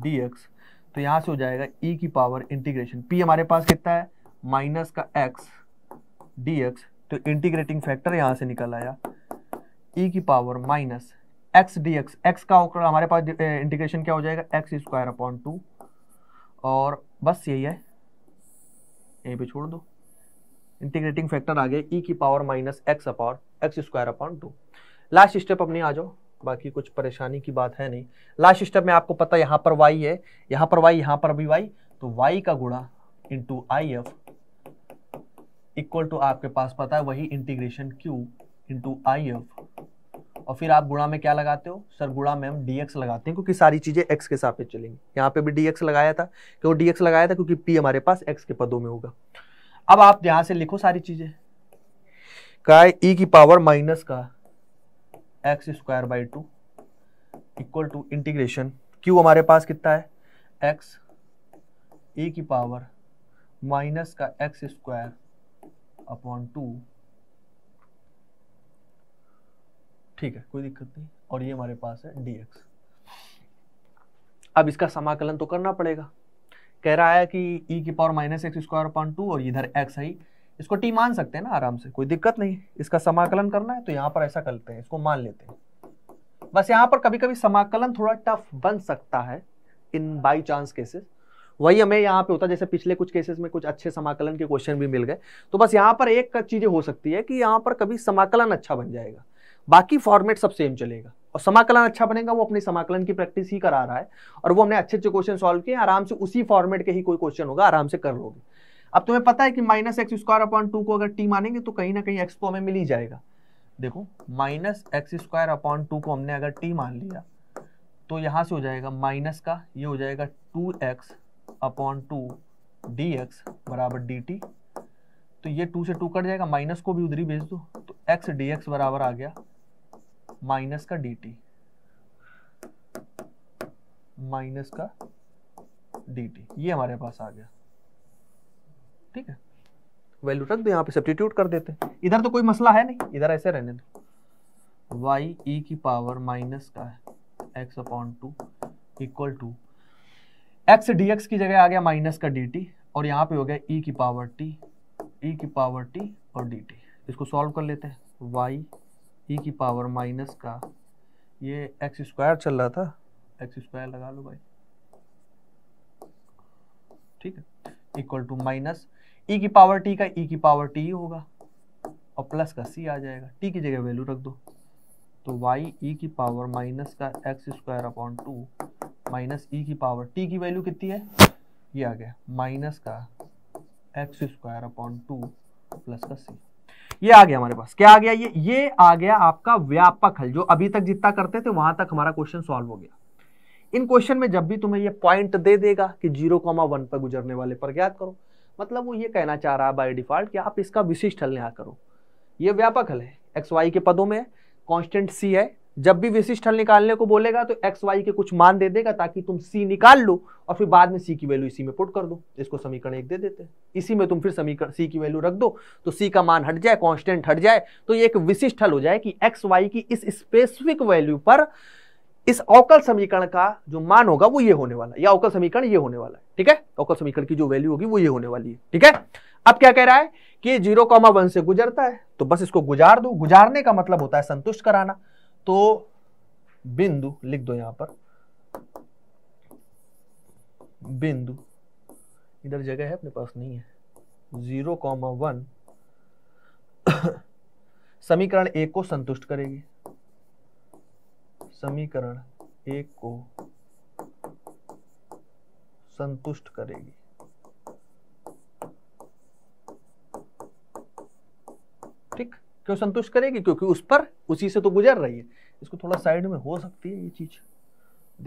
Speaker 1: d x तो यहां से हो जाएगा e की पावर इंटीग्रेशन p हमारे पास कितना है माइनस का x dx तो इंटीग्रेटिंग फैक्टर यहां से निकल आया e की power minus x dx x का हमारे पास इंटीग्रेशन क्या हो जाएगा एक्स स्क्वायर अपॉन टू और बस यही है यहीं पे छोड़ दो इंटीग्रेटिंग फैक्टर आ गया e की power minus x upon x square upon two last step अपनी आ जाओ बाकी कुछ परेशानी की बात है नहीं लास्ट स्टेप में आपको पता यहाँ पर वाई है यहाँ पर वाई यहाँ पर भी वाई तो वाई का गुणा into I F equal to आपके पास पता है वही integration q into I F और फिर आप गुणा में क्या लगाते हो सर गुणा में हम डी एक्स लगाते हैं क्योंकि सारी चीज़ें एक्स के साथ चलेंगी यहाँ पे भी डी एक्स लगाया था क्यों डी एक्स लगाया था क्योंकि पी हमारे पास एक्स के पदों में होगा अब आप यहां से लिखो सारी चीज़ें का ई e की पावर माइनस का x square by two equal to integration q हमारे पास कितना है एक्स ए की पावर माइनस का एक्स स्क्वायर अपॉन टू ठीक है कोई दिक्कत नहीं और ये हमारे पास है डी एक्स अब इसका समाकलन तो करना पड़ेगा कह रहा है कि e की power minus x square upon two और इधर x आई इसको टी मान सकते हैं ना आराम से कोई दिक्कत नहीं इसका समाकलन करना है तो यहाँ पर ऐसा करते हैं इसको मान लेते हैं बस यहाँ पर कभी कभी समाकलन थोड़ा टफ बन सकता है इन बाई चांस केसेस वही हमें यहाँ पे होता है जैसे पिछले कुछ केसेस में कुछ अच्छे समाकलन के क्वेश्चन भी मिल गए तो बस यहाँ पर एक चीज़ें हो सकती है कि यहाँ पर कभी समाकलन अच्छा बन जाएगा बाकी फॉर्मेट सब सेम चलेगा और समाकलन अच्छा बनेगा वो अपनी समाकलन की प्रैक्टिस ही करा रहा है और वो हमने अच्छे अच्छे क्वेश्चन सॉल्व किए आराम से उसी फॉर्मेट के ही कोई क्वेश्चन होगा आराम से कर लोगे अब तुम्हें पता है कि minus x square upon two को अगर टी मानेंगे तो कहीं ना कहीं एक्स को तो हमें मिल ही जाएगा देखो minus x square upon two को हमने अगर टी मान लिया तो यहां से हो जाएगा माइनस का ये हो जाएगा two x upon two d x बराबर डी टी तो ये टू से टू कट जाएगा माइनस को भी उधरी भेज दो तो एक्स डी एक्स बराबर आ गया माइनस का डी टी माइनस का डी टी ये हमारे पास आ गया ठीक है वैल्यू रख दो यहाँ पे सब्टीट्यूट कर देते हैं इधर तो कोई मसला है नहीं इधर ऐसे रहने दो वाई ई e की पावर माइनस का है x upon two equal to x d x की जगह आ गया माइनस का डी टी और यहाँ पे हो गया ई e की पावर टी ई e की पावर टी और डी टी इसको सॉल्व कर लेते हैं वाई ई e की पावर माइनस का ये एक्स स्क्वायर चल रहा था एक्स स्क्वायर लगा लो भाई ठीक है इक्वल टू माइनस e की पावर टी का ई e की पावर टी होगा और प्लस का सी आ जाएगा टी की जगह वैल्यू रख दो तो वाई e की पावर माइनस का x square upon two minus e की पावर टी की वैल्यू कितनी है ये आ गया माइनस का x square upon two plus का c ये आ गया हमारे पास क्या आ गया ये ये आ गया आपका व्यापक हल जो अभी तक जितना करते थे वहां तक हमारा क्वेश्चन सॉल्व हो गया इन क्वेश्चन में जब भी तुम्हें ये पॉइंट दे देगा कि जीरो कॉमा वन पर गुजरने वाले पर ज्ञात करो मतलब वो ये कहना चाह रहा है बाई डिफ़ॉल्ट कि आप इसका विशिष्ट हल यहाँ करो ये व्यापक हल है एक्स वाई के पदों में कॉन्स्टेंट सी है जब भी विशिष्ट हल निकालने को बोलेगा तो एक्स वाई के कुछ मान दे देगा ताकि तुम सी निकाल लो और फिर बाद में सी की वैल्यू इसी में पुट कर दो इसको समीकरण एक दे देते हैं इसी में तुम फिर समीकरण सी की वैल्यू रख दो तो सी का मान हट जाए कॉन्स्टेंट हट जाए तो ये एक विशिष्ट हल हो जाए कि एक्स वाई की इस स्पेसिफिक वैल्यू पर इस अवकल समीकरण का जो मान होगा वो ये होने वाला है या अवकल समीकरण ये होने वाला है ठीक है अवकल समीकरण की जो वैल्यू होगी वो ये होने वाली है ठीक है अब क्या कह रहा है कि जीरो कॉमा वन से गुजरता है तो बस इसको गुजार दो गुजारने का मतलब होता है संतुष्ट कराना तो बिंदु लिख दो यहां पर बिंदु इधर जगह है अपने पास नहीं है जीरो कॉमा वन समीकरण एक को संतुष्ट करेगी समीकरण एक को संतुष्ट करेगी ठीक क्यों संतुष्ट करेगी क्योंकि उस पर उसी से तो गुजर रही है इसको थोड़ा साइड में हो सकती है ये चीज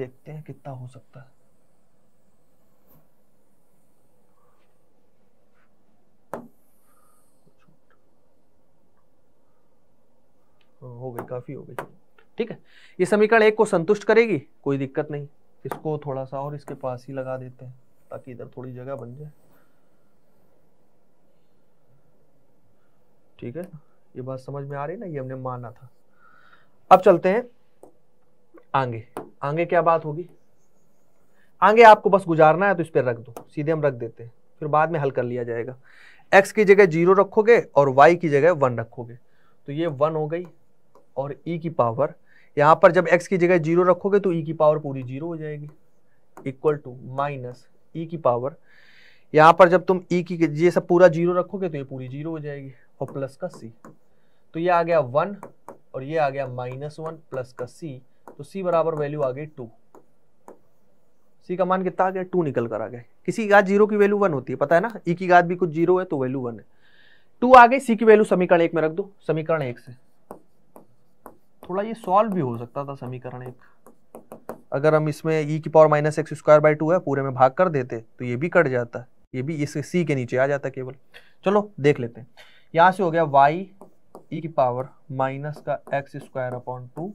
Speaker 1: देखते हैं कितना हो सकता है हो गई काफ़ी हो गई ठीक है ये समीकरण एक को संतुष्ट करेगी कोई दिक्कत नहीं इसको थोड़ा सा और इसके पास ही लगा देते हैं ताकि इधर थोड़ी जगह बन जाए ठीक है ये बात समझ में आ रही ना ये हमने माना था अब चलते हैं आगे आगे क्या बात होगी आगे आपको बस गुजारना है तो इस पर रख दो सीधे हम रख देते हैं फिर बाद में हल कर लिया जाएगा x की जगह जीरो रखोगे और y की जगह वन रखोगे तो ये वन हो गई और e की पावर यहाँ पर जब एक्स की जगह जीरो रखोगे तो ई e की पावर पूरी जीरो हो जाएगी इक्वल टू माइनस ई की पावर यहाँ पर जब तुम ई e की ये सब पूरा जीरो रखोगे तो ये पूरी जीरो हो जाएगी और प्लस का c तो ये आ गया वन और ये आ गया माइनस वन प्लस का सी तो सी बराबर वैल्यू आ गई टू सी का मान कितना आ गया टू निकल कर आ गया किसी की घात जीरो की वैल्यू वन होती है पता है ना ई e की घात भी कुछ जीरो है तो वैल्यू वन है टू आ गई सी की वैल्यू समीकरण एक में रख दो समीकरण एक से थोड़ा ये सॉल्व भी हो सकता था समीकरण एक अगर हम इसमें e की power minus x square by two है पूरे में भाग कर देते तो ये भी कट जाता ये भी इस c के नीचे आ जाता केवल चलो देख लेते हैं यहाँ से हो गया वाई e की पावर माइनस का x square upon two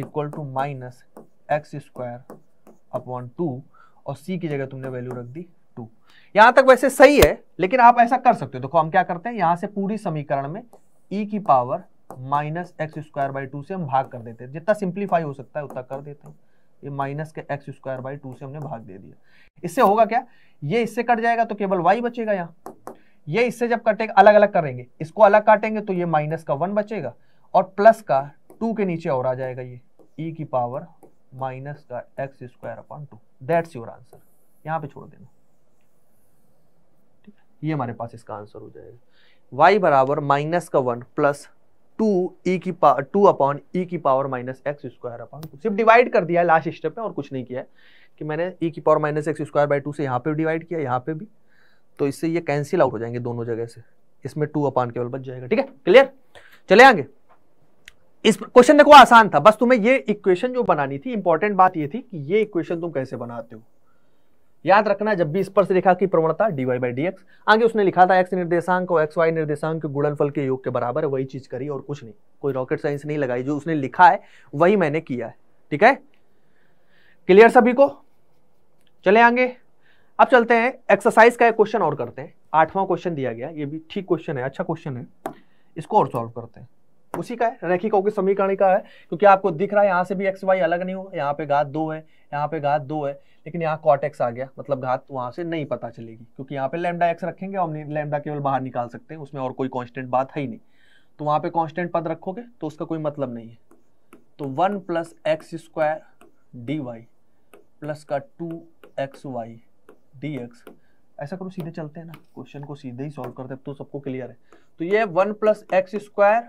Speaker 1: equal to minus x square upon two और c की जगह तुमने वैल्यू रख दी टू यहाँ तक वैसे सही है लेकिन आप ऐसा कर सकते हो देखो हम क्या करते हैं यहाँ से पूरी समीकरण में e की power minus x square by two से हम भाग कर देते हैं जितना सिंप्लीफाई हो सकता है उतना कर देते हैं ये माइनस के एक्स स्क्वायर बाई टू से हमने भाग दे दिया इससे होगा क्या ये इससे कट जाएगा तो केवल वाई बचेगा यहाँ ये इससे जब कटेगा अलग अलग करेंगे इसको अलग काटेंगे तो ये माइनस का वन बचेगा और प्लस का टू के नीचे और आ जाएगा ये ई e की पावर माइनस का x square upon two that's your answer यहाँ पे छोड़ देना ये हमारे पास इसका आंसर हो जाएगा y बराबर माइनस का one plus two e e की power two upon e e की power minus x square upon two सिर्फ डिवाइड कर दिया है लास्ट स्टेप में और कुछ नहीं किया है कि मैंने ई e की power minus x square by two से यहाँ पे डिवाइड किया यहाँ पे भी तो इससे ये कैंसिल आउट हो जाएंगे दोनों जगह से इसमें टू अपॉन केवल बच जाएगा ठीक है क्लियर चले आगे इस क्वेश्चन देखो आसान था बस तुम्हें ये इक्वेशन जो बनानी थी इंपॉर्टेंट बात ये थी कि ये इक्वेशन तुम कैसे बनाते हो याद रखना जब भी स्पर्श रेखा की प्रवणता d y by d x आगे उसने लिखा था एक्स निर्देशांक और एक्स वाई निर्देशांक गुणनफल के योग के बराबर वही चीज करी और कुछ नहीं कोई रॉकेट साइंस नहीं लगाई जो उसने लिखा है वही मैंने किया है ठीक है क्लियर सभी को चले आगे अब चलते हैं एक्सरसाइज का एक क्वेश्चन और करते हैं आठवां क्वेश्चन दिया गया ये भी ठीक क्वेश्चन है अच्छा क्वेश्चन है इसको और सॉल्व करते हैं उसी का है रैखिक का समीकरण का है क्योंकि आपको दिख रहा है यहाँ से भी एक्स वाई अलग नहीं हुआ यहाँ पे घात दो है यहाँ पे घात दो है लेकिन यहाँ कॉट एक्स आ गया मतलब घात वहाँ से नहीं पता चलेगी क्योंकि यहाँ पे लेमडा एक्स रखेंगे और लेमडा केवल बाहर निकाल सकते हैं उसमें और कोई कॉन्स्टेंट बात है ही नहीं तो वहाँ पे कॉन्स्टेंट पद रखोगे तो उसका कोई मतलब नहीं है तो one plus x square d y plus का two x y d x ऐसा करो सीधे चलते हैं ना क्वेश्चन को सीधे ही सॉल्व करते हैं तो सबको क्लियर है तो ये one plus x square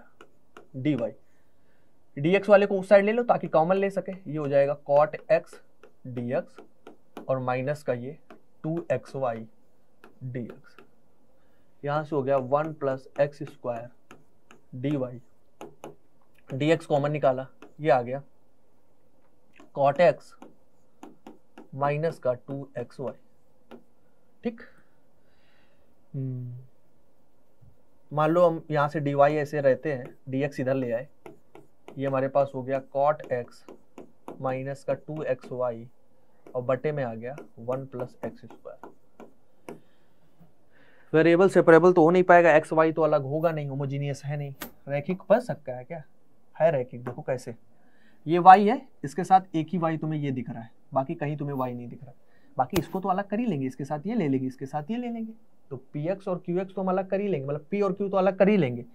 Speaker 1: d y d x वाले को उस साइड ले लो ताकि कॉमन ले सके ये हो जाएगा कॉट एक्स डी एक्स और माइनस का ये two x y d x यहाँ से हो गया one plus x square d y d x common निकाला ये आ गया कॉट एक्स माइनस का टू एक्स वाई ठीक hmm. मान लो हम यहाँ से डी वाई ऐसे रहते हैं डी एक्स इधर ले आए ये हमारे पास हो गया कॉट एक्स माइनस का टू एक्स वाई और बटे में आ गया one plus x square variable separable तो हो नहीं पाएगा एक्स वाई तो अलग होगा नहीं होमोजीनियस है नहीं रैखिक बन सकता है क्या है रैखिक देखो कैसे ये वाई है इसके साथ एक ही वाई तुम्हें ये दिख रहा है बाकी कहीं तुम्हें वाई नहीं दिख रहा बाकी इसको तो अलग कर ही लेंगे इसके साथ ये ले लेंगे इसके साथ ये ले लेंगे तो पी एक्स और क्यू एक्स तो हम अलग कर ही लेंगे मतलब पी और क्यू तो अलग कर ही लेंगे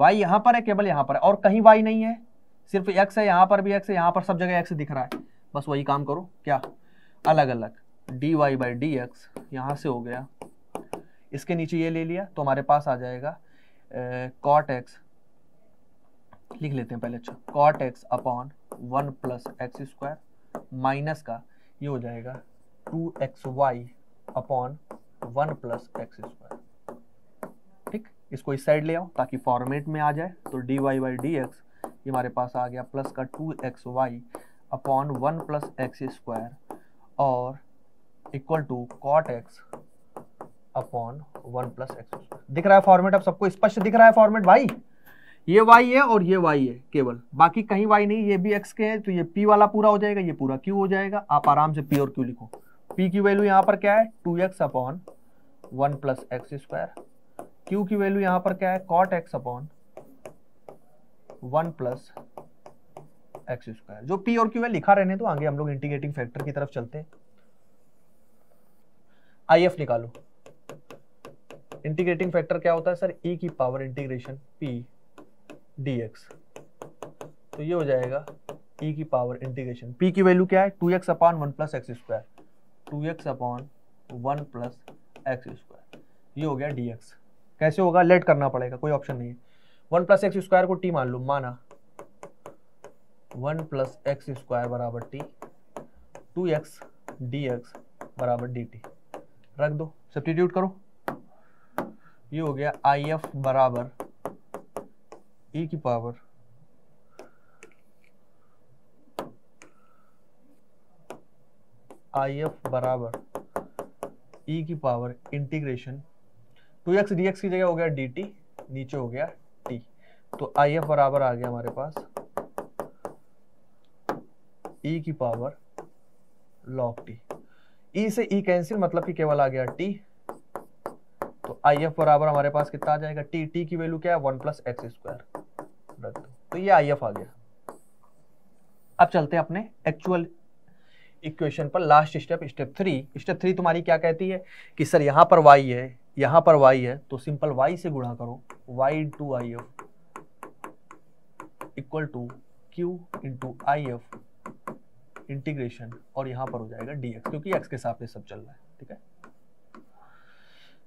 Speaker 1: वाई यहाँ पर है केवल यहाँ पर है और कहीं वाई नहीं है सिर्फ एक्स है यहाँ पर भी एक्स है यहाँ पर सब जगह एक्स दिख रहा है बस वही काम करो क्या अलग अलग d y by d x यहाँ से हो गया इसके नीचे ये ले लिया तो हमारे पास आ जाएगा कॉट एक्स लिख लेते हैं पहले अच्छा cot x upon one plus x square minus का ये हो जाएगा two x y upon one plus x square ठीक इसको इस साइड ले आओ ताकि फॉर्मेट में आ जाए तो d y by d x ये हमारे पास आ गया प्लस का two x y upon one plus x square और equal to cot x upon one plus x square दिख रहा है फॉर्मेट अब सबको स्पष्ट दिख रहा है फॉर्मेट भाई ये वाई है और ये वाई है केवल बाकी कहीं वाई नहीं ये भी एक्स के हैं तो ये पी वाला पूरा हो जाएगा ये पूरा क्यू हो जाएगा आप आराम से पी और क्यू लिखो p की वैल्यू यहां पर क्या है two x upon one plus x square q की वैल्यू यहां पर क्या है cot x upon one plus x square जो p और q है लिखा रहने तो आगे हम लोग इंटीग्रेटिंग फैक्टर की तरफ चलते आई एफ निकालो इंटीग्रेटिंग फैक्टर क्या होता है सर ई e की power integration p d x तो ये हो जाएगा e की पावर इंटीग्रेशन पी की वैल्यू क्या है two x upon one plus x square two x upon one plus x square ये हो गया डी एक्स कैसे होगा लेट करना पड़ेगा कोई ऑप्शन नहीं है वन प्लस एक्स स्क्वायर को टी मान लो माना वन प्लस एक्स स्क्वायर बराबर t two x d x बराबर डी टी रख दो सब्सटीट्यूट करो ये हो गया आई एफ बराबर ई e की पावर आई एफ बराबर ई e की power integration two x d की जगह हो गया डी टी नीचे हो गया टी तो आई एफ बराबर आ गया हमारे पास ई e की पावर लॉग टी ई से ई e कैंसिल मतलब कि केवल आ गया टी तो आई एफ बराबर हमारे पास कितना आ जाएगा टी टी की वैल्यू क्या है वन प्लस एक्स स्क्वायर तो ये आई एफ आ गया अब चलते हैं अपने एक्चुअल इक्वेशन पर last step step three step three तुम्हारी क्या कहती है कि सर यहाँ पर वाई है यहाँ पर वाई है तो सिंपल वाई से गुणा करो y to I F equal to q into I F integration और यहाँ पर हो जाएगा डी एक्स क्योंकि एक्स के साथ ये सब चल रहा है ठीक है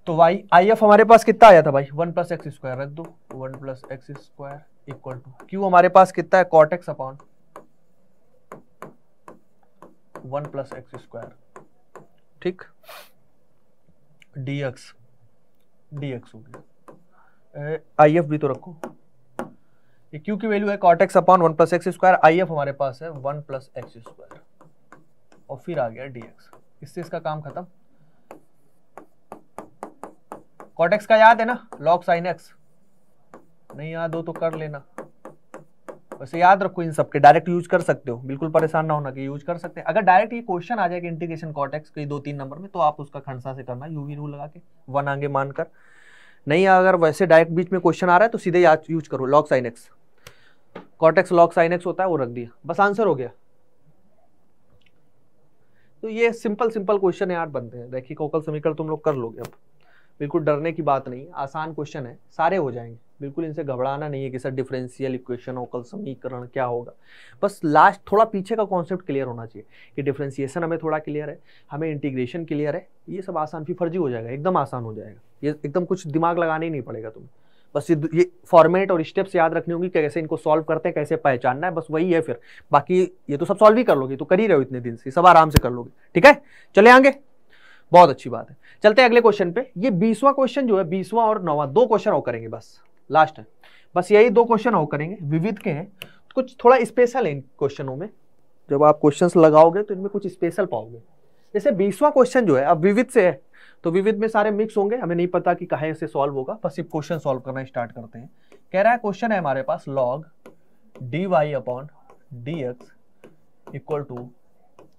Speaker 1: तो वाई आई एफ हमारे पास कितना आया था भाई वन प्लस एक्स स्क्वायर रख दो one plus x square equal to q हमारे पास कितना है cot x upon one plus x square ठीक डी एक्स डी एक्स हो गया आई एफ भी तो रखो ये क्यू की वैल्यू है cot x upon one plus x square I F हमारे पास है वन प्लस एक्स स्क्वायर और फिर आ गया डी एक्स इससे इसका काम खत्म कॉट एक्स का याद है ना लॉक साइन एक्स नहीं याद हो तो कर लेना वैसे याद रखो इन सबके डायरेक्ट यूज कर सकते हो बिल्कुल परेशान ना होना कि यूज कर सकते हैं अगर डायरेक्ट ये क्वेश्चन आ जाएगा इंटीग्रेशन कॉटेक्स के दो तीन नंबर में तो आप उसका खंडसा से करना यूवी रूल लगा के वन आगे मानकर नहीं अगर वैसे डायरेक्ट बीच में क्वेश्चन आ रहा है तो सीधे याद यूज करो log sine x cot x log sine x होता है वो रख दिया बस आंसर हो गया तो ये सिंपल सिंपल क्वेश्चन यार बनते हैं देखिए कोकल समीकरण तुम लोग कर लोगे अब बिल्कुल डरने की बात नहीं आसान क्वेश्चन है सारे हो जाएंगे बिल्कुल इनसे घबराना नहीं है कि सर डिफरेंशियल इक्वेशन अवकल समीकरण क्या होगा बस लास्ट थोड़ा पीछे का कॉन्सेप्ट क्लियर होना चाहिए कि डिफरेंशिएशन हमें थोड़ा क्लियर है हमें इंटीग्रेशन क्लियर है ये सब आसान फी फर्जी हो जाएगा एकदम आसान हो जाएगा ये एकदम कुछ दिमाग लगाना ही नहीं पड़ेगा तुम्हें बस ये फॉर्मेट और स्टेप्स याद रखनी होंगी कैसे इनको सॉल्व करते हैं कैसे पहचानना है बस वही है फिर बाकी ये तो सब सॉल्व ही कर लोगे तो कर ही रहे हो इतने दिन से सब आराम से कर लोगे ठीक है चले आगे बहुत अच्छी बात है चलते हैं अगले क्वेश्चन पे ये बीसवा क्वेश्चन जो है बीसवा और नौवा दो क्वेश्चन और करेंगे बस लास्ट है बस यही दो क्वेश्चन और करेंगे विविध के हैं कुछ थोड़ा स्पेशल है इन क्वेश्चनों में जब आप क्वेश्चंस लगाओगे तो इनमें कुछ स्पेशल पाओगे जैसे बीसवा क्वेश्चन जो है अब विविध से है तो विविध में सारे मिक्स होंगे हमें नहीं पता कि कहा से सॉल्व होगा बस सिर्फ क्वेश्चन सॉल्व करना स्टार्ट करते हैं कह रहा है क्वेश्चन है हमारे पास log d y upon d x equal to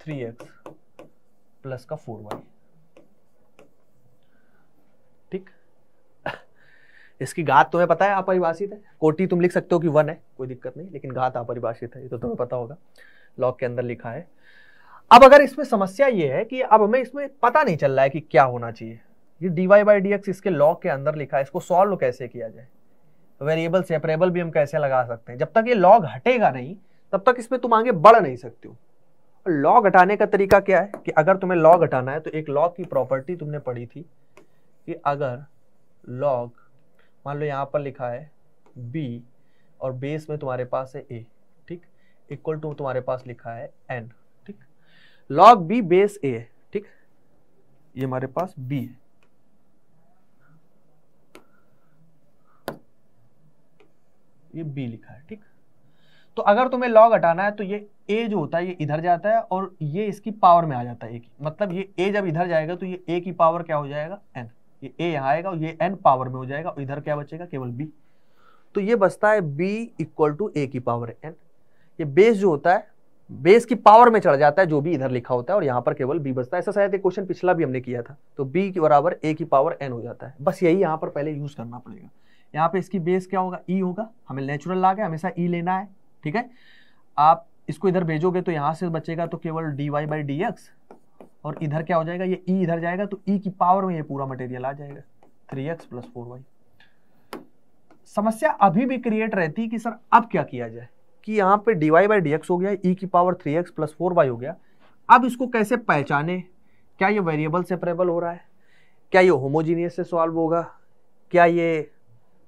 Speaker 1: three x plus का फोर वाई इसकी घात तुम्हें पता है अपरिभाषित है कोटी तुम लिख सकते हो कि वन है कोई दिक्कत नहीं लेकिन घात अपरिभाषित है ये तो तुम्हें पता होगा लॉक के अंदर लिखा है अब अगर इसमें समस्या ये है कि अब हमें इसमें पता नहीं चल रहा है कि क्या होना चाहिए ये d y by d x इसके लॉक के अंदर लिखा है इसको सॉल्व कैसे किया जाए वेरिएबल सेपरेबल भी हम कैसे लगा सकते हैं जब तक ये लॉग हटेगा नहीं तब तक इसमें तुम आगे बढ़ नहीं सकते हो लॉग हटाने का तरीका क्या है कि अगर तुम्हें लॉग हटाना है तो एक लॉग की प्रॉपर्टी तुमने पढ़ी थी कि अगर लॉग मान लो यहाँ पर लिखा है बी और बेस में तुम्हारे पास है ए ठीक इक्वल टू तुम्हारे पास लिखा है एन ठीक लॉग बी बेस ए ठीक ये हमारे पास बी है ये बी लिखा है ठीक तो अगर तुम्हें लॉग हटाना है तो ये ए जो होता है ये इधर जाता है और ये इसकी पावर में आ जाता है ए की मतलब ये ए जब इधर जाएगा तो ये ए की पावर क्या हो जाएगा एन ये ए यहाँ आएगा और ये एन पावर में हो जाएगा इधर क्या बचेगा केवल बी तो ये बचता है बी इक्वल टू ए की पावर एन ये बेस जो होता है बेस की पावर में चढ़ जाता है जो भी इधर लिखा होता है और यहाँ पर केवल बी बचता है ऐसा शायद क्वेश्चन पिछला भी हमने किया था तो बी के बराबर ए की पावर एन हो जाता है बस यही यहाँ पर पहले यूज करना पड़ेगा यहाँ पे इसकी बेस क्या होगा ई e होगा हमें नेचुरल ला गया हमेशा ई e लेना है ठीक है आप इसको इधर भेजोगे तो यहाँ से बचेगा तो केवल d y by d x और इधर क्या हो जाएगा ये ई e इधर जाएगा तो ई e की पावर में ये पूरा मटेरियल आ जाएगा three x plus four y समस्या अभी भी क्रिएट रहती कि सर अब क्या किया जाए कि यहाँ पे d y by d x हो गया ई e की power three x plus four y हो गया अब इसको कैसे पहचाने क्या ये वेरिएबल सेपरेबल हो रहा है क्या ये होमोजीनियस से सॉल्व होगा क्या ये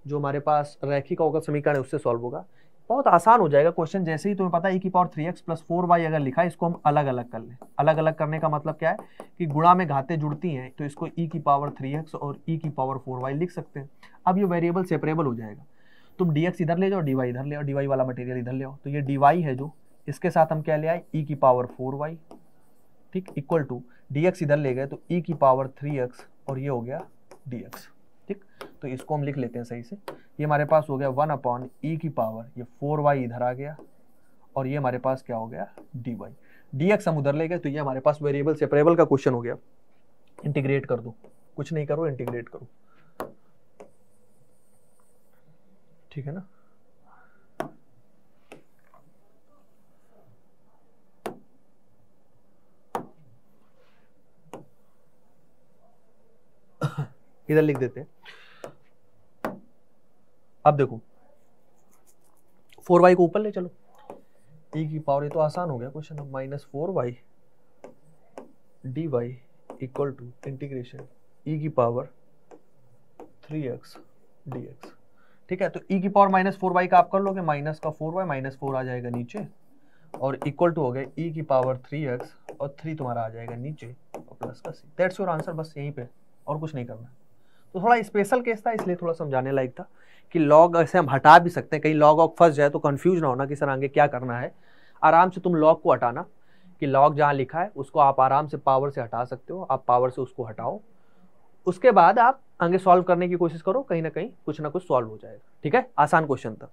Speaker 1: जो हमारे पास रैखिक अवकल समीकरण है उससे सॉल्व होगा बहुत आसान हो जाएगा क्वेश्चन जैसे ही तुम्हें पता है ई की power three x plus four y अगर लिखा है इसको हम अलग अलग कर लें अलग अलग करने का मतलब क्या है कि गुणा में घाते जुड़ती हैं तो इसको ई e की पावर थ्री एक्स और ई e की पावर फोर वाई लिख सकते हैं अब ये वेरिएबल सेपरेबल हो जाएगा तुम डी एक्स इधर ले जाओ डी वाई इधर ले आओ डी वाई वाला मटेरियल इधर ले आओ तो ये डी वाई है जो इसके साथ हम क्या ले आए ई e की पावर फोर वाई ठीक इक्वल टू डी एक्स इधर ले गए तो ई की पावर थ्री एक्स और ये हो गया डी एक्स तो इसको हम लिख लेते हैं सही से ये हमारे पास हो गया वन अपॉन ई e की पावर ये फोर वाई इधर आ गया और ये हमारे पास क्या हो गया डी वाई डी एक्स हम उधर ले गए तो ये हमारे पास वेरिएबल सेपरेबल का क्वेश्चन हो गया इंटीग्रेट कर दो कुछ नहीं करो इंटीग्रेट करो ठीक है ना इधर लिख देते हैं अब देखो फोर वाई को ऊपर ले चलो ई e की पावर ये तो आसान हो गया क्वेश्चन अब minus four y d y equal to integration e की power three x d x ठीक है तो ई e की पावर माइनस फोर वाई का आप कर लोगे माइनस का फोर वाई माइनस फोर आ जाएगा नीचे और इक्वल टू हो गया ई e की पावर थ्री एक्स और थ्री तुम्हारा आ जाएगा नीचे और प्लस का सी दैट्स योर आंसर बस यहीं पे और कुछ नहीं करना तो थोड़ा स्पेशल केस था इसलिए थोड़ा समझाने लायक था कि लॉग ऐसे हम हटा भी सकते हैं कहीं लॉग ऑग फंस जाए तो कन्फ्यूज ना होना कि सर आगे क्या करना है आराम से तुम लॉग को हटाना कि लॉग जहाँ लिखा है उसको आप आराम से पावर से हटा सकते हो आप पावर से उसको हटाओ उसके बाद आप आगे सॉल्व करने की कोशिश करो कहीं ना कहीं कुछ ना कुछ सॉल्व हो जाएगा ठीक है आसान क्वेश्चन था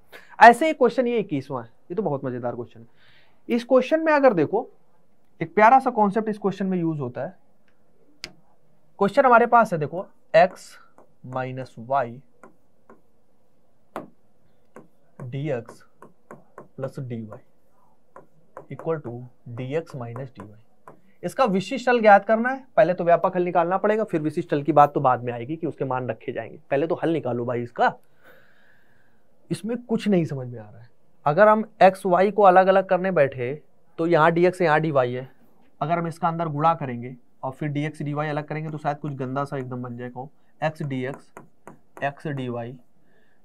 Speaker 1: ऐसे ही क्वेश्चन ये इक्कीसवा है ये तो बहुत मज़ेदार क्वेश्चन है इस क्वेश्चन में अगर देखो एक प्यारा सा कॉन्सेप्ट इस क्वेश्चन में यूज होता है क्वेश्चन हमारे पास है देखो x minus y d x plus d y equal to d x minus d y इसका विशिष्ट हल ज्ञात करना है पहले तो व्यापक हल निकालना पड़ेगा फिर विशिष्ट हल की बात तो बाद में आएगी कि उसके मान रखे जाएंगे पहले तो हल निकालो भाई इसका इसमें कुछ नहीं समझ में आ रहा है अगर हम एक्स वाई को अलग अलग करने बैठे तो यहाँ डी एक्स यहाँ डी वाई है अगर हम इसका अंदर गुड़ा करेंगे और फिर डी एक्स डी वाई अलग करेंगे तो शायद कुछ गंदा सा एकदम बन जाएगा x d x x d y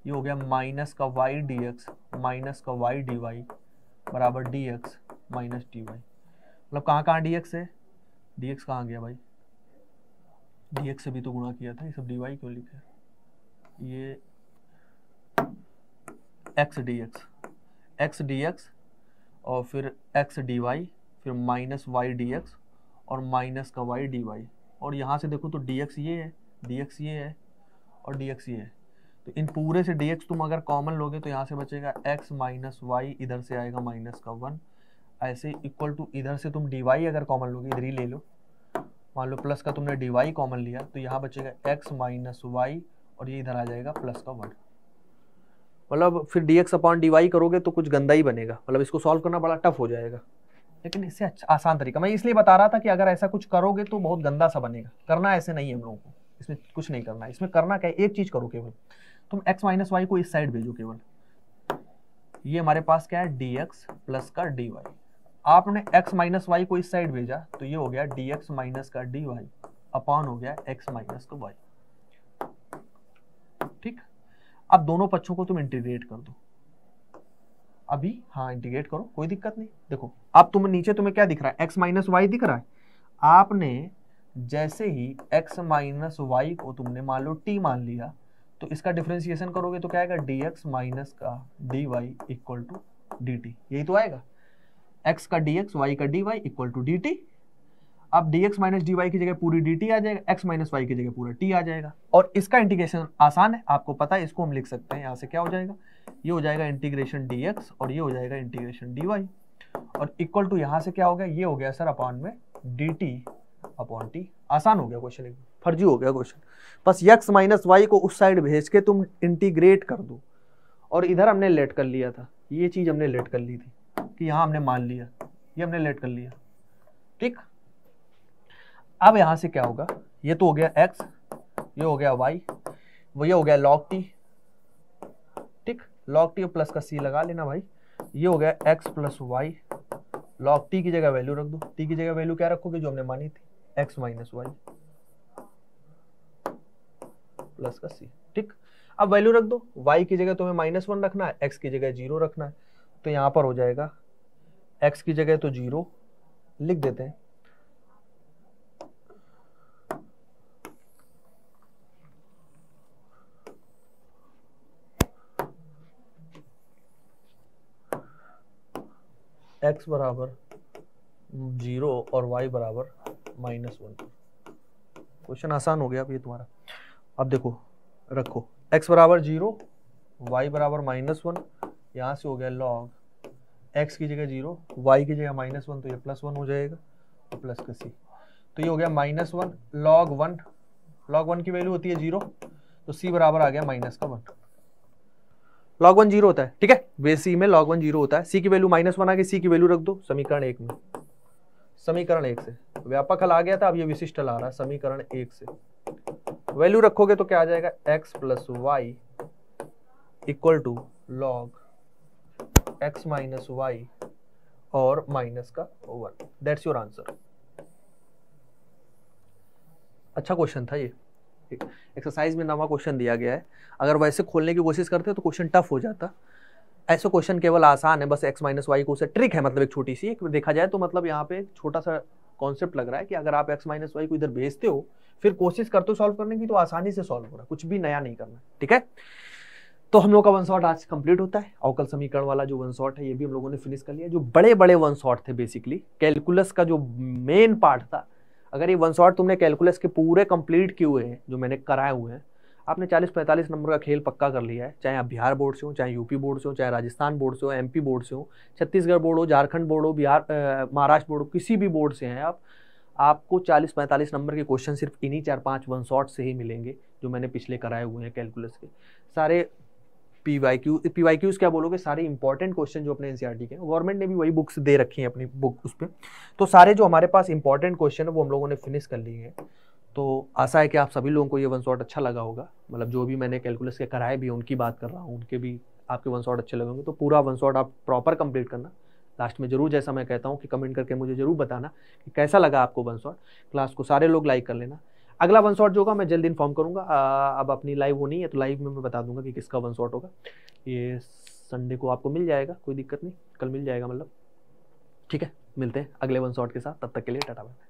Speaker 1: ये हो गया माइनस का वाई डी एक्स माइनस का वाई डी वाई बराबर d x minus d y मतलब कहाँ कहाँ डी एक्स है डी एक्स कहाँ गया भाई डी एक्स से भी तो गुणा किया था ये सब डी वाई क्यों लिखे ये x d x x d x और फिर एक्स डी वाई फिर माइनस वाई डी एक्स और माइनस का वाई डी वाई और यहाँ से देखो तो डी एक्स ये है डी एक्स ये है और डी एक्स ये है तो इन पूरे से डी एक्स तुम अगर कॉमन लोगे तो यहाँ से बचेगा एक्स माइनस वाई इधर से आएगा माइनस का वन ऐसे इक्वल टू इधर से तुम डी वाई अगर कॉमन लोगे इधर ही ले लो मान लो प्लस का तुमने डी वाई कॉमन लिया तो यहाँ बचेगा एक्स माइनस वाई और ये इधर आ जाएगा प्लस का वन मतलब फिर d x upon d y करोगे तो कुछ गंदा ही बनेगा मतलब इसको सॉल्व करना बड़ा टफ हो जाएगा लेकिन इससे अच्छा आसान तरीका मैं इसलिए बता रहा था कि अगर ऐसा कुछ करोगे तो बहुत गंदा सा बनेगा करना ऐसे नहीं है हम लोगों को इसमें कुछ नहीं करना है इसमें करना क्या है एक चीज करो केवल तुम एक्स माइनस वाई को इस साइड भेजो केवल ये हमारे पास क्या है डी एक्स प्लस का डी वाई आपने x माइनस वाई को इस साइड भेजा तो ये हो गया डी एक्स माइनस का डी वाई अपॉन हो गया x माइनस का वाई ठीक अब दोनों पक्षों को तुम इंटीग्रेट कर दो अभी हाँ इंटीग्रेट करो कोई दिक्कत नहीं देखो अब तुम नीचे तुम्हें क्या दिख रहा है x माइनस वाई दिख रहा है आपने जैसे ही x माइनस वाई को तुमने मान लो t मान लिया तो इसका डिफ्रेंसिएशन करोगे तो क्या आएगा डी एक्स माइनस का d y equal to d t यही तो आएगा x का dx y वाई का d y equal to d t अब d x minus d y की जगह पूरी डी टी आ जाएगा x माइनस वाई की जगह पूरा t आ जाएगा और इसका इंटीग्रेशन आसान है आपको पता है इसको हम लिख सकते हैं यहाँ से क्या हो जाएगा ये हो जाएगा इंटीग्रेशन डी एक्स और ये हो जाएगा इंटीग्रेशन डी वाई और इक्वल टू यहाँ से क्या हो गया ये हो गया सर अपॉन में डी टी अपॉन टी आसान हो गया क्वेश्चन फर्जी हो गया क्वेश्चन बस यक्स माइनस वाई को उस साइड भेज के तुम इंटीग्रेट कर दो और इधर हमने लेट कर लिया था ये चीज़ हमने लेट कर ली थी कि यहाँ हमने मान लिया ये हमने लेट कर लिया ठीक अब यहाँ से क्या होगा ये तो हो गया एक्स ये हो गया वाई वो ये हो गया लॉग टी ठीक लॉग टी प्लस का सी लगा लेना भाई ये हो गया x plus Y lock T की जगह वैल्यू रख दो टी की जगह वैल्यू क्या रखोगे जो हमने मानी थी एक्स माइनस वाई प्लस का सी ठीक अब वैल्यू रख दो वाई की जगह तुम्हें माइनस वन रखना है एक्स की जगह जीरो रखना है तो यहां पर हो जाएगा एक्स की जगह तो जीरो लिख देते हैं एक्स बराबर जीरो और वाई बराबर माइनस वन क्वेश्चन आसान हो गया अब ये तुम्हारा अब देखो रखो x बराबर जीरो वाई बराबर माइनस वन यहाँ से हो गया लॉग x की जगह जीरो वाई की जगह माइनस वन तो ये प्लस वन हो जाएगा और प्लस का सी तो ये हो गया minus one log one log one की वैल्यू होती है जीरो तो सी बराबर आ गया माइनस का वन लॉग वन जीरो होता है ठीक है बेस सी में लॉग वन जीरो होता है सी की वैल्यू माइनस वन आ गई सी की वैल्यू रख दो समीकरण एक में समीकरण एक से व्यापक हल आ गया था अब ये विशिष्ट हल आ रहा है समीकरण एक से वैल्यू रखोगे तो क्या आ जाएगा x plus y equal to log x minus y और माइनस का वन दैट्स योर आंसर अच्छा क्वेश्चन था ये एक्सरसाइज में नवा क्वेश्चन दिया गया है अगर वैसे खोलने की कोशिश करते तो क्वेश्चन टफ हो जाता ऐसे क्वेश्चन केवल आसान है बस एक्स माइनस वाई को उसे ट्रिक है मतलब एक छोटी सी एक देखा जाए तो मतलब यहाँ पे छोटा सा कॉन्सेप्ट लग रहा है कि अगर आप एक्स माइनस वाई को इधर भेजते हो फिर कोशिश करते हो सॉल्व करने की तो आसानी से सॉल्व हो रहा है कुछ भी नया नहीं करना ठीक है तो हम लोग का वन शॉट आज कंप्लीट होता है अवकल समीकरण वाला जो वन शॉट है ये भी हम लोगों ने फिनिश कर लिया जो बड़े बड़े वन शॉट थे बेसिकली कैलकुलस का जो मेन पार्ट था अगर ये वन शॉट तुमने कैलकुलस के पूरे कंप्लीट किए हुए हैं जो मैंने कराए हुए हैं आपने 40-45 नंबर का खेल पक्का कर लिया है चाहे आप बिहार बोर्ड से हो चाहे यूपी बोर्ड से हो चाहे राजस्थान बोर्ड से हो एम बोर्ड से हो छत्तीसगढ़ बोर्ड हो झारखंड बोर्ड हो बिहार महाराष्ट्र बोर्ड हो किसी भी बोर्ड से हैं आप आपको 40-45 नंबर के क्वेश्चन सिर्फ इन्हीं चार पाँच वन शॉट से ही मिलेंगे जो मैंने पिछले कराए हुए हैं कैलकुलस के सारे P Y Q P Y Qs क्या बोलोगे सारे इंपॉर्टेंट क्वेश्चन जो अपने एन e के हैं गवर्नमेंट ने भी वही बुक्स दे रखी हैं अपनी बुक उस पर तो सारे जो हमारे पास इंपॉर्टेंट क्वेश्चन है वो हम लोगों ने फिनिश कर लिए हैं तो आशा है कि आप सभी लोगों को ये वन शॉट अच्छा लगा होगा मतलब जो भी मैंने कैलकुलस के कराए भी उनकी बात कर रहा हूँ उनके भी आपके वन शॉट अच्छे लगेंगे तो पूरा वन शॉट आप प्रॉपर कंप्लीट करना लास्ट में जरूर जैसा मैं कहता हूँ कि कमेंट करके मुझे जरूर बताना कि कैसा लगा आपको वन शॉट क्लास को सारे लोग लाइक कर लेना अगला वन शॉट जो होगा मैं जल्दी इन्फॉर्म करूँगा अब अपनी लाइव होनी है तो लाइव में मैं बता दूंगा कि किसका वन शॉट होगा ये संडे को आपको मिल जाएगा कोई दिक्कत नहीं कल मिल जाएगा मतलब ठीक है मिलते हैं अगले वन शॉट के साथ तब तक के लिए टाटा बाय